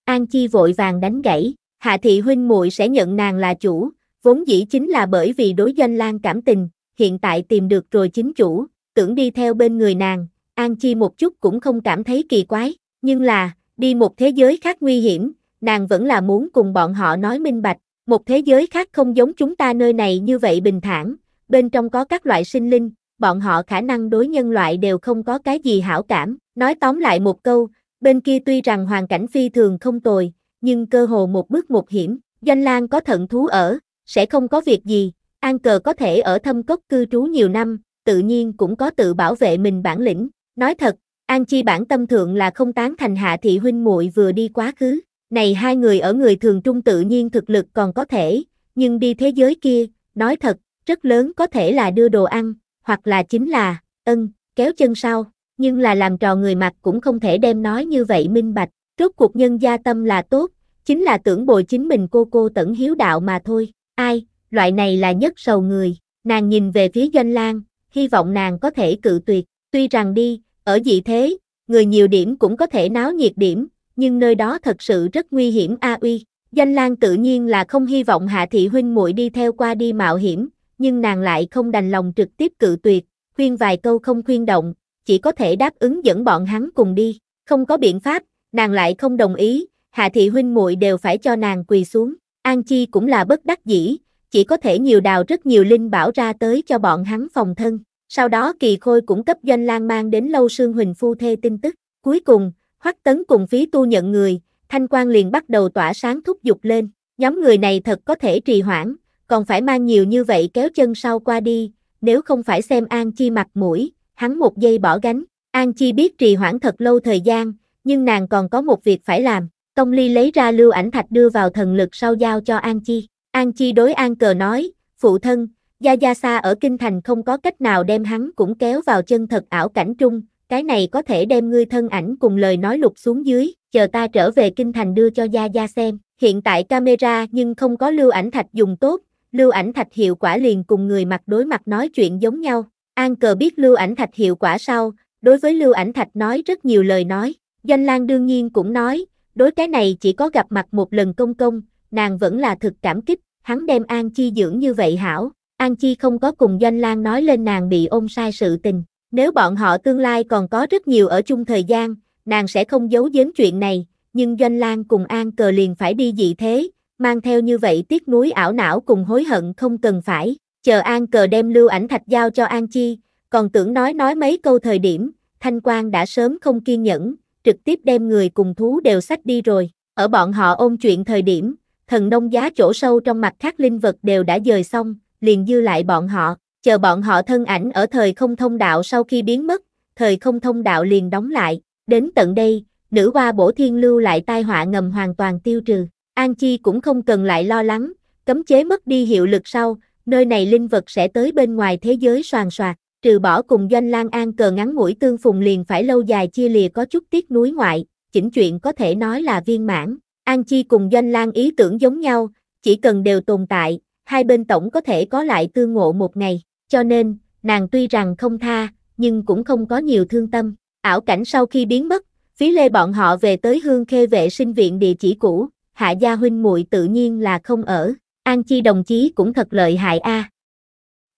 An Chi vội vàng đánh gãy, Hạ Thị Huynh muội sẽ nhận nàng là chủ, vốn dĩ chính là bởi vì đối doanh lan cảm tình, hiện tại tìm được rồi chính chủ, tưởng đi theo bên người nàng, An Chi một chút cũng không cảm thấy kỳ quái, nhưng là, đi một thế giới khác nguy hiểm, nàng vẫn là muốn cùng bọn họ nói minh bạch, một thế giới khác không giống chúng ta nơi này như vậy bình thản, bên trong có các loại sinh linh, bọn họ khả năng đối nhân loại đều không có cái gì hảo cảm, nói tóm lại một câu, bên kia tuy rằng hoàn cảnh phi thường không tồi, nhưng cơ hồ một bước một hiểm, doanh lang có thận thú ở, sẽ không có việc gì, An cờ có thể ở thâm cốc cư trú nhiều năm, tự nhiên cũng có tự bảo vệ mình bản lĩnh. Nói thật, An Chi bản tâm thượng là không tán thành hạ thị huynh muội vừa đi quá khứ. Này hai người ở người thường trung tự nhiên thực lực còn có thể, nhưng đi thế giới kia, nói thật, rất lớn có thể là đưa đồ ăn, hoặc là chính là, ân, kéo chân sau, nhưng là làm trò người mặt cũng không thể đem nói như vậy minh bạch, rốt cuộc nhân gia tâm là tốt, chính là tưởng bồi chính mình cô cô tận hiếu đạo mà thôi, ai, loại này là nhất sầu người, nàng nhìn về phía doanh lan, hy vọng nàng có thể cự tuyệt, tuy rằng đi, ở dị thế, người nhiều điểm cũng có thể náo nhiệt điểm, nhưng nơi đó thật sự rất nguy hiểm a uy. Doanh Lan tự nhiên là không hy vọng Hạ Thị Huynh muội đi theo qua đi mạo hiểm, nhưng nàng lại không đành lòng trực tiếp cự tuyệt, khuyên vài câu không khuyên động, chỉ có thể đáp ứng dẫn bọn hắn cùng đi, không có biện pháp, nàng lại không đồng ý, Hạ Thị Huynh muội đều phải cho nàng quỳ xuống, An Chi cũng là bất đắc dĩ, chỉ có thể nhiều đào rất nhiều linh bảo ra tới cho bọn hắn phòng thân. Sau đó Kỳ Khôi cũng cấp Doanh lang mang đến lâu Sương Huỳnh Phu Thê tin tức. Cuối cùng, Hoắc Tấn cùng phí tu nhận người, thanh quan liền bắt đầu tỏa sáng thúc dục lên. Nhóm người này thật có thể trì hoãn, còn phải mang nhiều như vậy kéo chân sau qua đi, nếu không phải xem An Chi mặt mũi, hắn một giây bỏ gánh. An Chi biết trì hoãn thật lâu thời gian, nhưng nàng còn có một việc phải làm. Công Ly lấy ra lưu ảnh thạch đưa vào thần lực sau giao cho An Chi. An Chi đối An Cờ nói, phụ thân, Gia Gia Sa ở Kinh Thành không có cách nào đem hắn cũng kéo vào chân thật ảo cảnh trung, cái này có thể đem ngươi thân ảnh cùng lời nói lục xuống dưới, chờ ta trở về Kinh Thành đưa cho Gia Gia xem. Hiện tại camera nhưng không có lưu ảnh thạch dùng tốt, lưu ảnh thạch hiệu quả liền cùng người mặt đối mặt nói chuyện giống nhau. An Cờ biết lưu ảnh thạch hiệu quả sau, đối với lưu ảnh thạch nói rất nhiều lời nói. Doanh Lan đương nhiên cũng nói, đối cái này chỉ có gặp mặt một lần công công, nàng vẫn là thực cảm kích, hắn đem An Chi dưỡng như vậy hảo, An Chi không có cùng Doanh Lan nói lên nàng bị ôm sai sự tình, nếu bọn họ tương lai còn có rất nhiều ở chung thời gian, nàng sẽ không giấu giếm chuyện này, nhưng Doanh Lan cùng An cờ liền phải đi dị thế, mang theo như vậy tiếc núi ảo não cùng hối hận không cần phải, chờ An cờ đem lưu ảnh thạch giao cho An Chi, còn tưởng nói nói mấy câu thời điểm, Thanh Quang đã sớm không kiên nhẫn, trực tiếp đem người cùng thú đều sách đi rồi, ở bọn họ ôm chuyện thời điểm, thần nông giá chỗ sâu trong mặt khác linh vật đều đã dời xong, liền dư lại bọn họ, chờ bọn họ thân ảnh ở thời không thông đạo sau khi biến mất, thời không thông đạo liền đóng lại, đến tận đây, nữ hoa bổ thiên lưu lại tai họa ngầm hoàn toàn tiêu trừ, An Chi cũng không cần lại lo lắng, cấm chế mất đi hiệu lực sau, nơi này linh vật sẽ tới bên ngoài thế giới soàn soạt, trừ bỏ cùng doanh lang an cờ ngắn mũi tương phùng liền phải lâu dài chia lìa có chút tiếc núi ngoại, chỉnh chuyện có thể nói là viên mãn, An Chi cùng Doanh Lan ý tưởng giống nhau, chỉ cần đều tồn tại, hai bên tổng có thể có lại tương ngộ một ngày, cho nên, nàng tuy rằng không tha, nhưng cũng không có nhiều thương tâm. Ảo cảnh sau khi biến mất, phí lê bọn họ về tới hương khê vệ sinh viện địa chỉ cũ, hạ gia huynh muội tự nhiên là không ở, An Chi đồng chí cũng thật lợi hại a.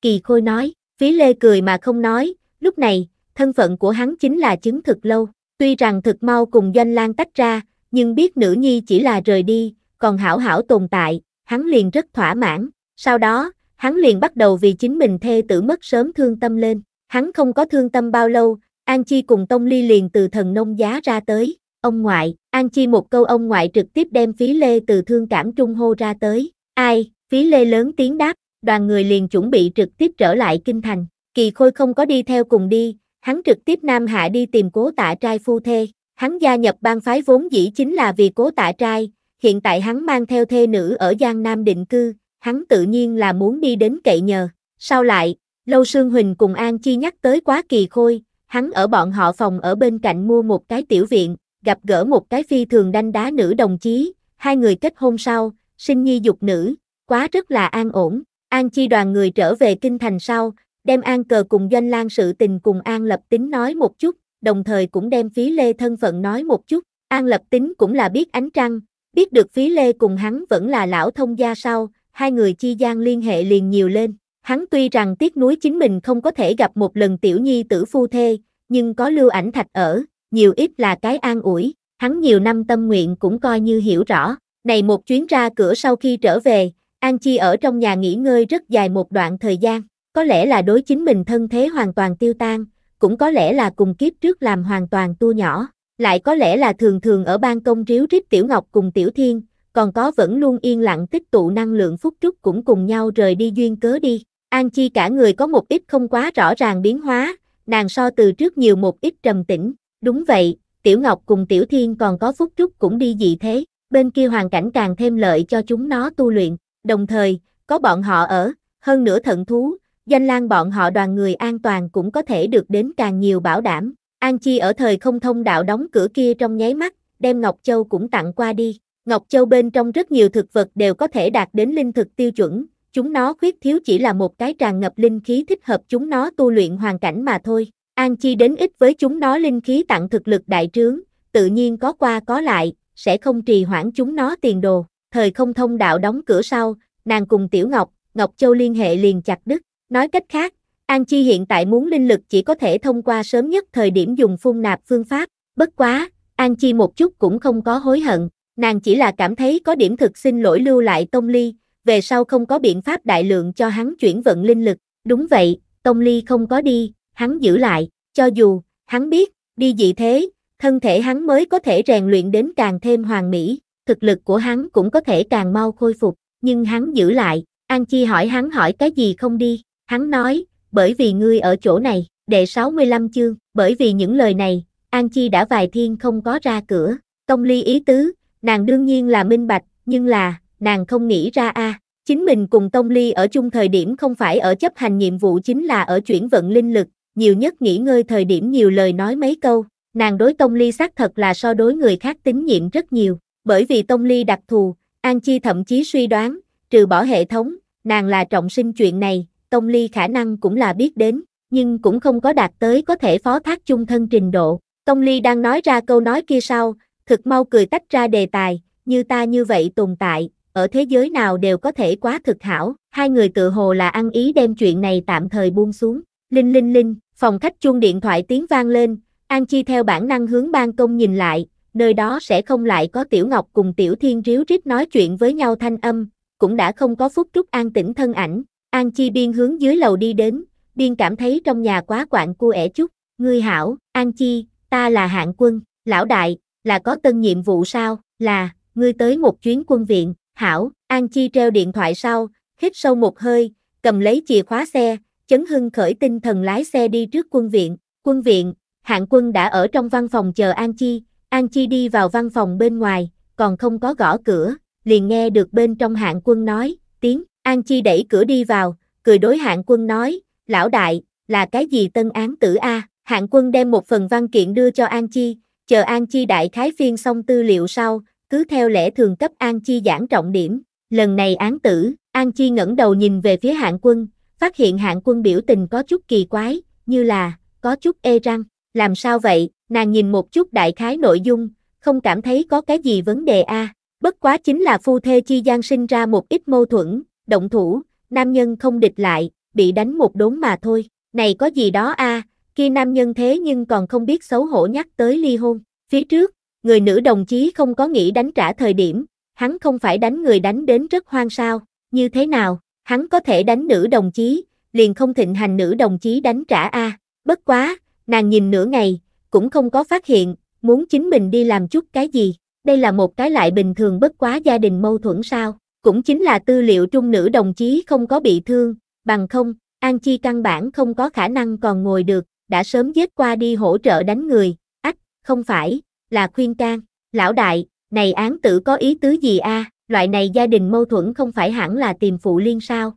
Kỳ Khôi nói, phí lê cười mà không nói, lúc này, thân phận của hắn chính là chứng thực lâu, tuy rằng thực mau cùng doanh lan tách ra, nhưng biết nữ nhi chỉ là rời đi, còn hảo hảo tồn tại, hắn liền rất thỏa mãn, sau đó, hắn liền bắt đầu vì chính mình thê tử mất sớm thương tâm lên, hắn không có thương tâm bao lâu, An Chi cùng Tông Ly liền từ thần nông giá ra tới, ông ngoại, An Chi một câu ông ngoại trực tiếp đem phí lê từ thương cảm trung hô ra tới, ai, phí lê lớn tiếng đáp, đoàn người liền chuẩn bị trực tiếp trở lại kinh thành, kỳ khôi không có đi theo cùng đi, hắn trực tiếp nam hạ đi tìm cố tạ trai phu thê, Hắn gia nhập bang phái vốn dĩ chính là vì cố tạ trai, hiện tại hắn mang theo thê nữ ở Giang Nam định cư, hắn tự nhiên là muốn đi đến cậy nhờ. Sau lại, Lâu Sương Huỳnh cùng An Chi nhắc tới quá kỳ khôi, hắn ở bọn họ phòng ở bên cạnh mua một cái tiểu viện, gặp gỡ một cái phi thường đanh đá nữ đồng chí, hai người kết hôn sau, sinh nhi dục nữ, quá rất là an ổn. An Chi đoàn người trở về kinh thành sau, đem An Cờ cùng Doanh Lan sự tình cùng An Lập Tính nói một chút, đồng thời cũng đem phí lê thân phận nói một chút. An lập tính cũng là biết ánh trăng, biết được phí lê cùng hắn vẫn là lão thông gia sau, hai người chi gian liên hệ liền nhiều lên. Hắn tuy rằng tiếc nuối chính mình không có thể gặp một lần tiểu nhi tử phu thê, nhưng có lưu ảnh thạch ở, nhiều ít là cái an ủi, hắn nhiều năm tâm nguyện cũng coi như hiểu rõ. Này một chuyến ra cửa sau khi trở về, An Chi ở trong nhà nghỉ ngơi rất dài một đoạn thời gian, có lẽ là đối chính mình thân thế hoàn toàn tiêu tan, cũng có lẽ là cùng kiếp trước làm hoàn toàn tu nhỏ, lại có lẽ là thường thường ở ban công ríu rít Tiểu Ngọc cùng Tiểu Thiên, còn có vẫn luôn yên lặng tích tụ năng lượng phúc trúc cũng cùng nhau rời đi duyên cớ đi. An Chi cả người có một ít không quá rõ ràng biến hóa, nàng so từ trước nhiều một ít trầm tĩnh, đúng vậy, Tiểu Ngọc cùng Tiểu Thiên còn có phúc trúc cũng đi dị thế, bên kia hoàn cảnh càng thêm lợi cho chúng nó tu luyện, đồng thời, có bọn họ ở, hơn nữa thận thú, danh lan bọn họ đoàn người an toàn cũng có thể được đến càng nhiều bảo đảm. An Chi ở thời không thông đạo đóng cửa kia trong nháy mắt, đem Ngọc Châu cũng tặng qua đi. Ngọc Châu bên trong rất nhiều thực vật đều có thể đạt đến linh thực tiêu chuẩn, chúng nó khuyết thiếu chỉ là một cái tràn ngập linh khí thích hợp chúng nó tu luyện hoàn cảnh mà thôi. An Chi đến ít với chúng nó linh khí tặng thực lực đại trướng, tự nhiên có qua có lại, sẽ không trì hoãn chúng nó tiền đồ. Thời không thông đạo đóng cửa sau, nàng cùng Tiểu Ngọc, Ngọc Châu liên hệ liền chặt đứt. Nói cách khác, An Chi hiện tại muốn linh lực chỉ có thể thông qua sớm nhất thời điểm dùng phun nạp phương pháp, bất quá, An Chi một chút cũng không có hối hận, nàng chỉ là cảm thấy có điểm thực xin lỗi lưu lại Tông Ly, về sau không có biện pháp đại lượng cho hắn chuyển vận linh lực, đúng vậy, Tông Ly không có đi, hắn giữ lại, cho dù, hắn biết, đi gì thế, thân thể hắn mới có thể rèn luyện đến càng thêm hoàn mỹ, thực lực của hắn cũng có thể càng mau khôi phục, nhưng hắn giữ lại, An Chi hỏi hắn hỏi cái gì không đi, Hắn nói, bởi vì ngươi ở chỗ này, đệ 65 chương, bởi vì những lời này, An Chi đã vài thiên không có ra cửa, Tông Ly ý tứ, nàng đương nhiên là minh bạch, nhưng là, nàng không nghĩ ra a à. chính mình cùng Tông Ly ở chung thời điểm không phải ở chấp hành nhiệm vụ chính là ở chuyển vận linh lực, nhiều nhất nghỉ ngơi thời điểm nhiều lời nói mấy câu, nàng đối Tông Ly xác thật là so đối người khác tín nhiệm rất nhiều, bởi vì Tông Ly đặc thù, An Chi thậm chí suy đoán, trừ bỏ hệ thống, nàng là trọng sinh chuyện này, Tông Ly khả năng cũng là biết đến, nhưng cũng không có đạt tới có thể phó thác chung thân trình độ. Tông Ly đang nói ra câu nói kia sau, thực mau cười tách ra đề tài, như ta như vậy tồn tại, ở thế giới nào đều có thể quá thực hảo. Hai người tự hồ là ăn ý đem chuyện này tạm thời buông xuống. Linh linh linh, phòng khách chuông điện thoại tiếng vang lên, An Chi theo bản năng hướng ban công nhìn lại, nơi đó sẽ không lại có Tiểu Ngọc cùng Tiểu Thiên ríu rít nói chuyện với nhau thanh âm, cũng đã không có phút trúc an tĩnh thân ảnh, An Chi Biên hướng dưới lầu đi đến, Biên cảm thấy trong nhà quá quạng cua ẻ chút, ngươi hảo, An Chi, ta là hạng quân, lão đại, là có tân nhiệm vụ sao, là, ngươi tới một chuyến quân viện, hảo, An Chi treo điện thoại sau, hít sâu một hơi, cầm lấy chìa khóa xe, chấn hưng khởi tinh thần lái xe đi trước quân viện, quân viện, hạng quân đã ở trong văn phòng chờ An Chi, An Chi đi vào văn phòng bên ngoài, còn không có gõ cửa, liền nghe được bên trong hạng quân nói, tiếng, An Chi đẩy cửa đi vào, cười đối hạng quân nói, lão đại, là cái gì tân án tử A? Hạng quân đem một phần văn kiện đưa cho An Chi, chờ An Chi đại khái phiên xong tư liệu sau, cứ theo lẽ thường cấp An Chi giảng trọng điểm. Lần này án tử, An Chi ngẩng đầu nhìn về phía hạng quân, phát hiện hạng quân biểu tình có chút kỳ quái, như là, có chút ê e răng. Làm sao vậy, nàng nhìn một chút đại khái nội dung, không cảm thấy có cái gì vấn đề a. Bất quá chính là phu thê chi gian sinh ra một ít mâu thuẫn, động thủ, nam nhân không địch lại, bị đánh một đốn mà thôi, này có gì đó a à, kia nam nhân thế nhưng còn không biết xấu hổ nhắc tới ly hôn, phía trước, người nữ đồng chí không có nghĩ đánh trả thời điểm, hắn không phải đánh người đánh đến rất hoang sao, như thế nào, hắn có thể đánh nữ đồng chí, liền không thịnh hành nữ đồng chí đánh trả a bất quá, nàng nhìn nửa ngày, cũng không có phát hiện, muốn chính mình đi làm chút cái gì, đây là một cái lại bình thường bất quá gia đình mâu thuẫn sao, cũng chính là tư liệu trung nữ đồng chí không có bị thương, bằng không, An Chi căn bản không có khả năng còn ngồi được, đã sớm giết qua đi hỗ trợ đánh người, ách, không phải, là khuyên can, lão đại, này án tử có ý tứ gì a? loại này gia đình mâu thuẫn không phải hẳn là tìm phụ liên sao?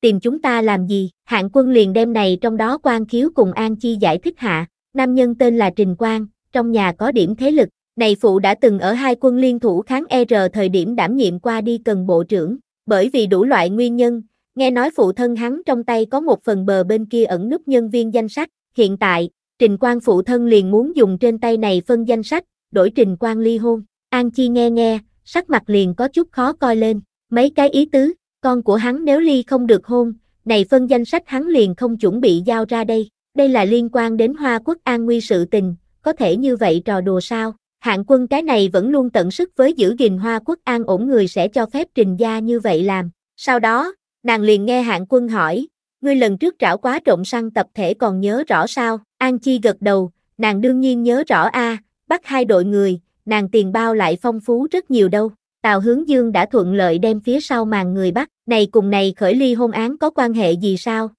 Tìm chúng ta làm gì? Hạng quân liền đem này trong đó quan khiếu cùng An Chi giải thích hạ, nam nhân tên là Trình Quang, trong nhà có điểm thế lực, này phụ đã từng ở hai quân liên thủ kháng e R thời điểm đảm nhiệm qua đi cần bộ trưởng, bởi vì đủ loại nguyên nhân, nghe nói phụ thân hắn trong tay có một phần bờ bên kia ẩn núp nhân viên danh sách, hiện tại, Trình Quang phụ thân liền muốn dùng trên tay này phân danh sách, đổi Trình Quang ly hôn. An Chi nghe nghe, sắc mặt liền có chút khó coi lên, mấy cái ý tứ, con của hắn nếu ly không được hôn, này phân danh sách hắn liền không chuẩn bị giao ra đây, đây là liên quan đến Hoa Quốc An Nguy sự tình, có thể như vậy trò đùa sao, hạng quân cái này vẫn luôn tận sức với giữ gìn hoa quốc an ổn người sẽ cho phép trình gia như vậy làm. Sau đó, nàng liền nghe hạng quân hỏi, ngươi lần trước trảo quá trộm săn tập thể còn nhớ rõ sao, An Chi gật đầu, nàng đương nhiên nhớ rõ a bắt hai đội người, nàng tiền bao lại phong phú rất nhiều đâu. Tào Hướng Dương đã thuận lợi đem phía sau màn người bắt, này cùng này khởi ly hôn án có quan hệ gì sao?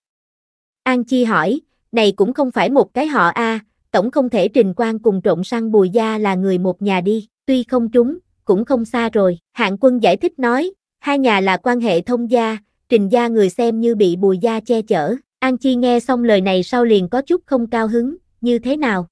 An Chi hỏi, này cũng không phải một cái họ a, tổng không thể Trình quan cùng trộn sang Bùi Gia là người một nhà đi, tuy không trúng, cũng không xa rồi. Hạng quân giải thích nói, hai nhà là quan hệ thông gia, Trình Gia người xem như bị Bùi Gia che chở. An Chi nghe xong lời này sau liền có chút không cao hứng, như thế nào?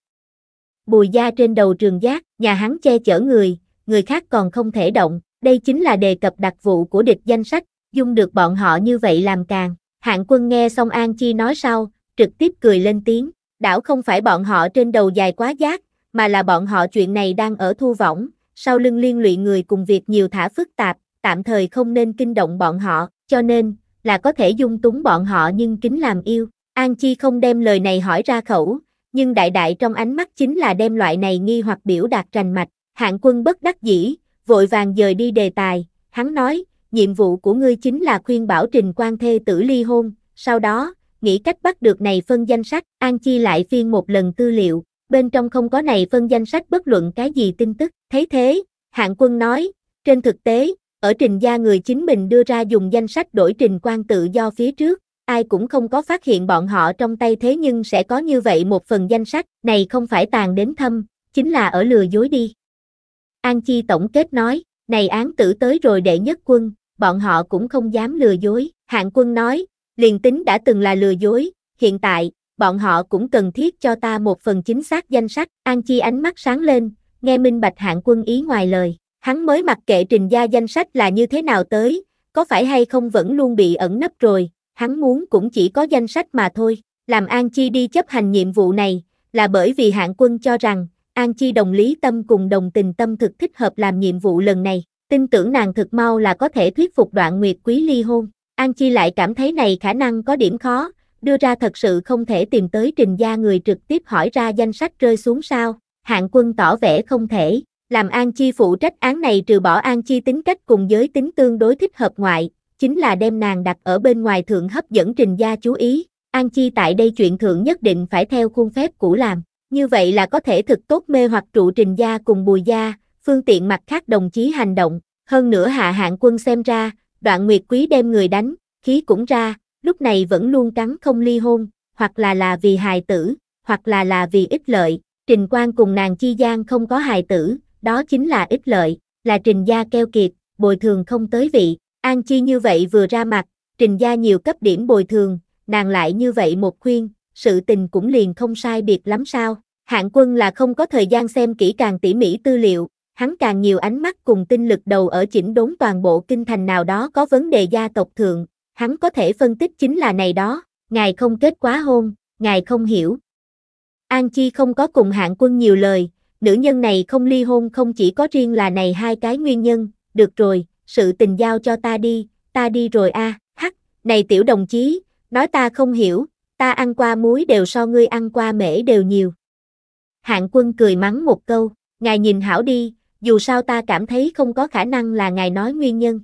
Bùi Gia trên đầu trường giác, nhà hắn che chở người, người khác còn không thể động. Đây chính là đề cập đặc vụ của địch danh sách, dung được bọn họ như vậy làm càng. Hạng quân nghe xong An Chi nói sau, trực tiếp cười lên tiếng, đảo không phải bọn họ trên đầu dài quá giác, mà là bọn họ chuyện này đang ở thu võng, sau lưng liên lụy người cùng việc nhiều thả phức tạp, tạm thời không nên kinh động bọn họ, cho nên là có thể dung túng bọn họ nhưng kính làm yêu. An Chi không đem lời này hỏi ra khẩu, nhưng đại đại trong ánh mắt chính là đem loại này nghi hoặc biểu đạt rành mạch, hạng quân bất đắc dĩ, vội vàng dời đi đề tài, hắn nói, nhiệm vụ của ngươi chính là khuyên bảo trình quan thê tử ly hôn, sau đó, nghĩ cách bắt được này phân danh sách, An Chi lại phiên một lần tư liệu, bên trong không có này phân danh sách bất luận cái gì tin tức, thấy thế, hạng quân nói, trên thực tế, ở trình gia người chính mình đưa ra dùng danh sách đổi trình quan tự do phía trước, ai cũng không có phát hiện bọn họ trong tay thế nhưng sẽ có như vậy một phần danh sách, này không phải tàn đến thâm, chính là ở lừa dối đi. An Chi tổng kết nói, này án tử tới rồi đệ nhất quân, bọn họ cũng không dám lừa dối, hạng quân nói, Liền tính đã từng là lừa dối, hiện tại, bọn họ cũng cần thiết cho ta một phần chính xác danh sách. An Chi ánh mắt sáng lên, nghe minh bạch hạng quân ý ngoài lời. Hắn mới mặc kệ trình gia danh sách là như thế nào tới, có phải hay không vẫn luôn bị ẩn nấp rồi, hắn muốn cũng chỉ có danh sách mà thôi. Làm An Chi đi chấp hành nhiệm vụ này, là bởi vì hạng quân cho rằng, An Chi đồng lý tâm cùng đồng tình tâm thực thích hợp làm nhiệm vụ lần này, tin tưởng nàng thực mau là có thể thuyết phục đoạn nguyệt quý ly hôn. An Chi lại cảm thấy này khả năng có điểm khó, đưa ra thật sự không thể tìm tới trình gia người trực tiếp hỏi ra danh sách rơi xuống sao, hạng quân tỏ vẻ không thể, làm An Chi phụ trách án này trừ bỏ An Chi tính cách cùng giới tính tương đối thích hợp ngoại, chính là đem nàng đặt ở bên ngoài thượng hấp dẫn trình gia chú ý, An Chi tại đây chuyện thượng nhất định phải theo khuôn phép cũ làm, như vậy là có thể thực tốt mê hoặc trụ trình gia cùng bùi gia, phương tiện mặt khác đồng chí hành động, hơn nữa hạ hạng quân xem ra, đoạn nguyệt quý đem người đánh, khí cũng ra, lúc này vẫn luôn cắn không ly hôn, hoặc là là vì hài tử, hoặc là là vì ích lợi, trình quan cùng nàng chi gian không có hài tử, đó chính là ích lợi, là trình gia keo kiệt, bồi thường không tới vị, an chi như vậy vừa ra mặt, trình gia nhiều cấp điểm bồi thường, nàng lại như vậy một khuyên, sự tình cũng liền không sai biệt lắm sao. Hạng quân là không có thời gian xem kỹ càng tỉ mỉ tư liệu, hắn càng nhiều ánh mắt cùng tinh lực đầu ở chỉnh đốn toàn bộ kinh thành nào đó có vấn đề gia tộc thượng, hắn có thể phân tích chính là này đó, ngài không kết quá hôn, ngài không hiểu. An Chi không có cùng hạng quân nhiều lời, nữ nhân này không ly hôn không chỉ có riêng là này hai cái nguyên nhân, được rồi, sự tình giao cho ta đi, ta đi rồi a à. hắc, này tiểu đồng chí, nói ta không hiểu, ta ăn qua muối đều so ngươi ăn qua mễ đều nhiều. Hạng quân cười mắng một câu, ngài nhìn hảo đi, dù sao ta cảm thấy không có khả năng là ngài nói nguyên nhân.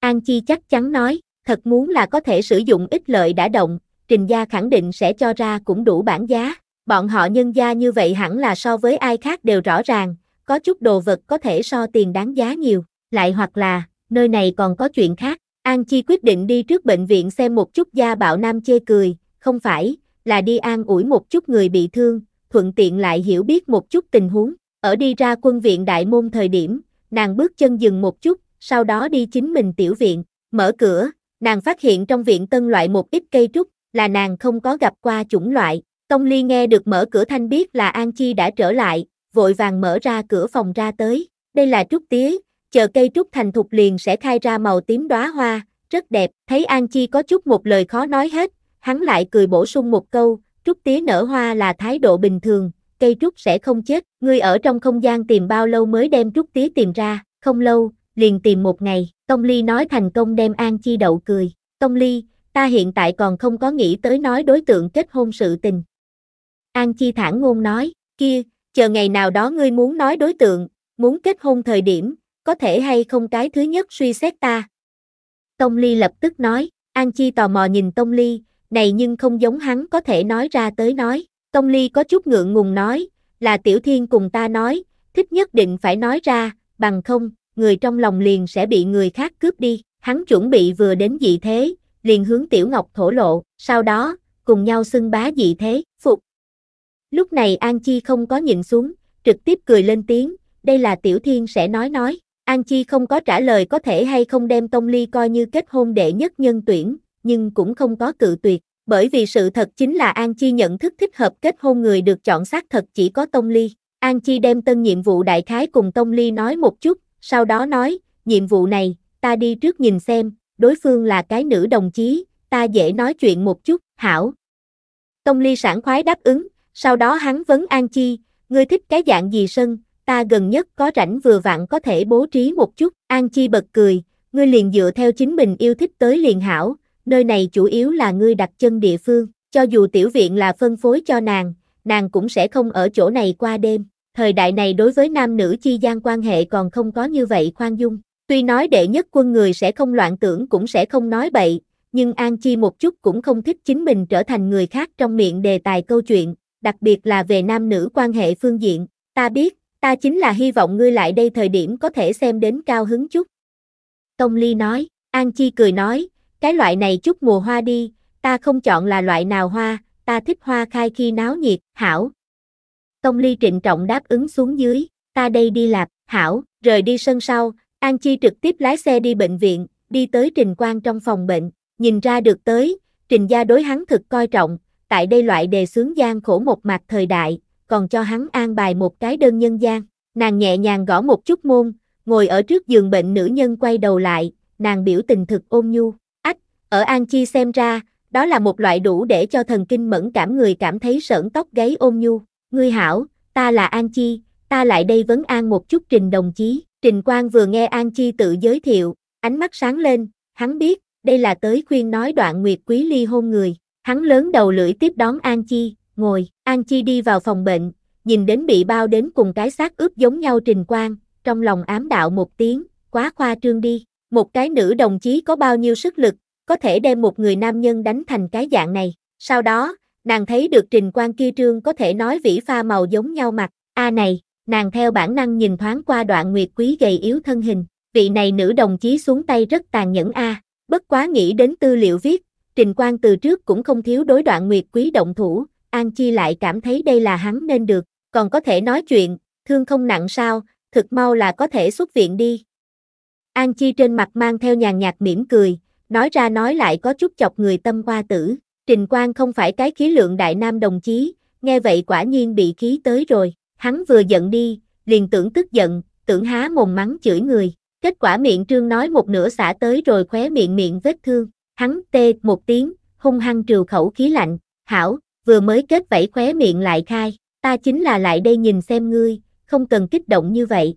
An Chi chắc chắn nói, thật muốn là có thể sử dụng ít lợi đã động, trình gia khẳng định sẽ cho ra cũng đủ bản giá, bọn họ nhân gia như vậy hẳn là so với ai khác đều rõ ràng, có chút đồ vật có thể so tiền đáng giá nhiều, lại hoặc là, nơi này còn có chuyện khác, An Chi quyết định đi trước bệnh viện xem một chút gia bạo nam chê cười, không phải, là đi an ủi một chút người bị thương, thuận tiện lại hiểu biết một chút tình huống. Ở đi ra quân viện đại môn thời điểm, nàng bước chân dừng một chút, sau đó đi chính mình tiểu viện, mở cửa, nàng phát hiện trong viện tân loại một ít cây trúc, là nàng không có gặp qua chủng loại. Tông Ly nghe được mở cửa thanh biết là An Chi đã trở lại, vội vàng mở ra cửa phòng ra tới. Đây là trúc tía, chờ cây trúc thành thục liền sẽ khai ra màu tím đóa hoa, rất đẹp. Thấy An Chi có chút một lời khó nói hết, hắn lại cười bổ sung một câu, trúc tía nở hoa là thái độ bình thường, cây trúc sẽ không chết, ngươi ở trong không gian tìm bao lâu mới đem trúc tía tìm ra, không lâu, liền tìm một ngày, Tông Ly nói thành công đem An Chi đậu cười, Tông Ly, ta hiện tại còn không có nghĩ tới nói đối tượng kết hôn sự tình. An Chi thản ngôn nói, kia, chờ ngày nào đó ngươi muốn nói đối tượng, muốn kết hôn thời điểm, có thể hay không cái thứ nhất suy xét ta. Tông Ly lập tức nói, An Chi tò mò nhìn Tông Ly, này nhưng không giống hắn có thể nói ra tới nói, Tông Ly có chút ngượng ngùng nói, là Tiểu Thiên cùng ta nói, thích nhất định phải nói ra, bằng không, người trong lòng liền sẽ bị người khác cướp đi. Hắn chuẩn bị vừa đến dị thế, liền hướng Tiểu Ngọc thổ lộ, sau đó, cùng nhau xưng bá dị thế, phục. Lúc này An Chi không có nhìn xuống, trực tiếp cười lên tiếng, đây là Tiểu Thiên sẽ nói nói. An Chi không có trả lời có thể hay không đem Tông Ly coi như kết hôn đệ nhất nhân tuyển, nhưng cũng không có cự tuyệt, bởi vì sự thật chính là An Chi nhận thức thích hợp kết hôn người được chọn xác thật chỉ có Tông Ly. An Chi đem tân nhiệm vụ đại khái cùng Tông Ly nói một chút, sau đó nói, nhiệm vụ này, ta đi trước nhìn xem, đối phương là cái nữ đồng chí, ta dễ nói chuyện một chút, hảo. Tông Ly sảng khoái đáp ứng, sau đó hắn vấn An Chi, ngươi thích cái dạng gì sân, ta gần nhất có rảnh vừa vặn có thể bố trí một chút. An Chi bật cười, ngươi liền dựa theo chính mình yêu thích tới liền hảo, nơi này chủ yếu là ngươi đặt chân địa phương, cho dù tiểu viện là phân phối cho nàng, nàng cũng sẽ không ở chỗ này qua đêm. Thời đại này đối với nam nữ chi gian quan hệ còn không có như vậy khoan dung. Tuy nói đệ nhất quân người sẽ không loạn tưởng cũng sẽ không nói bậy, nhưng An Chi một chút cũng không thích chính mình trở thành người khác trong miệng đề tài câu chuyện, đặc biệt là về nam nữ quan hệ phương diện. Ta biết, ta chính là hy vọng ngươi lại đây thời điểm có thể xem đến cao hứng chút. Tông Ly nói, An Chi cười nói, cái loại này chút mùa hoa đi, ta không chọn là loại nào hoa, ta thích hoa khai khi náo nhiệt, hảo. Tông Ly trịnh trọng đáp ứng xuống dưới, ta đây đi lạp, hảo, rời đi sân sau, An Chi trực tiếp lái xe đi bệnh viện, đi tới Trình Quang trong phòng bệnh, nhìn ra được tới, Trình gia đối hắn thực coi trọng, tại đây loại đề xướng gian khổ một mặt thời đại, còn cho hắn an bài một cái đơn nhân gian, nàng nhẹ nhàng gõ một chút môn, ngồi ở trước giường bệnh nữ nhân quay đầu lại, nàng biểu tình thực ôn nhu. Ở An Chi xem ra, đó là một loại đủ để cho thần kinh mẫn cảm người cảm thấy sởn tóc gáy ôm nhu. Ngươi hảo, ta là An Chi, ta lại đây vấn an một chút trình đồng chí. Trình Quang vừa nghe An Chi tự giới thiệu, ánh mắt sáng lên, hắn biết, đây là tới khuyên nói đoạn nguyệt quý ly hôn người. Hắn lớn đầu lưỡi tiếp đón An Chi, ngồi, An Chi đi vào phòng bệnh, nhìn đến bị bao đến cùng cái xác ướp giống nhau Trình Quang, trong lòng ám đạo một tiếng, quá khoa trương đi, một cái nữ đồng chí có bao nhiêu sức lực, có thể đem một người nam nhân đánh thành cái dạng này. Sau đó, nàng thấy được trình quan kia trương có thể nói vĩ pha màu giống nhau mặt. A này, nàng theo bản năng nhìn thoáng qua đoạn nguyệt quý gầy yếu thân hình. Vị này nữ đồng chí xuống tay rất tàn nhẫn A. Bất quá nghĩ đến tư liệu viết, trình quan từ trước cũng không thiếu đối đoạn nguyệt quý động thủ. An Chi lại cảm thấy đây là hắn nên được. Còn có thể nói chuyện, thương không nặng sao, thực mau là có thể xuất viện đi. An Chi trên mặt mang theo nhàn nhạt mỉm cười, Nói ra nói lại có chút chọc người tâm hoa tử, Trình Quang không phải cái khí lượng đại nam đồng chí, nghe vậy quả nhiên bị khí tới rồi, hắn vừa giận đi, liền tưởng tức giận, tưởng há mồm mắng chửi người, kết quả miệng trương nói một nửa xả tới rồi khóe miệng miệng vết thương, hắn tê một tiếng, hung hăng trừ khẩu khí lạnh, hảo, vừa mới kết vẫy khóe miệng lại khai, ta chính là lại đây nhìn xem ngươi, không cần kích động như vậy.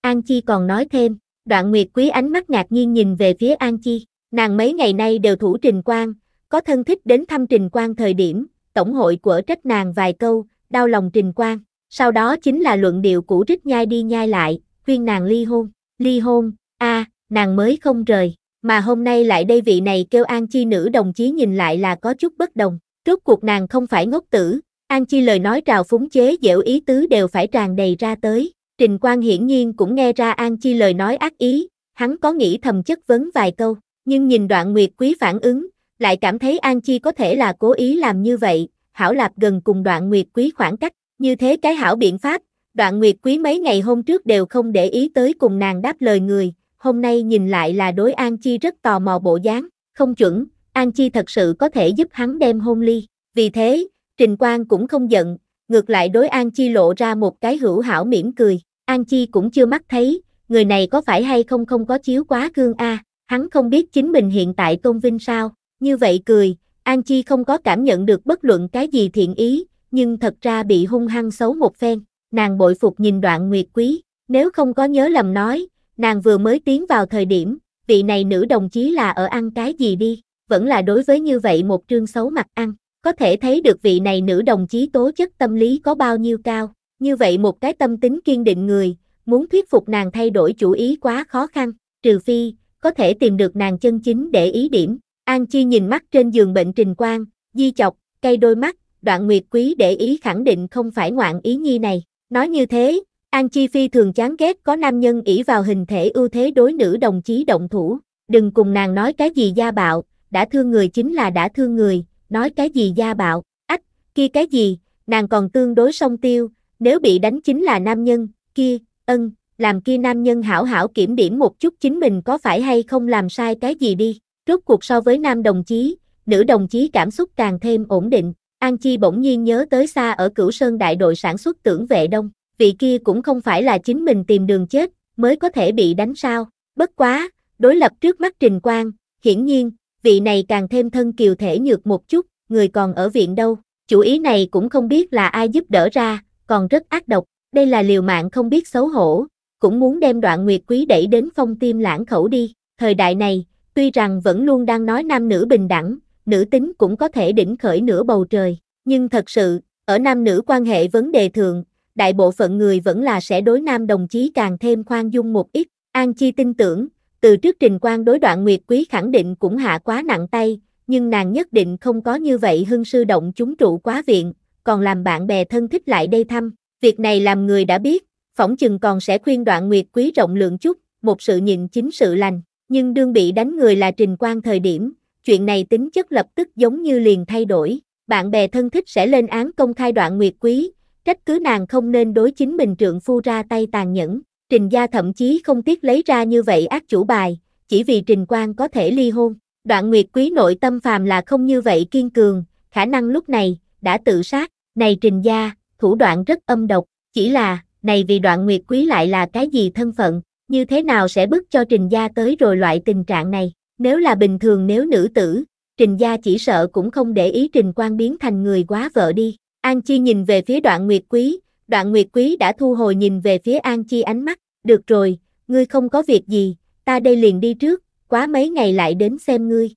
An Chi còn nói thêm, đoạn nguyệt quý ánh mắt ngạc nhiên nhìn về phía An Chi, Nàng mấy ngày nay đều thủ Trình Quang, có thân thích đến thăm Trình Quang thời điểm, tổng hội của trách nàng vài câu, đau lòng Trình Quang. Sau đó chính là luận điệu cũ rít nhai đi nhai lại, khuyên nàng ly hôn. Ly hôn, a nàng mới không rời, mà hôm nay lại đây vị này kêu An Chi nữ đồng chí nhìn lại là có chút bất đồng. trước cuộc nàng không phải ngốc tử, An Chi lời nói trào phúng chế dễu ý tứ đều phải tràn đầy ra tới. Trình Quang hiển nhiên cũng nghe ra An Chi lời nói ác ý, hắn có nghĩ thầm chất vấn vài câu, nhưng nhìn đoạn nguyệt quý phản ứng, lại cảm thấy An Chi có thể là cố ý làm như vậy, hảo lạp gần cùng đoạn nguyệt quý khoảng cách, như thế cái hảo biện pháp, đoạn nguyệt quý mấy ngày hôm trước đều không để ý tới cùng nàng đáp lời người, hôm nay nhìn lại là đối An Chi rất tò mò bộ dáng, không chuẩn, An Chi thật sự có thể giúp hắn đem hôn ly, vì thế, Trình Quang cũng không giận, ngược lại đối An Chi lộ ra một cái hữu hảo mỉm cười, An Chi cũng chưa mắt thấy, người này có phải hay không không có chiếu quá gương a. À hắn không biết chính mình hiện tại tôn vinh sao, như vậy cười, An Chi không có cảm nhận được bất luận cái gì thiện ý, nhưng thật ra bị hung hăng xấu một phen, nàng bội phục nhìn đoạn nguyệt quý, nếu không có nhớ lầm nói, nàng vừa mới tiến vào thời điểm, vị này nữ đồng chí là ở ăn cái gì đi, vẫn là đối với như vậy một trương xấu mặt ăn, có thể thấy được vị này nữ đồng chí tố chất tâm lý có bao nhiêu cao, như vậy một cái tâm tính kiên định người, muốn thuyết phục nàng thay đổi chủ ý quá khó khăn, trừ phi, có thể tìm được nàng chân chính để ý điểm. An Chi nhìn mắt trên giường bệnh Trình Quang, di chọc, cây đôi mắt, đoạn nguyệt quý để ý khẳng định không phải ngoạn ý nhi này. Nói như thế, An Chi Phi thường chán ghét có nam nhân ỷ vào hình thể ưu thế đối nữ đồng chí động thủ. Đừng cùng nàng nói cái gì gia bạo, đã thương người chính là đã thương người, nói cái gì gia bạo, ách, kia cái gì, nàng còn tương đối song tiêu, nếu bị đánh chính là nam nhân, kia, ân, làm kia nam nhân hảo hảo kiểm điểm một chút chính mình có phải hay không làm sai cái gì đi. Rốt cuộc so với nam đồng chí, nữ đồng chí cảm xúc càng thêm ổn định. An Chi bỗng nhiên nhớ tới xa ở Cửu Sơn đại đội sản xuất tưởng vệ đông, vị kia cũng không phải là chính mình tìm đường chết, mới có thể bị đánh sao. Bất quá, đối lập trước mắt Trình Quang, hiển nhiên, vị này càng thêm thân kiều thể nhược một chút, người còn ở viện đâu. Chủ ý này cũng không biết là ai giúp đỡ ra, còn rất ác độc, đây là liều mạng không biết xấu hổ, cũng muốn đem đoạn nguyệt quý đẩy đến phong tim lãng khẩu đi. Thời đại này, tuy rằng vẫn luôn đang nói nam nữ bình đẳng, nữ tính cũng có thể đỉnh khởi nửa bầu trời, nhưng thật sự, ở nam nữ quan hệ vấn đề thường, đại bộ phận người vẫn là sẽ đối nam đồng chí càng thêm khoan dung một ít. An Chi tin tưởng, từ trước trình quan đối đoạn nguyệt quý khẳng định cũng hạ quá nặng tay, nhưng nàng nhất định không có như vậy hưng sư động chúng trụ quá viện, còn làm bạn bè thân thích lại đây thăm. Việc này làm người đã biết, phỏng chừng còn sẽ khuyên đoạn nguyệt quý rộng lượng chút, một sự nhịn chính sự lành, nhưng đương bị đánh người là trình quan thời điểm, chuyện này tính chất lập tức giống như liền thay đổi, bạn bè thân thích sẽ lên án công khai đoạn nguyệt quý, trách cứ nàng không nên đối chính mình trượng phu ra tay tàn nhẫn, trình gia thậm chí không tiếc lấy ra như vậy ác chủ bài, chỉ vì trình quan có thể ly hôn, đoạn nguyệt quý nội tâm phàm là không như vậy kiên cường, khả năng lúc này, đã tự sát, này trình gia, thủ đoạn rất âm độc, chỉ là, này vì đoạn nguyệt quý lại là cái gì thân phận, như thế nào sẽ bức cho trình gia tới rồi loại tình trạng này, nếu là bình thường nếu nữ tử, trình gia chỉ sợ cũng không để ý trình quan biến thành người quá vợ đi. An Chi nhìn về phía đoạn nguyệt quý, đoạn nguyệt quý đã thu hồi nhìn về phía An Chi ánh mắt, được rồi, ngươi không có việc gì, ta đây liền đi trước, quá mấy ngày lại đến xem ngươi.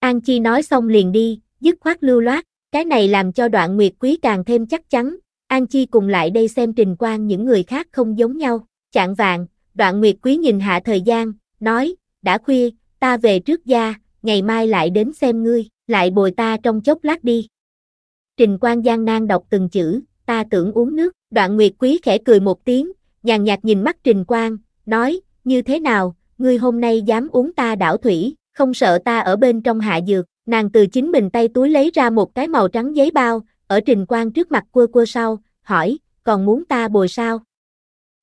An Chi nói xong liền đi, dứt khoát lưu loát, cái này làm cho đoạn nguyệt quý càng thêm chắc chắn, An Chi cùng lại đây xem trình quan những người khác không giống nhau, chạng vạn, đoạn nguyệt quý nhìn hạ thời gian, nói, đã khuya, ta về trước gia, ngày mai lại đến xem ngươi, lại bồi ta trong chốc lát đi. Trình quan gian nan đọc từng chữ, ta tưởng uống nước, đoạn nguyệt quý khẽ cười một tiếng, nhàn nhạt nhìn mắt trình quan, nói, như thế nào, ngươi hôm nay dám uống ta đảo thủy, không sợ ta ở bên trong hạ dược, nàng từ chính mình tay túi lấy ra một cái màu trắng giấy bao, ở trình quang trước mặt quơ quơ sau, hỏi, còn muốn ta bồi sao?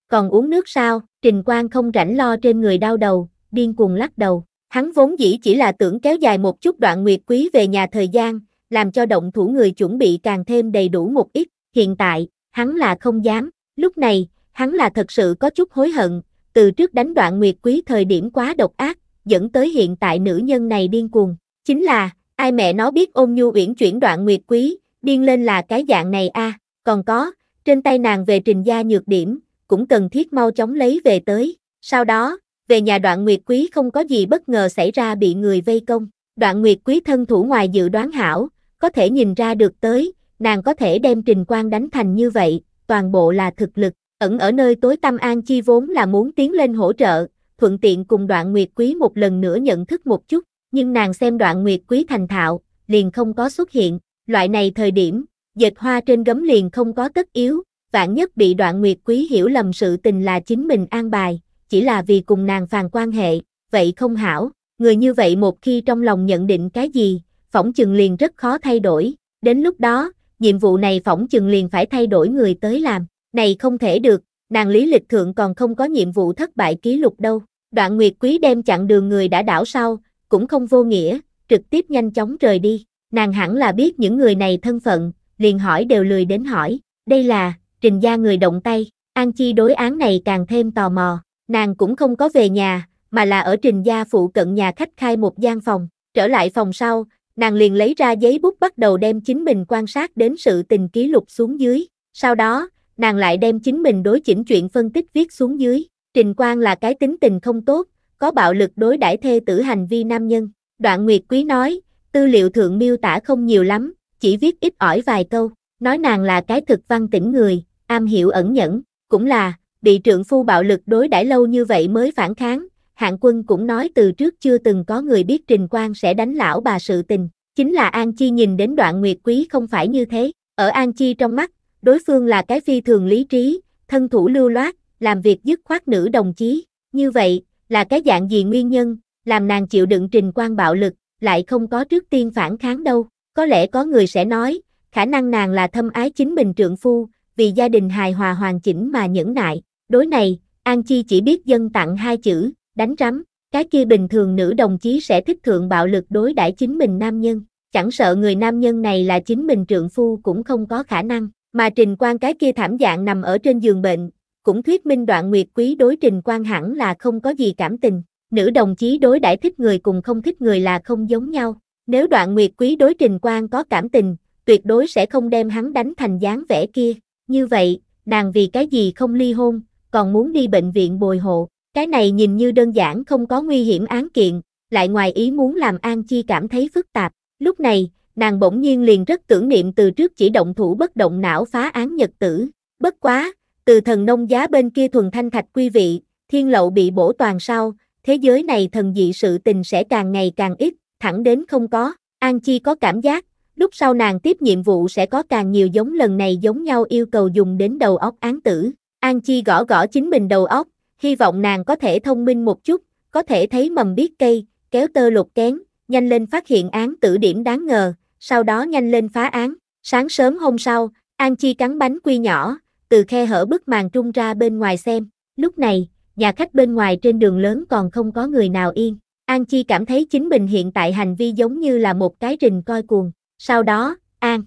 Còn uống nước sao? Trình quang không rảnh lo trên người đau đầu, điên cuồng lắc đầu. Hắn vốn dĩ chỉ là tưởng kéo dài một chút đoạn nguyệt quý về nhà thời gian, làm cho động thủ người chuẩn bị càng thêm đầy đủ một ít. Hiện tại, hắn là không dám. Lúc này, hắn là thật sự có chút hối hận. Từ trước đánh đoạn nguyệt quý thời điểm quá độc ác, dẫn tới hiện tại nữ nhân này điên cuồng. Chính là, ai mẹ nó biết ôm nhu uyển chuyển đoạn nguyệt quý, điên lên là cái dạng này a, à. còn có, trên tay nàng về trình gia nhược điểm, cũng cần thiết mau chóng lấy về tới. Sau đó, về nhà đoạn nguyệt quý không có gì bất ngờ xảy ra bị người vây công. Đoạn nguyệt quý thân thủ ngoài dự đoán hảo, có thể nhìn ra được tới, nàng có thể đem trình quan đánh thành như vậy, toàn bộ là thực lực. Ẩn ở nơi tối tâm an chi vốn là muốn tiến lên hỗ trợ, thuận tiện cùng đoạn nguyệt quý một lần nữa nhận thức một chút, nhưng nàng xem đoạn nguyệt quý thành thạo, liền không có xuất hiện, loại này thời điểm, dệt hoa trên gấm liền không có tất yếu, vạn nhất bị đoạn nguyệt quý hiểu lầm sự tình là chính mình an bài, chỉ là vì cùng nàng phàn quan hệ, vậy không hảo, người như vậy một khi trong lòng nhận định cái gì, phỏng chừng liền rất khó thay đổi, đến lúc đó, nhiệm vụ này phỏng chừng liền phải thay đổi người tới làm, này không thể được, nàng lý lịch thượng còn không có nhiệm vụ thất bại ký lục đâu, đoạn nguyệt quý đem chặn đường người đã đảo sau, cũng không vô nghĩa, trực tiếp nhanh chóng rời đi. Nàng hẳn là biết những người này thân phận, liền hỏi đều lười đến hỏi, đây là, trình gia người động tay, An Chi đối án này càng thêm tò mò, nàng cũng không có về nhà, mà là ở trình gia phụ cận nhà khách khai một gian phòng, trở lại phòng sau, nàng liền lấy ra giấy bút bắt đầu đem chính mình quan sát đến sự tình ký lục xuống dưới, sau đó, nàng lại đem chính mình đối chỉnh chuyện phân tích viết xuống dưới, trình Quang là cái tính tình không tốt, có bạo lực đối đãi thê tử hành vi nam nhân, đoạn Nguyệt Quý nói, Tư liệu thượng miêu tả không nhiều lắm, chỉ viết ít ỏi vài câu, nói nàng là cái thực văn tỉnh người, am hiểu ẩn nhẫn, cũng là, bị trượng phu bạo lực đối đãi lâu như vậy mới phản kháng, hạng quân cũng nói từ trước chưa từng có người biết Trình quan sẽ đánh lão bà sự tình, chính là An Chi nhìn đến đoạn nguyệt quý không phải như thế, ở An Chi trong mắt, đối phương là cái phi thường lý trí, thân thủ lưu loát, làm việc dứt khoát nữ đồng chí, như vậy, là cái dạng gì nguyên nhân, làm nàng chịu đựng Trình quan bạo lực, lại không có trước tiên phản kháng đâu. Có lẽ có người sẽ nói, khả năng nàng là thâm ái chính mình trượng phu, vì gia đình hài hòa hoàn chỉnh mà nhẫn nại. Đối này, An Chi chỉ biết dân tặng hai chữ, đánh rắm, cái kia bình thường nữ đồng chí sẽ thích thượng bạo lực đối đãi chính mình nam nhân. Chẳng sợ người nam nhân này là chính mình trượng phu cũng không có khả năng, mà trình quan cái kia thảm dạng nằm ở trên giường bệnh, cũng thuyết minh đoạn nguyệt quý đối trình quan hẳn là không có gì cảm tình, nữ đồng chí đối đãi thích người cùng không thích người là không giống nhau. Nếu đoạn nguyệt quý đối trình quan có cảm tình, tuyệt đối sẽ không đem hắn đánh thành dáng vẻ kia. Như vậy, nàng vì cái gì không ly hôn, còn muốn đi bệnh viện bồi hộ. Cái này nhìn như đơn giản không có nguy hiểm án kiện, lại ngoài ý muốn làm An Chi cảm thấy phức tạp. Lúc này, nàng bỗng nhiên liền rất tưởng niệm từ trước chỉ động thủ bất động não phá án nhật tử. Bất quá, từ thần nông giá bên kia thuần thanh thạch quý vị, thiên lậu bị bổ toàn sau, thế giới này thần dị sự tình sẽ càng ngày càng ít, thẳng đến không có. An Chi có cảm giác, lúc sau nàng tiếp nhiệm vụ sẽ có càng nhiều giống lần này giống nhau yêu cầu dùng đến đầu óc án tử. An Chi gõ gõ chính mình đầu óc, hy vọng nàng có thể thông minh một chút, có thể thấy mầm biết cây, kéo tơ lột kén, nhanh lên phát hiện án tử điểm đáng ngờ, sau đó nhanh lên phá án. Sáng sớm hôm sau, An Chi cắn bánh quy nhỏ, từ khe hở bức màn trung ra bên ngoài xem. Lúc này, nhà khách bên ngoài trên đường lớn còn không có người nào yên. An Chi cảm thấy chính mình hiện tại hành vi giống như là một cái rình coi cuồng, sau đó, An.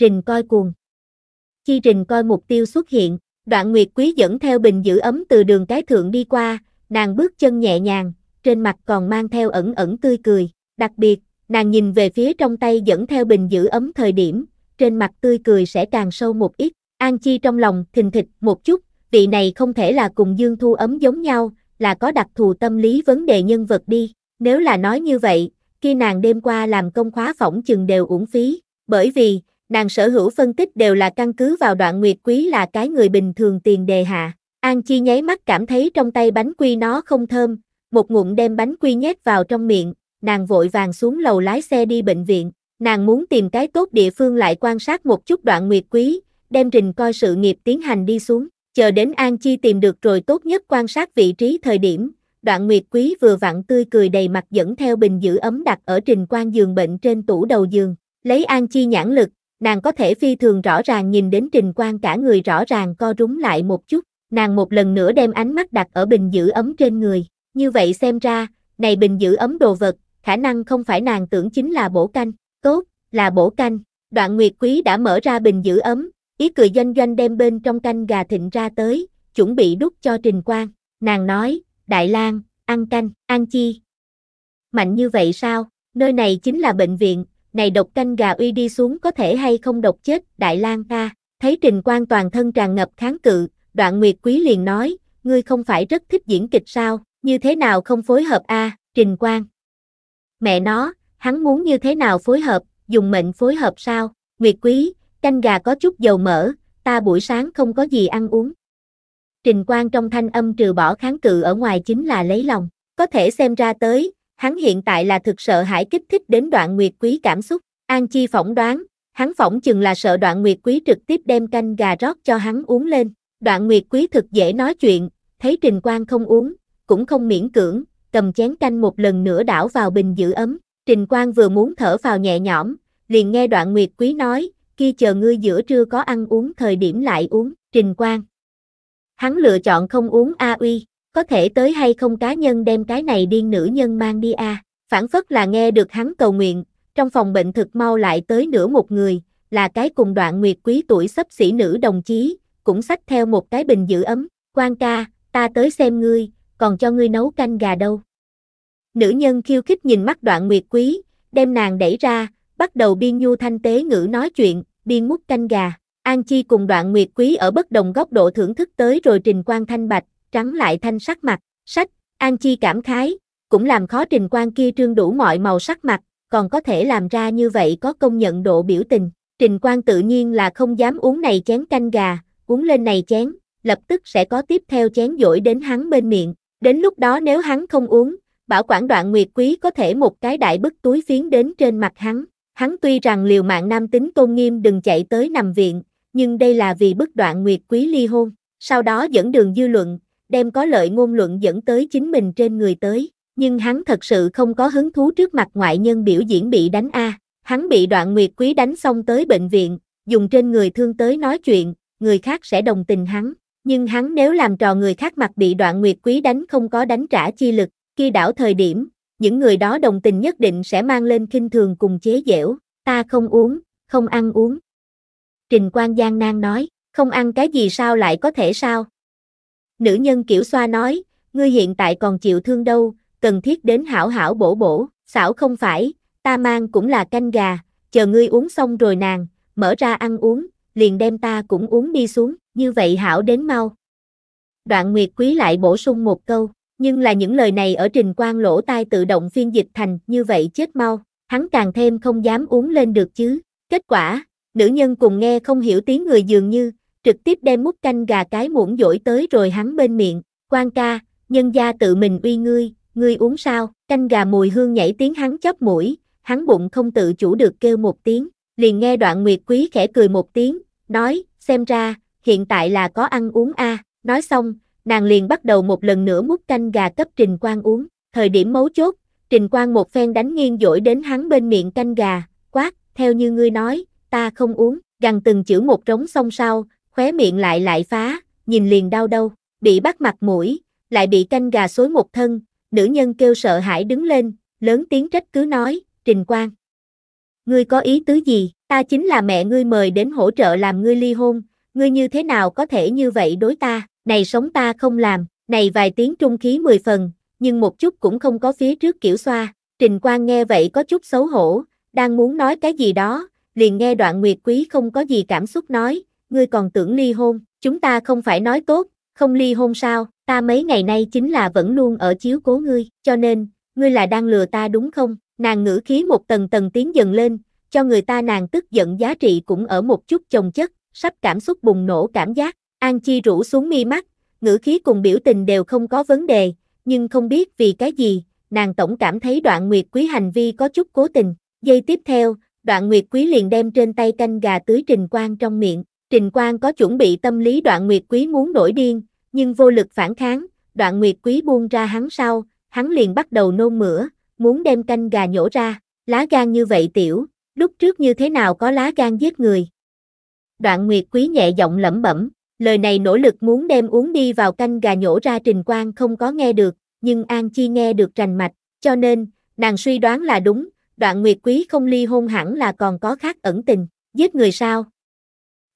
Rình coi cuồng. Chi rình coi mục tiêu xuất hiện, đoạn nguyệt quý dẫn theo bình giữ ấm từ đường cái thượng đi qua, nàng bước chân nhẹ nhàng, trên mặt còn mang theo ẩn ẩn tươi cười, đặc biệt, nàng nhìn về phía trong tay dẫn theo bình giữ ấm thời điểm, trên mặt tươi cười sẽ càng sâu một ít, An Chi trong lòng thình thịch một chút, vị này không thể là cùng Dương Thu Ấm giống nhau, là có đặc thù tâm lý vấn đề nhân vật đi. Nếu là nói như vậy, khi nàng đêm qua làm công khóa phỏng chừng đều uổng phí, bởi vì, nàng sở hữu phân tích đều là căn cứ vào đoạn nguyệt quý là cái người bình thường tiền đề hạ. An Chi nháy mắt cảm thấy trong tay bánh quy nó không thơm, một ngụm đem bánh quy nhét vào trong miệng, nàng vội vàng xuống lầu lái xe đi bệnh viện, nàng muốn tìm cái tốt địa phương lại quan sát một chút đoạn nguyệt quý, đem trình coi sự nghiệp tiến hành đi xuống chờ đến An Chi tìm được rồi tốt nhất quan sát vị trí thời điểm, đoạn nguyệt quý vừa vặn tươi cười đầy mặt dẫn theo bình giữ ấm đặt ở trình quan giường bệnh trên tủ đầu giường, lấy An Chi nhãn lực, nàng có thể phi thường rõ ràng nhìn đến trình quan cả người rõ ràng co rúm lại một chút, nàng một lần nữa đem ánh mắt đặt ở bình giữ ấm trên người, như vậy xem ra, này bình giữ ấm đồ vật, khả năng không phải nàng tưởng chính là bổ canh, tốt, là bổ canh, đoạn nguyệt quý đã mở ra bình giữ ấm, Ý cười doanh doanh đem bên trong canh gà thịnh ra tới, chuẩn bị đút cho Trình Quang. Nàng nói, Đại lang ăn canh, ăn chi. Mạnh như vậy sao? Nơi này chính là bệnh viện, này độc canh gà uy đi xuống có thể hay không độc chết, Đại lang ta. Thấy Trình Quang toàn thân tràn ngập kháng cự, đoạn Nguyệt Quý liền nói, ngươi không phải rất thích diễn kịch sao, như thế nào không phối hợp a à? Trình Quang. Mẹ nó, hắn muốn như thế nào phối hợp, dùng mệnh phối hợp sao, Nguyệt Quý, Canh gà có chút dầu mỡ, ta buổi sáng không có gì ăn uống. Trình Quang trong thanh âm trừ bỏ kháng cự ở ngoài chính là lấy lòng, có thể xem ra tới, hắn hiện tại là thực sợ hãi kích thích đến đoạn nguyệt quý cảm xúc. An Chi phỏng đoán, hắn phỏng chừng là sợ đoạn nguyệt quý trực tiếp đem canh gà rót cho hắn uống lên. Đoạn nguyệt quý thực dễ nói chuyện, thấy Trình Quang không uống, cũng không miễn cưỡng, cầm chén canh một lần nữa đảo vào bình giữ ấm. Trình Quang vừa muốn thở vào nhẹ nhõm, liền nghe đoạn nguyệt quý nói, khi chờ ngươi giữa trưa có ăn uống thời điểm lại uống, Trình Quang. Hắn lựa chọn không uống A uy, có thể tới hay không cá nhân đem cái này điên nữ nhân mang đi A, phản phất là nghe được hắn cầu nguyện, trong phòng bệnh thực mau lại tới nửa một người, là cái cùng đoạn nguyệt quý tuổi sắp xỉ nữ đồng chí, cũng xách theo một cái bình giữ ấm, quan ca, ta tới xem ngươi, còn cho ngươi nấu canh gà đâu. Nữ nhân khiêu khích nhìn mắt đoạn nguyệt quý, đem nàng đẩy ra, bắt đầu biên nhu thanh tế ngữ nói chuyện, biên mút canh gà. An Chi cùng đoạn nguyệt quý ở bất đồng góc độ thưởng thức tới rồi trình quan thanh bạch, trắng lại thanh sắc mặt, sách, An Chi cảm khái, cũng làm khó trình quan kia trương đủ mọi màu sắc mặt, còn có thể làm ra như vậy có công nhận độ biểu tình. Trình quan tự nhiên là không dám uống này chén canh gà, uống lên này chén, lập tức sẽ có tiếp theo chén dỗi đến hắn bên miệng. Đến lúc đó nếu hắn không uống, bảo quản đoạn nguyệt quý có thể một cái đại bức túi phiến đến trên mặt hắn. Hắn tuy rằng liều mạng nam tính tôn nghiêm đừng chạy tới nằm viện, nhưng đây là vì bức đoạn nguyệt quý ly hôn, sau đó dẫn đường dư luận, đem có lợi ngôn luận dẫn tới chính mình trên người tới, nhưng hắn thật sự không có hứng thú trước mặt ngoại nhân biểu diễn bị đánh A, hắn bị đoạn nguyệt quý đánh xong tới bệnh viện, dùng trên người thương tới nói chuyện, người khác sẽ đồng tình hắn, nhưng hắn nếu làm trò người khác mặt bị đoạn nguyệt quý đánh không có đánh trả chi lực, khi đảo thời điểm, những người đó đồng tình nhất định sẽ mang lên kinh thường cùng chế giễu, ta không uống, không ăn uống. Trình Quang Giang Nang nói, không ăn cái gì sao lại có thể sao? Nữ nhân kiểu xoa nói, ngươi hiện tại còn chịu thương đâu, cần thiết đến hảo hảo bổ bổ, xảo không phải, ta mang cũng là canh gà, chờ ngươi uống xong rồi nàng, mở ra ăn uống, liền đem ta cũng uống đi xuống, như vậy hảo đến mau. Đoạn Nguyệt Quý lại bổ sung một câu nhưng là những lời này ở trình quan lỗ tai tự động phiên dịch thành như vậy chết mau, hắn càng thêm không dám uống lên được chứ. Kết quả, nữ nhân cùng nghe không hiểu tiếng người dường như, trực tiếp đem mút canh gà cái muỗng dỗi tới rồi hắn bên miệng, quan ca, nhân gia tự mình uy ngươi, ngươi uống sao, canh gà mùi hương nhảy tiếng hắn chóp mũi, hắn bụng không tự chủ được kêu một tiếng, liền nghe đoạn nguyệt quý khẽ cười một tiếng, nói, xem ra, hiện tại là có ăn uống a nói xong, nàng liền bắt đầu một lần nữa múc canh gà cấp Trình Quang uống. Thời điểm mấu chốt, Trình Quang một phen đánh nghiêng dỗi đến hắn bên miệng canh gà, quát, theo như ngươi nói, ta không uống, gần từng chữ một trống xong sau, khóe miệng lại lại phá, nhìn liền đau đâu, bị bắt mặt mũi, lại bị canh gà xối một thân, nữ nhân kêu sợ hãi đứng lên, lớn tiếng trách cứ nói, Trình Quang. Ngươi có ý tứ gì, ta chính là mẹ ngươi mời đến hỗ trợ làm ngươi ly hôn, ngươi như thế nào có thể như vậy đối ta, này sống ta không làm, này vài tiếng trung khí mười phần, nhưng một chút cũng không có phía trước kiểu xoa, Trình Quang nghe vậy có chút xấu hổ, đang muốn nói cái gì đó, liền nghe đoạn nguyệt quý không có gì cảm xúc nói, ngươi còn tưởng ly hôn, chúng ta không phải nói tốt, không ly hôn sao, ta mấy ngày nay chính là vẫn luôn ở chiếu cố ngươi, cho nên, ngươi là đang lừa ta đúng không, nàng ngữ khí một tầng tầng tiến dần lên, cho người ta nàng tức giận giá trị cũng ở một chút chồng chất, sắp cảm xúc bùng nổ cảm giác, An Chi rũ xuống mi mắt, ngữ khí cùng biểu tình đều không có vấn đề, nhưng không biết vì cái gì, nàng tổng cảm thấy đoạn nguyệt quý hành vi có chút cố tình. Giây tiếp theo, đoạn nguyệt quý liền đem trên tay canh gà tưới Trình Quang trong miệng. Trình Quang có chuẩn bị tâm lý đoạn nguyệt quý muốn nổi điên, nhưng vô lực phản kháng, đoạn nguyệt quý buông ra hắn sau, hắn liền bắt đầu nôn mửa, muốn đem canh gà nhổ ra, lá gan như vậy tiểu, lúc trước như thế nào có lá gan giết người. Đoạn nguyệt quý nhẹ giọng lẩm bẩm, Lời này nỗ lực muốn đem uống đi vào canh gà nhổ ra Trình Quang không có nghe được, nhưng An Chi nghe được rành mạch, cho nên, nàng suy đoán là đúng, đoạn nguyệt quý không ly hôn hẳn là còn có khác ẩn tình, giết người sao?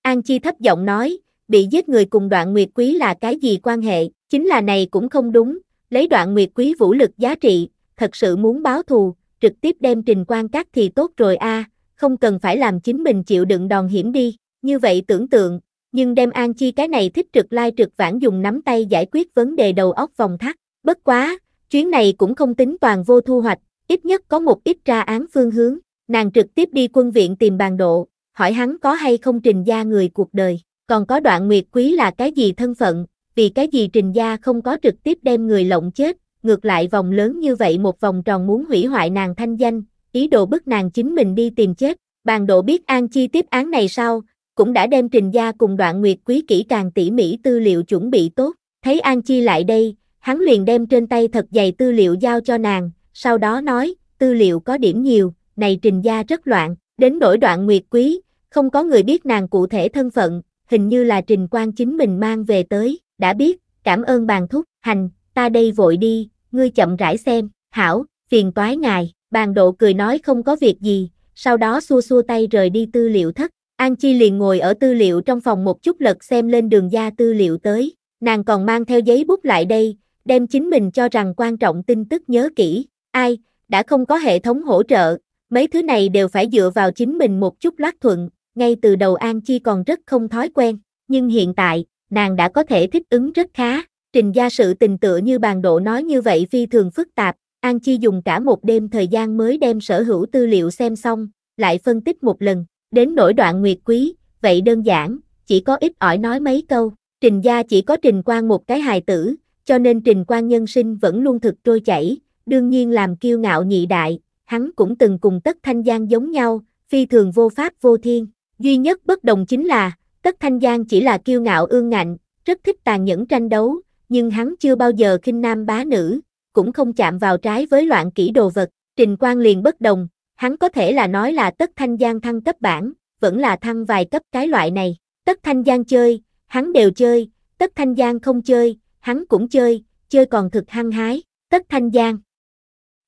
An Chi thấp giọng nói, bị giết người cùng đoạn nguyệt quý là cái gì quan hệ, chính là này cũng không đúng, lấy đoạn nguyệt quý vũ lực giá trị, thật sự muốn báo thù, trực tiếp đem trình quan cắt thì tốt rồi a không cần phải làm chính mình chịu đựng đòn hiểm đi, như vậy tưởng tượng, nhưng đem An Chi cái này thích trực lai trực vãn dùng nắm tay giải quyết vấn đề đầu óc vòng thắt. Bất quá, chuyến này cũng không tính toàn vô thu hoạch, ít nhất có một ít tra án phương hướng, nàng trực tiếp đi quân viện tìm bàn độ, hỏi hắn có hay không trình gia người cuộc đời, còn có đoạn nguyệt quý là cái gì thân phận, vì cái gì trình gia không có trực tiếp đem người lộng chết, ngược lại vòng lớn như vậy một vòng tròn muốn hủy hoại nàng thanh danh, ý đồ bức nàng chính mình đi tìm chết. Bàn độ biết An Chi tiếp án này sau, cũng đã đem Trình Gia cùng đoạn nguyệt quý kỹ càng tỉ mỉ tư liệu chuẩn bị tốt, thấy An Chi lại đây, hắn liền đem trên tay thật dày tư liệu giao cho nàng, sau đó nói, tư liệu có điểm nhiều, này Trình Gia rất loạn, đến đổi đoạn nguyệt quý, không có người biết nàng cụ thể thân phận, hình như là Trình quan chính mình mang về tới, đã biết, cảm ơn bàn thúc, hành, ta đây vội đi, ngươi chậm rãi xem, hảo, phiền toái ngài, bàn độ cười nói không có việc gì, sau đó xua xua tay rời đi tư liệu thất, An Chi liền ngồi ở tư liệu trong phòng một chút lật xem lên đường gia tư liệu tới, nàng còn mang theo giấy bút lại đây, đem chính mình cho rằng quan trọng tin tức nhớ kỹ, ai, đã không có hệ thống hỗ trợ, mấy thứ này đều phải dựa vào chính mình một chút loát thuận, ngay từ đầu An Chi còn rất không thói quen, nhưng hiện tại, nàng đã có thể thích ứng rất khá, trình gia sự tình tựa như bàn độ nói như vậy phi thường phức tạp, An Chi dùng cả một đêm thời gian mới đem sở hữu tư liệu xem xong, lại phân tích một lần, đến nỗi đoạn nguyệt quý, vậy đơn giản, chỉ có ít ỏi nói mấy câu, trình gia chỉ có trình quan một cái hài tử, cho nên trình quan nhân sinh vẫn luôn thực trôi chảy, đương nhiên làm kiêu ngạo nhị đại, hắn cũng từng cùng tất thanh giang giống nhau, phi thường vô pháp vô thiên, duy nhất bất đồng chính là, tất thanh giang chỉ là kiêu ngạo ương ngạnh, rất thích tàn nhẫn tranh đấu, nhưng hắn chưa bao giờ khinh nam bá nữ, cũng không chạm vào trái với loạn kỹ đồ vật, trình quan liền bất đồng, hắn có thể là nói là tất thanh giang thăng cấp bản, vẫn là thăng vài cấp cái loại này. Tất thanh giang chơi, hắn đều chơi, tất thanh giang không chơi, hắn cũng chơi, chơi còn thực hăng hái, tất thanh giang.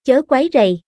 Chớ quấy rầy.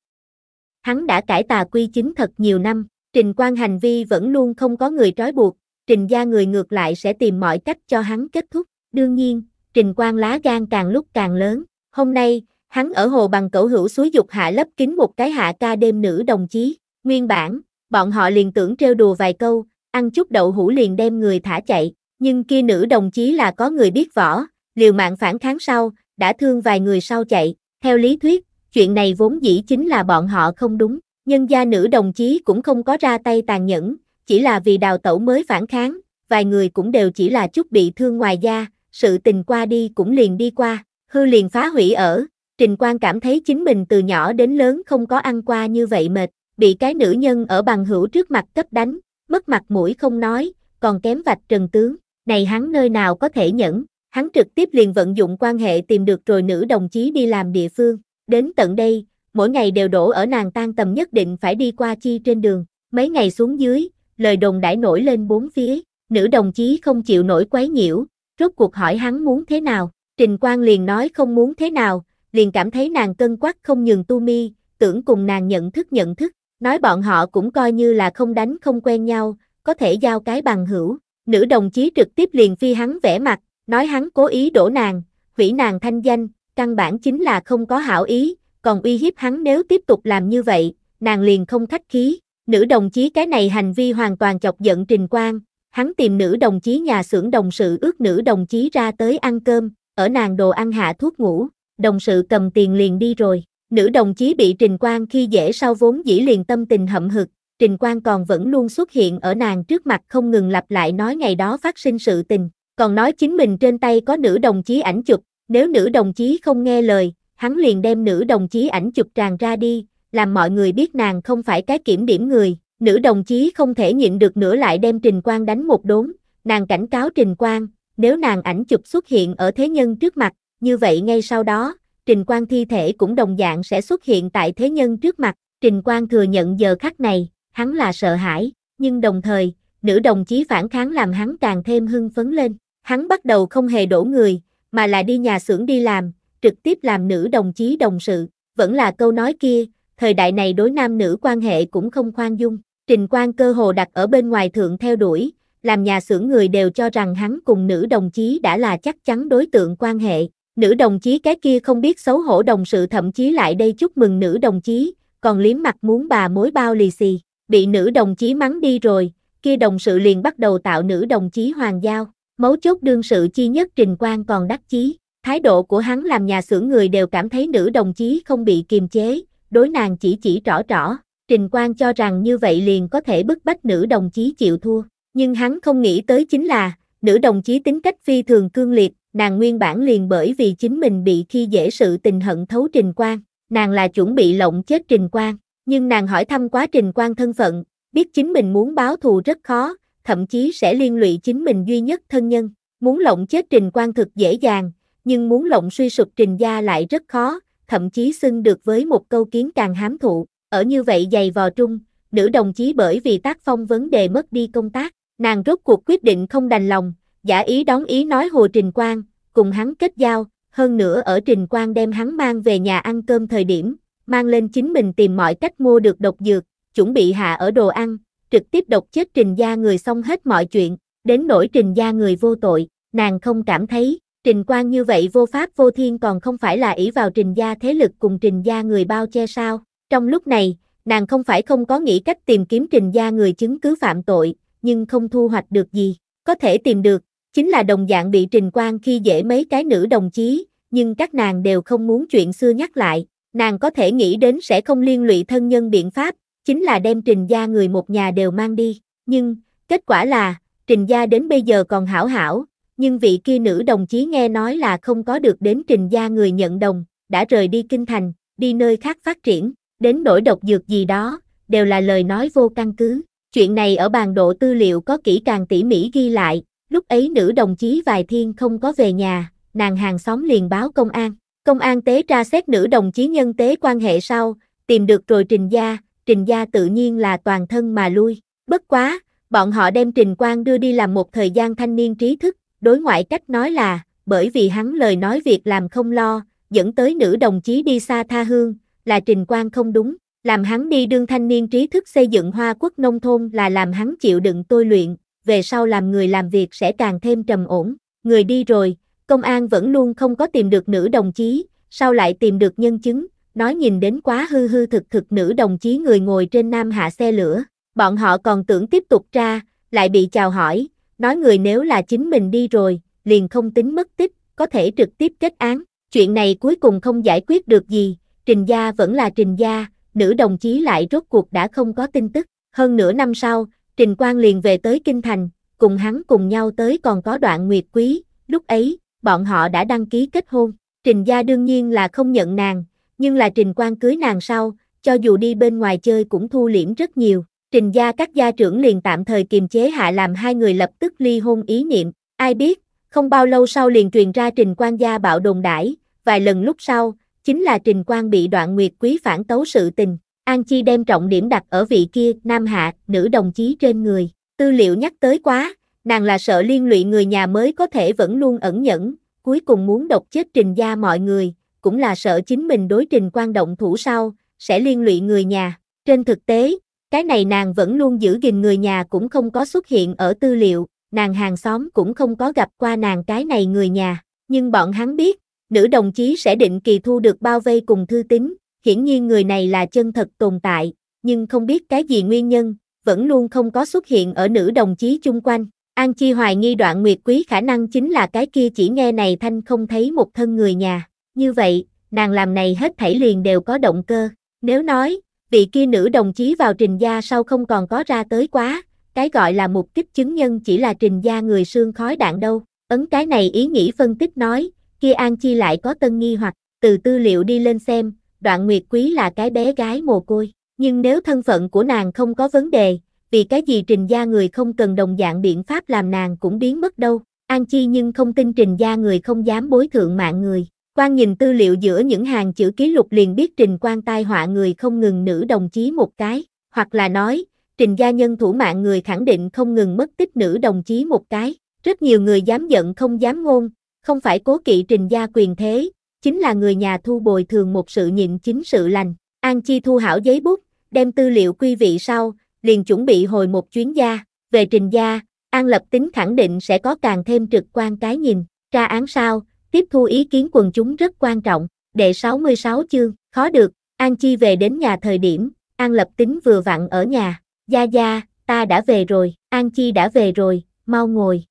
Hắn đã cải tà quy chính thật nhiều năm, trình quan hành vi vẫn luôn không có người trói buộc, trình gia người ngược lại sẽ tìm mọi cách cho hắn kết thúc. Đương nhiên, trình quan lá gan càng lúc càng lớn, hôm nay, Hắn ở hồ bằng cẩu hữu suối dục hạ lấp kín một cái hạ ca đêm nữ đồng chí, nguyên bản, bọn họ liền tưởng trêu đùa vài câu, ăn chút đậu hũ liền đem người thả chạy, nhưng kia nữ đồng chí là có người biết võ, liều mạng phản kháng sau, đã thương vài người sau chạy, theo lý thuyết, chuyện này vốn dĩ chính là bọn họ không đúng, nhân gia nữ đồng chí cũng không có ra tay tàn nhẫn, chỉ là vì đào tẩu mới phản kháng, vài người cũng đều chỉ là chút bị thương ngoài da, sự tình qua đi cũng liền đi qua, hư liền phá hủy ở, Trình Quang cảm thấy chính mình từ nhỏ đến lớn không có ăn qua như vậy mệt, bị cái nữ nhân ở bằng hữu trước mặt cấp đánh, mất mặt mũi không nói, còn kém vạch trần tướng, này hắn nơi nào có thể nhẫn, hắn trực tiếp liền vận dụng quan hệ tìm được rồi nữ đồng chí đi làm địa phương, đến tận đây, mỗi ngày đều đổ ở nàng tan tầm nhất định phải đi qua chi trên đường, mấy ngày xuống dưới, lời đồn đãi nổi lên bốn phía, nữ đồng chí không chịu nổi quấy nhiễu, rốt cuộc hỏi hắn muốn thế nào, Trình Quang liền nói không muốn thế nào, liền cảm thấy nàng cân quắc không nhường tu mi, tưởng cùng nàng nhận thức nhận thức, nói bọn họ cũng coi như là không đánh không quen nhau, có thể giao cái bằng hữu. Nữ đồng chí trực tiếp liền phi hắn vẽ mặt, nói hắn cố ý đổ nàng, hủy nàng thanh danh, căn bản chính là không có hảo ý, còn uy hiếp hắn nếu tiếp tục làm như vậy, nàng liền không khách khí. Nữ đồng chí cái này hành vi hoàn toàn chọc giận Trình Quang, hắn tìm nữ đồng chí nhà xưởng đồng sự ước nữ đồng chí ra tới ăn cơm, ở nàng đồ ăn hạ thuốc ngủ, đồng sự cầm tiền liền đi rồi. Nữ đồng chí bị Trình Quang khi dễ sau vốn dĩ liền tâm tình hậm hực, Trình Quang còn vẫn luôn xuất hiện ở nàng trước mặt không ngừng lặp lại nói ngày đó phát sinh sự tình, còn nói chính mình trên tay có nữ đồng chí ảnh chụp, nếu nữ đồng chí không nghe lời, hắn liền đem nữ đồng chí ảnh chụp tràn ra đi, làm mọi người biết nàng không phải cái kiểm điểm người, nữ đồng chí không thể nhịn được nữa lại đem Trình Quang đánh một đốn, nàng cảnh cáo Trình Quang, nếu nàng ảnh chụp xuất hiện ở thế nhân trước mặt, như vậy ngay sau đó, Trình Quang thi thể cũng đồng dạng sẽ xuất hiện tại thế nhân trước mặt. Trình Quang thừa nhận giờ khắc này, hắn là sợ hãi, nhưng đồng thời, nữ đồng chí phản kháng làm hắn càng thêm hưng phấn lên. Hắn bắt đầu không hề đổ người, mà là đi nhà xưởng đi làm, trực tiếp làm nữ đồng chí đồng sự. Vẫn là câu nói kia, thời đại này đối nam nữ quan hệ cũng không khoan dung. Trình Quang cơ hồ đặt ở bên ngoài thượng theo đuổi, làm nhà xưởng người đều cho rằng hắn cùng nữ đồng chí đã là chắc chắn đối tượng quan hệ. Nữ đồng chí cái kia không biết xấu hổ đồng sự thậm chí lại đây chúc mừng nữ đồng chí, còn liếm mặt muốn bà mối bao lì xì, bị nữ đồng chí mắng đi rồi, kia đồng sự liền bắt đầu tạo nữ đồng chí hoàng giao, mấu chốt đương sự chi nhất trình quan còn đắc chí, thái độ của hắn làm nhà xưởng người đều cảm thấy nữ đồng chí không bị kiềm chế, đối nàng chỉ chỉ rõ rõ, trình quan cho rằng như vậy liền có thể bức bách nữ đồng chí chịu thua, nhưng hắn không nghĩ tới chính là, nữ đồng chí tính cách phi thường cương liệt, nàng nguyên bản liền bởi vì chính mình bị khi dễ sự tình hận thấu Trình Quang, nàng là chuẩn bị lộng chết Trình Quang, nhưng nàng hỏi thăm quá Trình Quang thân phận, biết chính mình muốn báo thù rất khó, thậm chí sẽ liên lụy chính mình duy nhất thân nhân, muốn lộng chết Trình Quang thực dễ dàng, nhưng muốn lộng suy sụp Trình gia lại rất khó, thậm chí xưng được với một câu kiến càng hám thụ, ở như vậy dày vò trung, nữ đồng chí bởi vì tác phong vấn đề mất đi công tác, nàng rốt cuộc quyết định không đành lòng, giả ý đóng ý nói Hồ Trình Quang, cùng hắn kết giao, hơn nữa ở Trình Quang đem hắn mang về nhà ăn cơm thời điểm, mang lên chính mình tìm mọi cách mua được độc dược, chuẩn bị hạ ở đồ ăn, trực tiếp độc chết Trình gia người xong hết mọi chuyện, đến nỗi Trình gia người vô tội, nàng không cảm thấy, Trình Quang như vậy vô pháp vô thiên còn không phải là ỷ vào Trình gia thế lực cùng Trình gia người bao che sao. Trong lúc này, nàng không phải không có nghĩ cách tìm kiếm Trình gia người chứng cứ phạm tội, nhưng không thu hoạch được gì, có thể tìm được, chính là đồng dạng bị Trình quan khi dễ mấy cái nữ đồng chí, nhưng các nàng đều không muốn chuyện xưa nhắc lại, nàng có thể nghĩ đến sẽ không liên lụy thân nhân biện pháp, chính là đem Trình gia người một nhà đều mang đi, nhưng, kết quả là, Trình gia đến bây giờ còn hảo hảo, nhưng vị kia nữ đồng chí nghe nói là không có được đến Trình gia người nhận đồng, đã rời đi kinh thành, đi nơi khác phát triển, đến nỗi độc dược gì đó, đều là lời nói vô căn cứ. Chuyện này ở bàn độ tư liệu có kỹ càng tỉ mỉ ghi lại, Lúc ấy nữ đồng chí Vài Thiên không có về nhà, nàng hàng xóm liền báo công an. Công an tế tra xét nữ đồng chí nhân tế quan hệ sau, tìm được rồi trình gia, trình gia tự nhiên là toàn thân mà lui. Bất quá, bọn họ đem trình quang đưa đi làm một thời gian thanh niên trí thức, đối ngoại cách nói là, bởi vì hắn lời nói việc làm không lo, dẫn tới nữ đồng chí đi xa tha hương, là trình quang không đúng, làm hắn đi đương thanh niên trí thức xây dựng hoa quốc nông thôn là làm hắn chịu đựng tôi luyện, về sau làm người làm việc sẽ càng thêm trầm ổn. Người đi rồi, công an vẫn luôn không có tìm được nữ đồng chí, sao lại tìm được nhân chứng, nói nhìn đến quá hư hư thực thực nữ đồng chí người ngồi trên nam hạ xe lửa. Bọn họ còn tưởng tiếp tục ra, lại bị chào hỏi, nói người nếu là chính mình đi rồi, liền không tính mất tích, có thể trực tiếp kết án. Chuyện này cuối cùng không giải quyết được gì, Trình Gia vẫn là Trình Gia, nữ đồng chí lại rốt cuộc đã không có tin tức. Hơn nửa năm sau, Trình Quang liền về tới Kinh Thành, cùng hắn cùng nhau tới còn có đoạn nguyệt quý, lúc ấy, bọn họ đã đăng ký kết hôn. Trình gia đương nhiên là không nhận nàng, nhưng là Trình Quang cưới nàng sau, cho dù đi bên ngoài chơi cũng thu liễm rất nhiều. Trình gia các gia trưởng liền tạm thời kiềm chế hạ làm hai người lập tức ly hôn ý niệm. Ai biết, không bao lâu sau liền truyền ra Trình Quang gia bạo đồn đãi, vài lần lúc sau, chính là Trình Quang bị đoạn nguyệt quý phản tấu sự tình. An Chi đem trọng điểm đặt ở vị kia, nam hạ, nữ đồng chí trên người. Tư liệu nhắc tới quá, nàng là sợ liên lụy người nhà mới có thể vẫn luôn ẩn nhẫn, cuối cùng muốn độc chết trình gia mọi người, cũng là sợ chính mình đối trình quan động thủ sau, sẽ liên lụy người nhà. Trên thực tế, cái này nàng vẫn luôn giữ gìn người nhà cũng không có xuất hiện ở tư liệu, nàng hàng xóm cũng không có gặp qua nàng cái này người nhà, nhưng bọn hắn biết, nữ đồng chí sẽ định kỳ thu được bao vây cùng thư tín, hiển nhiên người này là chân thật tồn tại, nhưng không biết cái gì nguyên nhân, vẫn luôn không có xuất hiện ở nữ đồng chí chung quanh. An Chi hoài nghi đoạn nguyệt quý khả năng chính là cái kia chỉ nghe này thanh không thấy một thân người nhà. Như vậy, nàng làm này hết thảy liền đều có động cơ. Nếu nói, vị kia nữ đồng chí vào trình gia sau không còn có ra tới quá, cái gọi là mục kích chứng nhân chỉ là trình gia người xương khói đạn đâu. Ấn cái này ý nghĩ phân tích nói, kia An Chi lại có tân nghi hoặc từ tư liệu đi lên xem, đoạn nguyệt quý là cái bé gái mồ côi. Nhưng nếu thân phận của nàng không có vấn đề, vì cái gì trình gia người không cần đồng dạng biện pháp làm nàng cũng biến mất đâu. An Chi nhưng không tin trình gia người không dám bối thượng mạng người. Quan nhìn tư liệu giữa những hàng chữ ký lục liền biết trình quan tai họa người không ngừng nữ đồng chí một cái, hoặc là nói, trình gia nhân thủ mạng người khẳng định không ngừng mất tích nữ đồng chí một cái. Rất nhiều người dám giận không dám ngôn, không phải cố kỵ trình gia quyền thế, chính là người nhà thu bồi thường một sự nhịn chính sự lành. An Chi thu hảo giấy bút, đem tư liệu quy vị sau, liền chuẩn bị hồi một chuyến gia. Về trình gia, An Lập Tính khẳng định sẽ có càng thêm trực quan cái nhìn. Tra án sau, tiếp thu ý kiến quần chúng rất quan trọng. Đệ 66 chương, khó được, An Chi về đến nhà thời điểm, An Lập Tính vừa vặn ở nhà. Gia Gia, ta đã về rồi, An Chi đã về rồi, mau ngồi.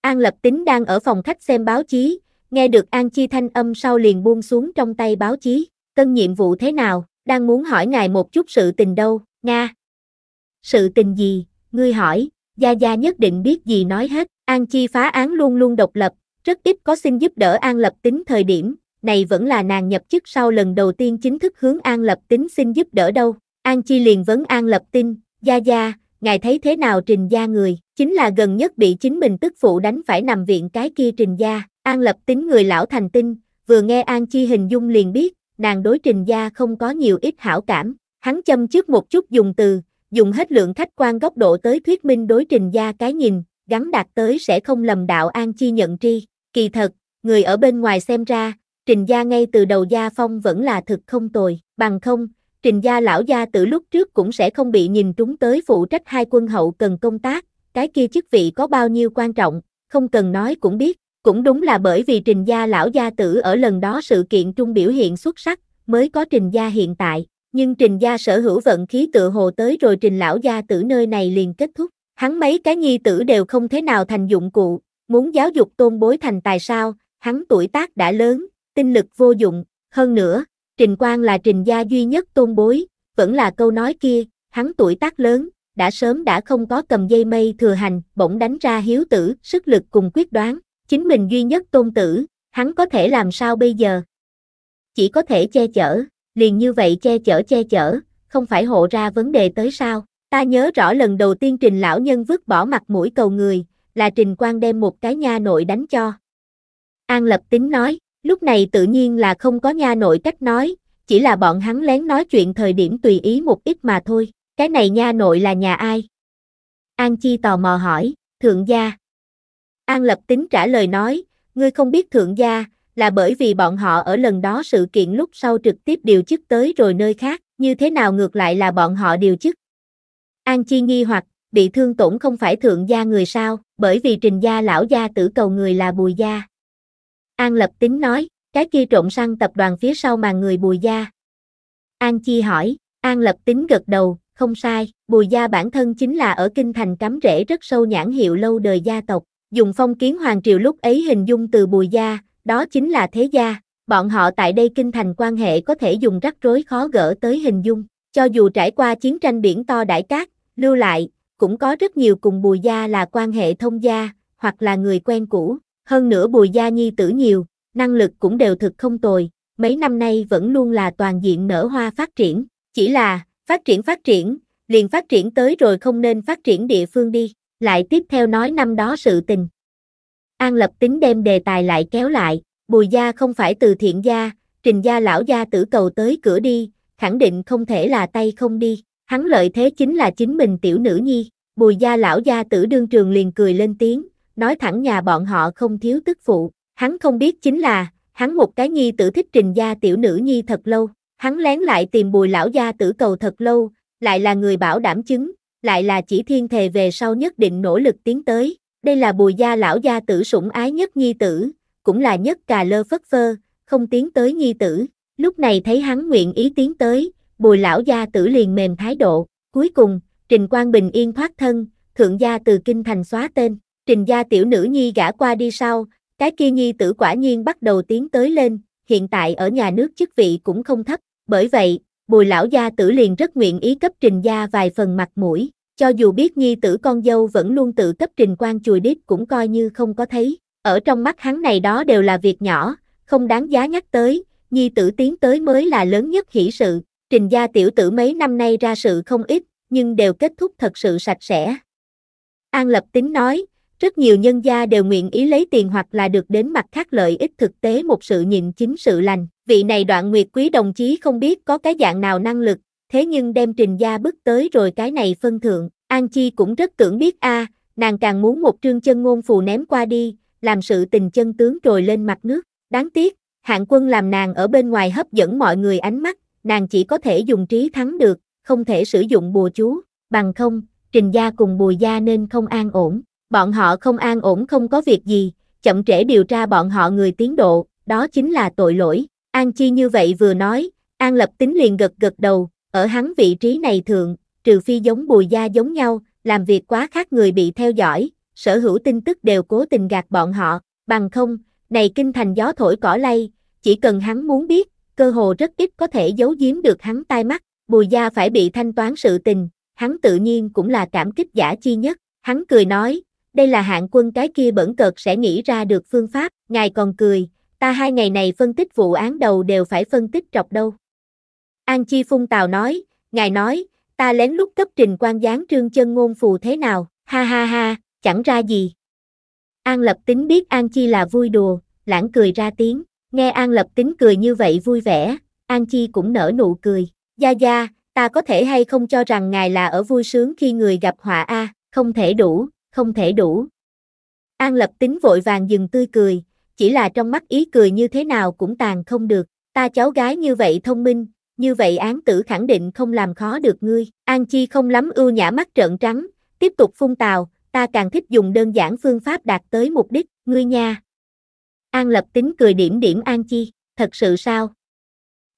An Lập Tính đang ở phòng khách xem báo chí, Nghe được An Chi thanh âm sau liền buông xuống trong tay báo chí, cân nhiệm vụ thế nào, đang muốn hỏi ngài một chút sự tình đâu, Nga. Sự tình gì, ngươi hỏi, Gia Gia nhất định biết gì nói hết, An Chi phá án luôn luôn độc lập, rất ít có xin giúp đỡ An Lập Tính thời điểm, này vẫn là nàng nhập chức sau lần đầu tiên chính thức hướng An Lập Tính xin giúp đỡ đâu, An Chi liền vấn An Lập Tin, Gia Gia, ngài thấy thế nào Trình Gia người, chính là gần nhất bị chính mình tức phụ đánh phải nằm viện cái kia Trình Gia, An lập tính người lão thành tinh, vừa nghe An Chi hình dung liền biết, nàng đối trình gia không có nhiều ít hảo cảm, hắn châm trước một chút dùng từ, dùng hết lượng khách quan góc độ tới thuyết minh đối trình gia cái nhìn, gắn đạt tới sẽ không lầm đạo An Chi nhận tri, kỳ thật, người ở bên ngoài xem ra, trình gia ngay từ đầu gia phong vẫn là thực không tồi, bằng không, trình gia lão gia từ lúc trước cũng sẽ không bị nhìn trúng tới phụ trách hai quân hậu cần công tác, cái kia chức vị có bao nhiêu quan trọng, không cần nói cũng biết, cũng đúng là bởi vì trình gia lão gia tử ở lần đó sự kiện trung biểu hiện xuất sắc, mới có trình gia hiện tại. Nhưng trình gia sở hữu vận khí tự hồ tới rồi trình lão gia tử nơi này liền kết thúc. Hắn mấy cái nhi tử đều không thế nào thành dụng cụ, muốn giáo dục tôn bối thành tài sao, hắn tuổi tác đã lớn, tinh lực vô dụng, hơn nữa, trình quang là trình gia duy nhất tôn bối, vẫn là câu nói kia, hắn tuổi tác lớn, đã sớm đã không có cầm dây mây thừa hành, bỗng đánh ra hiếu tử, sức lực cùng quyết đoán, Chính mình duy nhất tôn tử, hắn có thể làm sao bây giờ? Chỉ có thể che chở, liền như vậy che chở che chở, không phải hộ ra vấn đề tới sao? Ta nhớ rõ lần đầu tiên trình lão nhân vứt bỏ mặt mũi cầu người, là trình quan đem một cái nha nội đánh cho. An lập tính nói, lúc này tự nhiên là không có nha nội cách nói, chỉ là bọn hắn lén nói chuyện thời điểm tùy ý một ít mà thôi, cái này nha nội là nhà ai? An Chi tò mò hỏi, thượng gia, An lập tính trả lời nói, ngươi không biết thượng gia, là bởi vì bọn họ ở lần đó sự kiện lúc sau trực tiếp điều chức tới rồi nơi khác, như thế nào ngược lại là bọn họ điều chức. An chi nghi hoặc, bị thương tổn không phải thượng gia người sao, bởi vì trình gia lão gia tử cầu người là bùi gia. An lập tính nói, cái kia trộm sang tập đoàn phía sau mà người bùi gia. An chi hỏi, An lập tính gật đầu, không sai, bùi gia bản thân chính là ở kinh thành cắm rễ rất sâu nhãn hiệu lâu đời gia tộc dùng phong kiến hoàng triều lúc ấy hình dung từ bùi gia, đó chính là thế gia, bọn họ tại đây kinh thành quan hệ có thể dùng rắc rối khó gỡ tới hình dung, cho dù trải qua chiến tranh biển to đại cát, lưu lại, cũng có rất nhiều cùng bùi gia là quan hệ thông gia, hoặc là người quen cũ, hơn nữa bùi gia nhi tử nhiều, năng lực cũng đều thực không tồi, mấy năm nay vẫn luôn là toàn diện nở hoa phát triển, chỉ là, phát triển phát triển, liền phát triển tới rồi không nên phát triển địa phương đi lại tiếp theo nói năm đó sự tình. An lập tính đem đề tài lại kéo lại, bùi gia không phải từ thiện gia, trình gia lão gia tử cầu tới cửa đi, khẳng định không thể là tay không đi, hắn lợi thế chính là chính mình tiểu nữ nhi, bùi gia lão gia tử đương trường liền cười lên tiếng, nói thẳng nhà bọn họ không thiếu tức phụ, hắn không biết chính là, hắn một cái nhi tử thích trình gia tiểu nữ nhi thật lâu, hắn lén lại tìm bùi lão gia tử cầu thật lâu, lại là người bảo đảm chứng, lại là chỉ thiên thề về sau nhất định nỗ lực tiến tới. Đây là bùi gia lão gia tử sủng ái nhất nhi tử, cũng là nhất cà lơ phất phơ, không tiến tới nhi tử. Lúc này thấy hắn nguyện ý tiến tới, bùi lão gia tử liền mềm thái độ. Cuối cùng, Trình quan bình yên thoát thân, thượng gia từ kinh thành xóa tên. Trình gia tiểu nữ nhi gã qua đi sau, cái kia nhi tử quả nhiên bắt đầu tiến tới lên, hiện tại ở nhà nước chức vị cũng không thấp. Bởi vậy, bùi lão gia tử liền rất nguyện ý cấp trình gia vài phần mặt mũi, cho dù biết nhi tử con dâu vẫn luôn tự cấp trình quan chùi đít cũng coi như không có thấy, ở trong mắt hắn này đó đều là việc nhỏ, không đáng giá nhắc tới, nhi tử tiến tới mới là lớn nhất hỷ sự, trình gia tiểu tử mấy năm nay ra sự không ít, nhưng đều kết thúc thật sự sạch sẽ. An Lập Tính nói, rất nhiều nhân gia đều nguyện ý lấy tiền hoặc là được đến mặt khác lợi ích thực tế một sự nhịn chính sự lành vị này đoạn nguyệt quý đồng chí không biết có cái dạng nào năng lực, thế nhưng đem trình gia bước tới rồi cái này phân thượng, An Chi cũng rất tưởng biết a, nàng càng muốn một trương chân ngôn phù ném qua đi, làm sự tình chân tướng trồi lên mặt nước, đáng tiếc, hạng quân làm nàng ở bên ngoài hấp dẫn mọi người ánh mắt, nàng chỉ có thể dùng trí thắng được, không thể sử dụng bùa chú, bằng không, trình gia cùng bùi gia nên không an ổn, bọn họ không an ổn không có việc gì, chậm trễ điều tra bọn họ người tiến độ, đó chính là tội lỗi, An Chi như vậy vừa nói, An lập tính liền gật gật đầu, ở hắn vị trí này thượng, trừ phi giống bùi gia giống nhau, làm việc quá khác người bị theo dõi, sở hữu tin tức đều cố tình gạt bọn họ, bằng không, này kinh thành gió thổi cỏ lay, chỉ cần hắn muốn biết, cơ hồ rất ít có thể giấu giếm được hắn tai mắt, bùi gia phải bị thanh toán sự tình, hắn tự nhiên cũng là cảm kích giả chi nhất, hắn cười nói, đây là hạng quân cái kia bẩn cợt sẽ nghĩ ra được phương pháp, ngài còn cười, ta hai ngày này phân tích vụ án đầu đều phải phân tích trọc đâu. An Chi Phung Tào nói, ngài nói, ta lén lút cấp trình quan gián trương chân ngôn phù thế nào, ha ha ha, chẳng ra gì. An Lập Tính biết An Chi là vui đùa, lãng cười ra tiếng, nghe An Lập Tính cười như vậy vui vẻ, An Chi cũng nở nụ cười, gia gia, ta có thể hay không cho rằng ngài là ở vui sướng khi người gặp họa a, không thể đủ, không thể đủ. An Lập Tính vội vàng dừng tươi cười, chỉ là trong mắt ý cười như thế nào cũng tàn không được, ta cháu gái như vậy thông minh, như vậy án tử khẳng định không làm khó được ngươi. An Chi không lắm ưu nhã mắt trợn trắng, tiếp tục phun tào, ta càng thích dùng đơn giản phương pháp đạt tới mục đích, ngươi nha. An lập tính cười điểm điểm An Chi, thật sự sao?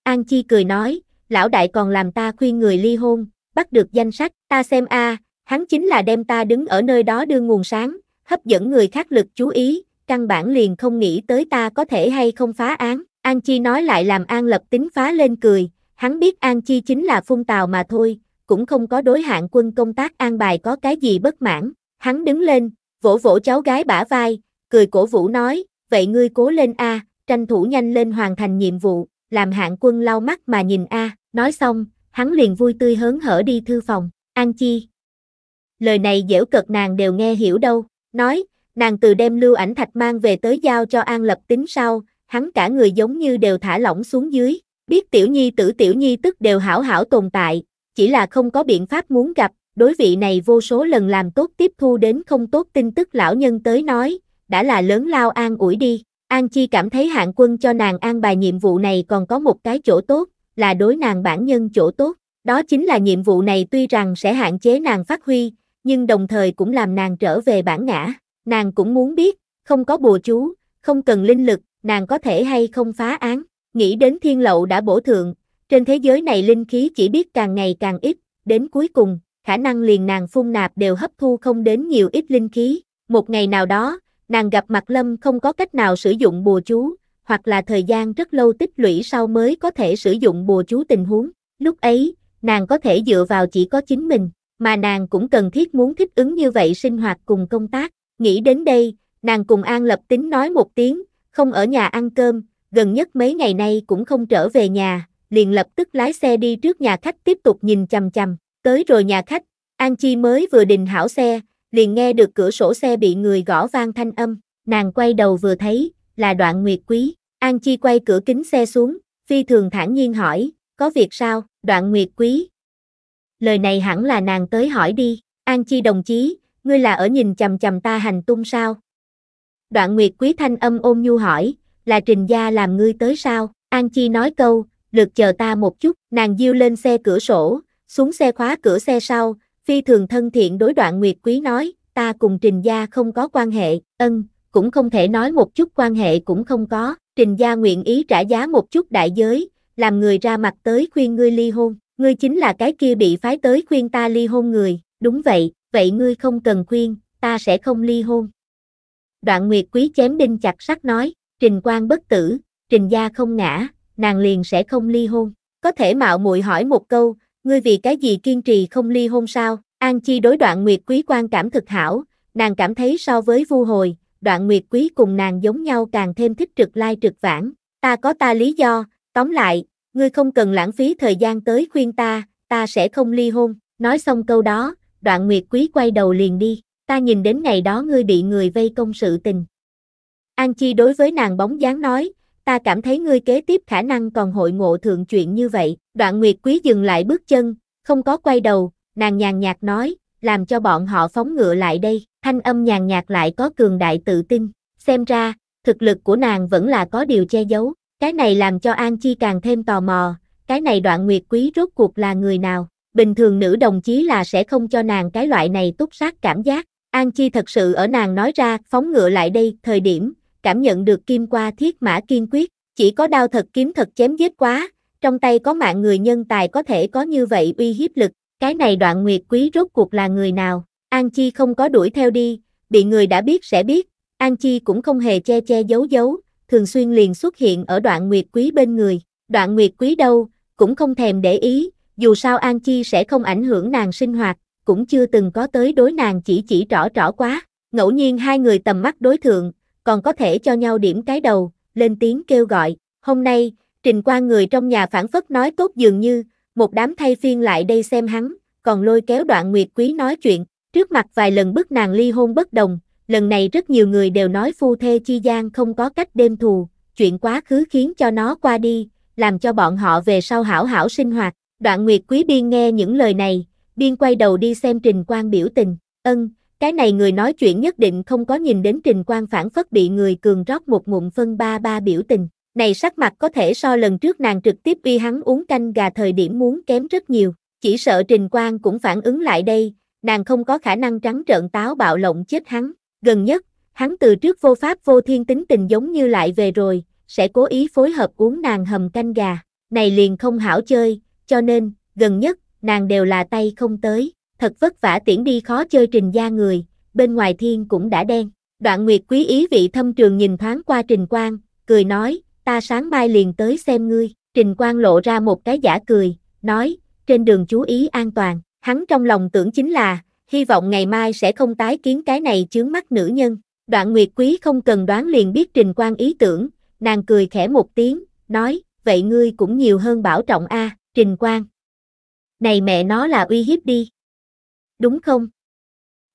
An Chi cười nói, lão đại còn làm ta khuyên người ly hôn, bắt được danh sách, ta xem a, hắn chính là đem ta đứng ở nơi đó đưa nguồn sáng, hấp dẫn người khác lực chú ý, căn bản liền không nghĩ tới ta có thể hay không phá án. An Chi nói lại làm An Lập tính phá lên cười, hắn biết An Chi chính là phun tào mà thôi, cũng không có đối hạng quân công tác an bài có cái gì bất mãn. Hắn đứng lên, vỗ vỗ cháu gái bả vai, cười cổ vũ nói, vậy ngươi cố lên A, tranh thủ nhanh lên hoàn thành nhiệm vụ, làm hạng quân lau mắt mà nhìn A, nói xong, hắn liền vui tươi hớn hở đi thư phòng, An Chi. Lời này dễu cợt nàng đều nghe hiểu đâu, nói, Nàng từ đem lưu ảnh thạch mang về tới giao cho An Lập tính sau, hắn cả người giống như đều thả lỏng xuống dưới, biết tiểu nhi tử tiểu nhi tức đều hảo hảo tồn tại, chỉ là không có biện pháp muốn gặp, đối vị này vô số lần làm tốt tiếp thu đến không tốt tin tức lão nhân tới nói, đã là lớn lao an ủi đi. An Chi cảm thấy hạng quân cho nàng an bài nhiệm vụ này còn có một cái chỗ tốt, là đối nàng bản nhân chỗ tốt. Đó chính là nhiệm vụ này tuy rằng sẽ hạn chế nàng phát huy, nhưng đồng thời cũng làm nàng trở về bản ngã. Nàng cũng muốn biết, không có bùa chú, không cần linh lực, nàng có thể hay không phá án. Nghĩ đến thiên lậu đã bổ thượng, trên thế giới này linh khí chỉ biết càng ngày càng ít, đến cuối cùng, khả năng liền nàng phun nạp đều hấp thu không đến nhiều ít linh khí. Một ngày nào đó, nàng gặp mặt lâm không có cách nào sử dụng bùa chú, hoặc là thời gian rất lâu tích lũy sau mới có thể sử dụng bùa chú tình huống. Lúc ấy, nàng có thể dựa vào chỉ có chính mình, mà nàng cũng cần thiết muốn thích ứng như vậy sinh hoạt cùng công tác. Nghĩ đến đây, nàng cùng An Lập Tính nói một tiếng, không ở nhà ăn cơm, gần nhất mấy ngày nay cũng không trở về nhà, liền lập tức lái xe đi trước nhà khách tiếp tục nhìn chằm chằm. Tới rồi nhà khách, An Chi mới vừa đình hảo xe, liền nghe được cửa sổ xe bị người gõ vang thanh âm, nàng quay đầu vừa thấy, là đoạn nguyệt quý. An Chi quay cửa kính xe xuống, phi thường thản nhiên hỏi, có việc sao, đoạn nguyệt quý. Lời này hẳn là nàng tới hỏi đi, An Chi đồng chí, ngươi là ở nhìn chầm chầm ta hành tung sao? Đoạn Nguyệt Quý thanh âm ôm nhu hỏi, là trình gia làm ngươi tới sao? An Chi nói câu, lượt chờ ta một chút, nàng diêu lên xe cửa sổ, xuống xe khóa cửa xe sau, phi thường thân thiện đối đoạn Nguyệt Quý nói, ta cùng Trình Gia không có quan hệ, ân, cũng không thể nói một chút quan hệ cũng không có, Trình Gia nguyện ý trả giá một chút đại giới, làm người ra mặt tới khuyên ngươi ly hôn, ngươi chính là cái kia bị phái tới khuyên ta ly hôn người, đúng vậy, vậy ngươi không cần khuyên, ta sẽ không ly hôn. Đoạn Nguyệt Quý chém đinh chặt sắt nói, Trình Quang bất tử, Trình gia không ngã, nàng liền sẽ không ly hôn. Có thể mạo muội hỏi một câu, ngươi vì cái gì kiên trì không ly hôn sao? An Chi đối Đoạn Nguyệt Quý quan cảm thực hảo, nàng cảm thấy so với Vu Hồi, Đoạn Nguyệt Quý cùng nàng giống nhau càng thêm thích trực lai trực vãng. Ta có ta lý do, tóm lại, ngươi không cần lãng phí thời gian tới khuyên ta, ta sẽ không ly hôn. Nói xong câu đó, đoạn nguyệt quý quay đầu liền đi, ta nhìn đến ngày đó ngươi bị người vây công sự tình. An Chi đối với nàng bóng dáng nói, ta cảm thấy ngươi kế tiếp khả năng còn hội ngộ thượng chuyện như vậy, đoạn nguyệt quý dừng lại bước chân, không có quay đầu, nàng nhàn nhạt nói, làm cho bọn họ phóng ngựa lại đây, thanh âm nhàn nhạt lại có cường đại tự tin, xem ra, thực lực của nàng vẫn là có điều che giấu, cái này làm cho An Chi càng thêm tò mò, cái này đoạn nguyệt quý rốt cuộc là người nào, bình thường nữ đồng chí là sẽ không cho nàng cái loại này túc sát cảm giác. An Chi thật sự ở nàng nói ra, phóng ngựa lại đây, thời điểm, cảm nhận được kim qua thiết mã kiên quyết, chỉ có đao thật kiếm thật chém giết quá, trong tay có mạng người nhân tài có thể có như vậy uy hiếp lực, cái này đoạn nguyệt quý rốt cuộc là người nào, An Chi không có đuổi theo đi, bị người đã biết sẽ biết, An Chi cũng không hề che che giấu giấu, thường xuyên liền xuất hiện ở đoạn nguyệt quý bên người, đoạn nguyệt quý đâu, cũng không thèm để ý, dù sao An Chi sẽ không ảnh hưởng nàng sinh hoạt, cũng chưa từng có tới đối nàng chỉ chỉ rõ rõ quá, ngẫu nhiên hai người tầm mắt đối thượng, còn có thể cho nhau điểm cái đầu, lên tiếng kêu gọi, hôm nay, trình qua người trong nhà phản phất nói tốt dường như, một đám thay phiên lại đây xem hắn, còn lôi kéo đoạn nguyệt quý nói chuyện, trước mặt vài lần bức nàng ly hôn bất đồng, lần này rất nhiều người đều nói phu thê chi gian không có cách đêm thù, chuyện quá khứ khiến cho nó qua đi, làm cho bọn họ về sau hảo hảo sinh hoạt, Đoạn Nguyệt Quý Biên nghe những lời này, Biên quay đầu đi xem Trình Quang biểu tình, ân, cái này người nói chuyện nhất định không có nhìn đến Trình Quang phản phất bị người cường rót một ngụm phân ba ba biểu tình. Này sắc mặt có thể so lần trước nàng trực tiếp uy hắn uống canh gà thời điểm muốn kém rất nhiều, chỉ sợ Trình Quang cũng phản ứng lại đây, nàng không có khả năng trắng trợn táo bạo lộng chết hắn, gần nhất, hắn từ trước vô pháp vô thiên tính tình giống như lại về rồi, sẽ cố ý phối hợp uống nàng hầm canh gà, này liền không hảo chơi, cho nên, gần nhất, nàng đều là tay không tới, thật vất vả tiễn đi khó chơi trình gia người, bên ngoài thiên cũng đã đen. Đoạn Nguyệt quý ý vị thâm trường nhìn thoáng qua Trình Quang, cười nói, ta sáng mai liền tới xem ngươi. Trình Quang lộ ra một cái giả cười, nói, trên đường chú ý an toàn. Hắn trong lòng tưởng chính là, hy vọng ngày mai sẽ không tái kiến cái này chướng mắt nữ nhân. Đoạn Nguyệt quý không cần đoán liền biết Trình Quang ý tưởng, nàng cười khẽ một tiếng, nói, vậy ngươi cũng nhiều hơn bảo trọng a. À. Trình Quang. Này mẹ nó là uy hiếp đi. Đúng không?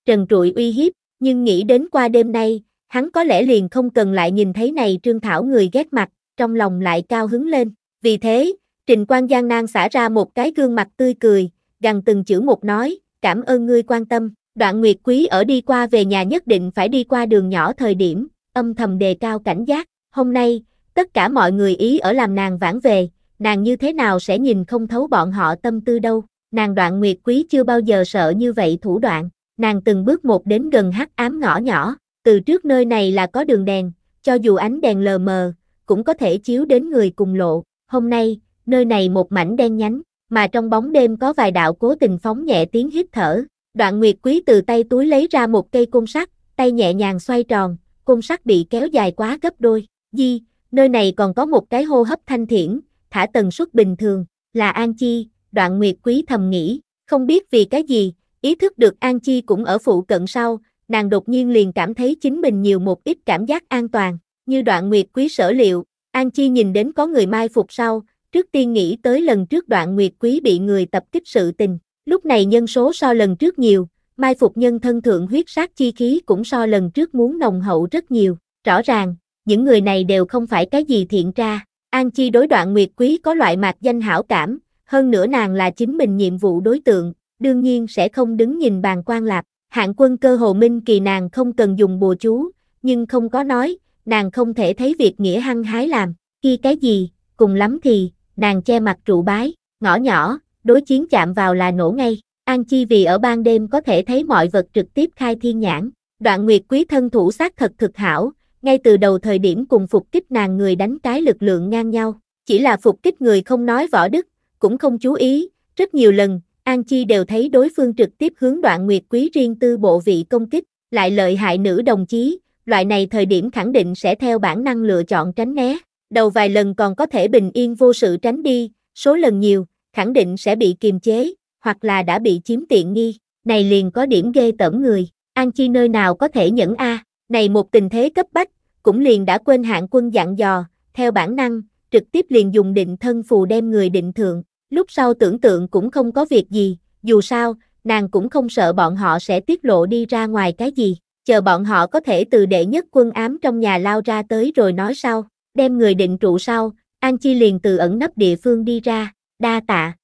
Trần trụi uy hiếp, nhưng nghĩ đến qua đêm nay, hắn có lẽ liền không cần lại nhìn thấy này Trương Thảo người ghét mặt, trong lòng lại cao hứng lên. Vì thế, Trình Quang gian nan xả ra một cái gương mặt tươi cười, gần từng chữ một nói, cảm ơn ngươi quan tâm. Đoạn Nguyệt Quý ở đi qua về nhà nhất định phải đi qua đường nhỏ thời điểm, âm thầm đề cao cảnh giác. Hôm nay, tất cả mọi người ý ở làm nàng vãn về, nàng như thế nào sẽ nhìn không thấu bọn họ tâm tư đâu, nàng đoạn nguyệt quý chưa bao giờ sợ như vậy thủ đoạn, nàng từng bước một đến gần hắc ám ngõ nhỏ, từ trước nơi này là có đường đèn, cho dù ánh đèn lờ mờ, cũng có thể chiếu đến người cùng lộ, hôm nay, nơi này một mảnh đen nhánh, mà trong bóng đêm có vài đạo cố tình phóng nhẹ tiếng hít thở, đoạn nguyệt quý từ tay túi lấy ra một cây côn sắt, tay nhẹ nhàng xoay tròn, côn sắt bị kéo dài quá gấp đôi, di, nơi này còn có một cái hô hấp thanh thiển, thả tần suất bình thường, là An Chi, đoạn nguyệt quý thầm nghĩ, không biết vì cái gì, ý thức được An Chi cũng ở phụ cận sau, nàng đột nhiên liền cảm thấy chính mình nhiều một ít cảm giác an toàn, như đoạn nguyệt quý sở liệu, An Chi nhìn đến có người mai phục sau, trước tiên nghĩ tới lần trước đoạn nguyệt quý bị người tập kích sự tình, lúc này nhân số so lần trước nhiều, mai phục nhân thân thượng huyết sát chi khí cũng so lần trước muốn nồng hậu rất nhiều, rõ ràng, những người này đều không phải cái gì thiện tra, An Chi đối đoạn Nguyệt Quý có loại mạc danh hảo cảm, hơn nữa nàng là chính mình nhiệm vụ đối tượng, đương nhiên sẽ không đứng nhìn bàn quan lạp. Hạng quân cơ hồ minh kỳ nàng không cần dùng bùa chú, nhưng không có nói, nàng không thể thấy việc nghĩa hăng hái làm, khi cái gì, cùng lắm thì, nàng che mặt trụ bái, ngõ nhỏ, đối chiến chạm vào là nổ ngay. An Chi vì ở ban đêm có thể thấy mọi vật trực tiếp khai thiên nhãn, đoạn nguyệt quý thân thủ sát thật thực hảo, ngay từ đầu thời điểm cùng phục kích nàng người đánh cái lực lượng ngang nhau, chỉ là phục kích người không nói võ đức, cũng không chú ý, rất nhiều lần, An Chi đều thấy đối phương trực tiếp hướng đoạn nguyệt quý riêng tư bộ vị công kích, lại lợi hại nữ đồng chí, loại này thời điểm khẳng định sẽ theo bản năng lựa chọn tránh né, đầu vài lần còn có thể bình yên vô sự tránh đi, số lần nhiều, khẳng định sẽ bị kiềm chế, hoặc là đã bị chiếm tiện nghi, này liền có điểm ghê tởm người, An Chi nơi nào có thể nhẫn a. À? Này một tình thế cấp bách, cũng liền đã quên hạng quân dặn dò, theo bản năng, trực tiếp liền dùng định thân phù đem người định thượng, lúc sau tưởng tượng cũng không có việc gì, dù sao, nàng cũng không sợ bọn họ sẽ tiết lộ đi ra ngoài cái gì, chờ bọn họ có thể từ đệ nhất quân ám trong nhà lao ra tới rồi nói sau, đem người định trụ sau, An Chi liền từ ẩn nấp địa phương đi ra, đa tạ.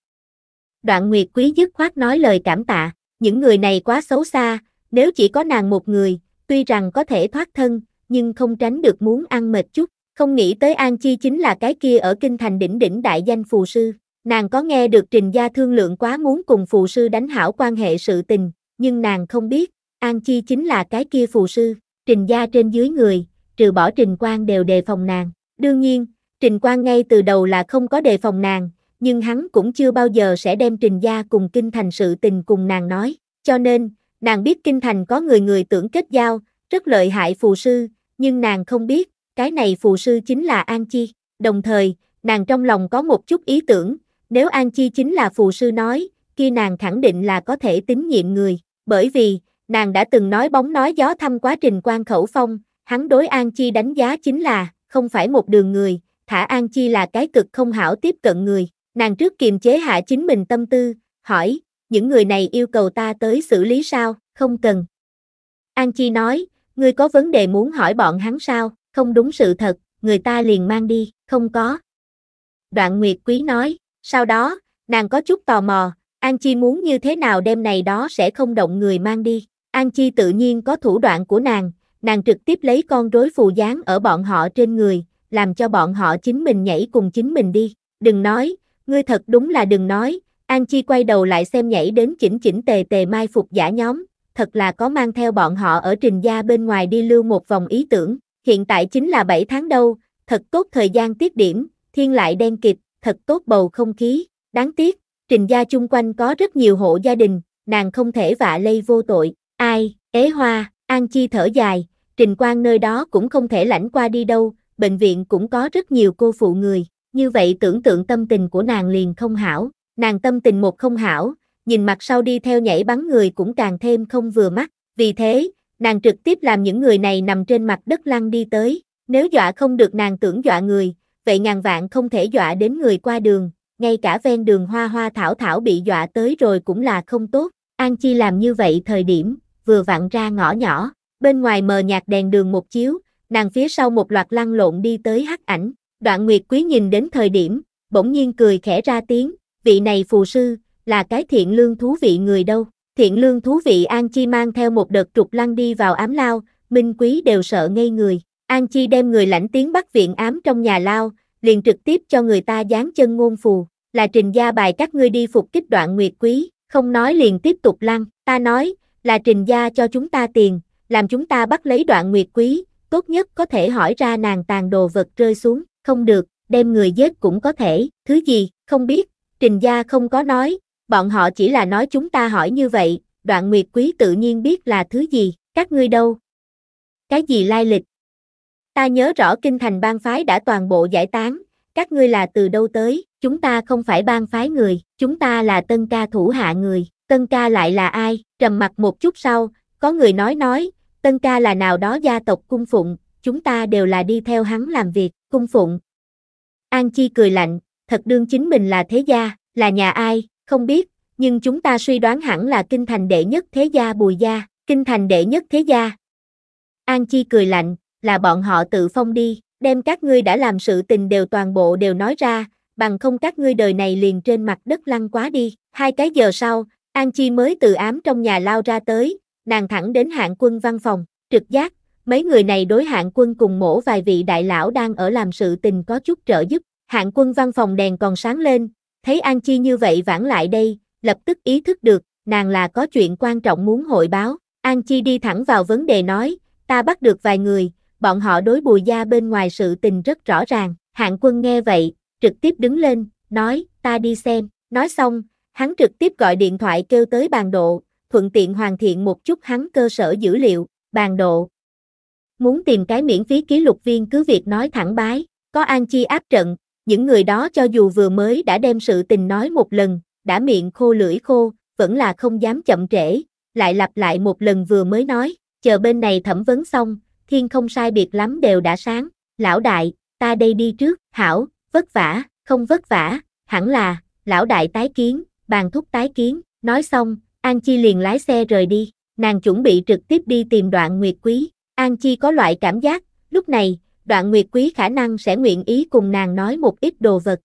Đoạn Nguyệt Quý dứt khoát nói lời cảm tạ, những người này quá xấu xa, nếu chỉ có nàng một người, tuy rằng có thể thoát thân, nhưng không tránh được muốn ăn mệt chút, không nghĩ tới An Chi chính là cái kia ở kinh thành đỉnh đỉnh đại danh phù sư. Nàng có nghe được trình gia thương lượng quá muốn cùng phù sư đánh hảo quan hệ sự tình, nhưng nàng không biết, An Chi chính là cái kia phù sư, trình gia trên dưới người, trừ bỏ trình quan đều đề phòng nàng. Đương nhiên, trình quan ngay từ đầu là không có đề phòng nàng, nhưng hắn cũng chưa bao giờ sẽ đem trình gia cùng kinh thành sự tình cùng nàng nói. Cho nên, Nàng biết kinh thành có người người tưởng kết giao, rất lợi hại phù sư, nhưng nàng không biết, cái này phù sư chính là An Chi. Đồng thời, nàng trong lòng có một chút ý tưởng, nếu An Chi chính là phù sư nói, kia nàng khẳng định là có thể tín nhiệm người, bởi vì, nàng đã từng nói bóng nói gió thăm quá trình quan khẩu phong, hắn đối An Chi đánh giá chính là, không phải một đường người, thả An Chi là cái cực không hảo tiếp cận người, nàng trước kiềm chế hạ chính mình tâm tư, hỏi, những người này yêu cầu ta tới xử lý sao, không cần. An Chi nói, ngươi có vấn đề muốn hỏi bọn hắn sao, không đúng sự thật, người ta liền mang đi, không có. Đoạn Nguyệt Quý nói, sau đó, nàng có chút tò mò, An Chi muốn như thế nào đêm này đó sẽ không động người mang đi. An Chi tự nhiên có thủ đoạn của nàng, nàng trực tiếp lấy con rối phù dáng ở bọn họ trên người, làm cho bọn họ chính mình nhảy cùng chính mình đi. Đừng nói, ngươi thật đúng là đừng nói, An Chi quay đầu lại xem nhảy đến chỉnh chỉnh tề tề mai phục giả nhóm, thật là có mang theo bọn họ ở trình gia bên ngoài đi lưu một vòng ý tưởng, hiện tại chính là 7 tháng đâu, thật tốt thời gian tiết điểm, thiên lại đen kịch, thật tốt bầu không khí, đáng tiếc, trình gia chung quanh có rất nhiều hộ gia đình, nàng không thể vạ lây vô tội, ai, ế hoa, An Chi thở dài, trình quan nơi đó cũng không thể lãnh qua đi đâu, bệnh viện cũng có rất nhiều cô phụ người, như vậy tưởng tượng tâm tình của nàng liền không hảo, Nàng tâm tình một không hảo, nhìn mặt sau đi theo nhảy bắn người cũng càng thêm không vừa mắt, vì thế, nàng trực tiếp làm những người này nằm trên mặt đất lăn đi tới, nếu dọa không được nàng tưởng dọa người, vậy ngàn vạn không thể dọa đến người qua đường, ngay cả ven đường hoa hoa thảo thảo bị dọa tới rồi cũng là không tốt, An Chi làm như vậy thời điểm, vừa vặn ra ngõ nhỏ, bên ngoài mờ nhạt đèn đường một chiếu, nàng phía sau một loạt lăn lộn đi tới hắc ảnh, đoạn nguyệt quý nhìn đến thời điểm, bỗng nhiên cười khẽ ra tiếng, vị này phù sư, là cái thiện lương thú vị người đâu. Thiện lương thú vị An Chi mang theo một đợt trục lăn đi vào ám lao, minh quý đều sợ ngây người. An Chi đem người lãnh tiếng bắt viện ám trong nhà lao, liền trực tiếp cho người ta dán chân ngôn phù, là trình gia bài các ngươi đi phục kích đoạn nguyệt quý, không nói liền tiếp tục lăn, ta nói, là trình gia cho chúng ta tiền, làm chúng ta bắt lấy đoạn nguyệt quý, tốt nhất có thể hỏi ra nàng tàn đồ vật rơi xuống, không được, đem người giết cũng có thể, thứ gì, không biết, Trình gia không có nói, bọn họ chỉ là nói chúng ta hỏi như vậy, đoạn nguyệt quý tự nhiên biết là thứ gì, các ngươi đâu? Cái gì lai lịch? Ta nhớ rõ kinh thành bang phái đã toàn bộ giải tán, các ngươi là từ đâu tới, chúng ta không phải bang phái người, chúng ta là tân ca thủ hạ người, tân ca lại là ai, trầm mặt một chút sau, có người nói nói, tân ca là nào đó gia tộc cung phụng, chúng ta đều là đi theo hắn làm việc, cung phụng. An Chi cười lạnh, thật đương chính mình là thế gia, là nhà ai, không biết, nhưng chúng ta suy đoán hẳn là kinh thành đệ nhất thế gia Bùi gia, kinh thành đệ nhất thế gia. An Chi cười lạnh, là bọn họ tự phong đi, đem các ngươi đã làm sự tình đều toàn bộ đều nói ra, bằng không các ngươi đời này liền trên mặt đất lăn quá đi. Hai cái giờ sau, An Chi mới từ ám trong nhà lao ra tới, nàng thẳng đến hạng quân văn phòng, trực giác, mấy người này đối hạng quân cùng mổ vài vị đại lão đang ở làm sự tình có chút trợ giúp, Hạng quân văn phòng đèn còn sáng lên, thấy An Chi như vậy vãn lại đây, lập tức ý thức được, nàng là có chuyện quan trọng muốn hội báo. An Chi đi thẳng vào vấn đề nói, ta bắt được vài người, bọn họ đối bùi gia bên ngoài sự tình rất rõ ràng. Hạng quân nghe vậy, trực tiếp đứng lên, nói, ta đi xem. Nói xong, hắn trực tiếp gọi điện thoại kêu tới bàn độ, thuận tiện hoàn thiện một chút hắn cơ sở dữ liệu, bàn độ. Muốn tìm cái miễn phí ký lục viên cứ việc nói thẳng bái, có An Chi áp trận, những người đó cho dù vừa mới đã đem sự tình nói một lần, đã miệng khô lưỡi khô, vẫn là không dám chậm trễ, lại lặp lại một lần vừa mới nói, chờ bên này thẩm vấn xong, thiên không sai biệt lắm đều đã sáng, lão đại, ta đây đi trước, hảo, vất vả, không vất vả, hẳn là, lão đại tái kiến, bàn thúc tái kiến, nói xong, An Chi liền lái xe rời đi, nàng chuẩn bị trực tiếp đi tìm đoạn nguyệt quý, An Chi có loại cảm giác, lúc này, đoạn nguyệt quý khả năng sẽ nguyện ý cùng nàng nói một ít đồ vật.